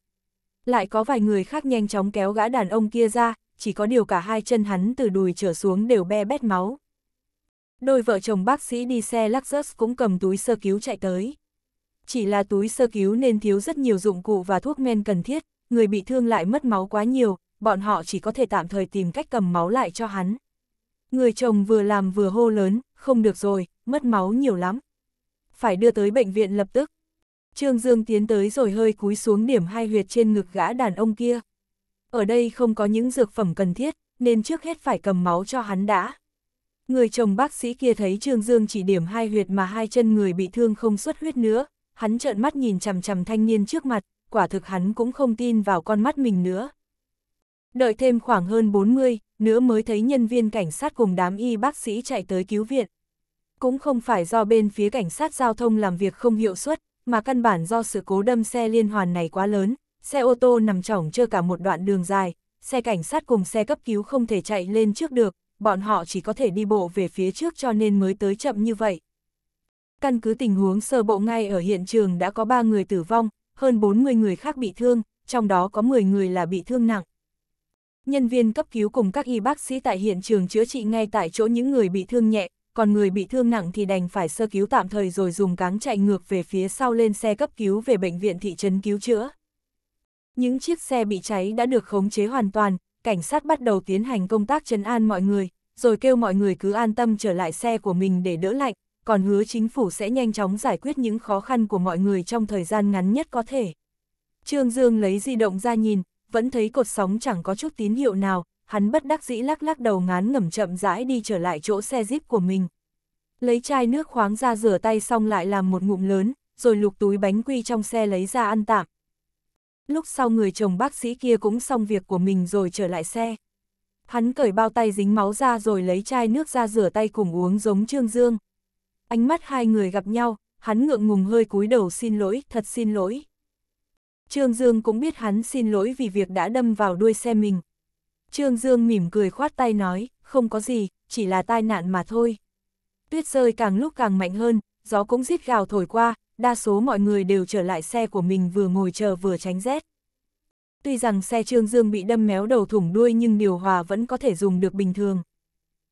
Lại có vài người khác nhanh chóng kéo gã đàn ông kia ra, chỉ có điều cả hai chân hắn từ đùi trở xuống đều be bét máu. Đôi vợ chồng bác sĩ đi xe Lexus cũng cầm túi sơ cứu chạy tới. Chỉ là túi sơ cứu nên thiếu rất nhiều dụng cụ và thuốc men cần thiết, người bị thương lại mất máu quá nhiều, bọn họ chỉ có thể tạm thời tìm cách cầm máu lại cho hắn. Người chồng vừa làm vừa hô lớn, không được rồi, mất máu nhiều lắm. Phải đưa tới bệnh viện lập tức. Trương Dương tiến tới rồi hơi cúi xuống điểm hai huyệt trên ngực gã đàn ông kia. Ở đây không có những dược phẩm cần thiết, nên trước hết phải cầm máu cho hắn đã. Người chồng bác sĩ kia thấy Trương Dương chỉ điểm hai huyệt mà hai chân người bị thương không xuất huyết nữa, hắn trợn mắt nhìn chằm chằm thanh niên trước mặt, quả thực hắn cũng không tin vào con mắt mình nữa. Đợi thêm khoảng hơn 40, nữa mới thấy nhân viên cảnh sát cùng đám y bác sĩ chạy tới cứu viện. Cũng không phải do bên phía cảnh sát giao thông làm việc không hiệu suất, mà căn bản do sự cố đâm xe liên hoàn này quá lớn, xe ô tô nằm chỏng chưa cả một đoạn đường dài, xe cảnh sát cùng xe cấp cứu không thể chạy lên trước được, bọn họ chỉ có thể đi bộ về phía trước cho nên mới tới chậm như vậy. Căn cứ tình huống sơ bộ ngay ở hiện trường đã có 3 người tử vong, hơn 40 người khác bị thương, trong đó có 10 người là bị thương nặng. Nhân viên cấp cứu cùng các y bác sĩ tại hiện trường chữa trị ngay tại chỗ những người bị thương nhẹ, còn người bị thương nặng thì đành phải sơ cứu tạm thời rồi dùng cáng chạy ngược về phía sau lên xe cấp cứu về bệnh viện thị trấn cứu chữa. Những chiếc xe bị cháy đã được khống chế hoàn toàn, cảnh sát bắt đầu tiến hành công tác trấn an mọi người, rồi kêu mọi người cứ an tâm trở lại xe của mình để đỡ lạnh, còn hứa chính phủ sẽ nhanh chóng giải quyết những khó khăn của mọi người trong thời gian ngắn nhất có thể. Trương Dương lấy di động ra nhìn, vẫn thấy cột sóng chẳng có chút tín hiệu nào, hắn bất đắc dĩ lắc lắc đầu ngán ngẩm chậm rãi đi trở lại chỗ xe jeep của mình. Lấy chai nước khoáng ra rửa tay xong lại làm một ngụm lớn, rồi lục túi bánh quy trong xe lấy ra ăn tạm, lúc sau người chồng bác sĩ kia cũng xong việc của mình rồi trở lại xe. Hắn cởi bao tay dính máu ra rồi lấy chai nước ra rửa tay cùng uống giống Trương Dương. Ánh mắt hai người gặp nhau, hắn ngượng ngùng hơi cúi đầu xin lỗi, thật xin lỗi. Trương Dương cũng biết hắn xin lỗi vì việc đã đâm vào đuôi xe mình. Trương Dương mỉm cười khoát tay nói, không có gì, chỉ là tai nạn mà thôi. Tuyết rơi càng lúc càng mạnh hơn, gió cũng rít gào thổi qua, đa số mọi người đều trở lại xe của mình vừa ngồi chờ vừa tránh rét. Tuy rằng xe Trương Dương bị đâm méo đầu thủng đuôi nhưng điều hòa vẫn có thể dùng được bình thường.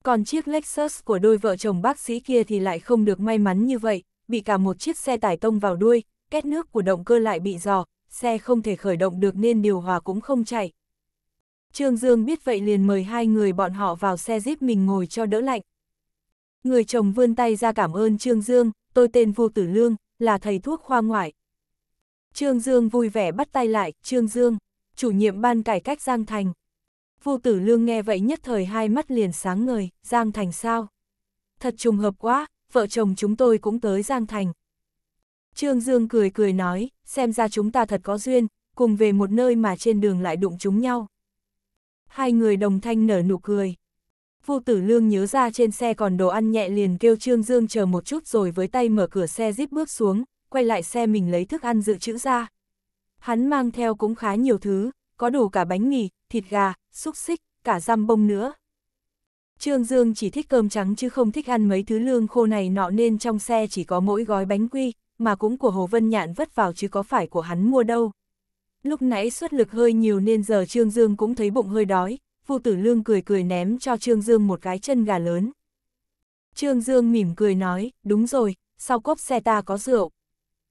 Còn chiếc Lexus của đôi vợ chồng bác sĩ kia thì lại không được may mắn như vậy, bị cả một chiếc xe tải tông vào đuôi, két nước của động cơ lại bị giò, xe không thể khởi động được nên điều hòa cũng không chạy. Trương Dương biết vậy liền mời hai người bọn họ vào xe Jeep mình ngồi cho đỡ lạnh. Người chồng vươn tay ra cảm ơn Trương Dương, tôi tên Vu Tử Lương, là thầy thuốc khoa ngoại. Trương Dương vui vẻ bắt tay lại, Trương Dương, chủ nhiệm ban cải cách Giang Thành. Vô tử lương nghe vậy nhất thời hai mắt liền sáng ngời, Giang Thành sao? Thật trùng hợp quá, vợ chồng chúng tôi cũng tới Giang Thành. Trương Dương cười cười nói, xem ra chúng ta thật có duyên, cùng về một nơi mà trên đường lại đụng chúng nhau. Hai người đồng thanh nở nụ cười. Vu Tử Lương nhớ ra trên xe còn đồ ăn nhẹ liền kêu Trương Dương chờ một chút rồi với tay mở cửa xe díp bước xuống, quay lại xe mình lấy thức ăn dự trữ ra. Hắn mang theo cũng khá nhiều thứ, có đủ cả bánh mì, thịt gà, xúc xích, cả răm bông nữa. Trương Dương chỉ thích cơm trắng chứ không thích ăn mấy thứ lương khô này nọ nên trong xe chỉ có mỗi gói bánh quy, mà cũng của Hồ Vân Nhạn vất vào chứ có phải của hắn mua đâu. Lúc nãy xuất lực hơi nhiều nên giờ Trương Dương cũng thấy bụng hơi đói, Vu Tử Lương cười cười ném cho Trương Dương một cái chân gà lớn. Trương Dương mỉm cười nói, đúng rồi, sau cốp xe ta có rượu.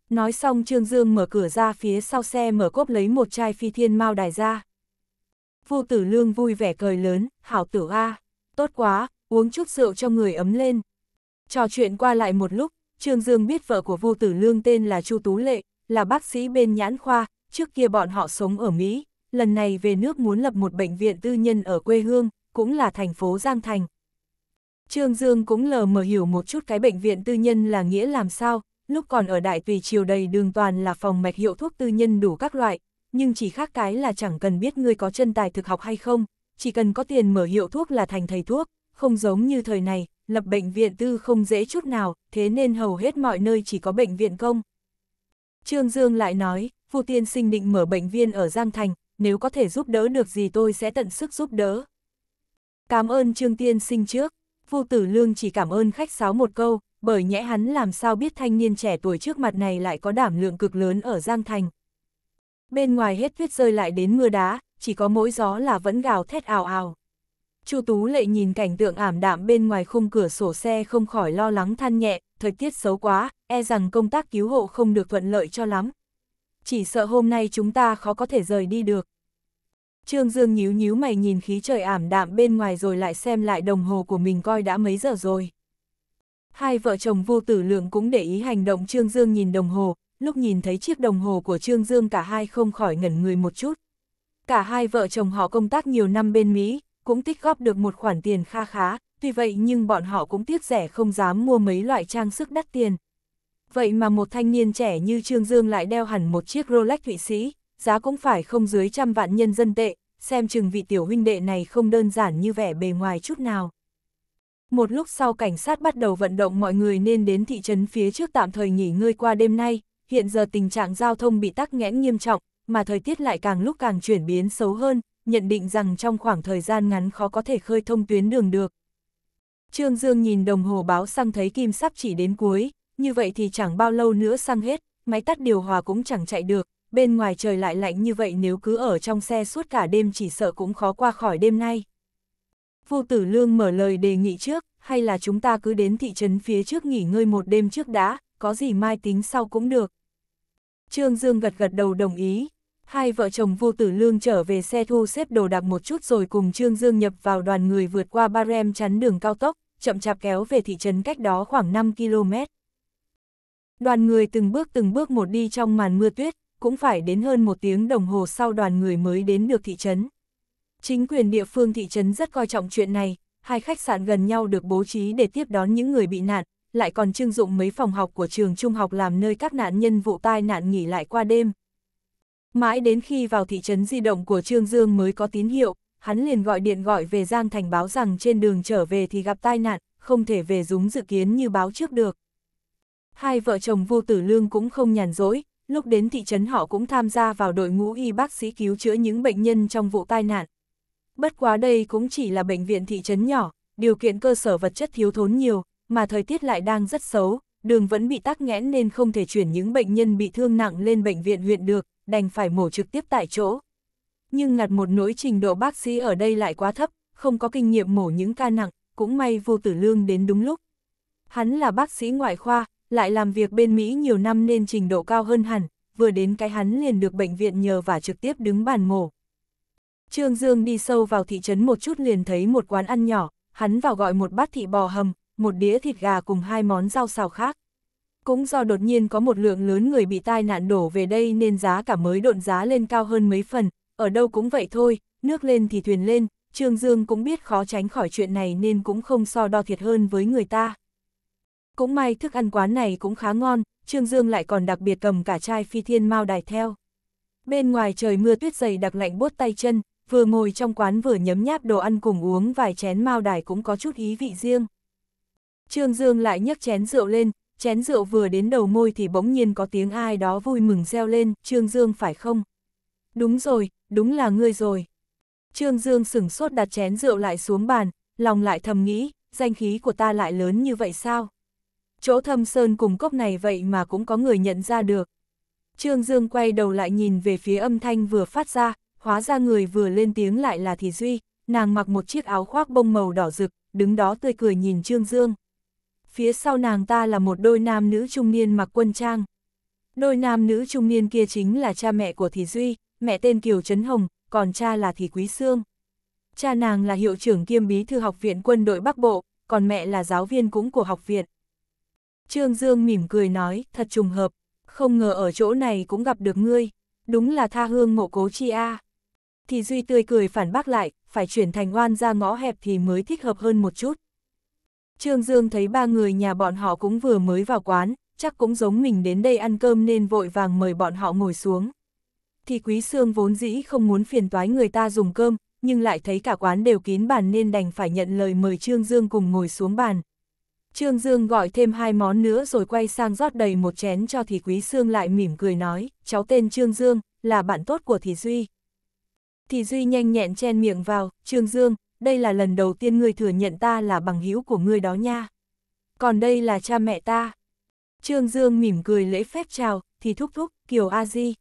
Nói xong Trương Dương mở cửa ra phía sau xe mở cốp lấy một chai phi thiên mao đài ra. Vu Tử Lương vui vẻ cười lớn, hảo tử a, tốt quá, uống chút rượu cho người ấm lên. Trò chuyện qua lại một lúc, Trương Dương biết vợ của vô Tử Lương tên là Chu Tú Lệ, là bác sĩ bên nhãn khoa, trước kia bọn họ sống ở Mỹ, lần này về nước muốn lập một bệnh viện tư nhân ở quê hương, cũng là thành phố Giang Thành. Trương Dương cũng lờ mờ hiểu một chút cái bệnh viện tư nhân là nghĩa làm sao, lúc còn ở đại tùy triều đầy đường toàn là phòng mạch hiệu thuốc tư nhân đủ các loại, nhưng chỉ khác cái là chẳng cần biết người có chân tài thực học hay không, chỉ cần có tiền mở hiệu thuốc là thành thầy thuốc, không giống như thời này, lập bệnh viện tư không dễ chút nào, thế nên hầu hết mọi nơi chỉ có bệnh viện công. Trương Dương lại nói, Vu Tiên sinh định mở bệnh viện ở Giang Thành, nếu có thể giúp đỡ được gì tôi sẽ tận sức giúp đỡ. Cảm ơn Trương Tiên sinh trước, phu Tử Lương chỉ cảm ơn khách sáo một câu, bởi nhẽ hắn làm sao biết thanh niên trẻ tuổi trước mặt này lại có đảm lượng cực lớn ở Giang Thành. Bên ngoài hết tuyết rơi lại đến mưa đá, chỉ có mỗi gió là vẫn gào thét ào ào. Chu Tú Lệ nhìn cảnh tượng ảm đạm bên ngoài khung cửa sổ xe không khỏi lo lắng than nhẹ, thời tiết xấu quá, e rằng công tác cứu hộ không được thuận lợi cho lắm chỉ sợ hôm nay chúng ta khó có thể rời đi được. Trương Dương nhíu nhíu mày nhìn khí trời ảm đạm bên ngoài rồi lại xem lại đồng hồ của mình coi đã mấy giờ rồi. Hai vợ chồng vô tử lượng cũng để ý hành động Trương Dương nhìn đồng hồ, lúc nhìn thấy chiếc đồng hồ của Trương Dương cả hai không khỏi ngẩn người một chút. Cả hai vợ chồng họ công tác nhiều năm bên Mỹ, cũng tích góp được một khoản tiền kha khá, tuy vậy nhưng bọn họ cũng tiếc rẻ không dám mua mấy loại trang sức đắt tiền, vậy mà một thanh niên trẻ như Trương Dương lại đeo hẳn một chiếc Rolex Thụy Sĩ, giá cũng phải không dưới trăm vạn nhân dân tệ, xem chừng vị tiểu huynh đệ này không đơn giản như vẻ bề ngoài chút nào. Một lúc sau cảnh sát bắt đầu vận động mọi người nên đến thị trấn phía trước tạm thời nghỉ ngơi qua đêm nay, hiện giờ tình trạng giao thông bị tắc nghẽn nghiêm trọng, mà thời tiết lại càng lúc càng chuyển biến xấu hơn, nhận định rằng trong khoảng thời gian ngắn khó có thể khơi thông tuyến đường được. Trương Dương nhìn đồng hồ báo xăng thấy kim sắp chỉ đến cuối, như vậy thì chẳng bao lâu nữa xăng hết, máy tắt điều hòa cũng chẳng chạy được, bên ngoài trời lại lạnh như vậy nếu cứ ở trong xe suốt cả đêm chỉ sợ cũng khó qua khỏi đêm nay. Vu tử lương mở lời đề nghị trước, hay là chúng ta cứ đến thị trấn phía trước nghỉ ngơi một đêm trước đã, có gì mai tính sau cũng được. Trương Dương gật gật đầu đồng ý, hai vợ chồng vô tử lương trở về xe thu xếp đồ đạc một chút rồi cùng Trương Dương nhập vào đoàn người vượt qua Barem chắn đường cao tốc, chậm chạp kéo về thị trấn cách đó khoảng 5 km. Đoàn người từng bước từng bước một đi trong màn mưa tuyết, cũng phải đến hơn một tiếng đồng hồ sau đoàn người mới đến được thị trấn. Chính quyền địa phương thị trấn rất coi trọng chuyện này, hai khách sạn gần nhau được bố trí để tiếp đón những người bị nạn, lại còn trưng dụng mấy phòng học của trường trung học làm nơi các nạn nhân vụ tai nạn nghỉ lại qua đêm. Mãi đến khi vào thị trấn di động của Trương Dương mới có tín hiệu, hắn liền gọi điện gọi về Giang Thành báo rằng trên đường trở về thì gặp tai nạn, không thể về dúng dự kiến như báo trước được. Hai vợ chồng Vu Tử Lương cũng không nhàn rỗi, lúc đến thị trấn họ cũng tham gia vào đội ngũ y bác sĩ cứu chữa những bệnh nhân trong vụ tai nạn. Bất quá đây cũng chỉ là bệnh viện thị trấn nhỏ, điều kiện cơ sở vật chất thiếu thốn nhiều, mà thời tiết lại đang rất xấu, đường vẫn bị tắc nghẽn nên không thể chuyển những bệnh nhân bị thương nặng lên bệnh viện huyện được, đành phải mổ trực tiếp tại chỗ. Nhưng ngặt một nỗi trình độ bác sĩ ở đây lại quá thấp, không có kinh nghiệm mổ những ca nặng, cũng may vô tử lương đến đúng lúc. Hắn là bác sĩ ngoại khoa, lại làm việc bên Mỹ nhiều năm nên trình độ cao hơn hẳn, vừa đến cái hắn liền được bệnh viện nhờ và trực tiếp đứng bàn mổ. Trương Dương đi sâu vào thị trấn một chút liền thấy một quán ăn nhỏ, hắn vào gọi một bát thị bò hầm, một đĩa thịt gà cùng hai món rau xào khác. Cũng do đột nhiên có một lượng lớn người bị tai nạn đổ về đây nên giá cả mới độn giá lên cao hơn mấy phần, ở đâu cũng vậy thôi, nước lên thì thuyền lên, Trương Dương cũng biết khó tránh khỏi chuyện này nên cũng không so đo thiệt hơn với người ta. Cũng may thức ăn quán này cũng khá ngon, Trương Dương lại còn đặc biệt cầm cả chai phi thiên mao đài theo. Bên ngoài trời mưa tuyết dày đặc lạnh bốt tay chân, vừa ngồi trong quán vừa nhấm nháp đồ ăn cùng uống vài chén mao đài cũng có chút ý vị riêng. Trương Dương lại nhấc chén rượu lên, chén rượu vừa đến đầu môi thì bỗng nhiên có tiếng ai đó vui mừng reo lên, Trương Dương phải không? Đúng rồi, đúng là ngươi rồi. Trương Dương sửng sốt đặt chén rượu lại xuống bàn, lòng lại thầm nghĩ, danh khí của ta lại lớn như vậy sao? chỗ thâm sơn cùng cốc này vậy mà cũng có người nhận ra được. Trương Dương quay đầu lại nhìn về phía âm thanh vừa phát ra, hóa ra người vừa lên tiếng lại là Thị Duy, nàng mặc một chiếc áo khoác bông màu đỏ rực, đứng đó tươi cười nhìn Trương Dương. Phía sau nàng ta là một đôi nam nữ trung niên mặc quân trang. Đôi nam nữ trung niên kia chính là cha mẹ của Thị Duy, mẹ tên Kiều Trấn Hồng, còn cha là Thị Quý Sương. Cha nàng là hiệu trưởng kiêm bí thư học viện quân đội Bắc Bộ, còn mẹ là giáo viên cũng của học viện. Trương Dương mỉm cười nói, thật trùng hợp, không ngờ ở chỗ này cũng gặp được ngươi, đúng là tha hương mộ cố chi a. Thì Duy tươi cười phản bác lại, phải chuyển thành oan ra ngõ hẹp thì mới thích hợp hơn một chút. Trương Dương thấy ba người nhà bọn họ cũng vừa mới vào quán, chắc cũng giống mình đến đây ăn cơm nên vội vàng mời bọn họ ngồi xuống. Thì Quý Sương vốn dĩ không muốn phiền toái người ta dùng cơm, nhưng lại thấy cả quán đều kín bàn nên đành phải nhận lời mời Trương Dương cùng ngồi xuống bàn. Trương Dương gọi thêm hai món nữa rồi quay sang rót đầy một chén cho thì Quý Sương lại mỉm cười nói, cháu tên Trương Dương, là bạn tốt của Thị Duy. Thị Duy nhanh nhẹn chen miệng vào, Trương Dương, đây là lần đầu tiên ngươi thừa nhận ta là bằng hữu của ngươi đó nha. Còn đây là cha mẹ ta. Trương Dương mỉm cười lễ phép chào, thì thúc thúc, kiều A-di.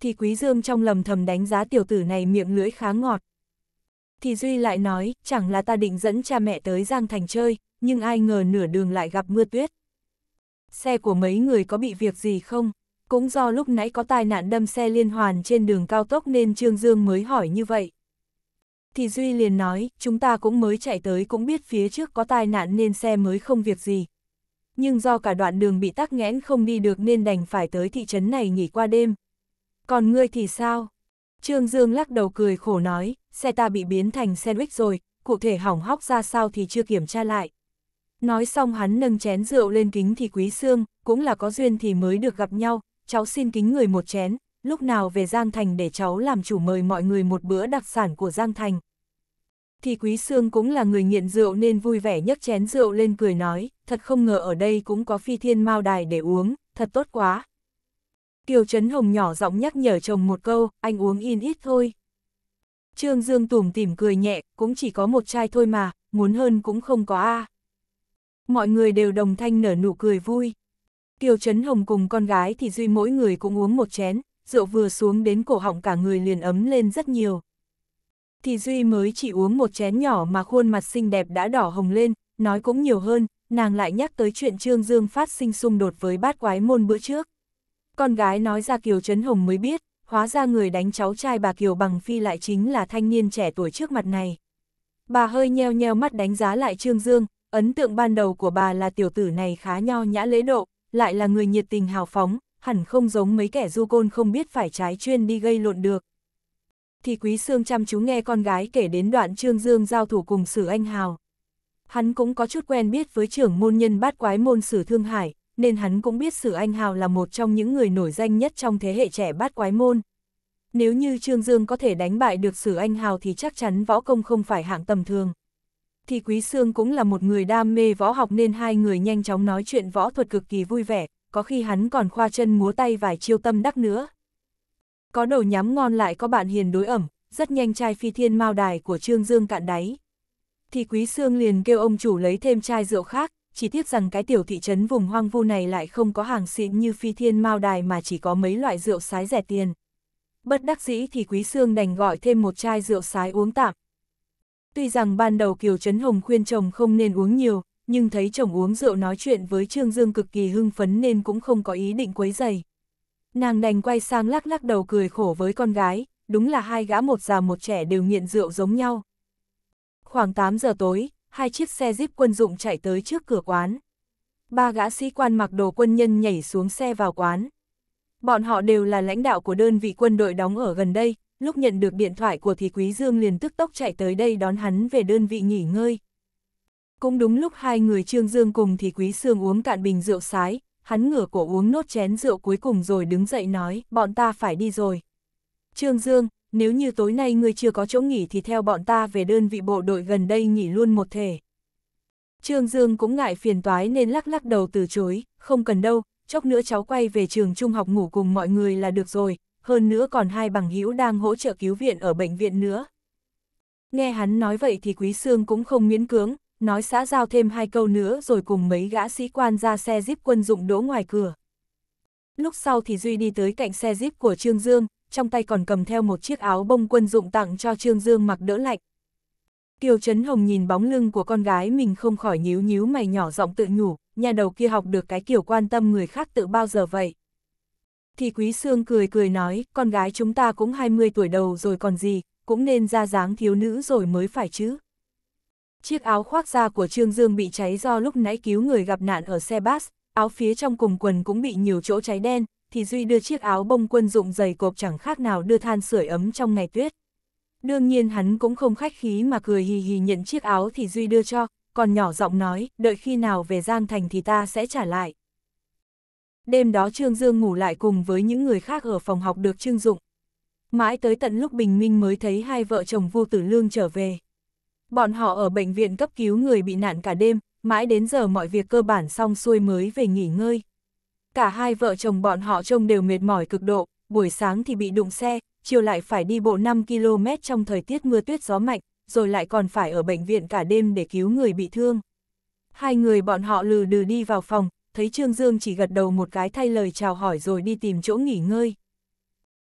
Thì Quý Dương trong lầm thầm đánh giá tiểu tử này miệng lưỡi khá ngọt. Thì Duy lại nói, chẳng là ta định dẫn cha mẹ tới Giang Thành chơi, nhưng ai ngờ nửa đường lại gặp mưa tuyết. Xe của mấy người có bị việc gì không? Cũng do lúc nãy có tai nạn đâm xe liên hoàn trên đường cao tốc nên Trương Dương mới hỏi như vậy. Thì Duy liền nói, chúng ta cũng mới chạy tới cũng biết phía trước có tai nạn nên xe mới không việc gì. Nhưng do cả đoạn đường bị tắc nghẽn không đi được nên đành phải tới thị trấn này nghỉ qua đêm. Còn ngươi thì sao? Trương Dương lắc đầu cười khổ nói, xe ta bị biến thành sandwich rồi, cụ thể hỏng hóc ra sao thì chưa kiểm tra lại. Nói xong hắn nâng chén rượu lên kính thì quý xương, cũng là có duyên thì mới được gặp nhau, cháu xin kính người một chén, lúc nào về Giang Thành để cháu làm chủ mời mọi người một bữa đặc sản của Giang Thành. Thì Quý Sương cũng là người nghiện rượu nên vui vẻ nhấc chén rượu lên cười nói, thật không ngờ ở đây cũng có phi thiên mao đài để uống, thật tốt quá. Kiều Trấn Hồng nhỏ giọng nhắc nhở chồng một câu, anh uống in ít thôi. Trương Dương tủm tỉm cười nhẹ, cũng chỉ có một chai thôi mà, muốn hơn cũng không có a. À. Mọi người đều đồng thanh nở nụ cười vui. Kiều Trấn Hồng cùng con gái thì Duy mỗi người cũng uống một chén, rượu vừa xuống đến cổ họng cả người liền ấm lên rất nhiều. Thì Duy mới chỉ uống một chén nhỏ mà khuôn mặt xinh đẹp đã đỏ hồng lên, nói cũng nhiều hơn, nàng lại nhắc tới chuyện Trương Dương phát sinh xung đột với bát quái môn bữa trước. Con gái nói ra Kiều Trấn Hồng mới biết, hóa ra người đánh cháu trai bà Kiều Bằng Phi lại chính là thanh niên trẻ tuổi trước mặt này. Bà hơi nheo nheo mắt đánh giá lại Trương Dương, Ấn tượng ban đầu của bà là tiểu tử này khá nho nhã lễ độ, lại là người nhiệt tình hào phóng, hẳn không giống mấy kẻ du côn không biết phải trái chuyên đi gây lộn được. Thì Quý Sương chăm chú nghe con gái kể đến đoạn Trương Dương giao thủ cùng Sử Anh Hào. Hắn cũng có chút quen biết với trưởng môn nhân bát quái môn Sử Thương Hải, nên hắn cũng biết Sử Anh Hào là một trong những người nổi danh nhất trong thế hệ trẻ bát quái môn. Nếu như Trương Dương có thể đánh bại được Sử Anh Hào thì chắc chắn võ công không phải hạng tầm thường thì Quý Sương cũng là một người đam mê võ học nên hai người nhanh chóng nói chuyện võ thuật cực kỳ vui vẻ, có khi hắn còn khoa chân múa tay vài chiêu tâm đắc nữa. Có đầu nhắm ngon lại có bạn hiền đối ẩm, rất nhanh chai phi thiên mao đài của Trương Dương cạn đáy. Thì Quý Sương liền kêu ông chủ lấy thêm chai rượu khác, chỉ tiếc rằng cái tiểu thị trấn vùng hoang vu này lại không có hàng xịn như phi thiên mao đài mà chỉ có mấy loại rượu sái rẻ tiền. Bất đắc dĩ thì Quý Sương đành gọi thêm một chai rượu sái uống tạm, Tuy rằng ban đầu Kiều Trấn Hồng khuyên chồng không nên uống nhiều, nhưng thấy chồng uống rượu nói chuyện với Trương Dương cực kỳ hưng phấn nên cũng không có ý định quấy dày. Nàng đành quay sang lắc lắc đầu cười khổ với con gái, đúng là hai gã một già một trẻ đều nghiện rượu giống nhau. Khoảng 8 giờ tối, hai chiếc xe jeep quân dụng chạy tới trước cửa quán. Ba gã sĩ quan mặc đồ quân nhân nhảy xuống xe vào quán. Bọn họ đều là lãnh đạo của đơn vị quân đội đóng ở gần đây, lúc nhận được điện thoại của thì Quý Dương liền tức tốc chạy tới đây đón hắn về đơn vị nghỉ ngơi. Cũng đúng lúc hai người Trương Dương cùng thì Quý Sương uống cạn bình rượu sái, hắn ngửa cổ uống nốt chén rượu cuối cùng rồi đứng dậy nói, bọn ta phải đi rồi. Trương Dương, nếu như tối nay ngươi chưa có chỗ nghỉ thì theo bọn ta về đơn vị bộ đội gần đây nghỉ luôn một thể. Trương Dương cũng ngại phiền toái nên lắc lắc đầu từ chối, không cần đâu, chốc nữa cháu quay về trường trung học ngủ cùng mọi người là được rồi, hơn nữa còn hai bằng hữu đang hỗ trợ cứu viện ở bệnh viện nữa. Nghe hắn nói vậy thì Quý Sương cũng không miễn cưỡng, nói xã giao thêm hai câu nữa rồi cùng mấy gã sĩ quan ra xe jeep quân dụng đỗ ngoài cửa. Lúc sau thì Duy đi tới cạnh xe jeep của Trương Dương, trong tay còn cầm theo một chiếc áo bông quân dụng tặng cho Trương Dương mặc đỡ lạnh. Kiều Trấn Hồng nhìn bóng lưng của con gái mình không khỏi nhíu nhíu mày nhỏ giọng tự nhủ, nhà đầu kia học được cái kiểu quan tâm người khác tự bao giờ vậy. Thì Quý Sương cười cười nói, con gái chúng ta cũng 20 tuổi đầu rồi còn gì, cũng nên ra dáng thiếu nữ rồi mới phải chứ. Chiếc áo khoác da của Trương Dương bị cháy do lúc nãy cứu người gặp nạn ở xe bus, áo phía trong cùng quần cũng bị nhiều chỗ cháy đen, thì Duy đưa chiếc áo bông quân dụng dày cộp chẳng khác nào đưa than sưởi ấm trong ngày tuyết. Đương nhiên hắn cũng không khách khí mà cười hì hì nhận chiếc áo thì Duy đưa cho, còn nhỏ giọng nói, đợi khi nào về Giang Thành thì ta sẽ trả lại. Đêm đó Trương Dương ngủ lại cùng với những người khác ở phòng học được trưng dụng. Mãi tới tận lúc bình minh mới thấy hai vợ chồng Vu Tử Lương trở về. Bọn họ ở bệnh viện cấp cứu người bị nạn cả đêm, mãi đến giờ mọi việc cơ bản xong xuôi mới về nghỉ ngơi. Cả hai vợ chồng bọn họ trông đều mệt mỏi cực độ, buổi sáng thì bị đụng xe, chiều lại phải đi bộ 5 km trong thời tiết mưa tuyết gió mạnh, rồi lại còn phải ở bệnh viện cả đêm để cứu người bị thương. Hai người bọn họ lừ đừ đi vào phòng, thấy Trương Dương chỉ gật đầu một cái thay lời chào hỏi rồi đi tìm chỗ nghỉ ngơi.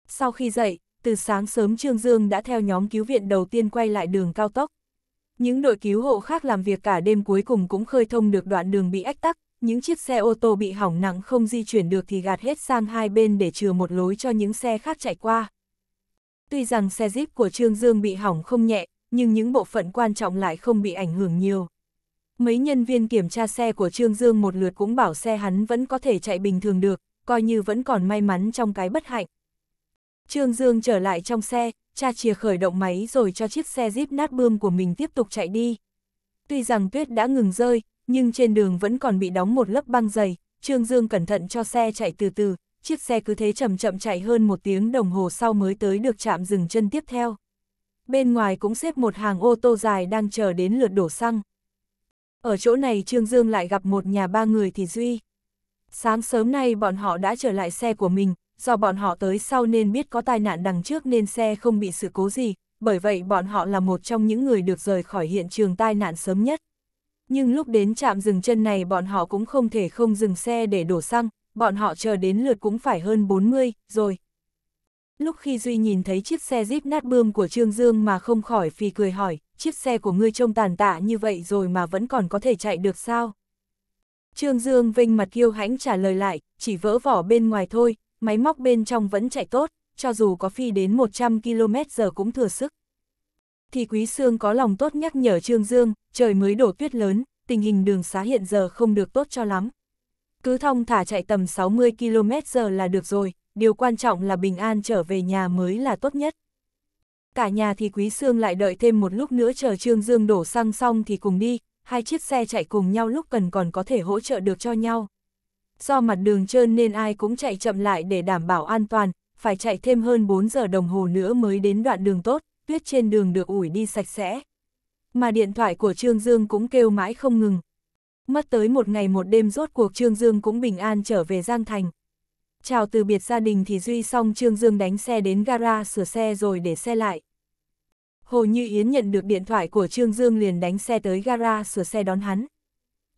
Sau khi dậy, từ sáng sớm Trương Dương đã theo nhóm cứu viện đầu tiên quay lại đường cao tốc. Những đội cứu hộ khác làm việc cả đêm cuối cùng cũng khơi thông được đoạn đường bị ách tắc, những chiếc xe ô tô bị hỏng nặng không di chuyển được thì gạt hết sang hai bên để chừa một lối cho những xe khác chạy qua. Tuy rằng xe Jeep của Trương Dương bị hỏng không nhẹ, nhưng những bộ phận quan trọng lại không bị ảnh hưởng nhiều, mấy nhân viên kiểm tra xe của Trương Dương một lượt cũng bảo xe hắn vẫn có thể chạy bình thường được, coi như vẫn còn may mắn trong cái bất hạnh. Trương Dương trở lại trong xe, cha chìa khởi động máy rồi cho chiếc xe Jeep nát bươm của mình tiếp tục chạy đi. Tuy rằng tuyết đã ngừng rơi, nhưng trên đường vẫn còn bị đóng một lớp băng dày, Trương Dương cẩn thận cho xe chạy từ từ, chiếc xe cứ thế chậm chậm chạy hơn một tiếng đồng hồ sau mới tới được trạm dừng chân tiếp theo. Bên ngoài cũng xếp một hàng ô tô dài đang chờ đến lượt đổ xăng. Ở chỗ này Trương Dương lại gặp một nhà ba người thì duy. Sáng sớm nay bọn họ đã trở lại xe của mình, do bọn họ tới sau nên biết có tai nạn đằng trước nên xe không bị sự cố gì, bởi vậy bọn họ là một trong những người được rời khỏi hiện trường tai nạn sớm nhất. Nhưng lúc đến trạm dừng chân này bọn họ cũng không thể không dừng xe để đổ xăng, bọn họ chờ đến lượt cũng phải hơn 40, rồi. Lúc khi Duy nhìn thấy chiếc xe Jeep nát bươm của Trương Dương mà không khỏi phi cười hỏi, chiếc xe của ngươi trông tàn tạ như vậy rồi mà vẫn còn có thể chạy được sao? Trương Dương Vinh mặt kiêu hãnh trả lời lại, chỉ vỡ vỏ bên ngoài thôi, máy móc bên trong vẫn chạy tốt, cho dù có phi đến 100 km giờ cũng thừa sức. Thì Quý Sương có lòng tốt nhắc nhở Trương Dương, trời mới đổ tuyết lớn, tình hình đường xá hiện giờ không được tốt cho lắm. Cứ thông thả chạy tầm 60 km giờ là được rồi, điều quan trọng là bình an trở về nhà mới là tốt nhất cả nhà thì Quý xương lại đợi thêm một lúc nữa chờ Trương Dương đổ xăng xong thì cùng đi, hai chiếc xe chạy cùng nhau lúc cần còn có thể hỗ trợ được cho nhau. Do mặt đường trơn nên ai cũng chạy chậm lại để đảm bảo an toàn, phải chạy thêm hơn 4 giờ đồng hồ nữa mới đến đoạn đường tốt, tuyết trên đường được ủi đi sạch sẽ. Mà điện thoại của Trương Dương cũng kêu mãi không ngừng. Mất tới một ngày một đêm rốt cuộc Trương Dương cũng bình an trở về Giang Thành chào từ biệt gia đình thì Duy xong Trương Dương đánh xe đến gara sửa xe rồi để xe lại. Hồ Như Yến nhận được điện thoại của Trương Dương liền đánh xe tới gara sửa xe đón hắn.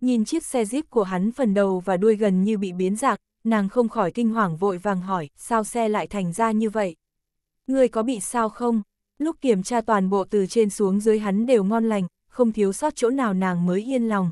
Nhìn chiếc xe Jeep của hắn phần đầu và đuôi gần như bị biến dạng, nàng không khỏi kinh hoàng vội vàng hỏi, sao xe lại thành ra như vậy? Người có bị sao không? Lúc kiểm tra toàn bộ từ trên xuống dưới hắn đều ngon lành, không thiếu sót chỗ nào nàng mới yên lòng.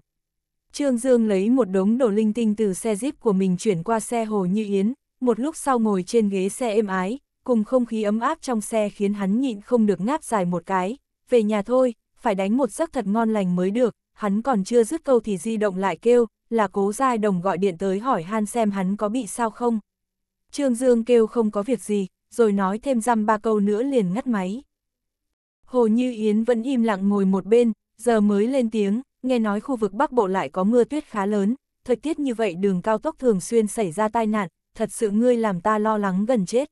Trương Dương lấy một đống đồ linh tinh từ xe Jeep của mình chuyển qua xe Hồ Như Yến, một lúc sau ngồi trên ghế xe êm ái, cùng không khí ấm áp trong xe khiến hắn nhịn không được ngáp dài một cái, về nhà thôi, phải đánh một giấc thật ngon lành mới được, hắn còn chưa dứt câu thì di động lại kêu, là cố giai đồng gọi điện tới hỏi han xem hắn có bị sao không. Trương Dương kêu không có việc gì, rồi nói thêm dăm ba câu nữa liền ngắt máy. Hồ Như Yến vẫn im lặng ngồi một bên, giờ mới lên tiếng, nghe nói khu vực Bắc Bộ lại có mưa tuyết khá lớn, thời tiết như vậy đường cao tốc thường xuyên xảy ra tai nạn, thật sự ngươi làm ta lo lắng gần chết.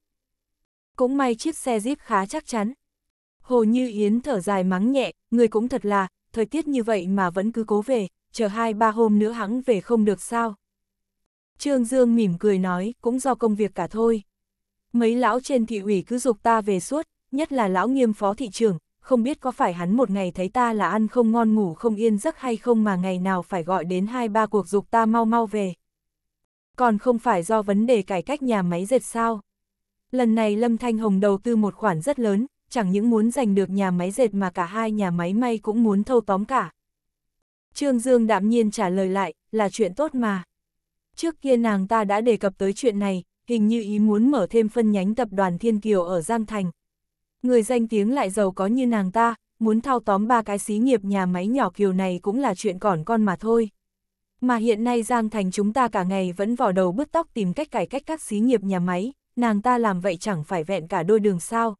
Cũng may chiếc xe Jeep khá chắc chắn. Hồ Như Yến thở dài mắng nhẹ, ngươi cũng thật là, thời tiết như vậy mà vẫn cứ cố về, chờ hai ba hôm nữa hắn về không được sao. Trương Dương mỉm cười nói, cũng do công việc cả thôi. Mấy lão trên thị ủy cứ dục ta về suốt, nhất là lão nghiêm phó thị trưởng, không biết có phải hắn một ngày thấy ta là ăn không ngon ngủ không yên giấc hay không mà ngày nào phải gọi đến hai ba cuộc dục ta mau mau về còn không phải do vấn đề cải cách nhà máy dệt sao. Lần này Lâm Thanh Hồng đầu tư một khoản rất lớn, chẳng những muốn giành được nhà máy dệt mà cả hai nhà máy may cũng muốn thâu tóm cả. Trương Dương đạm nhiên trả lời lại, là chuyện tốt mà. Trước kia nàng ta đã đề cập tới chuyện này, hình như ý muốn mở thêm phân nhánh tập đoàn Thiên Kiều ở Giang Thành. Người danh tiếng lại giàu có như nàng ta, muốn thao tóm ba cái xí nghiệp nhà máy nhỏ kiều này cũng là chuyện còn con mà thôi. Mà hiện nay Giang Thành chúng ta cả ngày vẫn vỏ đầu bứt tóc tìm cách cải cách các xí nghiệp nhà máy, nàng ta làm vậy chẳng phải vẹn cả đôi đường sao.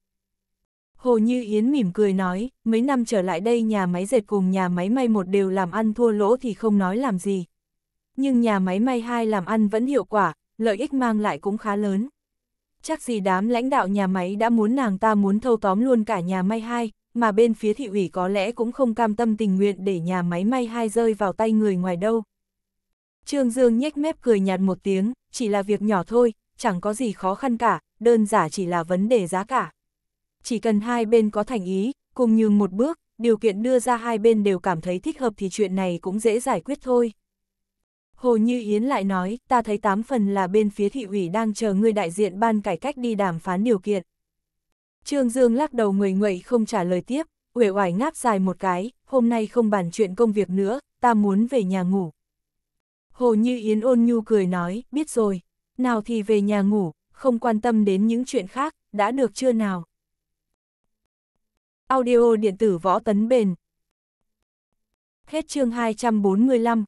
Hồ Như Yến mỉm cười nói, mấy năm trở lại đây nhà máy dệt cùng nhà máy may một đều làm ăn thua lỗ thì không nói làm gì. Nhưng nhà máy may hai làm ăn vẫn hiệu quả, lợi ích mang lại cũng khá lớn. Chắc gì đám lãnh đạo nhà máy đã muốn nàng ta muốn thâu tóm luôn cả nhà may hai, mà bên phía thị ủy có lẽ cũng không cam tâm tình nguyện để nhà máy may hai rơi vào tay người ngoài đâu. Trương Dương nhếch mép cười nhạt một tiếng, chỉ là việc nhỏ thôi, chẳng có gì khó khăn cả, đơn giản chỉ là vấn đề giá cả. Chỉ cần hai bên có thành ý, cùng nhường một bước, điều kiện đưa ra hai bên đều cảm thấy thích hợp thì chuyện này cũng dễ giải quyết thôi. Hồ Như Yến lại nói, ta thấy tám phần là bên phía thị ủy đang chờ người đại diện ban cải cách đi đàm phán điều kiện. Trương Dương lắc đầu người nguậy không trả lời tiếp, uể oải ngáp dài một cái, hôm nay không bàn chuyện công việc nữa, ta muốn về nhà ngủ. Hồ Như Yến ôn nhu cười nói, biết rồi, nào thì về nhà ngủ, không quan tâm đến những chuyện khác, đã được chưa nào? Audio điện tử võ tấn bền Hết chương 245